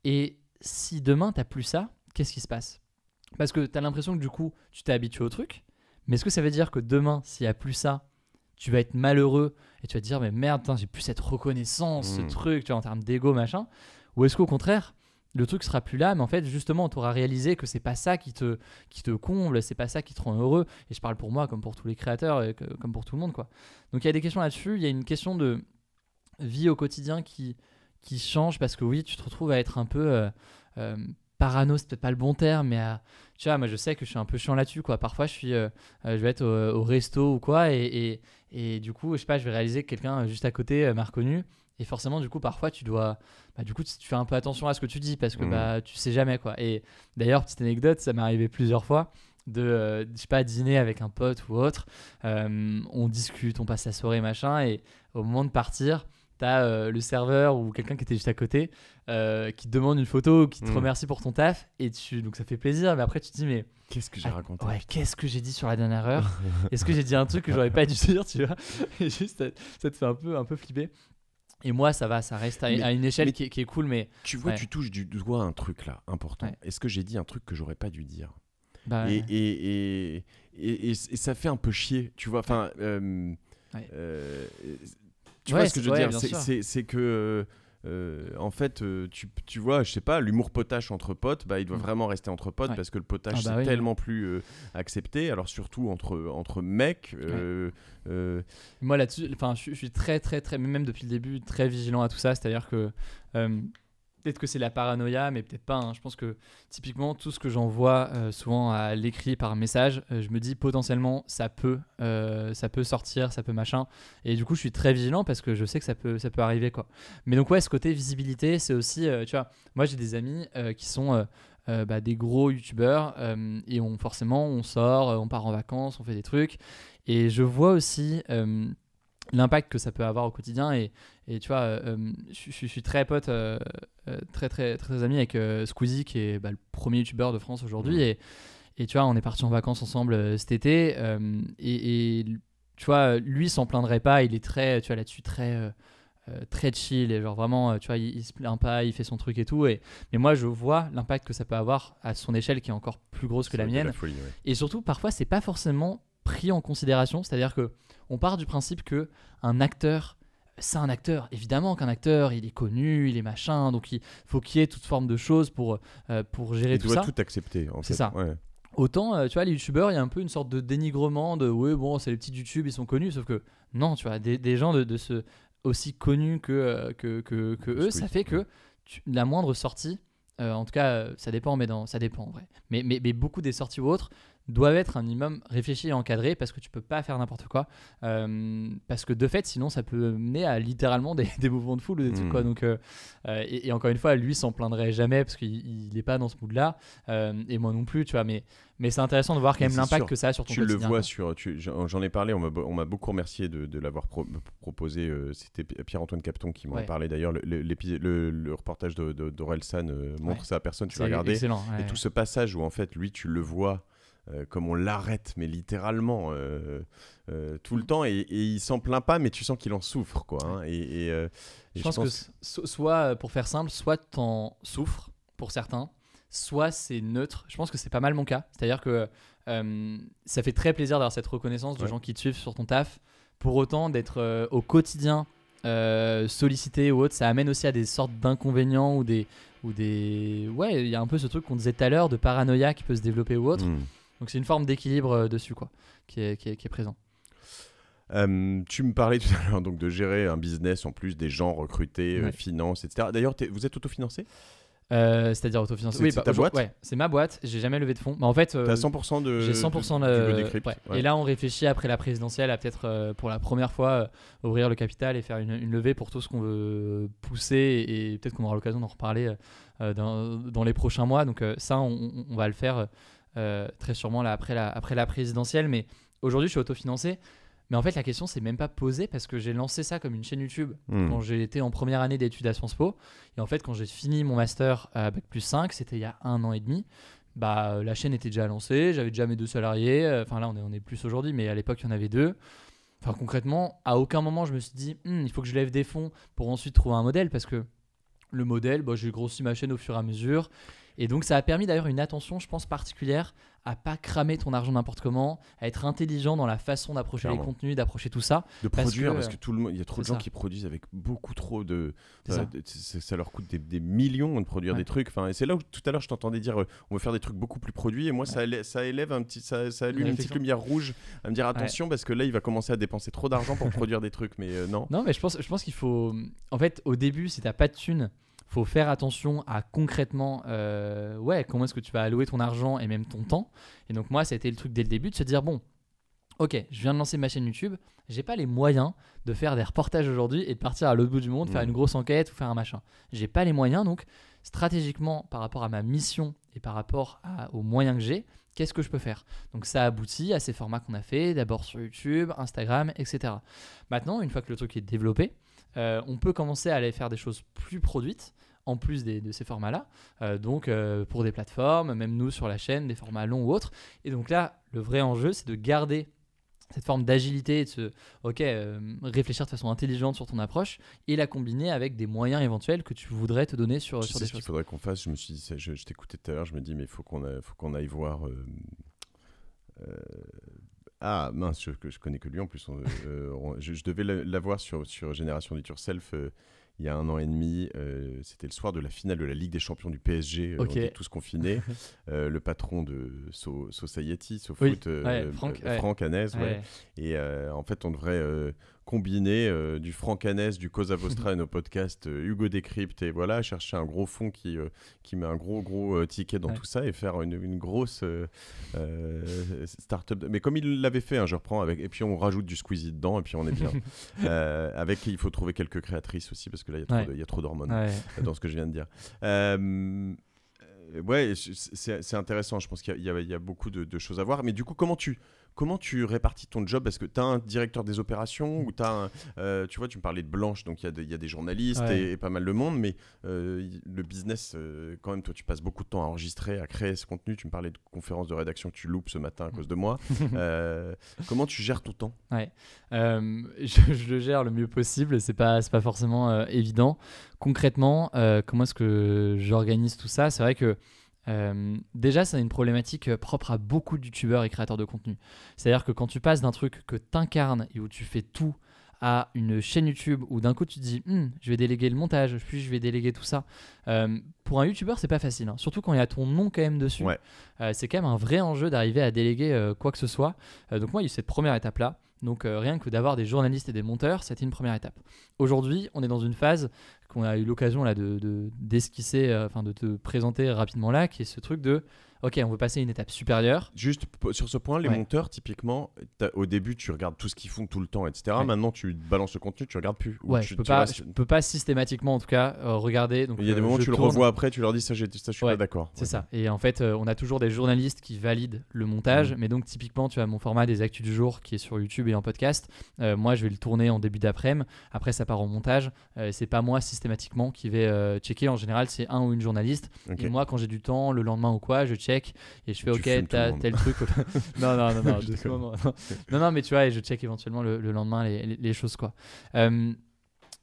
Et si demain, tu plus ça, qu'est-ce qui se passe Parce que tu as l'impression que, du coup, tu t'es habitué au truc. Mais est-ce que ça veut dire que demain, s'il n'y a plus ça, tu vas être malheureux et tu vas te dire mais merde, j'ai plus cette reconnaissance, ce mm. truc, tu vois, en termes d'ego, machin. Ou est-ce qu'au contraire, le truc sera plus là, mais en fait, justement, tu auras réalisé que c'est pas ça qui te, qui te comble, c'est pas ça qui te rend heureux. Et je parle pour moi, comme pour tous les créateurs, comme pour tout le monde, quoi. Donc il y a des questions là-dessus. Il y a une question de vie au quotidien qui, qui change parce que oui, tu te retrouves à être un peu euh, euh, parano, c'est peut-être pas le bon terme, mais tu vois, moi je sais que je suis un peu chiant là-dessus, quoi. Parfois, je suis, euh, je vais être au, resto ou quoi, et, et du coup, je sais pas, je vais réaliser que quelqu'un euh, juste à côté euh, m'a reconnu. Et forcément, du coup, parfois, tu dois. Bah, du coup, tu fais un peu attention à ce que tu dis parce que tu mmh. bah, tu sais jamais, quoi. Et d'ailleurs, petite anecdote, ça m'est arrivé plusieurs fois de, euh, je sais pas, dîner avec un pote ou autre. on discute, on passe la soirée, machin. Et au moment de partir, t'as euh, le serveur ou quelqu'un qui était juste à côté euh, qui te demande une photo, qui te mm. remercie pour ton taf, et tu donc ça fait plaisir, mais après tu te dis mais qu'est-ce que j'ai ah, raconté Ouais, qu'est-ce que j'ai dit sur la dernière heure Est-ce que j'ai dit un truc que j'aurais pas dû dire, tu vois Et juste ça te fait un peu un peu flipper. Et moi, ça va, ça reste à, une échelle qui est, cool, mais tu vois, tu touches du doigt un truc là important. Est-ce que j'ai dit un truc que j'aurais pas dû dire bah et, et, et, et, ça fait un peu chier, tu vois. Enfin. Euh, tu vois ce que je veux dire C'est que. Euh, euh, en fait, euh, tu, vois, je sais pas, l'humour potache entre potes, bah, il doit mmh. vraiment rester entre potes parce que le ah potage, bah c'est tellement plus accepté. Alors surtout entre entre mecs. Moi là-dessus, enfin, je suis très très très, même depuis le début, très vigilant à tout ça. C'est-à-dire que peut-être que c'est la paranoïa, mais peut-être pas. Hein. Je pense que typiquement, tout ce que j'envoie euh, souvent à l'écrit par message, euh, je me dis potentiellement ça peut, euh, ça peut sortir, ça peut machin. Et du coup, je suis très vigilant parce que je sais que ça peut, ça peut arriver quoi. Mais donc ouais, ce côté visibilité, c'est aussi, tu vois, moi j'ai des amis qui sont bah, des gros youtubeurs et on forcément on sort, on part en vacances, on fait des trucs. Et je vois aussi l'impact que ça peut avoir au quotidien et, et tu vois euh, euh, je, suis très pote euh, très, très très ami avec Squeezie qui est bah, le premier youtubeur de France aujourd'hui et, et, tu vois on est parti en vacances ensemble cet été et, et, tu vois lui s'en plaindrait pas il est très tu vois là-dessus très très chill et genre vraiment tu vois il, se plaint pas il fait son truc et tout et mais moi je vois l'impact que ça peut avoir à son échelle qui est encore plus grosse que la mienne et surtout parfois c'est pas forcément pris en considération c'est à dire que on part du principe que un acteur, c'est un acteur. Évidemment qu'un acteur, il est connu, il est machin, donc il faut qu'il y ait toute forme de choses pour, euh, pour gérer tout ça. doit tout accepter, en fait. C'est ça. Autant, euh, tu vois, les youtubeurs, il y a un peu une sorte de dénigrement de ouais, bon, c'est les petits youtubeurs, ils sont connus, sauf que non, tu vois, des, gens de, aussi connus que, euh, que, eux, ça fait que la moindre sortie, en tout cas, ça dépend, mais ça dépend en vrai. Mais, mais beaucoup des sorties ou autres, doivent être un minimum réfléchis et encadrés parce que tu peux pas faire n'importe quoi. Euh, parce que de fait, sinon, ça peut mener à littéralement des, des mouvements de foule ou des trucs quoi. Hmm. Donc, euh, euh, et, encore une fois, lui s'en plaindrait jamais parce qu'il n'est pas dans ce mood-là. et moi non plus, tu vois. Mais, mais c'est intéressant de voir quand même l'impact que ça a sur ton tu Le vois sur, tu J'en ai parlé, on m'a beaucoup remercié de, de l'avoir proposé. C'était Pierre-Antoine Capton qui m'en a parlé d'ailleurs. Le, le, le, reportage d'Orelsan montre ça à personne, tu l'as regardé. Et tout ce passage où en fait, lui, tu le vois euh, comme on l'arrête, mais littéralement euh, euh, tout le temps, et, il s'en plaint pas, mais tu sens qu'il en souffre, quoi. Hein. et, je, pense, que soit, pour faire simple, soit en souffres pour certains, soit c'est neutre. Je pense que c'est pas mal mon cas, c'est-à-dire que ça fait très plaisir d'avoir cette reconnaissance de gens qui te suivent sur ton taf. Pour autant, d'être au quotidien sollicité ou autre, ça amène aussi à des sortes d'inconvénients ou des ou des ouais, il y a un peu ce truc qu'on disait tout à l'heure de paranoïa qui peut se développer ou autre. Hmm. Donc c'est une forme d'équilibre euh, dessus quoi, qui est, présent. Euh, tu me parlais tout à l'heure donc de gérer un business en plus des gens recrutés, euh, finances, etc. D'ailleurs, vous êtes autofinancé euh, C'est-à-dire autofinancé. c'est bah, ta boîte. Ouais, c'est ma boîte. J'ai jamais levé de fonds. Mais en fait, 100% de. J'ai 100% de, Et là, on réfléchit après la présidentielle à peut-être pour la première fois ouvrir le capital et faire une, levée pour tout ce qu'on veut pousser et, peut-être qu'on aura l'occasion d'en reparler dans, les prochains mois. Donc ça, on, on va le faire euh, très sûrement là, après, la, après la présidentielle, mais aujourd'hui je suis autofinancé. Mais en fait, la question s'est même pas posée parce que j'ai lancé ça comme une chaîne YouTube hmm. quand j'ai été en première année d'études à Sciences Po. Et en fait, quand j'ai fini mon master à Bac plus 5, c'était il y a un an et demi, bah, euh, la chaîne était déjà lancée, j'avais déjà mes deux salariés. Euh, enfin, là, on est, on est plus aujourd'hui, mais à l'époque, il y en avait deux. Enfin, concrètement, à aucun moment, je me suis dit, hmm, il faut que je lève des fonds pour ensuite trouver un modèle parce que le modèle, bah, j'ai grossi ma chaîne au fur et à mesure. Et donc ça a permis d'ailleurs une attention, je pense, particulière à pas cramer ton argent n'importe comment, à être intelligent dans la façon d'approcher les contenus, d'approcher tout ça. De produire, parce que tout le monde, il y a trop de gens qui produisent avec beaucoup trop de. Euh, ça. leur coûte des, millions de produire des trucs. Enfin, et c'est là où tout à l'heure je t'entendais dire, euh, on veut faire des trucs beaucoup plus produits. Et moi, ça, ça élève un petit, ça, allume une, petite lumière rouge à me dire attention parce que là, il va commencer à dépenser trop d'argent pour produire des trucs. Mais euh, non. Non, mais je pense, je pense qu'il faut. En fait, au début, si t'as pas de thunes faut faire attention à concrètement, euh, ouais, comment est-ce que tu vas allouer ton argent et même ton temps. Et donc moi, ça a été le truc dès le début de se dire, bon, ok, je viens de lancer ma chaîne YouTube, j'ai pas les moyens de faire des reportages aujourd'hui et de partir à l'autre bout du monde, faire mm. une grosse enquête ou faire un machin. J'ai pas les moyens, donc stratégiquement, par rapport à ma mission et par rapport aux moyens que j'ai, qu'est-ce que je peux faire Donc ça aboutit à ces formats qu'on a fait, d'abord sur YouTube, Instagram, etc. Maintenant, une fois que le truc est développé, euh, on peut commencer à aller faire des choses plus produites en plus de ces formats-là, euh, donc euh, pour des plateformes, même nous sur la chaîne, des formats longs ou autres. Et donc là, le vrai enjeu, c'est de garder cette forme d'agilité, de se, ok, réfléchir de façon intelligente sur ton approche et la combiner avec des moyens éventuels que tu voudrais te donner sur, Tu sais des ce qu'il faudrait qu'on fasse. Je me suis dit, je, t'écoutais tout à l'heure, je me dis, mais il faut qu'on aille voir. Euh, ah mince, je, je connais que lui en plus. Euh, je, devais l'avoir sur, sur Génération du Yourself euh, il y a un an et demi. Euh, c'était le soir de la finale de la Ligue des Champions du PSG. On était tous confinés. le patron de so Society, SoFoot, Franck, Et en fait, on devrait combiné euh, du du francanès, du Cosa Vostra et nos podcasts euh, Hugo Décrypte et voilà, chercher un gros fond qui, euh, qui met un gros gros ticket dans tout ça et faire une, une grosse start-up. Mais comme il l'avait fait, hein, je reprends, avec, et puis on rajoute du Squeezie dedans et puis on est bien. avec, il faut trouver quelques créatrices aussi parce que là, il y a trop d'hormones dans ce que je viens de dire. ouais, c'est intéressant. Je pense qu'il y, y, a beaucoup de, choses à voir. Mais du coup, comment tu Comment tu répartis ton job Est-ce que tu as un directeur des opérations ou tu euh, Tu vois, tu me parlais de Blanche, donc il y, a des journalistes et, pas mal de monde, mais euh, le business, euh, quand même, toi, tu passes beaucoup de temps à enregistrer, à créer ce contenu. Tu me parlais de conférences de rédaction que tu loupes ce matin à cause de moi. comment tu gères ton temps je, le gère le mieux possible, c'est pas, pas forcément évident. Concrètement, comment est-ce que j'organise tout ça C'est vrai que euh, déjà, c'est une problématique euh, propre à beaucoup de youtubeurs et créateurs de contenu. C'est-à-dire que quand tu passes d'un truc que t'incarnes et où tu fais tout à une chaîne YouTube où d'un coup tu te dis hum, je vais déléguer le montage, puis je vais déléguer tout ça. Euh, pour un youtubeur, c'est pas facile, hein. surtout quand il y a ton nom quand même dessus. c'est quand même un vrai enjeu d'arriver à déléguer quoi que ce soit. donc, moi, il y a cette première étape là. Donc euh, rien que d'avoir des journalistes et des monteurs, c'était une première étape. Aujourd'hui, on est dans une phase qu'on a eu l'occasion là de d'esquisser, euh, enfin de te présenter rapidement là, qui est ce truc de ok, on veut passer à une étape supérieure. Juste sur ce point, les monteurs, typiquement, au début, tu regardes tout ce qu'ils font tout le temps, etc. Maintenant, tu balances le contenu, tu regardes plus. Ouais, tu, je, peux pas, peux pas systématiquement, en tout cas, euh, regarder. Donc, il y a des euh, moments où tu le revois après, tu leur dis ça, ça je suis pas d'accord. C'est ça. Et en fait, euh, on a toujours des journalistes qui valident le montage. Mmh. Mais donc, typiquement, tu as mon format des actus du jour qui est sur YouTube et en podcast. moi, je vais le tourner en début d'après-midi. Après, ça part au montage. c'est pas moi systématiquement qui vais checker. En général, c'est un ou une journaliste. Et moi, quand j'ai du temps, le lendemain ou quoi, je et je fais tu ok, t'as tel truc. non, non, non, non, non, non, mais tu vois, et je check éventuellement le, lendemain les, choses quoi.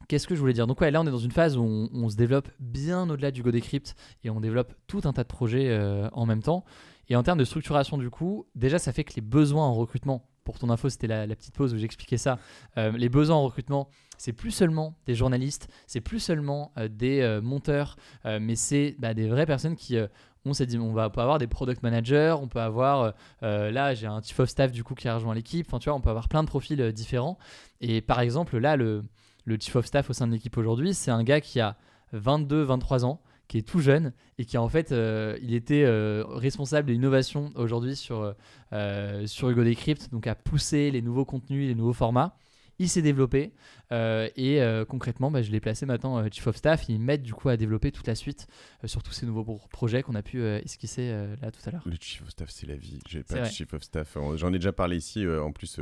Qu'est-ce que je voulais dire Donc ouais, là on est dans une phase où on, se développe bien au-delà du go decrypt et on développe tout un tas de projets euh, en même temps. Et en termes de structuration du coup, déjà ça fait que les besoins en recrutement, pour ton info c'était la, petite pause où j'expliquais ça, euh, les besoins en recrutement, c'est plus seulement des journalistes, c'est plus seulement euh, des euh, monteurs, euh, mais c'est bah, des vraies personnes qui on s'est dit on va avoir des product managers, on peut avoir là j'ai un chief of staff du coup qui a rejoint l'équipe, enfin tu vois on peut avoir plein de profils différents et par exemple là le, chief of staff au sein de l'équipe aujourd'hui c'est un gars qui a 22-23 ans qui est tout jeune et qui en fait il était responsable de l'innovation aujourd'hui sur, sur Hugo Decrypt donc à pousser les nouveaux contenus, les nouveaux formats il s'est développé euh, et euh, concrètement, bah, je l'ai placé maintenant euh, Chief of Staff. il m'aide du coup à développer toute la suite sur tous ces nouveaux projets qu'on a pu esquisser là tout à l'heure. Le Chief of Staff, c'est la vie. J'ai pas de Chief of Staff. J'en ai déjà parlé ici en plus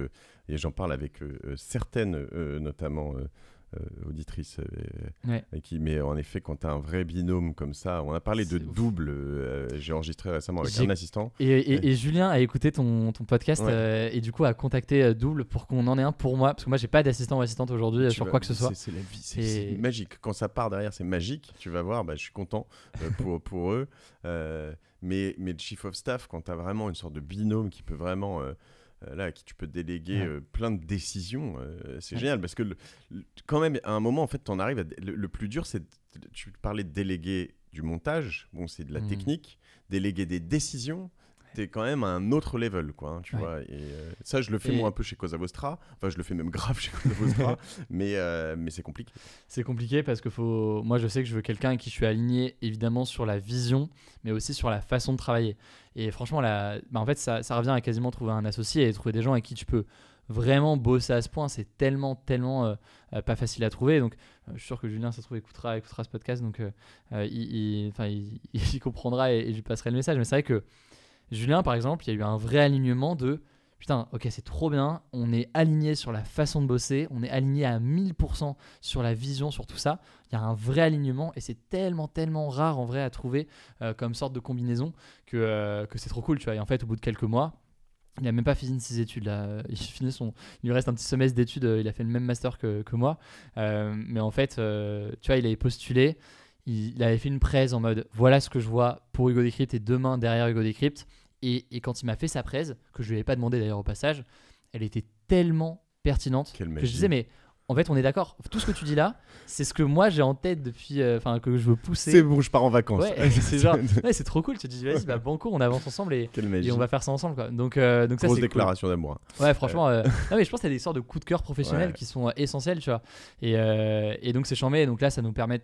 et j'en parle avec certaines, notamment euh, auditrice euh, qui. Mais en effet, quand tu as un vrai binôme comme ça, on a parlé de double. Euh, j'ai enregistré récemment avec un assistant. Et, Julien a écouté ton, podcast et du coup a contacté double pour qu'on en ait un pour moi. Parce que moi, j'ai pas d'assistant ou assistante aujourd'hui sur quoi que ce soit. C'est magique. Quand ça part derrière, c'est magique. Tu vas voir, bah, je suis content pour, pour eux. mais, mais le chief of staff, quand tu as vraiment une sorte de binôme qui peut vraiment. Euh, à qui tu peux déléguer euh, plein de décisions. Euh, c'est génial parce que quand même, à un moment, en fait, en arrives le, plus dur, c'est. Tu parlais de déléguer du montage, bon, c'est de la mmh. technique, déléguer des décisions, t'es quand même à un autre level, quoi. Hein, tu vois. Et euh, ça, je le fais moi un peu chez Cosa Vostra. Enfin, je le fais même grave chez Cosa Vostra, mais euh, mais c'est compliqué. C'est compliqué parce que faut. Moi, je sais que je veux quelqu'un qui je suis aligné, évidemment sur la vision, mais aussi sur la façon de travailler. Et franchement, là, bah, en fait, ça, ça, revient à quasiment trouver un associé et trouver des gens avec qui tu peux vraiment bosser à ce point, c'est tellement, tellement euh, pas facile à trouver. Donc, je suis sûr que Julien, ça se trouve, écoutera, écoutera ce podcast, donc il, il, comprendra et, et je lui passerai le message. Mais c'est vrai que Julien, par exemple, il y a eu un vrai alignement de putain, ok, c'est trop bien, on est aligné sur la façon de bosser, on est aligné à 1000% sur la vision, sur tout ça. Il y a un vrai alignement et c'est tellement, tellement rare en vrai à trouver euh, comme sorte de combinaison que, euh, que c'est trop cool, tu vois. Et en fait, au bout de quelques mois, il n'a même pas fini ses études. Là. Il, finit son... il lui reste un petit semestre d'études, euh, il a fait le même master que, moi. mais en fait, tu vois, il avait postulé, il, avait fait une presse en mode voilà ce que je vois pour Hugo Decrypt et demain derrière Hugo Decrypt et, quand il m'a fait sa presse, que je lui avais pas demandé d'ailleurs au passage, elle était tellement pertinente que je disais, mais en fait, on est d'accord. Tout ce que tu dis là, c'est ce que moi j'ai en tête depuis, euh, enfin que je veux pousser. C'est bon, je pars en vacances. Ouais, c'est ouais, c'est trop cool. Tu te dis, vas-y, bah banco, on avance ensemble et, on va faire ça ensemble, quoi. Donc, euh, donc grosse ça, déclaration d'amour. Hein. Ouais, franchement. Euh, non, mais je pense que y des sortes de coups de cœur professionnels qui sont essentiels, tu vois. Et, donc c'est chambé. Donc là, ça nous permet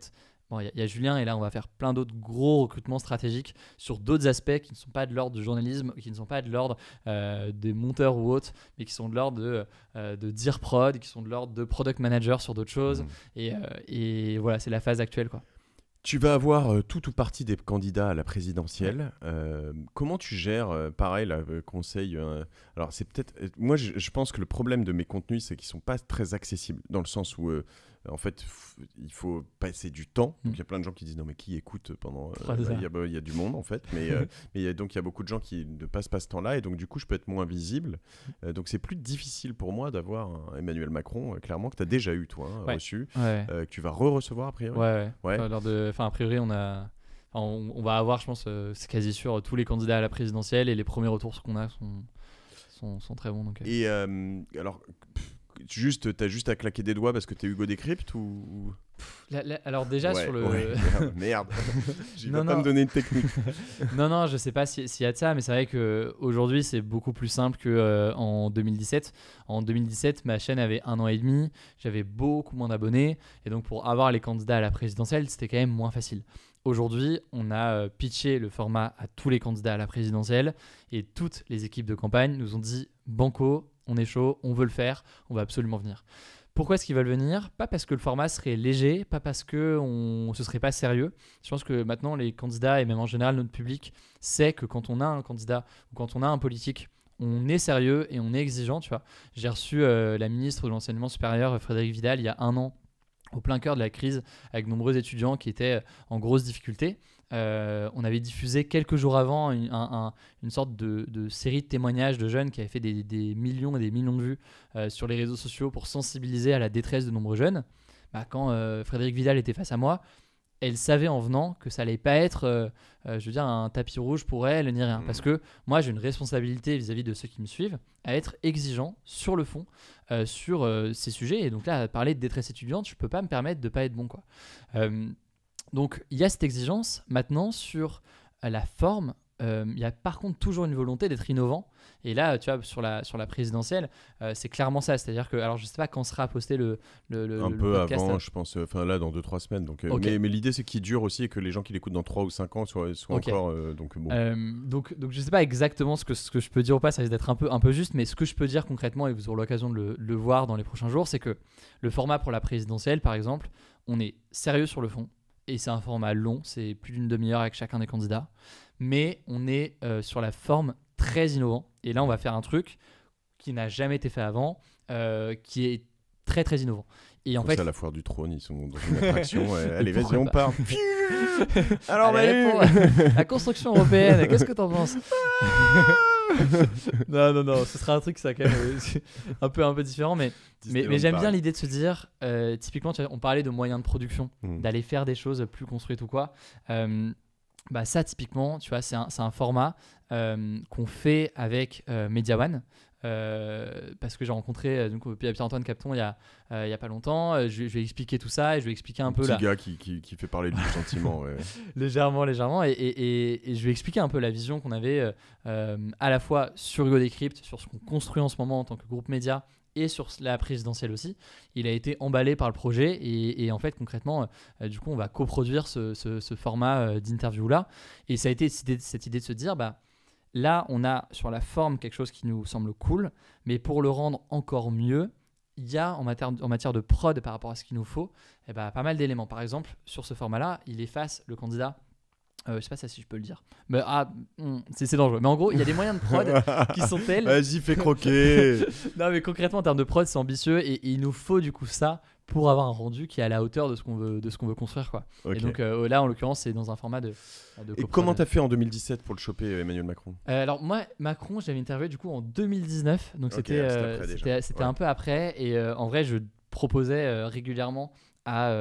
Bon, il y, a Julien et là on va faire plein d'autres gros recrutements stratégiques sur d'autres aspects qui ne sont pas de l'ordre du journalisme, qui ne sont pas de l'ordre euh, des monteurs ou autres, mais qui sont de l'ordre de, euh, de dire prod, qui sont de l'ordre de product manager sur d'autres choses. Mmh. Euh, et, voilà, c'est la phase actuelle quoi. Tu vas avoir tout ou partie des candidats à la présidentielle. comment tu gères, pareil, le conseil Alors, c'est peut-être. Moi, je, pense que le problème de mes contenus, c'est qu'ils ne sont pas très accessibles, dans le sens où euh, en fait, il faut passer du temps. Mm. il y a plein de gens qui disent non, mais qui écoute pendant. Euh, bah, bah, il y, a du monde, en fait. Mais, euh, donc, il y a beaucoup de gens qui ne passent pas ce temps-là. Et donc, du coup, je peux être moins visible. donc, c'est plus difficile pour moi d'avoir Emmanuel Macron, clairement, que tu as déjà eu, toi, hein, reçu, que tu vas re-recevoir, a priori. Ouais, ouais. de... Enfin, a priori, on a. on, va avoir, je pense, c'est quasi sûr, tous les candidats à la présidentielle et les premiers retours qu'on a sont, sont, très bons. et alors, juste, t'as juste à claquer des doigts parce que t'es Hugo Décrypte ou Alors déjà sur le merde, je vais pas me donner une technique. non non, je sais pas s'il y a de ça, mais c'est vrai que aujourd'hui c'est beaucoup plus simple que euh, en 2017. En 2017, ma chaîne avait un an et demi, j'avais beaucoup moins d'abonnés, et donc pour avoir les candidats à la présidentielle, c'était quand même moins facile. Aujourd'hui, on a euh, pitché le format à tous les candidats à la présidentielle et toutes les équipes de campagne nous ont dit Banco, on est chaud, on veut le faire, on va absolument venir. Pourquoi est-ce qu'ils veulent venir Pas parce que le format serait léger, pas parce que on ce serait pas sérieux. Je pense que maintenant les candidats et même en général notre public sait que quand on a un candidat ou quand on a un politique, on est sérieux et on est exigeant, tu vois. J'ai reçu euh, la ministre de l'enseignement supérieur Frédéric Vidal il y a un an au plein cœur de la crise avec de nombreux étudiants qui étaient en grosse difficulté. Euh, on avait diffusé quelques jours avant une, sorte de, série de témoignages de jeunes qui avaient fait des, millions et des millions de vues euh, sur les réseaux sociaux pour sensibiliser à la détresse de nombreux jeunes. Bah, quand euh, Frédéric Vidal était face à moi, elle savait en venant que ça allait pas être, je veux dire, un tapis rouge pour elle ni rien, mmh. parce que moi j'ai une responsabilité vis-à-vis de ceux qui me suivent à être exigeant sur le fond, sur ces sujets. Et donc là, parler de détresse étudiante, je peux pas me permettre de pas être bon quoi. Donc il y a cette exigence. Maintenant, sur euh, la forme, euh, il y a par contre toujours une volonté d'être innovant. Et là, tu vois, sur la, sur la présidentielle, euh, c'est clairement ça. C'est-à-dire que, alors je sais pas quand sera posté le, le, Un peu avant, je pense, enfin là, dans 2-3 semaines. Donc, Mais, l'idée, c'est qu'il dure aussi et que les gens qui l'écoutent dans 3 ou 5 ans soient, encore. donc, bon. donc, donc je sais pas exactement ce que, ce que je peux dire ou pas, ça risque d'être un peu, un peu juste, mais ce que je peux dire concrètement, et vous aurez l'occasion de le, le voir dans les prochains jours, c'est que le format pour la présidentielle, par exemple, on est sérieux sur le fond et c'est un format long, c'est plus d'une demi-heure avec chacun des candidats. Mais on est euh, sur la forme très innovant. Et là, on va faire un truc qui n'a jamais été fait avant, euh, qui est très très innovant. Et en oh, fait, à la foire du trône, ils sont dans une attraction. allez, vas-y, on part. Alors, allez, la construction européenne, qu'est-ce que t'en penses non, non, non, ce sera un truc, ça, quand euh, un, peu, un peu différent. Mais, mais, j'aime bien l'idée de se dire, euh, typiquement, on parlait de moyens de production, hmm. d'aller faire des choses plus construites ou quoi. Euh, bah, ça, typiquement, tu vois, c'est un, format qu'on fait avec Media One. Euh, parce que j'ai rencontré euh, donc Pierre-Antoine Capton il y a euh, il y a pas longtemps. Je, vais expliquer tout ça et je vais expliquer un, peu petit la... gars qui, qui, fait parler du sentiment. légèrement, légèrement. Et, et, et, je vais expliquer un peu la vision qu'on avait à la fois sur Go Decrypt, sur ce qu'on construit en ce moment en tant que groupe média et sur la présidentielle aussi. Il a été emballé par le projet et, et en fait concrètement, du coup, on va coproduire ce, ce, format d'interview là. Et ça a été cette idée de se dire, bah Là, on a sur la forme quelque chose qui nous semble cool, mais pour le rendre encore mieux, il y a en matière, de prod par rapport à ce qu'il nous faut, eh ben, pas mal d'éléments. Par exemple, sur ce format-là, il efface le candidat euh, je sais pas si je peux le dire. Mais ah, hmm, c'est dangereux. Mais en gros, il y a des moyens de prod qui sont tels. Vas-y, fais croquer. non, mais concrètement, en termes de prod, c'est ambitieux et, il nous faut du coup ça pour avoir un rendu qui est à la hauteur de ce qu'on veut, de ce qu'on veut construire. Quoi. Et donc euh, là, en l'occurrence, c'est dans un format de. et comment t'as fait en 2017 pour le choper, Emmanuel Macron euh, Alors moi, Macron, j'avais interviewé du coup en 2019, donc euh, c'était, c'était, un peu après. Et en vrai, je proposais régulièrement à,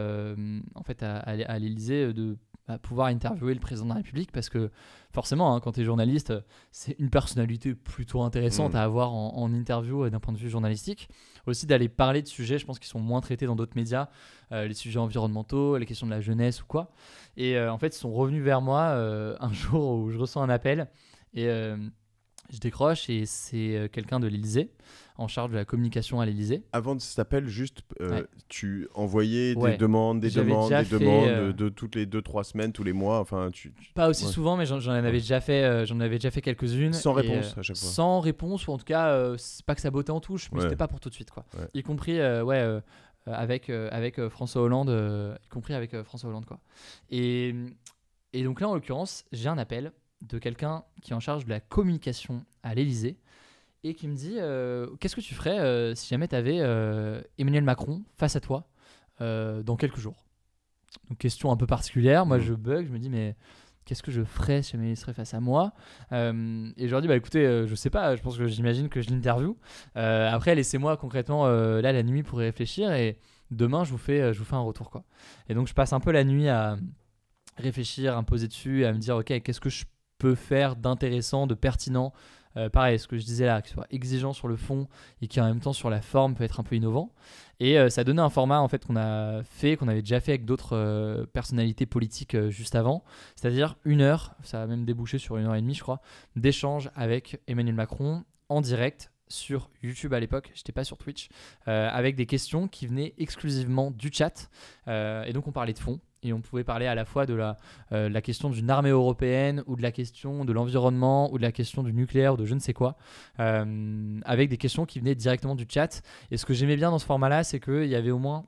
en fait, à l'Élysée de bah, pouvoir interviewer le président de la République parce que forcément, hein, quand tu es journaliste, c'est une personnalité plutôt intéressante mm. à avoir en, interview euh, d'un point de vue journalistique. Aussi d'aller parler de sujets, je pense, qui sont moins traités dans d'autres médias, euh, les sujets environnementaux, les questions de la jeunesse ou quoi. Et euh, en fait, ils sont revenus vers moi un jour où je reçois un appel et je décroche et c'est quelqu'un de l'Élysée en charge de la communication à l'Elysée. Avant de appel, juste, euh, tu envoyais des demandes, des demandes, des demandes euh, de, toutes les deux, trois semaines, tous les mois. Enfin, tu, Pas aussi souvent, mais j'en avais déjà fait, euh, avais déjà fait quelques-unes. Sans réponse à chaque fois. Sans réponse, ou en tout cas, c'est pas que ça bottait en touche, mais c'était pas pour tout de suite, quoi. Y compris, ouais avec, avec François Hollande, compris avec François Hollande. Quoi. Et, et donc là, en l'occurrence, j'ai un appel de quelqu'un qui est en charge de la communication à l'Elysée et qui me dit euh, Qu'est-ce que tu ferais euh, si jamais tu avais euh, Emmanuel Macron face à toi dans quelques jours Donc, question un peu particulière. Moi, mm. je bug, je me dis Mais qu'est-ce que je ferais si jamais il serait face à moi Et je leur dis, bah écoutez, je sais pas, je pense que j'imagine que je l'interview. après, laissez-moi concrètement là la nuit pour y réfléchir et demain je vous fais, je vous fais un retour quoi. Et donc je passe un peu la nuit à réfléchir, à me poser dessus, à me dire, ok, qu'est-ce que je peux faire d'intéressant, de pertinent euh, pareil, ce que je disais là, qui soit exigeant sur le fond et qui en même temps sur la forme peut être un peu innovant. Et euh, ça donnait un format en fait qu'on a fait, qu'on avait déjà fait avec d'autres euh, personnalités politiques juste avant, c'est-à-dire une heure, ça a même débouché sur une heure et demie, je crois, d'échange avec Emmanuel Macron en direct sur YouTube à l'époque, j'étais pas sur Twitch, avec des questions qui venaient exclusivement du chat. et donc on parlait de fond, et on pouvait parler à la fois euh, de la, question d'une armée européenne ou de la question de l'environnement ou de la question du nucléaire ou de je ne sais quoi, euh, avec des questions qui venaient directement du chat. Et ce que j'aimais bien dans ce format-là, c'est qu'il y avait au moins...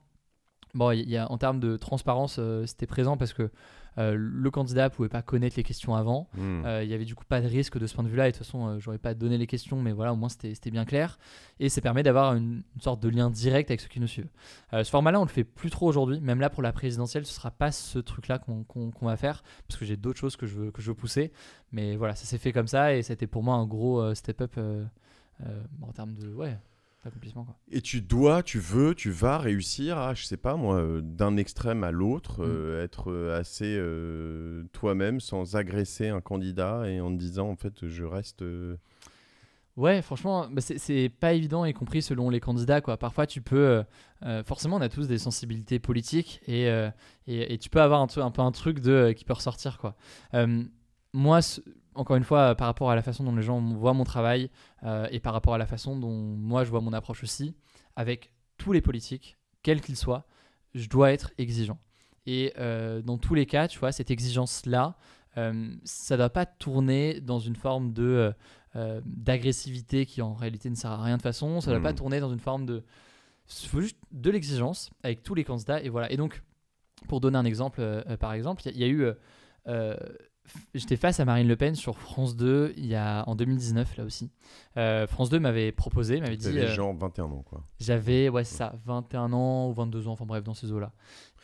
Bon, y a, en termes de transparence, euh, c'était présent parce que euh, le candidat pouvait pas connaître les questions avant. Hmm. Euh, il n'y y avait du coup pas de risque de ce point de vue-là. Et de toute façon, je euh, j'aurais pas donné les questions, mais voilà, au moins c'était bien clair. Et ça permet d'avoir une, sorte de lien direct avec ceux qui nous suivent. ce format-là, on le fait plus trop aujourd'hui. Même là, pour la présidentielle, ce sera pas ce truc-là qu'on va faire, parce que j'ai d'autres choses que je, veux, que je veux pousser. Mais voilà, ça s'est fait comme ça, et c'était pour moi un gros step-up en termes de. Ouais et tu dois, tu veux, tu vas réussir à, je sais pas moi, euh, d'un extrême à l'autre, mm. euh, être euh, assez toi-même sans agresser un candidat et en disant en fait je reste. Ouais, franchement, bah, c'est pas évident, y compris selon les candidats. Quoi. Parfois, tu peux. forcément, on a tous des sensibilités politiques et, et, tu peux avoir un, un, peu un truc de, qui peut ressortir. Quoi. moi, encore une fois, euh, par rapport à la façon dont les gens voient mon travail euh, et par rapport à la façon dont moi je vois mon approche aussi, avec tous les politiques, quels qu'ils soient, je dois être exigeant. Et euh, dans tous les cas, tu vois, cette exigence-là, ça ne doit pas tourner dans une forme de d'agressivité qui en réalité ne sert à rien de façon. Ça ne doit pas hmm. tourner dans une forme de. Il faut juste de l'exigence avec tous les candidats. Et voilà. Et donc, pour donner un exemple, par exemple, il y, a eu j'étais face à Marine Le Pen sur France 2 il y a, en 2019, là aussi. Euh, France 2 m'avait proposé, m'avait dit. J'avais euh, genre 21 ans, quoi. J'avais, ouais, ça, 21 ans ou 22 ans, enfin bref, dans ces eaux-là.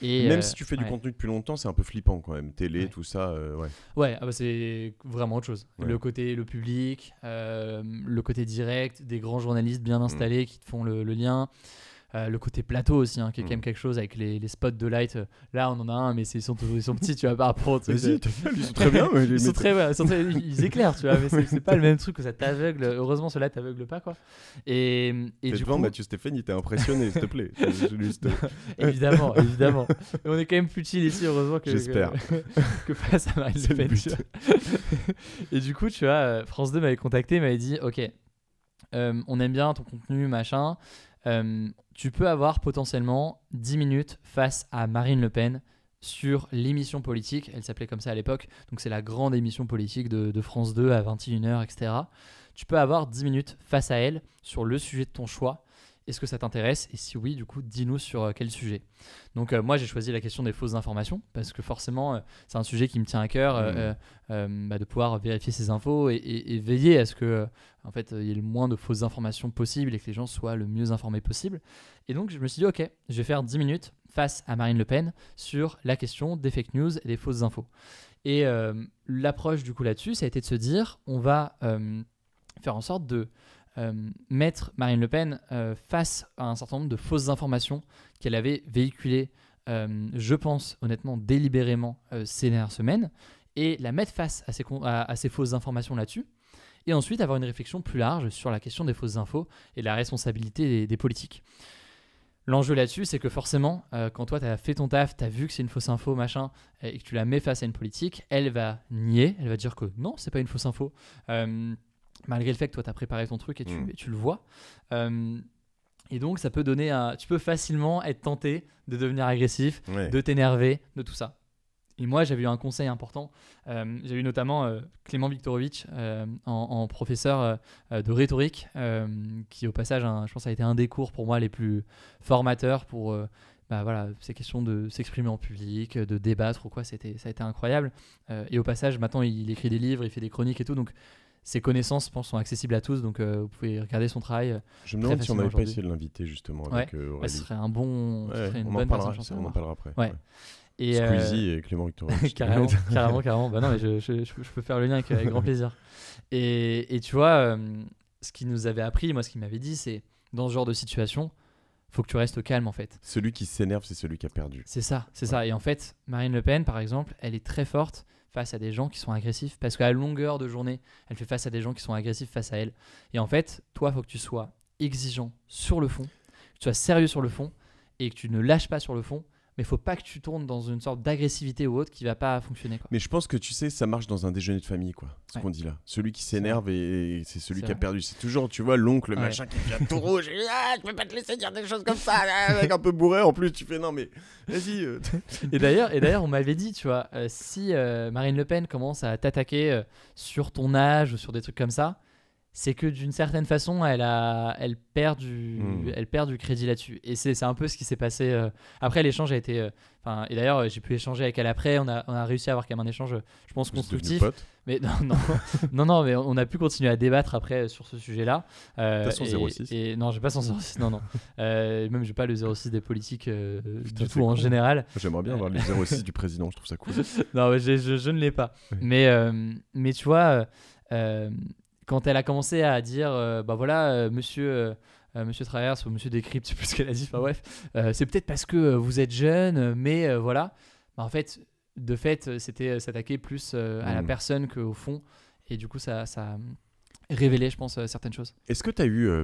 Et même euh, si tu fais du contenu depuis longtemps, c'est un peu flippant quand même. Télé, tout ça, ouais. Ouais, ah bah, c'est vraiment autre chose. Le côté, le public, le côté direct, des grands journalistes bien mm. installés qui te font le lien. Euh, le côté plateau aussi, hein, qui est quand même mm. quelque chose avec les, les, spots de light. Euh, là, on en a un, mais ils sont, ils sont petits, tu vois, par rapport ils sont très bien. ils, sont très, ils éclairent, tu vois, mais c'est pas le même truc que ça t'aveugle. Heureusement, cela t'aveugle pas, quoi. Et, et du coup... Mathieu Stéphane, il t'a impressionné, s'il te plaît. Juste... évidemment, évidemment. on est quand même plus chill ici, heureusement que. J'espère. Que, ça face Le Et du coup, tu vois, euh, France 2 m'avait contacté, m'avait dit, ok. on aime bien ton contenu, machin tu peux avoir potentiellement 10 minutes face à Marine Le Pen sur l'émission politique. Elle s'appelait comme ça à l'époque, donc c'est la grande émission politique de, France 2 à 21h, etc. Tu peux avoir 10 minutes face à elle sur le sujet de ton choix est-ce que ça t'intéresse Et si oui, du coup, dis-nous sur euh, quel sujet. Donc euh, moi, j'ai choisi la question des fausses informations parce que forcément, euh, c'est un sujet qui me tient à cœur mmh. bah, de pouvoir vérifier ces infos et, veiller à ce que en fait, il y ait le moins de fausses informations possibles et que les gens soient le mieux informés possible. Et donc, je me suis dit, ok, je vais faire 10 minutes face à Marine Le Pen sur la question des fake news et des fausses infos. Et l'approche du coup là-dessus, ça a été de se dire, on va faire en sorte de euh, mettre Marine Le Pen euh, face à un certain nombre de fausses informations qu'elle avait véhiculées, euh, je pense honnêtement délibérément ces dernières semaines, et la mettre face à ces, fausses informations là-dessus et ensuite avoir une réflexion plus large sur la question des fausses infos et la responsabilité des, politiques. L'enjeu là-dessus, c'est que forcément, quand toi, tu as fait ton taf, tu as vu que c'est une fausse info, machin, et que tu la mets face à une politique, elle va nier, elle va dire que non, c'est pas une fausse info. Euh, malgré le fait que toi, tu as préparé ton truc et tu, mm. le vois. Euh, et donc, ça peut donner un... Tu peux facilement être tenté de devenir agressif, de t'énerver, de tout ça. Et moi, j'avais eu un conseil important. Euh, j'ai eu notamment euh, Clément Viktorovitch en, professeur de rhétorique, qui au passage, je pense, a été un des cours pour moi les plus formateurs pour bah, voilà, ces questions de s'exprimer en public, de débattre ou quoi. C'était, ça a été incroyable. et au passage, maintenant, il écrit des livres, il fait des chroniques et tout. Donc, ses connaissances, sont accessibles à tous, donc euh, vous pouvez regarder son travail. Euh, je me demande si on n'avait pas essayé de l'inviter justement avec euh, ce serait un bon, une on bonne en parlera, on en parlera après. Et Squeezie et Clément Victor. carrément, carrément, carrément. Bah non, mais je, je, je, peux faire le lien avec, grand plaisir. Et, et tu vois, ce qu'il nous avait appris, moi, ce qu'il m'avait dit, c'est dans ce genre de situation, faut que tu restes calme en fait. Celui qui s'énerve, c'est celui qui a perdu. C'est ça, c'est ça. Et en fait, Marine Le Pen, par exemple, elle est très forte face à des gens qui sont agressifs parce qu'à longueur de journée, elle fait face à des gens qui sont agressifs face à elle. Et en fait, toi, il faut que tu sois exigeant sur le fond, que tu sois sérieux sur le fond et que tu ne lâches pas sur le fond mais faut pas que tu tournes dans une sorte d'agressivité ou autre qui va pas fonctionner. Mais je pense que tu sais, ça marche dans un déjeuner de famille, quoi. Ce qu'on dit là. Celui qui s'énerve et, c'est celui qui a perdu. C'est toujours, tu vois, l'oncle machin qui devient tout rouge. ah, je peux pas te laisser dire des choses comme ça. Avec un peu bourré en plus, tu fais non mais vas-y. Euh. et d'ailleurs, et d'ailleurs, on m'avait dit, tu vois, euh, si euh, Marine Le Pen commence à t'attaquer sur ton âge ou sur des trucs comme ça, c'est que d'une certaine façon, elle, a, elle, perd, du, hmm. elle perd du crédit là-dessus. Et c'est un peu ce qui s'est passé. Euh. Après, l'échange a été. Euh, enfin et d'ailleurs, euh, j'ai pu échanger avec elle après. On a, on a réussi à avoir quand même un échange, je pense, constructif. Mais non, non, non, non, mais on a pu continuer à débattre après sur ce sujet-là. son 06. Et, non, j'ai pas son 06, non, non. même j'ai pas le 06 des politiques du tout en général. J'aimerais bien avoir le 06 du président, je trouve ça cool. non, je, je, ne l'ai pas. Mais, mais tu vois, quand elle a commencé à dire, ben voilà, euh, monsieur. Euh, monsieur Travers ou Monsieur Décrypte, plus qu'elle a dit, bref, c'est peut-être parce que vous êtes jeune, mais voilà. Bah, en fait, de fait, c'était s'attaquer plus à la mm. personne qu'au fond. Et du coup, ça, ça, révéler, je pense, euh, certaines choses. Est-ce que tu as eu, euh, euh,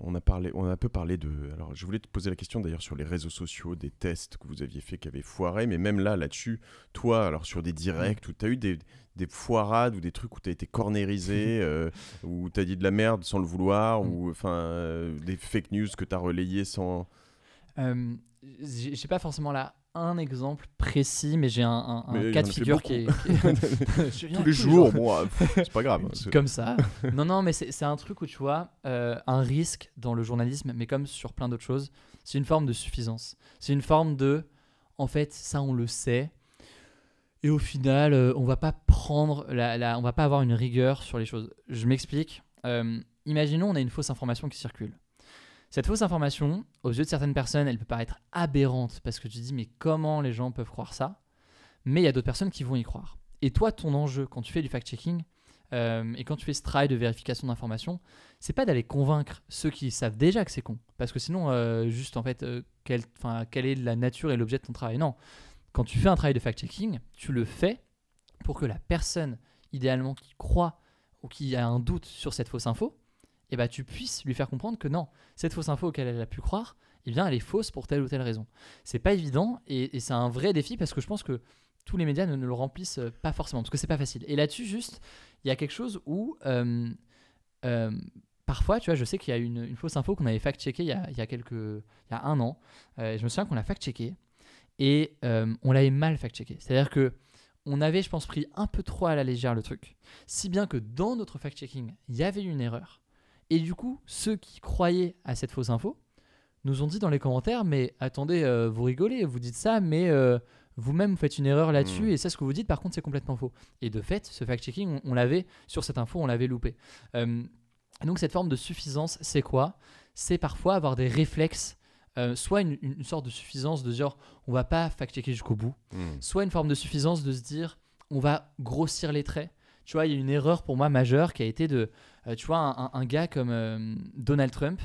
on a parlé, on a un peu parlé de, alors je voulais te poser la question d'ailleurs sur les réseaux sociaux, des tests que vous aviez fait qui avaient foiré, mais même là, là-dessus, toi, alors sur des directs, où tu as eu des, des, foirades ou des trucs où tu as été cornérisé, ou où tu as dit de la merde sans le vouloir, mm. ou enfin des fake news que tu as relayées sans... Euh, j'ai pas forcément là un exemple précis, mais j'ai un, un, cas de figure qui est. Qui tous, les jours, moi, c'est pas grave. comme ça. Non, non, mais c'est un truc où tu vois euh, un risque dans le journalisme, mais comme sur plein d'autres choses, c'est une forme de suffisance. C'est une forme de. En fait, ça, on le sait. Et au final, euh, on va pas prendre, la, on va pas avoir une rigueur sur les choses. Je m'explique. Euh, imaginons, on a une fausse information qui circule. Cette fausse information, aux yeux de certaines personnes, elle peut paraître aberrante parce que tu te dis mais comment les gens peuvent croire ça Mais il y a d'autres personnes qui vont y croire. Et toi, ton enjeu quand tu fais du fact-checking euh, et quand tu fais ce travail de vérification d'information, c'est pas d'aller convaincre ceux qui savent déjà que c'est con, parce que sinon, euh, juste en fait, euh, quelle est la nature et l'objet de ton travail Non. Quand tu fais un travail de fact-checking, tu le fais pour que la personne, idéalement, qui croit ou qui a un doute sur cette fausse info, bah, tu puisses lui faire comprendre que non, cette fausse info auquel elle a pu croire, eh bien, elle est fausse pour telle ou telle raison. C'est pas évident et, c'est un vrai défi parce que je pense que tous les médias ne, le remplissent euh, pas forcément parce que c'est pas facile. Et là-dessus, juste, il y a quelque chose où euh, euh, parfois, tu vois, je sais qu'il y a une, une fausse info qu'on avait fact-checkée il, il, y a quelques, il y a un an. je me souviens qu'on l'a fact-checkée et on l'avait mal fact-checkée. C'est-à-dire que on avait, je pense, pris un peu trop à la légère le truc, si bien que dans notre fact-checking, il y avait une erreur. Et du coup, ceux qui croyaient à cette fausse info nous ont dit dans les commentaires, mais attendez, euh, vous rigolez, vous dites ça, mais euh, vous-même vous faites une erreur là-dessus, hmm. et ça, ce que vous dites, par contre, c'est complètement faux. Et de fait, ce fact-checking, on, l'avait, sur cette info, on l'avait loupé. Euh, donc cette forme de suffisance, c'est quoi C'est parfois avoir des réflexes soit une, sorte de suffisance de dire on va pas fact-checker jusqu'au bout, hmm. soit une forme de suffisance de se dire on va grossir les traits. Tu vois, il y a une erreur pour moi majeure qui a été de euh, tu vois, un, gars comme euh, Donald Trump,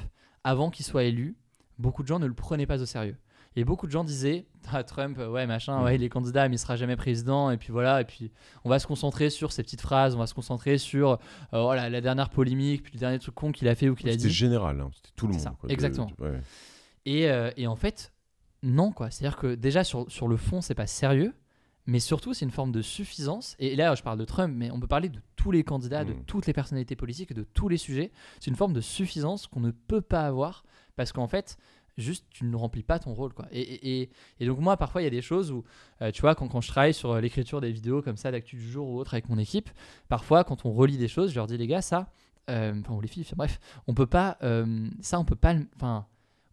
avant qu'il soit élu, beaucoup de gens ne le prenaient pas au sérieux. Et beaucoup de gens disaient ah, Trump, euh, ouais, machin, ouais, mm. il est candidat, mais il sera jamais président. Et puis voilà, et puis on va se concentrer sur ces petites phrases, on va se concentrer sur oh la, dernière polémique, puis le dernier truc con qu'il a fait ou qu'il a dit. C'était général, hein, c'était tout le monde. exactement. et, et, en fait, non, quoi. C'est-à-dire que déjà, sur, sur le fond, c'est pas sérieux mais surtout c'est une forme de suffisance. Et là, je parle de Trump, mais on peut parler de tous les candidats, de hmm. toutes les personnalités politiques, de tous les sujets. C'est une forme de suffisance qu'on ne peut pas avoir parce qu'en fait, juste tu ne remplis pas ton rôle quoi et, donc moi parfois il y a des choses où euh, tu vois quand, je travaille sur euh, l'écriture des vidéos comme ça d'actu du jour ou autre avec mon équipe parfois quand on relit des choses je leur dis les gars ça euh, enfin ou les filles bref on peut pas ça on peut pas enfin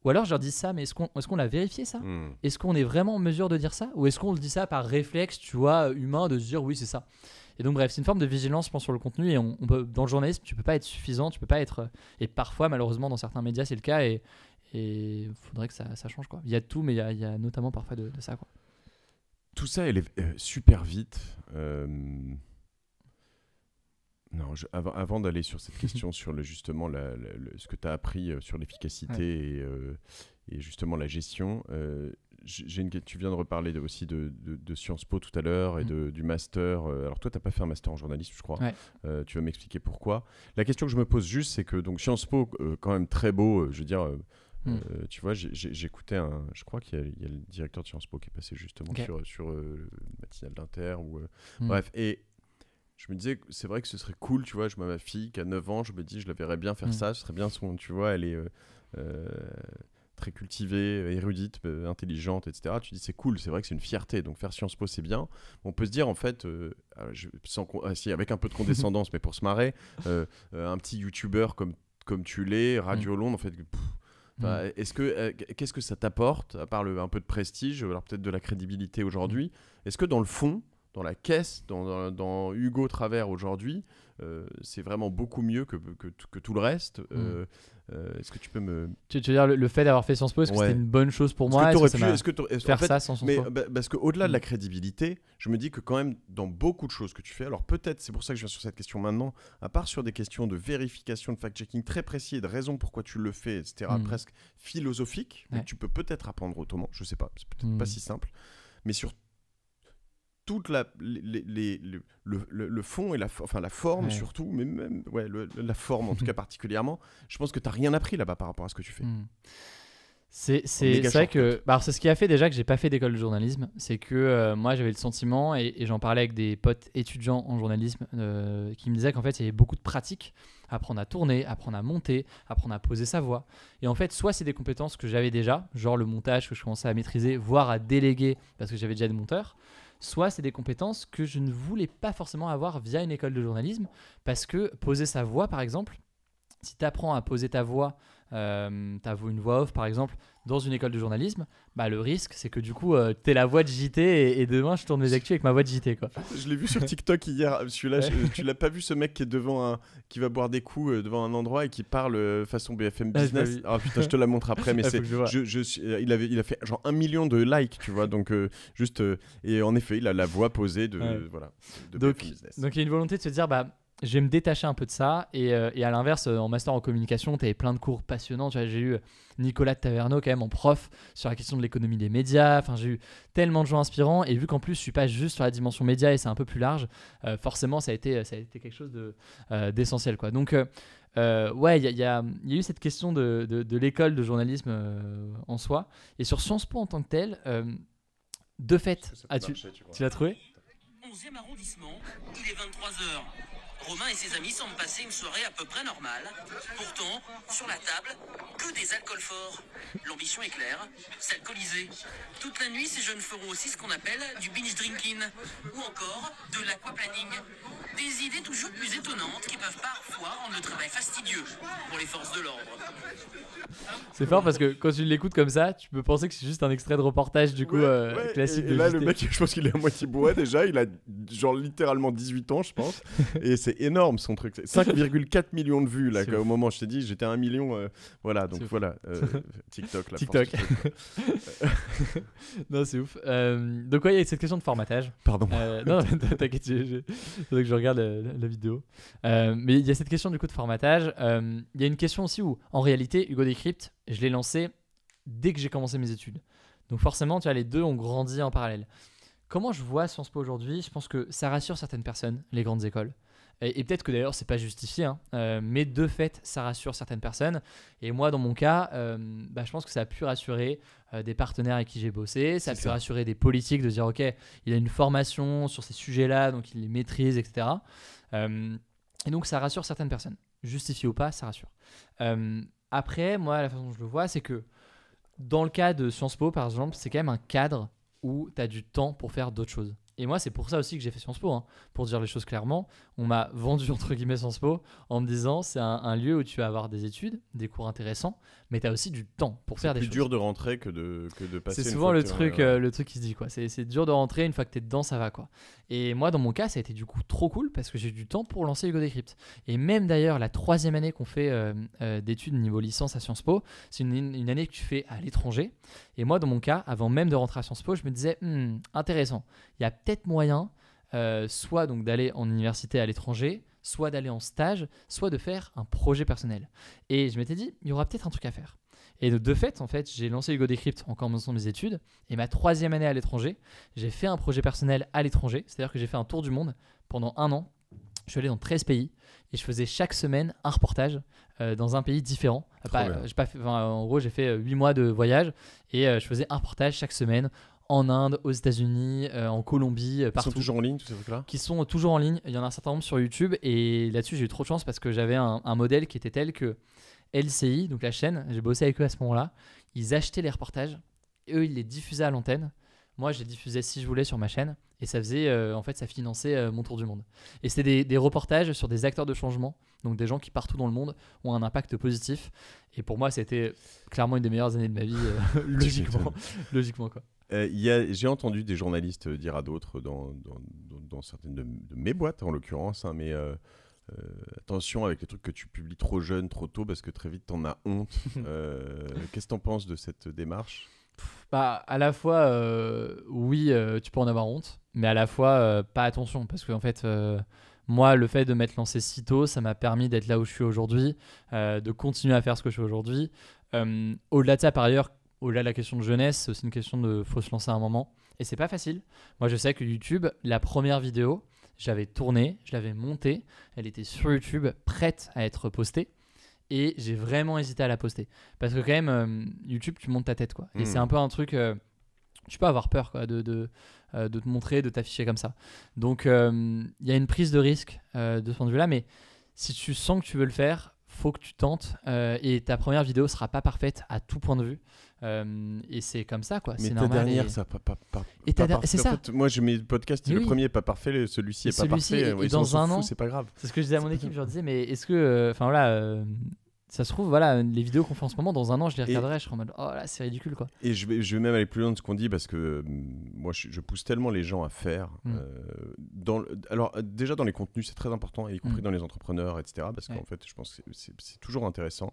ou alors je leur dis ça, mais est-ce qu'on est qu'on l'a vérifié ça hmm. Est-ce qu'on est vraiment en mesure de dire ça Ou est-ce qu'on le dit ça par réflexe, tu vois, humain, de se dire oui, c'est ça Et donc bref, c'est une forme de vigilance, je pense, sur le contenu. Et on, peut, dans le journalisme, tu peux pas être suffisant, tu peux pas être... Euh, et parfois, malheureusement, dans certains médias, c'est le cas, et il faudrait que ça, change. Quoi. Il y a tout, mais il y a, notamment parfois de, ça. Quoi. Tout ça, elle est euh, super vite. Euh non, avant, d'aller sur cette question, sur justement ce que tu as appris euh, sur l'efficacité euh, et, justement la gestion, euh, une, tu viens de reparler aussi de, Sciences Po tout à l'heure et mm. du master. Alors toi, tu n'as pas fait un master en journalisme, je crois. tu vas m'expliquer pourquoi. La question que je me pose juste, c'est que donc Sciences Po, quand même très beau, je veux dire... Mm. tu vois, j'écoutais un. Je crois qu'il y, a le directeur de Sciences Po qui est passé justement sur, sur euh, Matinale d'Inter. Ou, mm. Bref, et je me disais, c'est vrai que ce serait cool, tu vois, je vois ma fille qui a 9 ans, je me dis, je la verrais bien faire mm. ça, ce serait bien son, tu vois, elle est euh, euh, très cultivée, érudite, euh, intelligente, etc. Tu dis, c'est cool, c'est vrai que c'est une fierté, donc faire Sciences Po, c'est bien. On peut se dire, en fait, je, sans ah, avec un peu de condescendance, mais pour se marrer, un petit YouTuber comme, comme tu l'es, Radio mmh. Londres, en fait, mm. est-ce que qu'est-ce que ça t'apporte à part le, un peu de prestige, alors peut-être de la crédibilité aujourd'hui mm. Est-ce que dans le fond, dans la caisse, dans, Hugo Travers aujourd'hui, euh, c'est vraiment beaucoup mieux que, que, tout le reste. Mm. Euh, euh, est-ce que tu peux me. Tu, veux dire, le, fait d'avoir fait Sciences Po, est-ce que c'était une bonne chose pour moi Est-ce que tu aurais pu faire ça sans Sciences Po bah, Parce qu'au-delà de la mm. crédibilité, je me dis que quand même, dans beaucoup de choses que tu fais, alors peut-être, c'est pour ça que je viens sur cette question maintenant, à part sur des questions de vérification, de fact-checking très précis et de raison pourquoi tu le fais, etc., mm. presque philosophique, tu peux peut-être apprendre autrement, je sais pas, c'est peut-être pas si simple, mais sur toute la les, le, le, fond et la enfin la forme surtout mais même ouais la forme en tout cas particulièrement je pense que tu t'as rien appris là-bas par rapport à ce que tu fais hmm. C'est vrai que bah, c'est ce qui a fait déjà que j'ai pas fait d'école de journalisme, c'est que euh, moi j'avais le sentiment et, j'en parlais avec des potes étudiants en journalisme euh, qui me disaient qu'en fait il y avait beaucoup de pratiques, apprendre à tourner, apprendre à monter, apprendre à poser sa voix. Et en fait, soit c'est des compétences que j'avais déjà, genre le montage que je commençais à maîtriser, voire à déléguer parce que j'avais déjà des monteurs, soit c'est des compétences que je ne voulais pas forcément avoir via une école de journalisme, parce que poser sa voix, par exemple, si tu apprends à poser ta voix, euh, ta, une voix off par exemple, dans une école de journalisme, bah, le risque, c'est que du coup, tu euh, t'es la voix de JT et, demain, je tourne mes actus avec ma voix de JT. Quoi. Je l'ai vu sur TikTok hier. Celui-là, tu l'as pas vu, ce mec qui est devant un, qui va boire des coups euh, devant un endroit et qui parle euh, façon BFM ah, Business. Ah, putain, je te la montre après, mais ah, c'est, je, il avait, il a fait genre un million de likes, tu vois. Donc juste, et en effet, il a la voix posée de, voilà, donc, Business. Donc il y a une volonté de se dire, bah je vais me détacher un peu de ça. Et, euh, et à l'inverse, euh, en master en communication, tu avais plein de cours passionnants. J'ai eu euh, Nicolas de Taverneau, quand même, en prof, sur la question de l'économie des médias. Enfin, j'ai eu tellement de gens inspirants. Et vu qu'en plus, je suis pas juste sur la dimension média et c'est un peu plus large, forcément, ça a, été, ça a été quelque chose d'essentiel. De, quoi. Donc, ouais, il y, y, y a, eu cette question de, de, l'école de journalisme en soi. Et sur Sciences Po en tant que tel, de fait, as-tu, tu, l'as trouvé 11e arrondissement, il est 23h. Romain et ses amis semblent passer une soirée à peu près normale. Pourtant, sur la table, que des alcools forts. L'ambition est claire, s'alcooliser. Toute la nuit, ces jeunes feront aussi ce qu'on appelle du binge drinking, ou encore de l'aquaplaning. Des idées toujours plus étonnantes qui peuvent parfois rendre le travail fastidieux pour les forces de l'ordre. C'est fort parce que quand tu l'écoutes comme ça, tu peux penser que c'est juste un extrait de reportage du coup euh, classique. Et, et là, le mec, je pense qu'il est à moitié bourré déjà. Il a genre littéralement 18 ans, je pense. et c'est énorme son truc. 5,4 millions de vues là. Au moment où je t'ai dit, j'étais à 1 million. Euh, voilà, donc voilà. Euh, TikTok là. TikTok. non, c'est ouf. Euh, donc, ouais, il y a cette question de formatage. Pardon. non, t'inquiète, je, que je regarde la, vidéo. mais il y a cette question du coup de formatage. Il y a une question aussi où, en réalité, Hugo Decrypt, je l'ai lancé dès que j'ai commencé mes études. Donc, forcément, tu as les deux ont grandi en parallèle. Comment je vois Sciences Po aujourd'hui Je pense que ça rassure certaines personnes, les grandes écoles et, peut-être que d'ailleurs c'est pas justifié, hein. euh, mais de fait ça rassure certaines personnes. Et moi dans mon cas, euh, bah, je pense que ça a pu rassurer euh, des partenaires avec qui j'ai bossé, ça a pu rassurer des politiques de dire ok, il a une formation sur ces sujets-là, donc il les maîtrise, etc. et donc ça rassure certaines personnes. Justifié ou pas, ça rassure. après, moi la façon dont je le vois, c'est que dans le cas de Sciences Po par exemple, c'est quand même un cadre où tu as du temps pour faire d'autres choses. Et moi, c'est pour ça aussi que j'ai fait Sciences Po, hein, pour dire les choses clairement. On m'a vendu, entre guillemets, Sciences Po en me disant c'est un, lieu où tu vas avoir des études, des cours intéressants, mais tu as aussi du temps pour faire des choses. C'est plus dur de rentrer que de, que de passer. C'est souvent le truc, euh, le truc qui se dit quoi. C'est dur de rentrer, une fois que tu es dedans, ça va quoi. Et moi, dans mon cas, ça a été du coup trop cool parce que j'ai eu du temps pour lancer Hugo Decrypt. Et même d'ailleurs, la troisième année qu'on fait euh, euh, d'études niveau licence à Sciences Po, c'est une, année que tu fais à l'étranger. Et moi, dans mon cas, avant même de rentrer à Sciences Po, je me disais, hmm, intéressant, il y a peut-être moyen. soit donc d'aller en université à l'étranger, soit d'aller en stage, soit de faire un projet personnel. Et je m'étais dit, il y aura peut-être un truc à faire. Et de fait, en fait, j'ai lancé Hugo Decrypt en commençant mes études. Et ma troisième année à l'étranger, j'ai fait un projet personnel à l'étranger. C'est-à-dire que j'ai fait un tour du monde pendant un an. Je suis allé dans 13 pays et je faisais chaque semaine un reportage euh, dans un pays différent. en gros, j'ai fait 8 euh, mois de voyage et euh, je faisais un reportage chaque semaine en Inde, aux États-Unis, euh, en Colombie, euh, partout. Qui sont toujours en ligne, tous ces trucs-là Qui sont toujours en ligne. Il y en a un certain nombre sur YouTube. Et là-dessus, j'ai eu trop de chance parce que j'avais un, modèle qui était tel que LCI, donc la chaîne, j'ai bossé avec eux à ce moment-là, ils achetaient les reportages. eux, ils les diffusaient à l'antenne. Moi, je les diffusais si je voulais sur ma chaîne. Et ça faisait, euh, en fait, ça finançait mon tour du monde. Et c'était des, reportages sur des acteurs de changement. Donc des gens qui partout dans le monde ont un impact positif. Et pour moi, c'était clairement une des meilleures années de ma vie, logiquement. logiquement quoi. Euh, j'ai entendu des journalistes euh, dire à d'autres, dans, certaines de, mes boîtes en l'occurrence, hein, mais euh, attention avec les trucs que tu publies trop jeune, trop tôt, parce que très vite t'en as honte. Qu'est-ce que t'en penses de cette démarche bah, à la fois, oui, tu peux en avoir honte, mais à la fois, pas attention, parce qu'en en fait, moi, le fait de m'être lancé si tôt, ça m'a permis d'être là où je suis aujourd'hui, de continuer à faire ce que je fais aujourd'hui. Au-delà de ça, par ailleurs, au-delà de la question de jeunesse, c'est aussi une question de faut se lancer à un moment. Et c'est pas facile. Moi, je sais que YouTube, la première vidéo, j'avais tournée, je l'avais montée, elle était sur YouTube, prête à être postée. Et j'ai vraiment hésité à la poster. Parce que, quand même, euh, YouTube, tu montes ta tête, quoi. Et hmm. c'est un peu un truc. Euh, tu peux avoir peur quoi, de, de, euh, de te montrer, de t'afficher comme ça. Donc, il y a une prise de risque de ce point de vue-là. Mais si tu sens que tu veux le faire, faut que tu tentes euh, et ta première vidéo sera pas parfaite à tout point de vue euh, et c'est comme ça quoi mais ta dernière ça pas, pas, pas, et c'est ça moi je mets le podcast le premier pas parfait celui-ci est pas parfait et, dans un an c'est pas grave c'est ce que je disais à mon équipe je leur disais mais est-ce que euh, enfin voilà ça se trouve, voilà, les vidéos qu'on fait en ce moment, dans un an, je les regarderai, je serai en mode, oh là, c'est ridicule, quoi. Et je vais, je vais même aller plus loin de ce qu'on dit, parce que euh, moi, je, pousse tellement les gens à faire. Mm. Euh, dans, alors, euh, déjà, dans les contenus, c'est très important, y compris mm. dans les entrepreneurs, etc., parce qu'en fait, je pense que c'est toujours intéressant,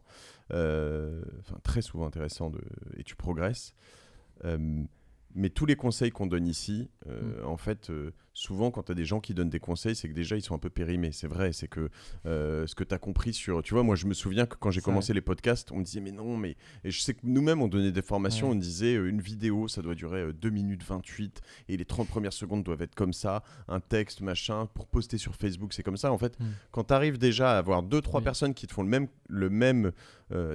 enfin, très souvent intéressant, de, et tu progresses. mais tous les conseils qu'on donne ici, mm. en fait souvent, quand tu as des gens qui donnent des conseils, c'est que déjà, ils sont un peu périmés. C'est vrai, c'est que euh, ce que tu as compris sur. Tu vois, moi, je me souviens que quand j'ai commencé les podcasts, on me disait, mais non, mais. je sais que nous-mêmes, on donnait des formations, on disait, euh, une vidéo, ça doit durer 2 euh, minutes 28 et les 30 premières secondes doivent être comme ça, un texte, machin, pour poster sur Facebook, c'est comme ça. En fait, mm. quand tu arrives déjà à avoir 2-3 mm. personnes qui te font le même. Le même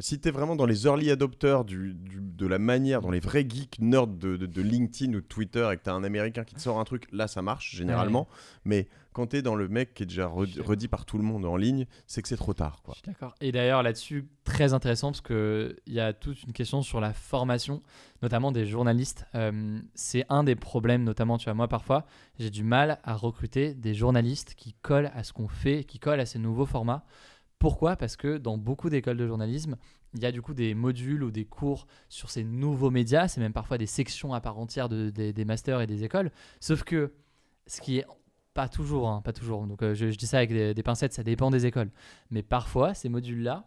si tu es vraiment dans les early adopters du, de la manière, dans les vrais geeks nerds de, LinkedIn ou Twitter et que tu as un américain qui te sort un truc, là, ça marche généralement. Mais quand tu es dans le mec qui est déjà redit, par tout le monde en ligne, c'est que c'est trop tard. Quoi. d'accord. Et d'ailleurs, là-dessus, très intéressant parce qu'il y a toute une question sur la formation, notamment des journalistes. Euh, c'est un des problèmes, notamment, tu vois, moi, parfois, j'ai du mal à recruter des journalistes qui collent à ce qu'on fait, qui collent à ces nouveaux formats. Pourquoi Parce que dans beaucoup d'écoles de journalisme, il y a du coup des modules ou des cours sur ces nouveaux médias, c'est même parfois des sections à part entière de, des masters et des écoles, sauf que ce qui est pas toujours, hein, pas toujours. Donc euh, je, dis ça avec des, pincettes, ça dépend des écoles. Mais parfois, ces modules-là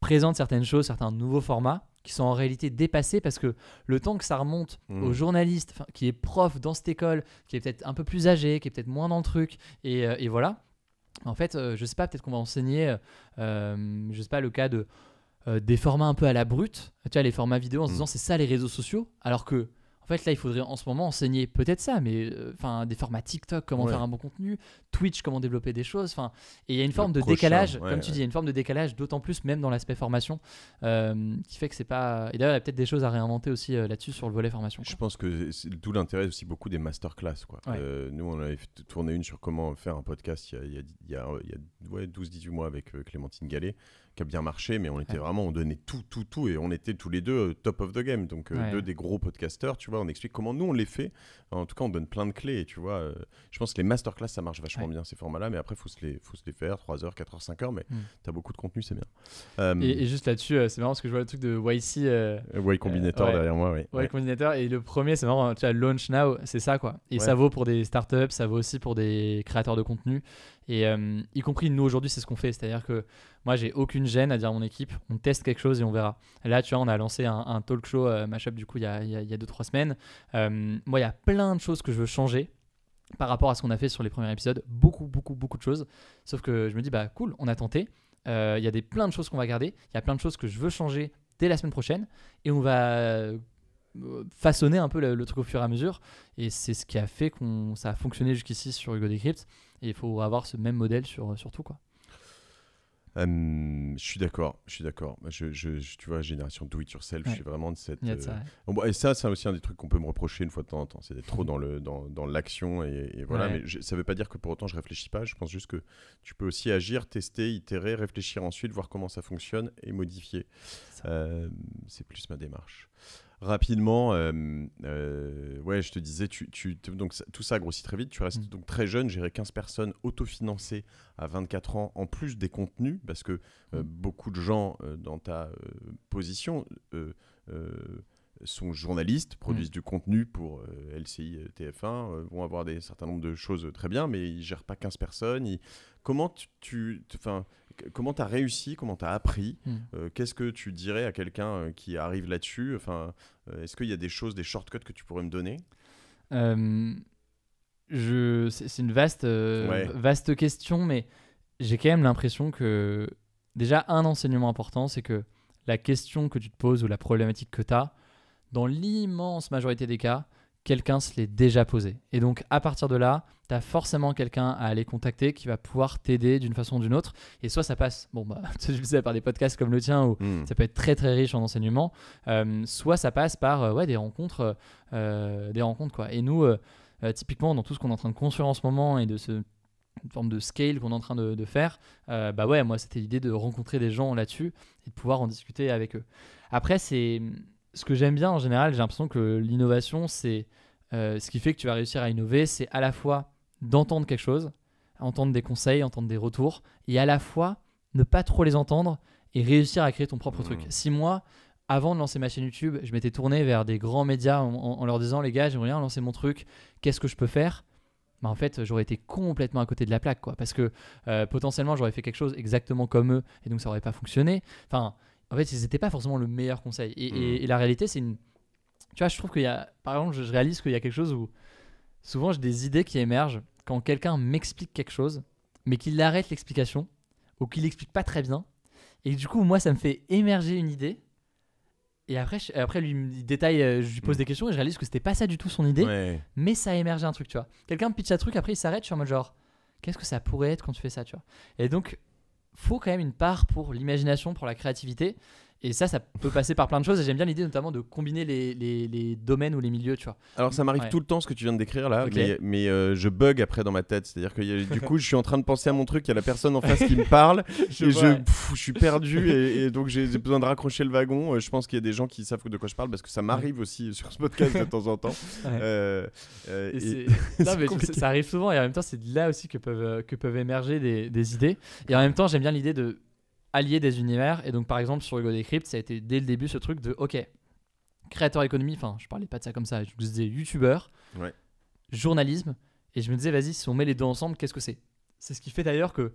présentent certaines choses, certains nouveaux formats qui sont en réalité dépassés parce que le temps que ça remonte mmh. au journaliste qui est prof dans cette école, qui est peut-être un peu plus âgé, qui est peut-être moins dans le truc, et, euh, voilà. En fait, euh, je sais pas, peut-être qu'on va enseigner, je sais pas, le cas de des formats un peu à la brute, tu vois, les formats vidéo en se mmh. disant c'est ça les réseaux sociaux, alors que fait, là, il faudrait en ce moment enseigner peut-être ça, mais euh, enfin des formats TikTok, comment faire un bon contenu, Twitch, comment développer des choses. Enfin, et il y a une forme de décalage, comme tu dis, une forme de décalage, d'autant plus même dans l'aspect formation, euh, qui fait que c'est pas. Et d'ailleurs, il y a peut-être des choses à réinventer aussi euh, là-dessus sur le volet formation. Je pense que d'où l'intérêt aussi beaucoup des masterclass. Quoi. nous, on avait tourné une sur comment faire un podcast il y a, il 12-18 mois avec Clémentine Gallet qui a bien marché, mais on était vraiment, on donnait tout, tout, tout, et on était tous les deux euh, top of the game. Donc, euh, deux des gros podcasters, tu vois, on explique comment nous on les fait. En tout cas, on donne plein de clés, tu vois. Euh. je pense que les masterclass, ça marche vachement bien, ces formats-là, mais après, il faut, se les, faut se les faire 3 h 4 h 5 h mais hmm. t'as tu as beaucoup de contenu, c'est bien. et, juste là-dessus, c'est marrant parce que je vois le truc de YC. y Combinator derrière moi, oui. Y Combinator, et le premier, c'est marrant, hein, tu as Launch Now, c'est ça, quoi. Et ça vaut pour des startups, ça vaut aussi pour des créateurs de contenu. Et euh, y compris nous aujourd'hui, c'est ce qu'on fait. C'est-à-dire que moi, j'ai aucune gêne à dire à mon équipe, on teste quelque chose et on verra. Là, tu vois, on a lancé un, talk show euh, mashup du coup il y a 2-3 semaines. Euh, moi, il y a plein de choses que je veux changer par rapport à ce qu'on a fait sur les premiers épisodes. Beaucoup, beaucoup, beaucoup de choses. Sauf que je me dis, bah cool, on a tenté. Il y a des, plein de choses qu'on va garder. Il y a plein de choses que je veux changer dès la semaine prochaine. Et on va façonner un peu le, truc au fur et à mesure. Et c'est ce qui a fait qu'on ça a fonctionné jusqu'ici sur Hugo Decrypt il faut avoir ce même modèle sur, euh, surtout tout, quoi. Hum, je suis d'accord, je suis d'accord. Bah, tu vois, génération do it yourself, je suis vraiment de cette. Euh, bah, et ça, c'est aussi un des trucs qu'on peut me reprocher une fois de temps en temps, c'est d'être trop dans le dans, dans l'action et, voilà. Mais ça ça veut pas dire que pour autant je ne réfléchis pas. Je pense juste que tu peux aussi agir, tester, itérer, réfléchir ensuite, voir comment ça fonctionne et modifier. c'est hum, plus ma démarche rapidement, euh, euh, ouais, je te disais, tu, tu, donc, tout ça grossit très vite. Tu restes mm. donc très jeune, gérer 15 personnes autofinancées à 24 ans, en plus des contenus, parce que euh, mm. beaucoup de gens dans ta position sont journalistes, produisent mm. du contenu pour LCI, TF1, vont avoir des certain nombre de choses très bien, mais ils gèrent pas 15 personnes. Comment tu, tu, Comment tu as réussi Comment tu as appris hmm. euh, Qu'est-ce que tu dirais à quelqu'un euh, qui arrive là-dessus enfin, euh, Est-ce qu'il y a des choses, des shortcuts que tu pourrais me donner C'est une vaste, vaste question, mais j'ai quand même l'impression que déjà un enseignement important, c'est que la question que tu te poses ou la problématique que tu as, dans l'immense majorité des cas, quelqu'un se l'est déjà posé. Et donc à partir de là, tu as forcément quelqu'un à aller contacter qui va pouvoir t'aider d'une façon ou d'une autre. Et soit ça passe, bon, bah, je par des podcasts comme le tien où hmm. ça peut être très très riche en enseignement, euh, soit ça passe par euh, ouais, des rencontres. Euh, des rencontres quoi. Et nous, typiquement, dans tout ce qu'on est en train de construire en ce moment et de ce forme de scale qu'on est en train de, faire, bah ouais, moi c'était l'idée de rencontrer des gens là-dessus et de pouvoir en discuter avec eux. Après, c'est ce que j'aime bien en général, j'ai l'impression que l'innovation, c'est euh, ce qui fait que tu vas réussir à innover, c'est à la fois d'entendre quelque chose, entendre des conseils, entendre des retours, et à la fois ne pas trop les entendre et réussir à créer ton propre truc. Mmh. Si moi, avant de lancer ma chaîne YouTube, je m'étais tourné vers des grands médias en, leur disant les gars, j'aimerais bien lancer mon truc, qu'est-ce que je peux faire bah en fait, j'aurais été complètement à côté de la plaque, quoi. Parce que euh, potentiellement, j'aurais fait quelque chose exactement comme eux, et donc ça n'aurait pas fonctionné. Enfin, en fait, c'était pas forcément le meilleur conseil. Mm. Et, la réalité, c'est une. Tu vois, je trouve qu'il y a. Par exemple, je, réalise qu'il y a quelque chose où souvent j'ai des idées qui émergent quand quelqu'un m'explique quelque chose, mais qu'il arrête l'explication ou qu'il l'explique pas très bien. Et du coup, moi, ça me fait émerger une idée. Et après, après lui, il détaille, euh, je lui pose des mm. questions et je réalise que c'était pas ça du tout son idée, mais ça a émergé un truc, tu vois. Quelqu'un me pitch un truc, après il s'arrête, je suis en mode genre, qu'est-ce que ça pourrait être quand tu fais ça, tu vois. Et donc, faut quand même une part pour l'imagination, pour la créativité. Et ça, ça peut passer par plein de choses. Et j'aime bien l'idée notamment de combiner les, les, domaines ou les milieux, tu vois. Alors ça m'arrive tout le temps ce que tu viens de décrire là, mais, euh, je bug après dans ma tête. C'est-à-dire que du coup, je suis en train de penser à mon truc, il y a la personne en face qui me parle, je et je, suis perdu, et, donc j'ai besoin de raccrocher le wagon. Euh, je pense qu'il y a des gens qui savent de quoi je parle parce que ça m'arrive aussi sur ce podcast de temps en temps. ça arrive souvent, et en même temps, c'est là aussi que peuvent, euh, que peuvent émerger des, des idées. Et en même temps, j'aime bien l'idée de alliés des univers. Et donc, par exemple, sur Hugo Decrypt, ça a été dès le début ce truc de OK, créateur économie, enfin, je parlais pas de ça comme ça, je disais youtubeur, journalisme. Et je me disais, vas-y, si on met les deux ensemble, qu'est-ce que c'est C'est ce qui fait d'ailleurs que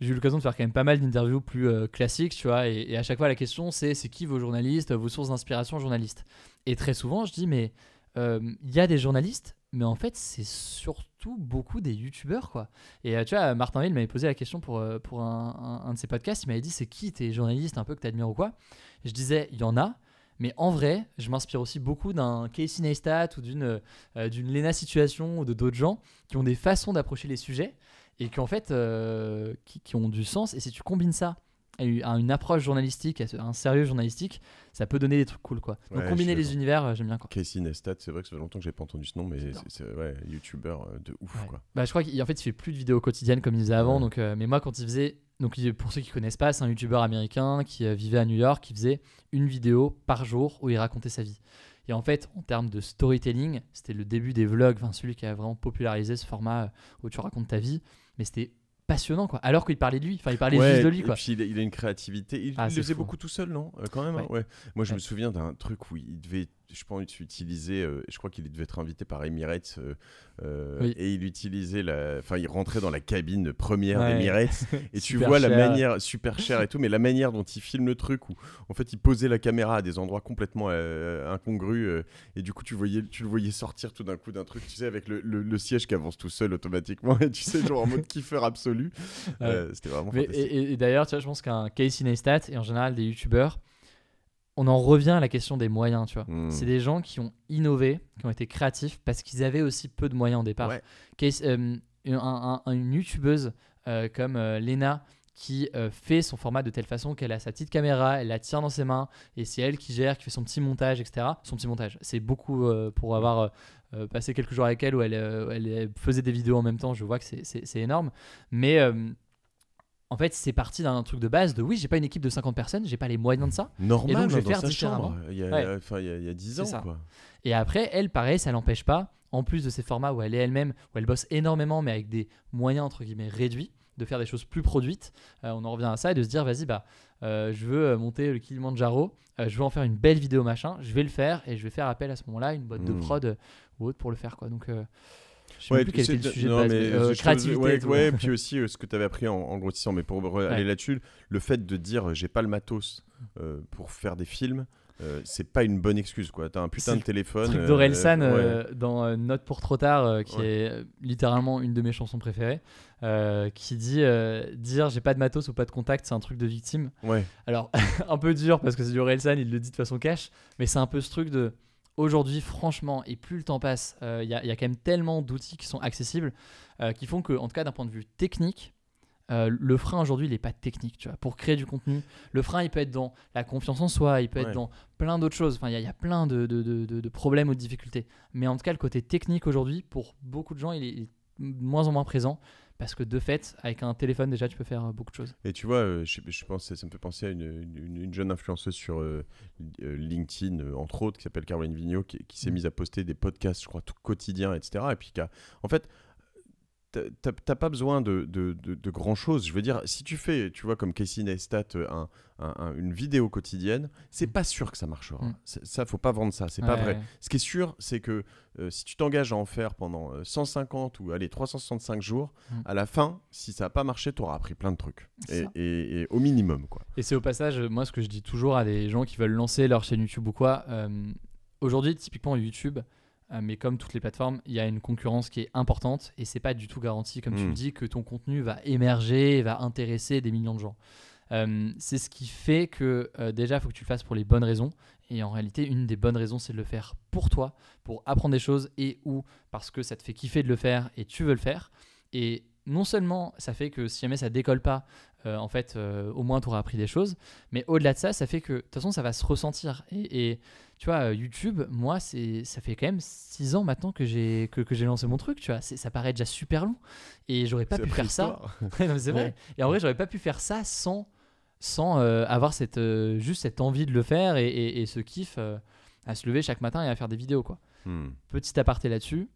j'ai eu l'occasion de faire quand même pas mal d'interviews plus euh, classiques, tu vois. Et, à chaque fois, la question, c'est c'est qui vos journalistes, vos sources d'inspiration journalistes Et très souvent, je dis, mais euh, il y a des journalistes mais en fait, c'est surtout beaucoup des youtubeurs, quoi. Et euh, tu vois, Martin m'avait posé la question pour, euh, pour un, de ses podcasts. Il m'avait dit c'est qui tes journalistes un peu que tu admires ou quoi Je disais il y en a, mais en vrai, je m'inspire aussi beaucoup d'un Casey Neistat ou d'une euh, Lena Situation ou de d'autres gens qui ont des façons d'approcher les sujets et qui en fait qui, ont du sens. Et si tu combines ça une approche journalistique, à un sérieux journalistique, ça peut donner des trucs cool quoi. Donc combiner les univers, euh, j'aime bien quoi. Casey Neistat, c'est vrai que ça fait longtemps que j'ai pas entendu ce nom, mais c'est ouais, youtubeur euh, de ouf quoi. Bah je crois qu'il fait fait plus de vidéos quotidiennes comme il faisait avant, donc euh, mais moi quand il faisait, donc pour ceux qui connaissent pas, c'est un youtubeur américain qui vivait à New York, qui faisait une vidéo par jour où il racontait sa vie. Et en fait, en termes de storytelling, c'était le début des vlogs, enfin celui qui a vraiment popularisé ce format où tu racontes ta vie, mais c'était passionnant quoi alors qu'il parlait de lui enfin il parlait juste de lui quoi il, a, une créativité il, ah, le faisait beaucoup tout seul non euh, quand même hein. moi je me souviens d'un truc où il devait je pense, utilisait. Euh, je crois qu'il devait être invité par Emirates. Euh, euh, et il utilisait la. Enfin, il rentrait dans la cabine première d'Emirates. et tu vois la manière. Super chère et tout, mais la manière dont il filme le truc où, en fait, il posait la caméra à des endroits complètement incongrus. et du coup, tu, voyais, tu le voyais sortir tout d'un coup d'un truc, tu sais, avec le, siège qui avance tout seul automatiquement. Et tu sais, genre en mode kiffeur absolu. C'était vraiment Et, d'ailleurs, tu vois, je pense qu'un Casey Neistat et en général des youtubeurs on en revient à la question des moyens, tu vois. Hmm. C'est des gens qui ont innové, qui ont été créatifs parce qu'ils avaient aussi peu de moyens au départ. Euh, une youtubeuse euh, comme euh, Lena qui fait son format de telle façon qu'elle a sa petite caméra, elle la tient dans ses mains et c'est elle qui gère, qui fait son petit montage, etc. Son petit montage, c'est beaucoup pour avoir passé quelques jours avec elle où elle, elle, faisait des vidéos en même temps. Je vois que c'est énorme, mais en fait, c'est parti d'un truc de base de oui, j'ai pas une équipe de 50 personnes, j'ai pas les moyens de ça. Normal, je vais hein, faire différemment. il, y a, 10 ans. Et après, elle, pareil, ça l'empêche pas, en plus de ces formats où elle est elle-même, où elle bosse énormément, mais avec des moyens entre guillemets réduits, de faire des choses plus produites. Euh, on en revient à ça et de se dire vas-y, bah, euh, je veux euh, monter le Kilimanjaro, je veux en faire une belle vidéo machin, je vais le faire et je vais faire appel à ce moment-là une boîte de hmm. prod ou autre pour le faire. quoi. Donc ouais, plus quel était le sujet de mais, euh, créativité. puis aussi euh, ce que tu avais appris en, grossissant, mais pour aller là-dessus, le fait de dire euh, j'ai pas le matos pour faire des films. c'est pas une bonne excuse quoi. T'as un putain de téléphone. Truc d'Orelsan dans Note pour trop tard, qui est littéralement une de mes chansons préférées, qui dit dire j'ai pas de matos ou pas de contact, c'est un truc de victime. Ouais. Alors un peu dur parce que c'est du il le dit de façon cash, mais c'est un peu ce truc de aujourd'hui, franchement, et plus le temps passe, euh, il y, a quand même tellement d'outils qui sont accessibles euh, qui font que, en tout cas, d'un point de vue technique, euh, le frein aujourd'hui, il n'est pas technique, tu vois. Pour créer du contenu, le frein, il peut être dans la confiance en soi, il peut être dans plein d'autres choses. Enfin, il y, a plein de, problèmes ou de difficultés. Mais en tout cas, le côté technique aujourd'hui, pour beaucoup de gens, il est, il est moins en moins présent parce que de fait, avec un téléphone déjà, tu peux faire euh, beaucoup de choses. Et tu vois, euh, je, pense, ça me fait penser à une, jeune influenceuse sur euh, LinkedIn, entre autres, qui s'appelle Caroline Vigneault, qui, s'est mm. mise à poster des podcasts, je crois, tout quotidien, etc. Et puis, qui en fait, t'as pas besoin de, grand-chose. Je veux dire, si tu fais, tu vois, comme Casey Neistat, euh, une vidéo quotidienne, c'est mm. pas sûr que ça marchera. Mm. Ça, faut pas vendre ça, c'est pas vrai. Ce qui est sûr, c'est que euh, si tu t'engages à en faire pendant 150 euh, ou allez, 365 jours, mm. à la fin, si ça n'a pas marché, tu auras appris plein de trucs. Et, au minimum, quoi. Et c'est au passage, moi, ce que je dis toujours à des gens qui veulent lancer leur chaîne YouTube ou quoi, aujourd'hui, typiquement YouTube, euh, mais comme toutes les plateformes, il y a une concurrence qui est importante et c'est pas du tout garanti, comme tu hmm. le dis, que ton contenu va émerger va intéresser des millions de gens. Euh, c'est ce qui fait que euh, déjà, il faut que tu le fasses pour les bonnes raisons. Et en réalité, une des bonnes raisons, c'est de le faire pour toi, pour apprendre des choses et ou parce que ça te fait kiffer de le faire et tu veux le faire. Et non seulement ça fait que si jamais ça décolle pas, en fait, au moins tu auras appris des choses, mais au-delà de ça, ça fait que de toute façon, ça va se ressentir. et tu vois, euh, YouTube, moi, c'est, ça fait quand même 6 ans maintenant que j'ai, que, j'ai lancé mon truc, tu vois. ça paraît déjà super long. Et j'aurais pas pu faire ça. c'est vrai. Et en vrai, j'aurais pas pu faire ça sans, sans euh, avoir cette, euh, juste cette envie de le faire et, et, ce kiff à se lever chaque matin et à faire des vidéos, quoi. Hmm. Petit aparté là-dessus.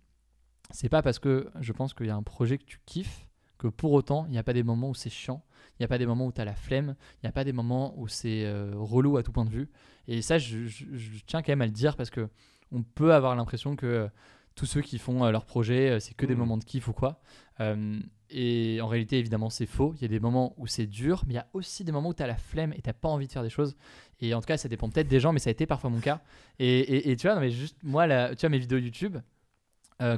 C'est pas parce que je pense qu'il y a un projet que tu kiffes que pour autant, il n'y a pas des moments où c'est chiant, il n'y a pas des moments où tu as la flemme, il n'y a pas des moments où c'est euh, relou à tout point de vue. Et ça, je, tiens quand même à le dire parce que on peut avoir l'impression que euh, tous ceux qui font euh, leur projet, c'est que des mmh. moments de kiff ou quoi. et en réalité, évidemment, c'est faux. Il y a des moments où c'est dur, mais il y a aussi des moments où tu as la flemme et tu pas envie de faire des choses. Et en tout cas, ça dépend peut-être des gens, mais ça a été parfois mon cas. Et, tu vois, non, mais juste moi, là, tu vois, mes vidéos YouTube,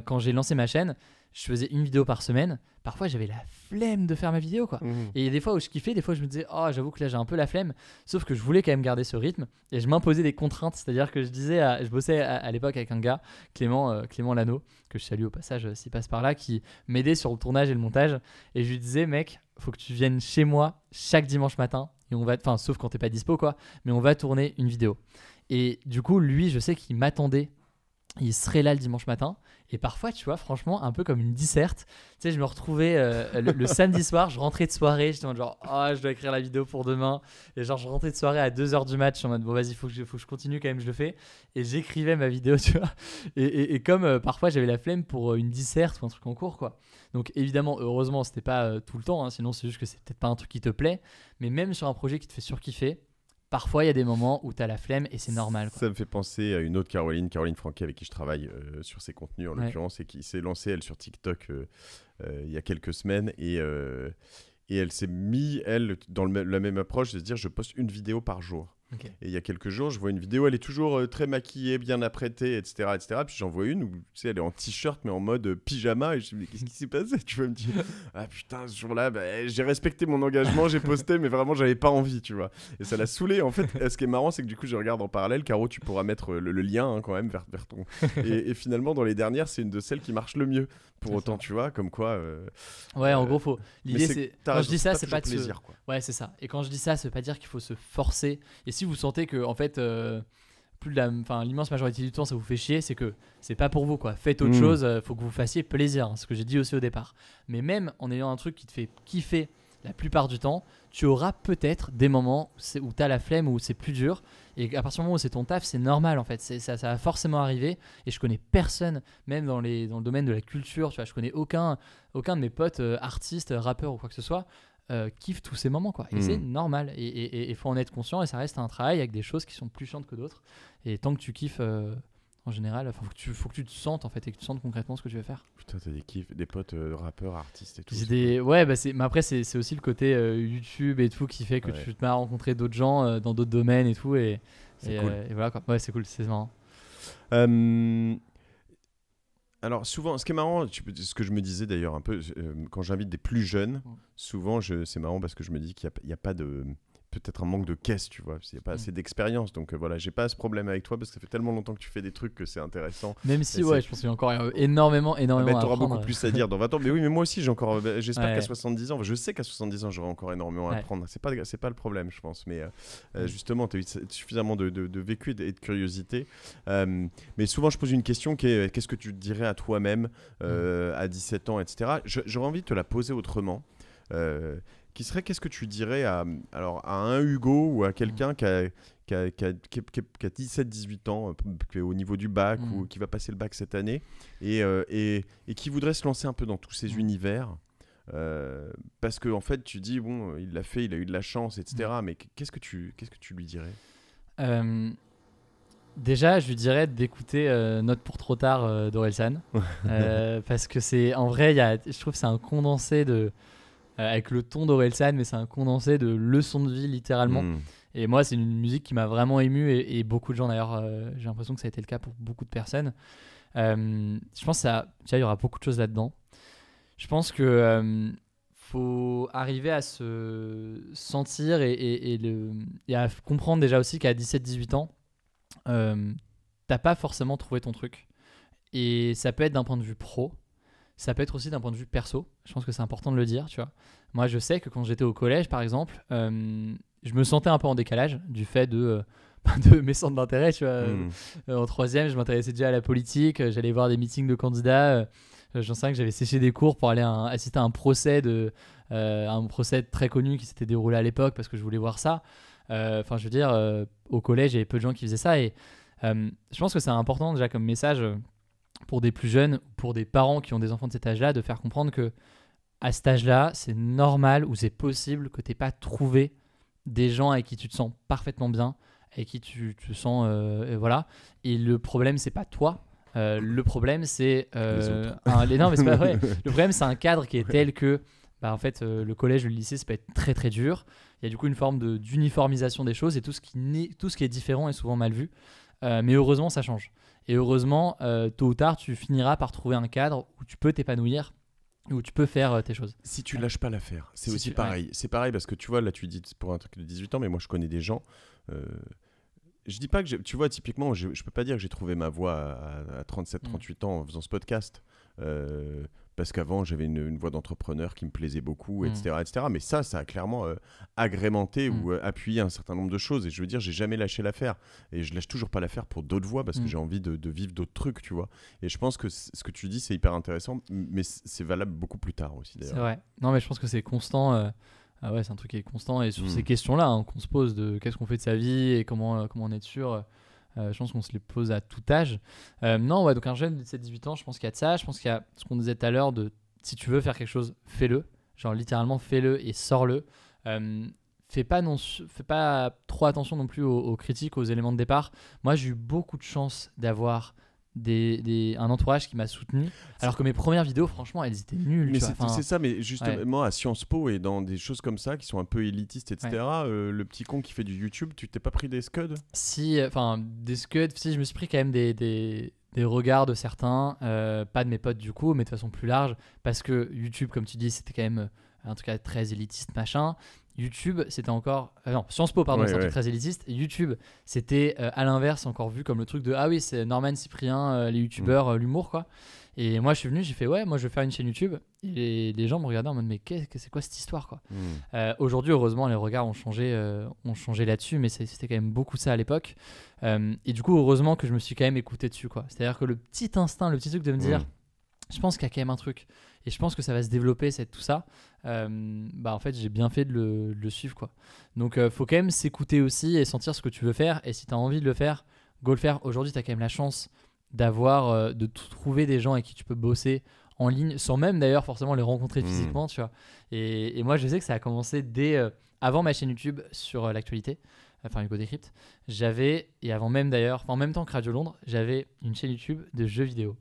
quand j'ai lancé ma chaîne, je faisais une vidéo par semaine. Parfois, j'avais la flemme de faire ma vidéo, quoi. Mmh. Et des fois où je kiffais, des fois, je me disais, oh, j'avoue que là, j'ai un peu la flemme. Sauf que je voulais quand même garder ce rythme et je m'imposais des contraintes. C'est-à-dire que je disais, je bossais à, l'époque avec un gars, Clément, euh, Clément Lano, que je salue au passage euh, s'il passe par là, qui m'aidait sur le tournage et le montage. Et je lui disais, mec, faut que tu viennes chez moi chaque dimanche matin. Et on va, enfin, sauf quand t'es pas dispo, quoi. Mais on va tourner une vidéo. Et du coup, lui, je sais qu'il m'attendait il serait là le dimanche matin. Et parfois, tu vois, franchement, un peu comme une disserte. Tu sais, je me retrouvais euh, le, samedi soir, je rentrais de soirée, j'étais genre, oh, je dois écrire la vidéo pour demain. Et genre, je rentrais de soirée à 2h du match, en mode, bon, vas-y, faut que, je, faut que je continue quand même, je le fais. Et j'écrivais ma vidéo, tu vois. Et, et, comme euh, parfois, j'avais la flemme pour euh, une disserte ou un truc en cours, quoi. Donc, évidemment, heureusement, c'était pas tout le temps, hein, sinon, c'est juste que c'est peut-être pas un truc qui te plaît. Mais même sur un projet qui te fait surkiffer, parfois il y a des moments où tu as la flemme et c'est normal. Ça me fait penser à une autre Caroline, Caroline Franquet, avec qui je travaille euh, sur ses contenus en l'occurrence, et qui s'est lancée, elle, sur TikTok euh, euh, il y a quelques semaines. Et, et elle s'est mise, elle, dans la même approche, cest à dire je poste une vidéo par jour. Et il y a quelques jours, je vois une vidéo, elle est toujours euh, très maquillée, bien apprêtée, etc. etc. Puis j'en vois une où tu sais, elle est en t-shirt, mais en mode euh, pyjama. Et je me dis, qu'est-ce qui s'est passé Tu vois, me dire, ah putain, ce jour-là, bah, j'ai respecté mon engagement, j'ai posté, mais vraiment, j'avais pas envie, tu vois. Et ça l'a saoulé. En fait, euh, ce qui est marrant, c'est que du coup, je regarde en parallèle. Caro, tu pourras mettre le, lien hein, quand même vers, vers ton. Et, finalement, dans les dernières, c'est une de celles qui marche le mieux. Pour autant, tu vois, comme quoi. ouais, en gros, faut. L'idée, c'est. Quand je dis ça, c'est pas, de plaisir, Ouais, c'est ça. Et quand je dis ça, c'est pas dire qu'il faut se forcer. Et vous sentez que, en fait, euh, l'immense majorité du temps, ça vous fait chier, c'est que c'est pas pour vous, quoi. Faites autre mm. chose, euh, faut que vous fassiez plaisir, hein, ce que j'ai dit aussi au départ. Mais même en ayant un truc qui te fait kiffer la plupart du temps, tu auras peut-être des moments où tu as la flemme, où c'est plus dur. Et à partir du moment où c'est ton taf, c'est normal en fait. Ça, ça va forcément arriver. Et je connais personne, même dans, les, dans le domaine de la culture, tu vois, je connais aucun, aucun de mes potes euh, artistes, rappeurs ou quoi que ce soit, kiffe euh, kiffent tous ces moments quoi. Et hmm. c'est normal. Et il faut en être conscient et ça reste un travail avec des choses qui sont plus chiantes que d'autres. Et tant que tu kiffes euh, en général, faut que, tu, faut que tu te sentes en fait et que tu sentes concrètement ce que tu veux faire. Putain, t'as des des potes euh, rappeurs, artistes et tout. Des... Ouais, bah, mais après c'est aussi le côté YouTube et tout qui fait que tu te mets à rencontrer d'autres gens dans d'autres domaines et tout. Et, cool. voilà quoi. Ouais, c'est cool, c'est marrant. Euh alors souvent, ce qui est marrant, ce que je me disais d'ailleurs un peu, euh, quand j'invite des plus jeunes, mm. souvent c'est marrant parce que je me dis qu'il n'y a, pas de peut-être un manque de caisse, tu vois. c'est n'y a pas mm. assez d'expérience. Donc euh, voilà, j'ai pas ce problème avec toi parce que ça fait tellement longtemps que tu fais des trucs que c'est intéressant. Même si, ouais, je pense qu'il y a encore euh, énormément, énormément. Ah, tu auras beaucoup plus à dire dans 20 ans. Mais oui, mais moi aussi, j'ai encore. Euh, bah, j'espère qu'à 70 ans, je sais qu'à 70 ans, j'aurai encore énormément à apprendre. C'est pas, c'est pas le problème, je pense. Mais mm. justement, tu as eu suffisamment de, de, vécu et de, curiosité. mais souvent, je pose une question qui est qu'est-ce que tu dirais à toi-même mm. à 17 ans, etc. J'aurais envie de te la poser autrement qui serait qu'est-ce que tu dirais à, alors, à un Hugo ou à quelqu'un mm. qui a, qui a, qui qui 17-18 ans, euh, au niveau du bac mm. ou qui va passer le bac cette année et, euh, et, et, qui voudrait se lancer un peu dans tous ces mm. univers euh, parce que en fait tu dis bon il l'a fait il a eu de la chance etc mais qu'est-ce que tu qu'est-ce que tu lui dirais déjà je lui dirais d'écouter Note pour trop tard d'Orelsan parce que c'est en vrai y je trouve c'est un condensé de euh, avec le ton d'Orelsan, mais c'est un condensé de leçons de vie littéralement. Hmm. Et moi, c'est une musique qui m'a vraiment ému et, beaucoup de gens d'ailleurs. Euh, j'ai l'impression que ça a été le cas pour beaucoup de personnes. Euh, je pense ça, il y aura beaucoup de choses là-dedans. Je pense que faut arriver à se sentir et, le, à comprendre déjà aussi qu'à 17-18 ans, t'as pas forcément trouvé ton truc. Et ça peut être d'un point de vue pro, ça peut être aussi d'un point de vue perso. Je pense que c'est important de le dire, tu vois. Moi, je sais que quand j'étais au collège, par exemple, euh, je me sentais un peu en décalage du fait de, euh, de mes centres d'intérêt, tu vois. Hmm. Euh, en troisième, je m'intéressais déjà à la politique, j'allais voir des meetings de candidats. J'en sais que j'avais séché des cours pour aller assister à un procès, de, un procès très connu qui s'était déroulé à l'époque parce que je voulais voir ça. Enfin, je veux dire, au collège, il y avait peu de gens qui faisaient ça. Et je pense que c'est important déjà comme message pour des plus jeunes, pour des parents qui ont des enfants de cet âge-là, de faire comprendre que à cet âge-là, c'est normal ou c'est possible que t'aies pas trouvé des gens avec qui tu te sens parfaitement bien, avec qui tu te sens, euh, et voilà. Et le problème, c'est pas toi. Euh, le problème, c'est euh, un... non, mais c'est pas vrai. Le problème, c'est un cadre qui est tel que, bah, en fait, le collège, le lycée, ça peut être très très dur. Il y a du coup une forme d'uniformisation des choses et tout ce qui tout ce qui est différent est souvent mal vu. mais heureusement, ça change. Et heureusement, euh, tôt ou tard, tu finiras par trouver un cadre où tu peux t'épanouir où tu peux faire euh, tes choses. Si tu lâches pas l'affaire, c'est aussi pareil. C'est pareil parce que tu vois, là tu dis pour un truc de 18 ans, mais moi je connais des gens. Euh, je dis pas que, tu vois, typiquement, je, peux pas dire que j'ai trouvé ma voie à, 37-38 mm. ans en faisant ce podcast. Euh, parce qu'avant j'avais une, voix d'entrepreneur qui me plaisait beaucoup, etc., mm. etc. Mais ça, ça a clairement euh, agrémenté ou mm. euh, appuyé un certain nombre de choses. Et je veux dire, j'ai jamais lâché l'affaire. Et je lâche toujours pas l'affaire pour d'autres voix parce que mm. j'ai envie de, vivre d'autres trucs, tu vois. Et je pense que ce que tu dis, c'est hyper intéressant, mais c'est valable beaucoup plus tard aussi. C'est vrai. Non, mais je pense que c'est constant. Euh, ah ouais, c'est un truc qui est constant. Et sur ces questions-là hein, qu'on se pose de qu'est-ce qu'on fait de sa vie et comment, comment on est sûr euh, je pense qu'on se les pose à tout âge. Euh, non, ouais, donc un jeune de 17-18 ans, je pense qu'il y a de ça. Je pense qu'il y a ce qu'on disait tout à l'heure de si tu veux faire quelque chose, fais-le. Genre littéralement, fais-le et sors-le. Euh, fais, pas non, fais pas trop attention non plus aux, critiques, aux éléments de départ. Moi, j'ai eu beaucoup de chance d'avoir des, des, un entourage qui m'a soutenu. Alors que mes premières vidéos, franchement, elles étaient nulles. Mais c'est ça, mais justement à Sciences Po et dans des choses comme ça qui sont un peu élitistes, etc., euh, le petit con qui fait du YouTube, tu t'es pas pris des scuds Si, enfin, des scuds, si, je me suis pris quand même des, des, des regards de certains, euh, pas de mes potes du coup, mais de façon plus large, parce que YouTube, comme tu dis, c'était quand même euh, tout cas très élitiste, machin. YouTube, c'était encore. Euh, non, Sciences Po, pardon, c'est très élitiste. YouTube, c'était euh, à l'inverse, encore vu comme le truc de Ah oui, c'est Norman Cyprien, euh, les YouTubeurs, l'humour, quoi. Et moi, je suis venu, j'ai fait Ouais, moi, je vais faire une chaîne YouTube. Et les, gens me regardaient en mode Mais c'est quoi cette histoire, quoi hmm. Aujourd'hui, heureusement, les regards ont changé, ont changé là-dessus, mais c'était quand même beaucoup ça à l'époque. et du coup, heureusement que je me suis quand même écouté dessus, quoi. C'est-à-dire que le petit instinct, le petit truc de me dire hmm. Je pense qu'il y a quand même un truc. Et je pense que ça va se développer, tout ça. Euh, bah en fait, j'ai bien fait de le, suivre. quoi. Donc, il euh, faut quand même s'écouter aussi et sentir ce que tu veux faire. Et si tu as envie de le faire, go le faire. Aujourd'hui, tu as quand même la chance d'avoir, euh, de trouver des gens avec qui tu peux bosser en ligne, sans même d'ailleurs forcément les rencontrer mmh. physiquement, tu vois. Et, moi, je sais que ça a commencé dès avant ma chaîne YouTube sur l'actualité enfin Hugo Décrypte, j'avais, et avant même d'ailleurs, en même temps que Radio Londres, j'avais une chaîne YouTube de jeux vidéo.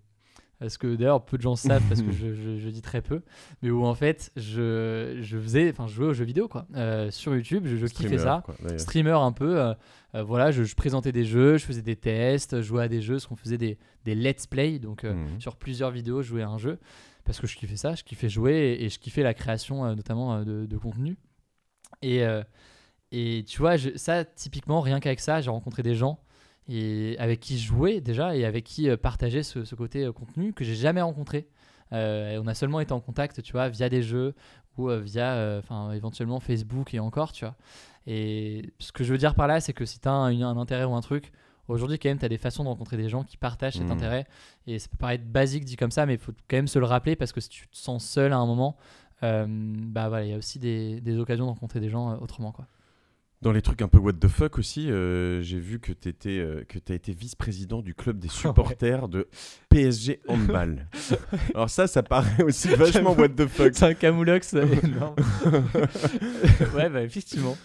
Parce que d'ailleurs peu de gens savent parce que je, dis très peu, mais où en fait je, je faisais, enfin je jouais aux jeux vidéo quoi, euh, sur YouTube, je, kiffais ça, streamer un peu, euh, euh, voilà, je, présentais des jeux, je faisais des tests, je jouais à des jeux, ce qu'on faisait des, des, let's play, donc mhm. sur plusieurs vidéos, je jouais à un jeu, parce que je kiffais ça, je kiffais jouer et, je kiffais la création notamment de, de, contenu. Et, et tu vois, ça typiquement, rien qu'avec ça, j'ai rencontré des gens et avec qui jouer déjà et avec qui euh, partager ce, côté euh, contenu que j'ai jamais rencontré. Euh, on a seulement été en contact, tu vois, via des jeux ou via, enfin, éventuellement Facebook et encore, tu vois. Et ce que je veux dire par là, c'est que si tu as un, intérêt ou un truc, aujourd'hui, quand même, tu as des façons de rencontrer des gens qui partagent cet hmm. intérêt. Et ça peut paraître basique dit comme ça, mais il faut quand même se le rappeler parce que si tu te sens seul à un moment, bah voilà, il y a aussi des, des occasions de rencontrer des gens autrement, quoi. Dans les trucs un peu what the fuck aussi, euh, j'ai vu que tu euh, que as été vice-président du club des ah supporters de PSG Handball. Alors ça, ça paraît aussi vachement what the fuck. C'est un camoulox ouais, bah effectivement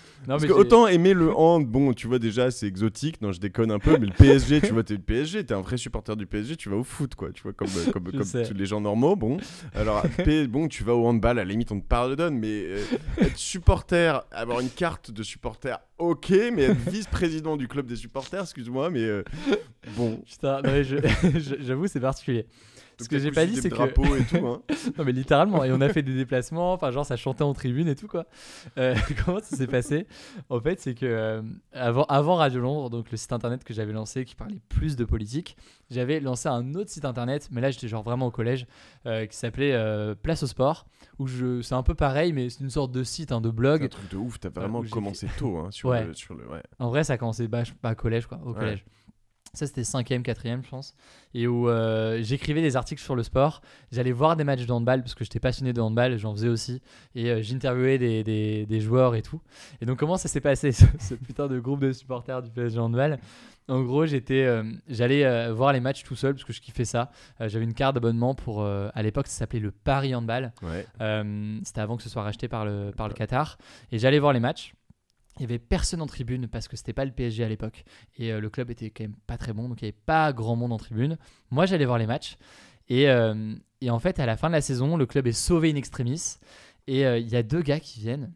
autant aimer le hand, bon, tu vois déjà, c'est exotique. Non, je déconne un peu, mais le PSG, tu vois, t'es le PSG, t'es un vrai supporter du PSG, tu vas au foot, quoi. Tu vois, comme, euh, tous les gens normaux, bon. Alors, bon, tu vas au handball, à la limite, on te donne mais euh, être supporter, avoir une carte de supporter, ok, mais être vice-président du club des supporters, excuse-moi, mais euh, bon. Putain, j'avoue, c'est particulier. Ce que j'ai pas dit, c'est que. Et tout, hein. non, mais littéralement. Et on a fait des déplacements. Enfin, genre, ça chantait en tribune et tout, quoi. Euh, comment ça s'est passé En fait, c'est que euh, avant, avant Radio Londres, donc le site internet que j'avais lancé qui parlait plus de politique, j'avais lancé un autre site internet, mais là, j'étais genre vraiment au collège, euh, qui s'appelait Place au Sport, où je... c'est un peu pareil, mais c'est une sorte de site, hein, de blog. un truc de ouf. T'as vraiment commencé tôt hein, sur, sur le. En vrai, ça a commencé pas collège, quoi. Au collège. Ça, c'était 5 quatrième, 4 je pense. Et où euh, j'écrivais des articles sur le sport. J'allais voir des matchs de handball parce que j'étais passionné de handball, j'en faisais aussi. Et euh, j'interviewais des, des, joueurs et tout. Et donc, comment ça s'est passé, ce, putain de groupe de supporters du PSG handball En gros, j'étais, euh, j'allais voir les matchs tout seul parce que je kiffais ça. j'avais une carte d'abonnement pour. à l'époque, ça s'appelait le Paris Handball. c'était avant que ce soit racheté par le, par le Qatar. Et j'allais voir les matchs il n'y avait personne en tribune parce que c'était pas le PSG à l'époque. Et euh, le club était quand même pas très bon, donc il n'y avait pas grand monde en tribune. Moi, j'allais voir les matchs. Euh, et, en fait, à la fin de la saison, le club est sauvé in extremis. Et euh, il y a deux gars qui viennent,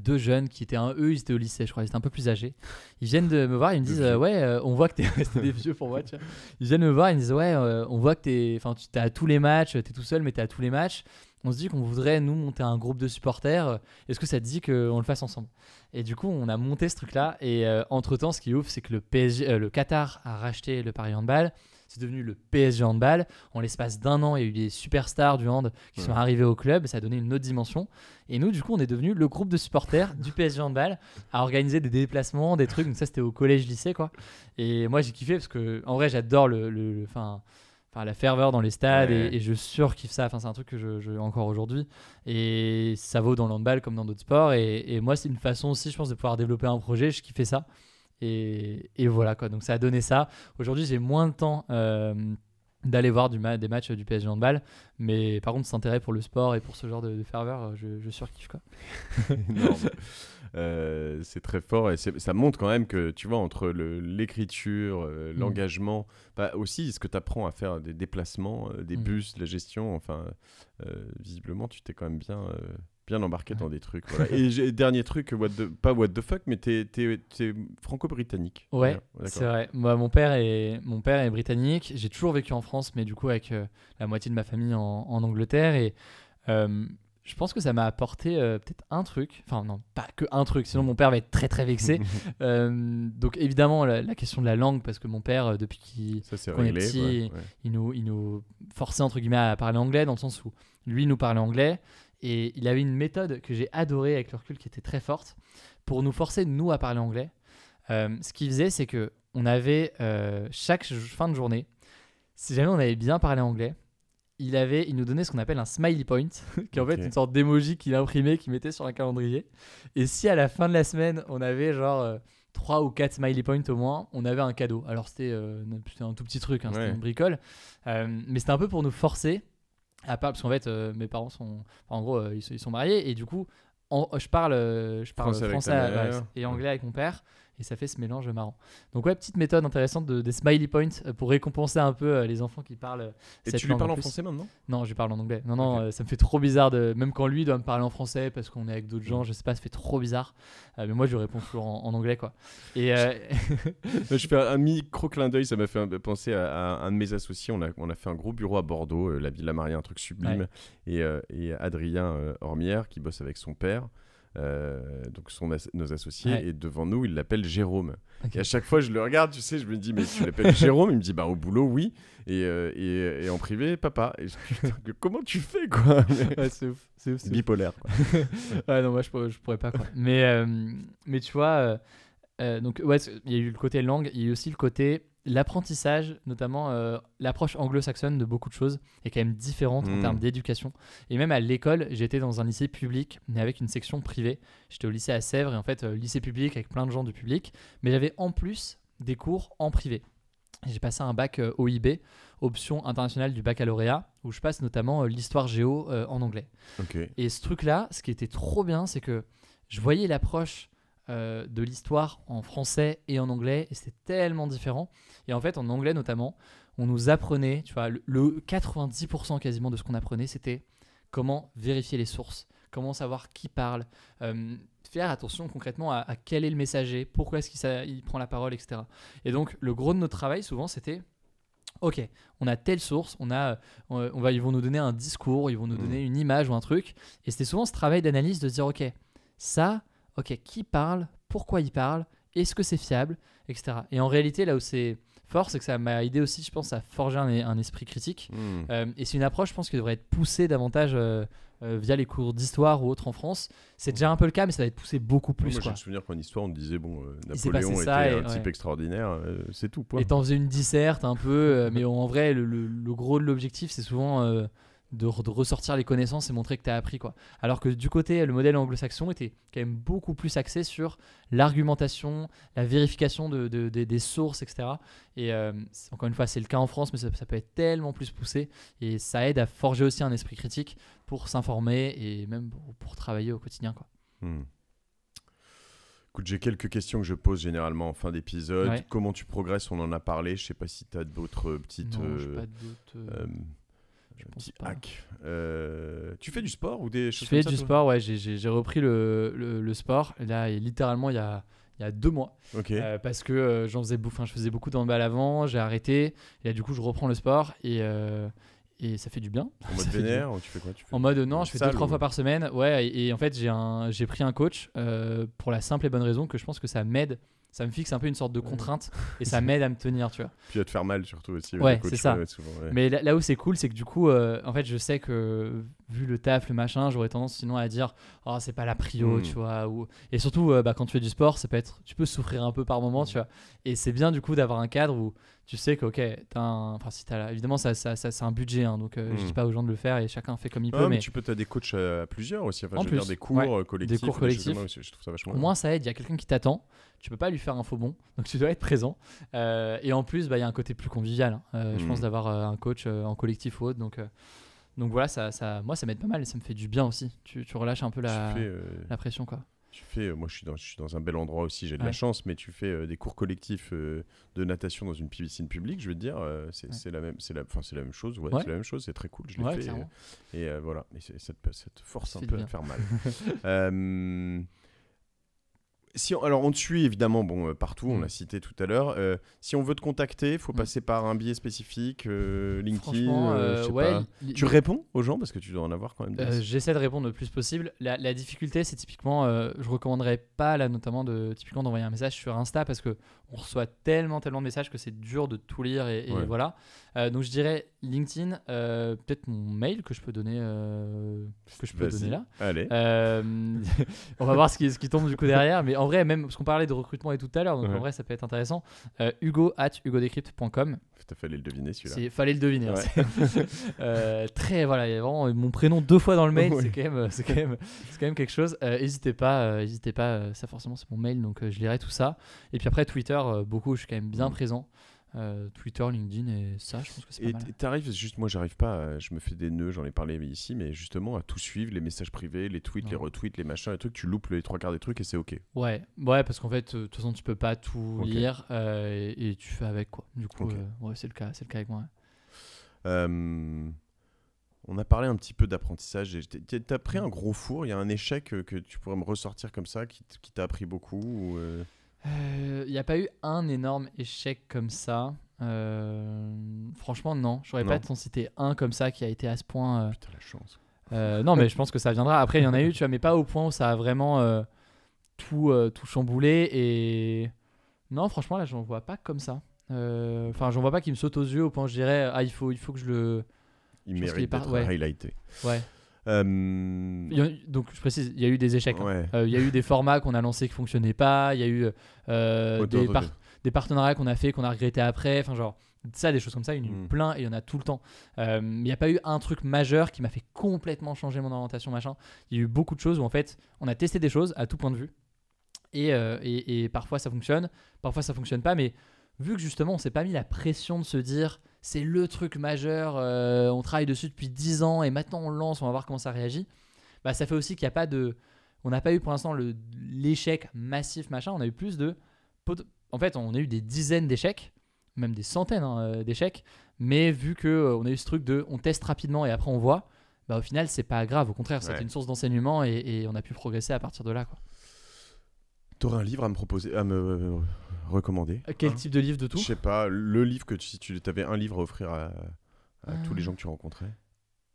deux jeunes qui étaient, un, eux, ils étaient au lycée, je crois, ils étaient un peu plus âgés. Ils viennent me voir, ils me disent, ouais, on voit que tu es des vieux pour moi, tu vois. Ils viennent me voir, ils me disent, ouais, on voit que t'es, enfin, tu es à tous les matchs, Tu es tout seul, mais tu es à tous les matchs on se dit qu'on voudrait nous monter un groupe de supporters. Euh, est-ce que ça te dit qu'on le fasse ensemble Et du coup, on a monté ce truc-là. Et euh, entre-temps, ce qui est ouf, c'est que le, PSG, euh, le Qatar a racheté le Paris Handball. C'est devenu le PSG Handball. En l'espace d'un an, il y a eu des superstars du hand qui sont arrivés au club. Ça a donné une autre dimension. Et nous, du coup, on est devenu le groupe de supporters du PSG Handball à organiser des déplacements, des trucs. Donc ça, c'était au collège-lycée, quoi. Et moi, j'ai kiffé parce que, en vrai, j'adore le, la ferveur dans les stades et, je surkiffe ça. Enfin, c'est un truc que je, encore aujourd'hui et ça vaut dans le handball comme dans d'autres sports. Et, et moi, c'est une façon aussi, je pense, de pouvoir développer un projet. Je kiffais ça et, et voilà quoi. Donc ça a donné ça. Aujourd'hui, j'ai moins de temps. Euh, d'aller voir du des matchs du PSG handball mais par contre c'est intérêt pour le sport et pour ce genre de, ferveur euh, je, je surkiffe quoi Euh, c'est très fort et ça montre quand même que, tu vois, entre l'écriture, euh, mm. l'engagement, aussi ce que tu apprends à faire, des déplacements, euh, des mm. bus, la gestion, enfin, visiblement, tu t'es quand même bien bien embarqué dans des trucs. et dernier truc, pas what the fuck, mais t'es franco-britannique. Ouais, c'est vrai. Moi, mon père est, mon père est britannique. J'ai toujours vécu en France, mais du coup avec la moitié de ma famille en, Angleterre. Et je pense que ça m'a apporté euh, peut-être un truc. Enfin, non, pas que un truc, sinon mon père va être très très vexé. Euh, donc, évidemment, la, question de la langue, parce que mon père, euh, depuis qu'il est petit, Il, nous, il nous forçait entre guillemets à parler anglais, dans le sens où lui nous parlait anglais. Et il avait une méthode que j'ai adorée avec le recul qui était très forte pour nous forcer, nous, à parler anglais. ce qu'il faisait, c'est que on avait chaque fin de journée, si jamais on avait bien parlé anglais, il, avait, il nous donnait ce qu'on appelle un smiley point, qui est en fait une sorte d'emoji qu'il imprimait, qu'il mettait sur un calendrier. Et si à la fin de la semaine, on avait genre euh, trois 3 ou 4 smiley points au moins, on avait un cadeau. Alors c'était euh, un tout petit truc, hein, c'était une bricole. Euh, mais c'était un peu pour nous forcer, à part, parce qu'en fait, mes parents sont. en gros, ils, sont mariés, et du coup, en, je parle, je parle français, et anglais avec mon père et ça fait ce mélange marrant. Donc ouais, petite méthode intéressante des smiley points euh, pour récompenser un peu euh, les enfants qui parlent. Euh, et tu lui parles en, français maintenant Non, je lui parle en anglais. Non, non, ça me fait trop bizarre de même quand lui doit me parler en français parce qu'on est avec d'autres gens, je sais pas, ça fait trop bizarre. mais moi, je lui réponds toujours en, anglais quoi. Et je fais un micro clin d'œil, ça m'a fait penser à, un de mes associés. On a on a fait un gros bureau à Bordeaux, la Villa Maria, un truc sublime, et, et Adrien Hormière qui bosse avec son père. Euh, donc sont nos associés, et devant nous, il l'appelle Jérôme. Et à chaque fois, je le regarde, tu sais, je me dis, mais tu l'appelles Jérôme Il me dit, bah au boulot, oui, et, euh, euh, et, en privé, papa. Et je dis, comment tu fais, quoi C'est ouf, c'est ouf. Bipolaire. ouais, non, moi, je, pourrais, pas, quoi. Mais, euh, mais tu vois, donc, ouais, il y a eu le côté langue, il y a eu aussi le côté l'apprentissage, notamment euh, l'approche anglo-saxonne de beaucoup de choses, est quand même différente en hmm. termes d'éducation. Et même à l'école, j'étais dans un lycée public, mais avec une section privée. J'étais au lycée à Sèvres, et en fait, euh, lycée public avec plein de gens du public, mais j'avais en plus des cours en privé. J'ai passé un bac euh, OIB, option internationale du baccalauréat, où je passe notamment l'histoire géo en anglais. Et ce truc-là, ce qui était trop bien, c'est que je voyais l'approche euh, de l'histoire en français et en anglais, et c'était tellement différent. Et en fait, en anglais notamment, on nous apprenait, tu vois, le, 90% quasiment de ce qu'on apprenait, c'était comment vérifier les sources, comment savoir qui parle, euh, faire attention concrètement à, quel est le messager, pourquoi est-ce qu'il prend la parole, etc. Et donc, le gros de notre travail, souvent, c'était Ok, on a telle source, on a, euh, on va, ils vont nous donner un discours, ils vont nous mm. donner une image ou un truc. Et c'était souvent ce travail d'analyse de dire, ok, ça, qui parle, pourquoi il parle, est-ce que c'est fiable, etc. Et en réalité, là où c'est fort, c'est que ça m'a aidé aussi, je pense, à forger un, esprit critique. Hmm. Euh, et c'est une approche, je pense, qui devrait être poussée davantage euh, euh, via les cours d'histoire ou autres en France. C'est déjà un peu le cas, mais ça va être poussé beaucoup plus. Moi, je me souviens qu'en histoire, on disait, bon, Napoléon était un type extraordinaire, c'est tout. Point. Et t'en faisais une disserte un peu, mais en vrai, le gros de l'objectif, c'est souvent de, ressortir les connaissances et montrer que tu as appris. Quoi. Alors que du côté, le modèle anglo-saxon était quand même beaucoup plus axé sur l'argumentation, la vérification de, des sources, etc. Et euh, encore une fois, c'est le cas en France, mais ça, peut être tellement plus poussé et ça aide à forger aussi un esprit critique pour s'informer et même pour, travailler au quotidien. Quoi. Hmm. Écoute, j'ai quelques questions que je pose généralement en fin d'épisode. Comment tu progresses On en a parlé. Je sais pas si tu as d'autres petites. Non, euh, d'autres... Euh, euh, tu fais du sport ou des choses Je fais du sport, ouais. J'ai repris le, sport. Là, littéralement, il y a, deux mois. Euh, parce que euh, faisais, je faisais beaucoup d'handball avant, j'ai arrêté. Et du coup, je reprends le sport et, ça fait du bien. En mode vénère, tu fais quoi En mode non, je fais deux, trois fois par semaine. Ouais, et, et en fait, j'ai pris un coach pour la simple et bonne raison que je pense que ça m'aide ça me fixe un peu une sorte de contrainte et ça m'aide à me tenir, tu vois. Puis à te faire mal surtout aussi. Ouais, c'est ça. Mais là, où c'est cool, c'est que du coup, euh, en fait, je sais que vu le taf, le machin, j'aurais tendance sinon à dire, oh, c'est pas la prio, hmm. tu vois. Ou... Et surtout, euh, bah, quand tu fais du sport, ça peut être, tu peux souffrir un peu par moment, tu hmm. vois. Et c'est bien du coup d'avoir un cadre où tu sais que, ok, as enfin, si as... évidemment, ça, ça, c'est un budget, hein, donc euh, je hmm. dis pas aux gens de le faire et chacun fait comme il ah peut. Mais, tu peux, as des coachs à plusieurs aussi, enfin, en je veux plus, des cours collectifs. Des cours collectifs. aussi, Au moins, ça aide, il y a quelqu'un qui t'attend tu peux pas lui faire un faux bon, donc tu dois être présent. Euh, et en plus, bah, il y a un côté plus convivial, hein. euh, je mm. pense, d'avoir euh, un coach en collectif ou autre. Donc, donc voilà, ça, ça, moi, ça m'aide pas mal et ça me fait du bien aussi. Tu, tu relâches un peu la, la pression, quoi. Tu fais, moi je suis, dans, je suis dans un bel endroit aussi, j'ai de la chance, mais tu fais des cours collectifs de natation dans une piscine publique, je veux dire, c'est la même, c'est la, c'est la même chose, ouais, c'est la même chose, c'est très cool, je l'ai fait, et, voilà, et ça, te, force un peu à te faire mal. si alors on te suit évidemment bon euh, partout, on mm. l'a cité tout à l'heure. Euh, si on veut te contacter, faut mm. passer par un billet spécifique, euh, LinkedIn. je pas. tu réponds aux gens parce que tu dois en avoir quand même. J'essaie de répondre le plus possible. La, difficulté, c'est typiquement, je recommanderais pas là notamment de typiquement d'envoyer un message sur Insta parce que on reçoit tellement tellement de messages que c'est dur de tout lire et, voilà. donc je dirais LinkedIn, peut-être mon mail que je peux donner que je peux donner là. Allez. on va voir ce qui, ce qui tombe du coup derrière, mais en vrai, même parce qu'on parlait de recrutement et tout à l'heure, donc en vrai, ça peut être intéressant. Euh, Hugo at hugodecrypt.com. Fallait le deviner celui-là. Fallait le deviner. Hein, euh, très, voilà, il y a vraiment mon prénom deux fois dans le mail, c'est quand, même, euh, quand, même, quand même quelque chose. Euh, n'hésitez pas, hésitez pas, ça forcément c'est mon mail, donc je lirai tout ça. Et puis après, Twitter, beaucoup, je suis quand même bien mm. présent. Euh, Twitter, LinkedIn et ça, je pense que c'est pas mal. Et t'arrives, juste moi j'arrive pas, euh, je me fais des nœuds, j'en ai parlé ici, mais justement à tout suivre, les messages privés, les tweets, les retweets, les machins, les trucs, tu loupes les trois quarts des trucs et c'est ok. Ouais, ouais, parce qu'en fait, euh, de toute façon, tu peux pas tout lire et, tu fais avec quoi. Du coup, ouais, c'est le cas, c'est le cas avec moi. On a parlé un petit peu d'apprentissage. T'as pris un gros four, il y a un échec que tu pourrais me ressortir comme ça qui t'a appris beaucoup il euh, n'y a pas eu un énorme échec comme ça. Euh, franchement, non. J'aurais pas t'en citer un comme ça qui a été à ce point. Euh, Putain, la chance. non, mais je pense que ça viendra. Après, il y en a eu, tu vois, mais pas au point où ça a vraiment tout, tout chamboulé. Et non, franchement, là, j'en vois pas comme ça. Enfin, j'en vois pas qui me saute aux yeux au point où je dirais, ah, il faut, il faut que je le. Il mérite d'être highlighté. Ouais. Euh, donc je précise, il y a eu des échecs. Hein. Euh, il y a eu des formats qu'on a lancés qui fonctionnaient pas. Il y a eu euh, des, partenariats qu'on a fait qu'on a regretté après. Enfin genre ça, des choses comme ça, il y en a mm. plein et il y en a tout le temps. Il n'y a pas eu un truc majeur qui m'a fait complètement changer mon orientation machin. Il y a eu beaucoup de choses où en fait on a testé des choses à tout point de vue et, et, et parfois ça fonctionne, parfois ça fonctionne pas. Mais vu que justement on s'est pas mis la pression de se dire c'est le truc majeur, euh, on travaille dessus depuis 10 ans et maintenant on lance, on va voir comment ça réagit. Bah, ça fait aussi qu'il a pas de. On n'a pas eu pour l'instant l'échec massif, machin, on a eu plus de. En fait, on a eu des dizaines d'échecs, même des centaines hein, euh, d'échecs, mais vu qu'on euh, on a eu ce truc de on teste rapidement et après on voit, bah, au final, c'est pas grave. Au contraire, c'est une source d'enseignement et, on a pu progresser à partir de là. Tu aurais un livre à me proposer, à me Recommander. Euh, quel hein type de livre de tout Je sais pas, le livre que tu, si tu avais un livre à offrir à, tous les euh. gens que tu rencontrais.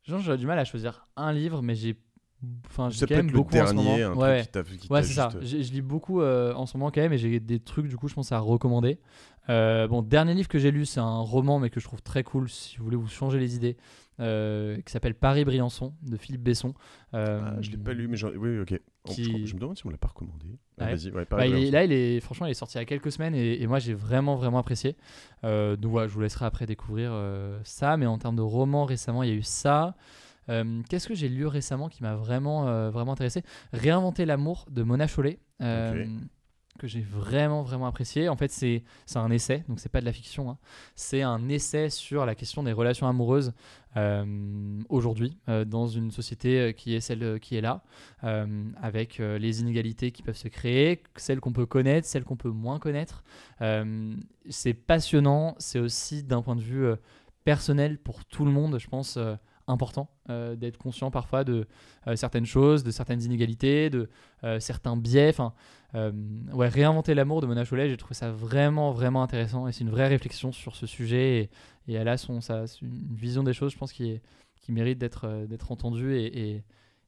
Genre, j'aurais du mal à choisir un livre, mais j'ai enfin j'ai quand même beaucoup en ce moment. Un ouais, truc qui ouais c'est ça. Euh, je lis beaucoup en ce moment quand même, et j'ai des trucs du coup, je pense à recommander. bon, dernier livre que j'ai lu, c'est un roman, mais que je trouve très cool. Si vous voulez vous changer les idées, qui s'appelle Paris Briançon de Philippe Besson. Ah, je l'ai pas lu, mais genre... oui, ok. Je, me demande si on l'a pas recommandé. Ah, bah, là, il est, franchement, il est sorti il y a quelques semaines et, moi j'ai vraiment, vraiment apprécié. Euh, donc voilà, je vous laisserai après découvrir euh, ça. Mais en termes de romans récemment, il y a eu ça. Euh, qu'est-ce que j'ai lu récemment qui m'a vraiment, vraiment intéressé Réinventer l'amour de Mona Chollet que j'ai vraiment vraiment apprécié. En fait, c'est un essai, donc c'est pas de la fiction. Hein. C'est un essai sur la question des relations amoureuses euh, aujourd'hui euh, dans une société euh, qui est celle qui est là, avec les inégalités qui peuvent se créer, celles qu'on peut connaître, celles qu'on peut moins connaître. c'est passionnant. C'est aussi d'un point de vue personnel pour tout le monde, je pense important euh, d'être conscient parfois de euh, certaines choses, de certaines inégalités, de euh, certains biais. Enfin, ouais, réinventer l'amour de Mona Chollet, j'ai trouvé ça vraiment, vraiment intéressant et c'est une vraie réflexion sur ce sujet. Et, et elle a son, sa, une vision des choses, je pense, qui, est, qui mérite d'être d'être entendue et,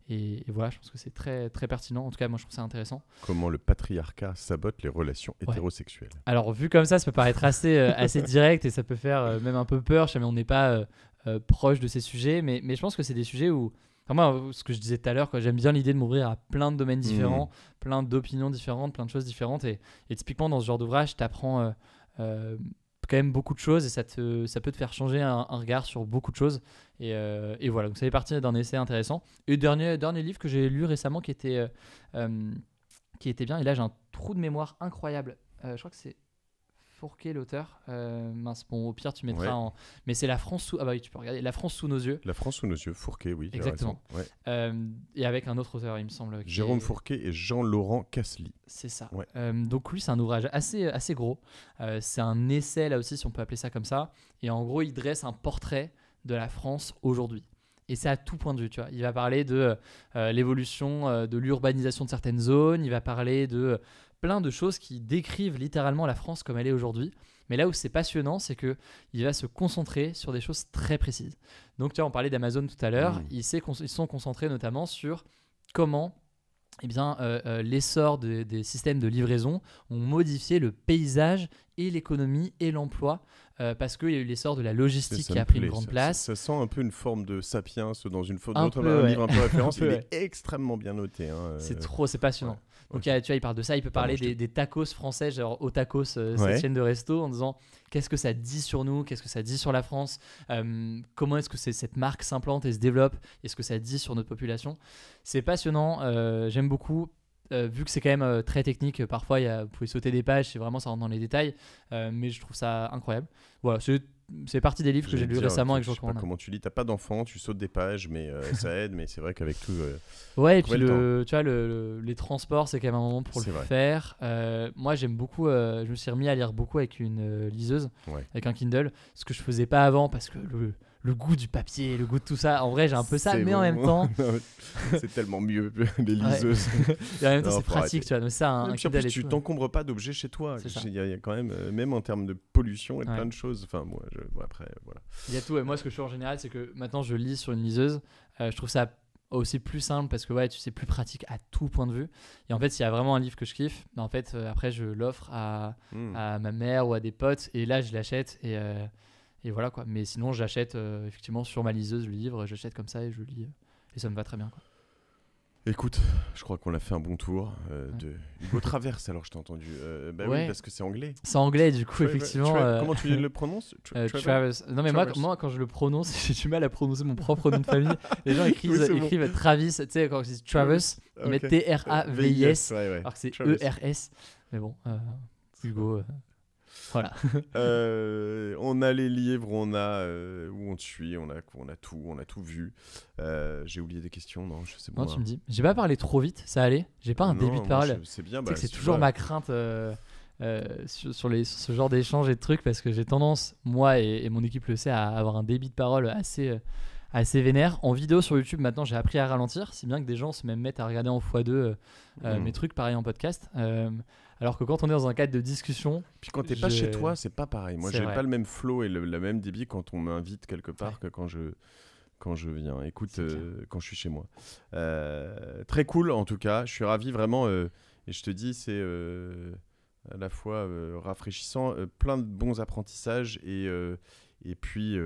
et voilà, je pense que c'est très, très pertinent. En tout cas, moi, je trouve ça intéressant. Comment le patriarcat sabote les relations hétérosexuelles Alors, vu comme ça, ça peut paraître assez, assez direct et ça peut faire même un peu peur. Je mais on n'est pas, euh, proche de ces sujets, mais, je pense que c'est des sujets où, enfin, moi, ce que je disais tout à l'heure, j'aime bien l'idée de m'ouvrir à plein de domaines différents, mmh. plein d'opinions différentes, plein de choses différentes, et, typiquement dans ce genre d'ouvrage, tu apprends euh, euh, quand même beaucoup de choses et ça, ça peut te faire changer un, regard sur beaucoup de choses. Et, voilà, donc ça fait partie d'un essai intéressant. Et dernier, dernier livre que j'ai lu récemment qui était, qui était bien, et là j'ai un trou de mémoire incroyable. je crois que c'est Fourquet l'auteur. Euh, mince, bon, au pire, tu mettras en. Mais c'est la France sous. Ah bah tu peux regarder. La France sous nos yeux. La France sous nos yeux, Fourquet, oui. Exactement. Euh, et avec un autre auteur, il me semble. Jérôme Fourquet et Jean-Laurent Cassely. C'est ça. Euh, donc, lui, c'est un ouvrage assez, assez gros. c'est un essai, là aussi, si on peut appeler ça comme ça. Et en gros, il dresse un portrait de la France aujourd'hui. Et c'est à tout point de vue, tu vois. Il va parler de l'évolution de l'urbanisation de certaines zones, il va parler de plein de choses qui décrivent littéralement la France comme elle est aujourd'hui. Mais là où c'est passionnant, c'est que il va se concentrer sur des choses très précises. Donc tu vois, on parlait d'Amazon tout à l'heure, mmh. ils, sont concentrés notamment sur comment eh bien, euh, euh, l'essor des systèmes de livraison ont modifié le paysage et l'économie et l'emploi euh, parce qu'il y a eu l'essor de la logistique qui a pris une grande place. Ça, sent un peu une forme de sapiens dans une faute un, livre un peu référence. il extrêmement bien noté. Hein, c'est trop, c'est passionnant ok tu vois, il parle de ça, il peut parler des, tacos français, genre au tacos, euh, cette chaîne de resto, en disant qu'est-ce que ça dit sur nous, qu'est-ce que ça dit sur la France, euh, comment est-ce que cette marque s'implante et se développe, et ce que ça dit sur notre population. C'est passionnant, euh, j'aime beaucoup. Euh, vu que c'est quand même euh, très technique, euh, parfois y a, vous pouvez sauter des pages, c'est vraiment ça rentre dans les détails, mais je trouve ça incroyable. Voilà, c'est partie des livres que j'ai lu récemment avec que je comment tu lis T'as pas d'enfant, tu sautes des pages, mais ça aide, mais c'est vrai qu'avec tout. ouais, et puis le, tu vois, les transports, c'est quand même un moment pour le faire. moi, j'aime beaucoup, je me suis remis à lire beaucoup avec une liseuse, avec un Kindle, ce que je faisais pas avant parce que le le goût du papier, le goût de tout ça. En vrai, j'ai un peu ça, mais en même temps. c'est tellement mieux, les liseuses. en même temps, c'est pratique, tu vois. ça, tu t'encombres pas d'objets chez toi. Il y, a quand même, euh, même en termes de pollution et plein de choses. Enfin, moi, je, après, voilà. Il y a tout. Et moi, ce que je fais en général, c'est que maintenant, je lis sur une liseuse. Euh, je trouve ça aussi plus simple parce que ouais tu sais plus pratique à tout point de vue et en fait s'il y a vraiment un livre que je kiffe bah, en fait euh, après je l'offre à, hmm. à, ma mère ou à des potes et là je l'achète et et voilà quoi. Mais sinon, j'achète euh, effectivement sur ma liseuse le livre, j'achète comme ça et je lis. Euh, et ça me va très bien quoi. Écoute, je crois qu'on a fait un bon tour euh, de Hugo Traverse, alors je t'ai entendu. ben bah oui, parce que c'est anglais. C'est anglais, du coup, effectivement. comment tu le prononces Non, mais Moi, quand je le prononce, j'ai du mal à prononcer mon propre nom de famille. Les gens écrivent, Travis, tu sais, quand ils Travis, ils mettent T-R-A-V-I-S, alors que c'est E-R-S. E mais bon, Hugo. Euh, on a les livres, on a euh, où on te on a, on a tout, on a tout vu. Euh, j'ai oublié des questions, non, je sais pas. tu me dis. J'ai pas parlé trop vite, ça allait. J'ai pas un débit de parole. C'est bien. Bah, c'est toujours ma crainte. Sur, les, ce genre d'échange et de trucs parce que j'ai tendance moi et, mon équipe le sait à avoir un débit de parole assez assez vénère. En vidéo sur YouTube, maintenant, j'ai appris à ralentir, si bien que des gens se mettent à regarder en x2 mm. mes trucs, pareil en podcast. Alors que quand on est dans un cadre de discussion. Puis quand t'es pas chez toi, c'est pas pareil. Moi, j'ai pas le même flow et le, même débit quand on m'invite quelque part que quand je quand je viens. Écoute, euh, quand je suis chez moi. Euh, très cool en tout cas. Je suis ravi vraiment. Euh, et je te dis, c'est à la fois rafraîchissant, plein de bons apprentissages et et puis,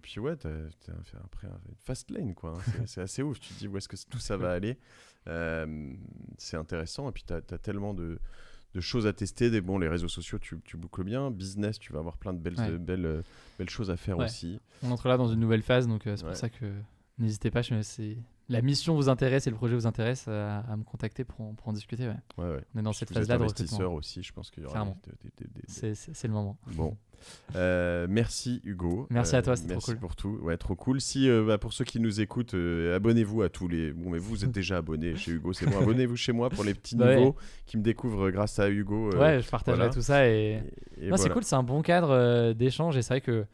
puis ouais, fait après fast lane quoi. Hein. C'est assez ouf. Tu te dis où est-ce que tout ça va aller. c'est intéressant. Et puis t'as as tellement de de choses à tester. Des, bon, les réseaux sociaux, tu, boucles bien. Business, tu vas avoir plein de belles, belles, euh, belles, choses à faire aussi. On entre là dans une nouvelle phase, donc euh, c'est pour ça que n'hésitez pas. Si la mission vous intéresse et le projet vous intéresse, euh, à, me contacter pour, en discuter. On est dans cette phase-là. Investisseur aussi, je pense qu'il y aura des, C'est le moment. Bon. Euh, merci Hugo. Merci à euh, toi, c'est trop cool. Merci pour tout. Ouais, trop cool. Si euh, bah, pour ceux qui nous écoutent, abonnez-vous à tous les. Bon, mais vous êtes déjà abonnés chez Hugo, c'est bon. abonnez-vous chez moi pour les petits nouveaux qui me découvrent grâce à Hugo. ouais, je partagerai tout ça et. c'est cool. C'est un bon cadre d'échange et c'est vrai que,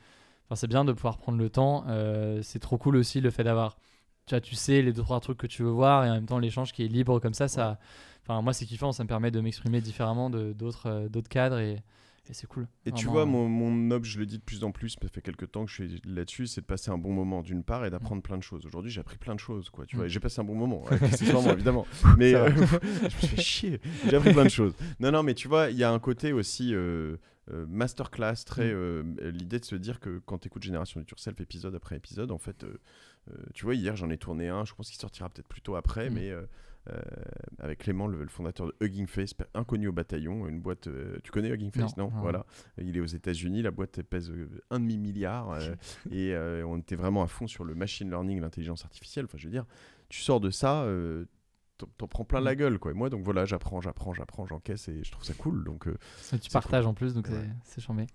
enfin, c'est bien de pouvoir prendre le temps. c'est trop cool aussi le fait d'avoir. Tu, vois, tu sais les deux trois trucs que tu veux voir et en même temps l'échange qui est libre comme ça, ça. Enfin, moi c'est kiffant. Ça me permet de m'exprimer différemment de d'autres d'autres cadres et et c'est cool. Et ah tu bah, vois, mon, mon je le dis de plus en plus, ça fait quelques temps que je suis là-dessus, c'est de passer un bon moment d'une part et d'apprendre mm. plein de choses. Aujourd'hui, j'ai appris plein de choses, quoi. Tu mm. vois, j'ai passé un bon moment, évidemment. Mais euh, je me fais chier, j'ai appris plein de choses. Non, non, mais tu vois, il y a un côté aussi. Euh, euh masterclass, très mm. euh, l'idée de se dire que quand tu écoutes Génération du Self épisode après épisode, en fait, tu vois, hier j'en ai tourné un, je pense qu'il sortira peut-être plus tôt après, mais euh, avec Clément, le, fondateur de Hugging Face, inconnu au bataillon, une boîte. Euh, tu connais Hugging Face, non, Voilà. Il est aux États-Unis, la boîte pèse euh, un demi milliard et on était vraiment à fond sur le machine learning, l'intelligence artificielle. Enfin, je veux dire, tu sors de ça t'en prends plein la mm. gueule quoi. Et moi donc voilà, j'apprends, j'apprends, j'apprends, j'encaisse et je trouve ça cool donc. tu partages en plus donc c'est chambé.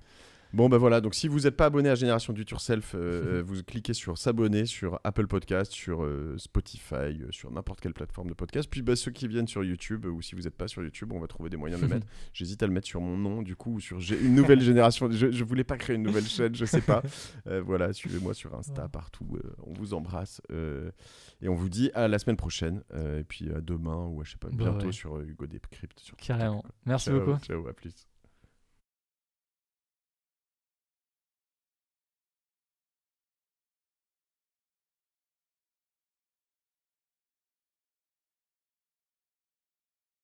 Bon, ben voilà, donc si vous n'êtes pas abonné à Génération du Tourself self, euh, euh, vous cliquez sur s'abonner sur Apple Podcast, sur euh, Spotify, sur n'importe quelle plateforme de podcast. Puis ben, ceux qui viennent sur YouTube, ou si vous n'êtes pas sur YouTube, on va trouver des moyens de le mettre. J'hésite à le mettre sur mon nom, du coup, ou sur une nouvelle génération. Je, ne voulais pas créer une nouvelle chaîne, je ne sais pas. voilà, suivez-moi sur Insta, partout. on vous embrasse. et on vous dit à la semaine prochaine. et puis à demain, ou à, je sais pas, bah bientôt sur Hugo Decrypt. Sur Carrément. Merci beaucoup. Ciao, à plus.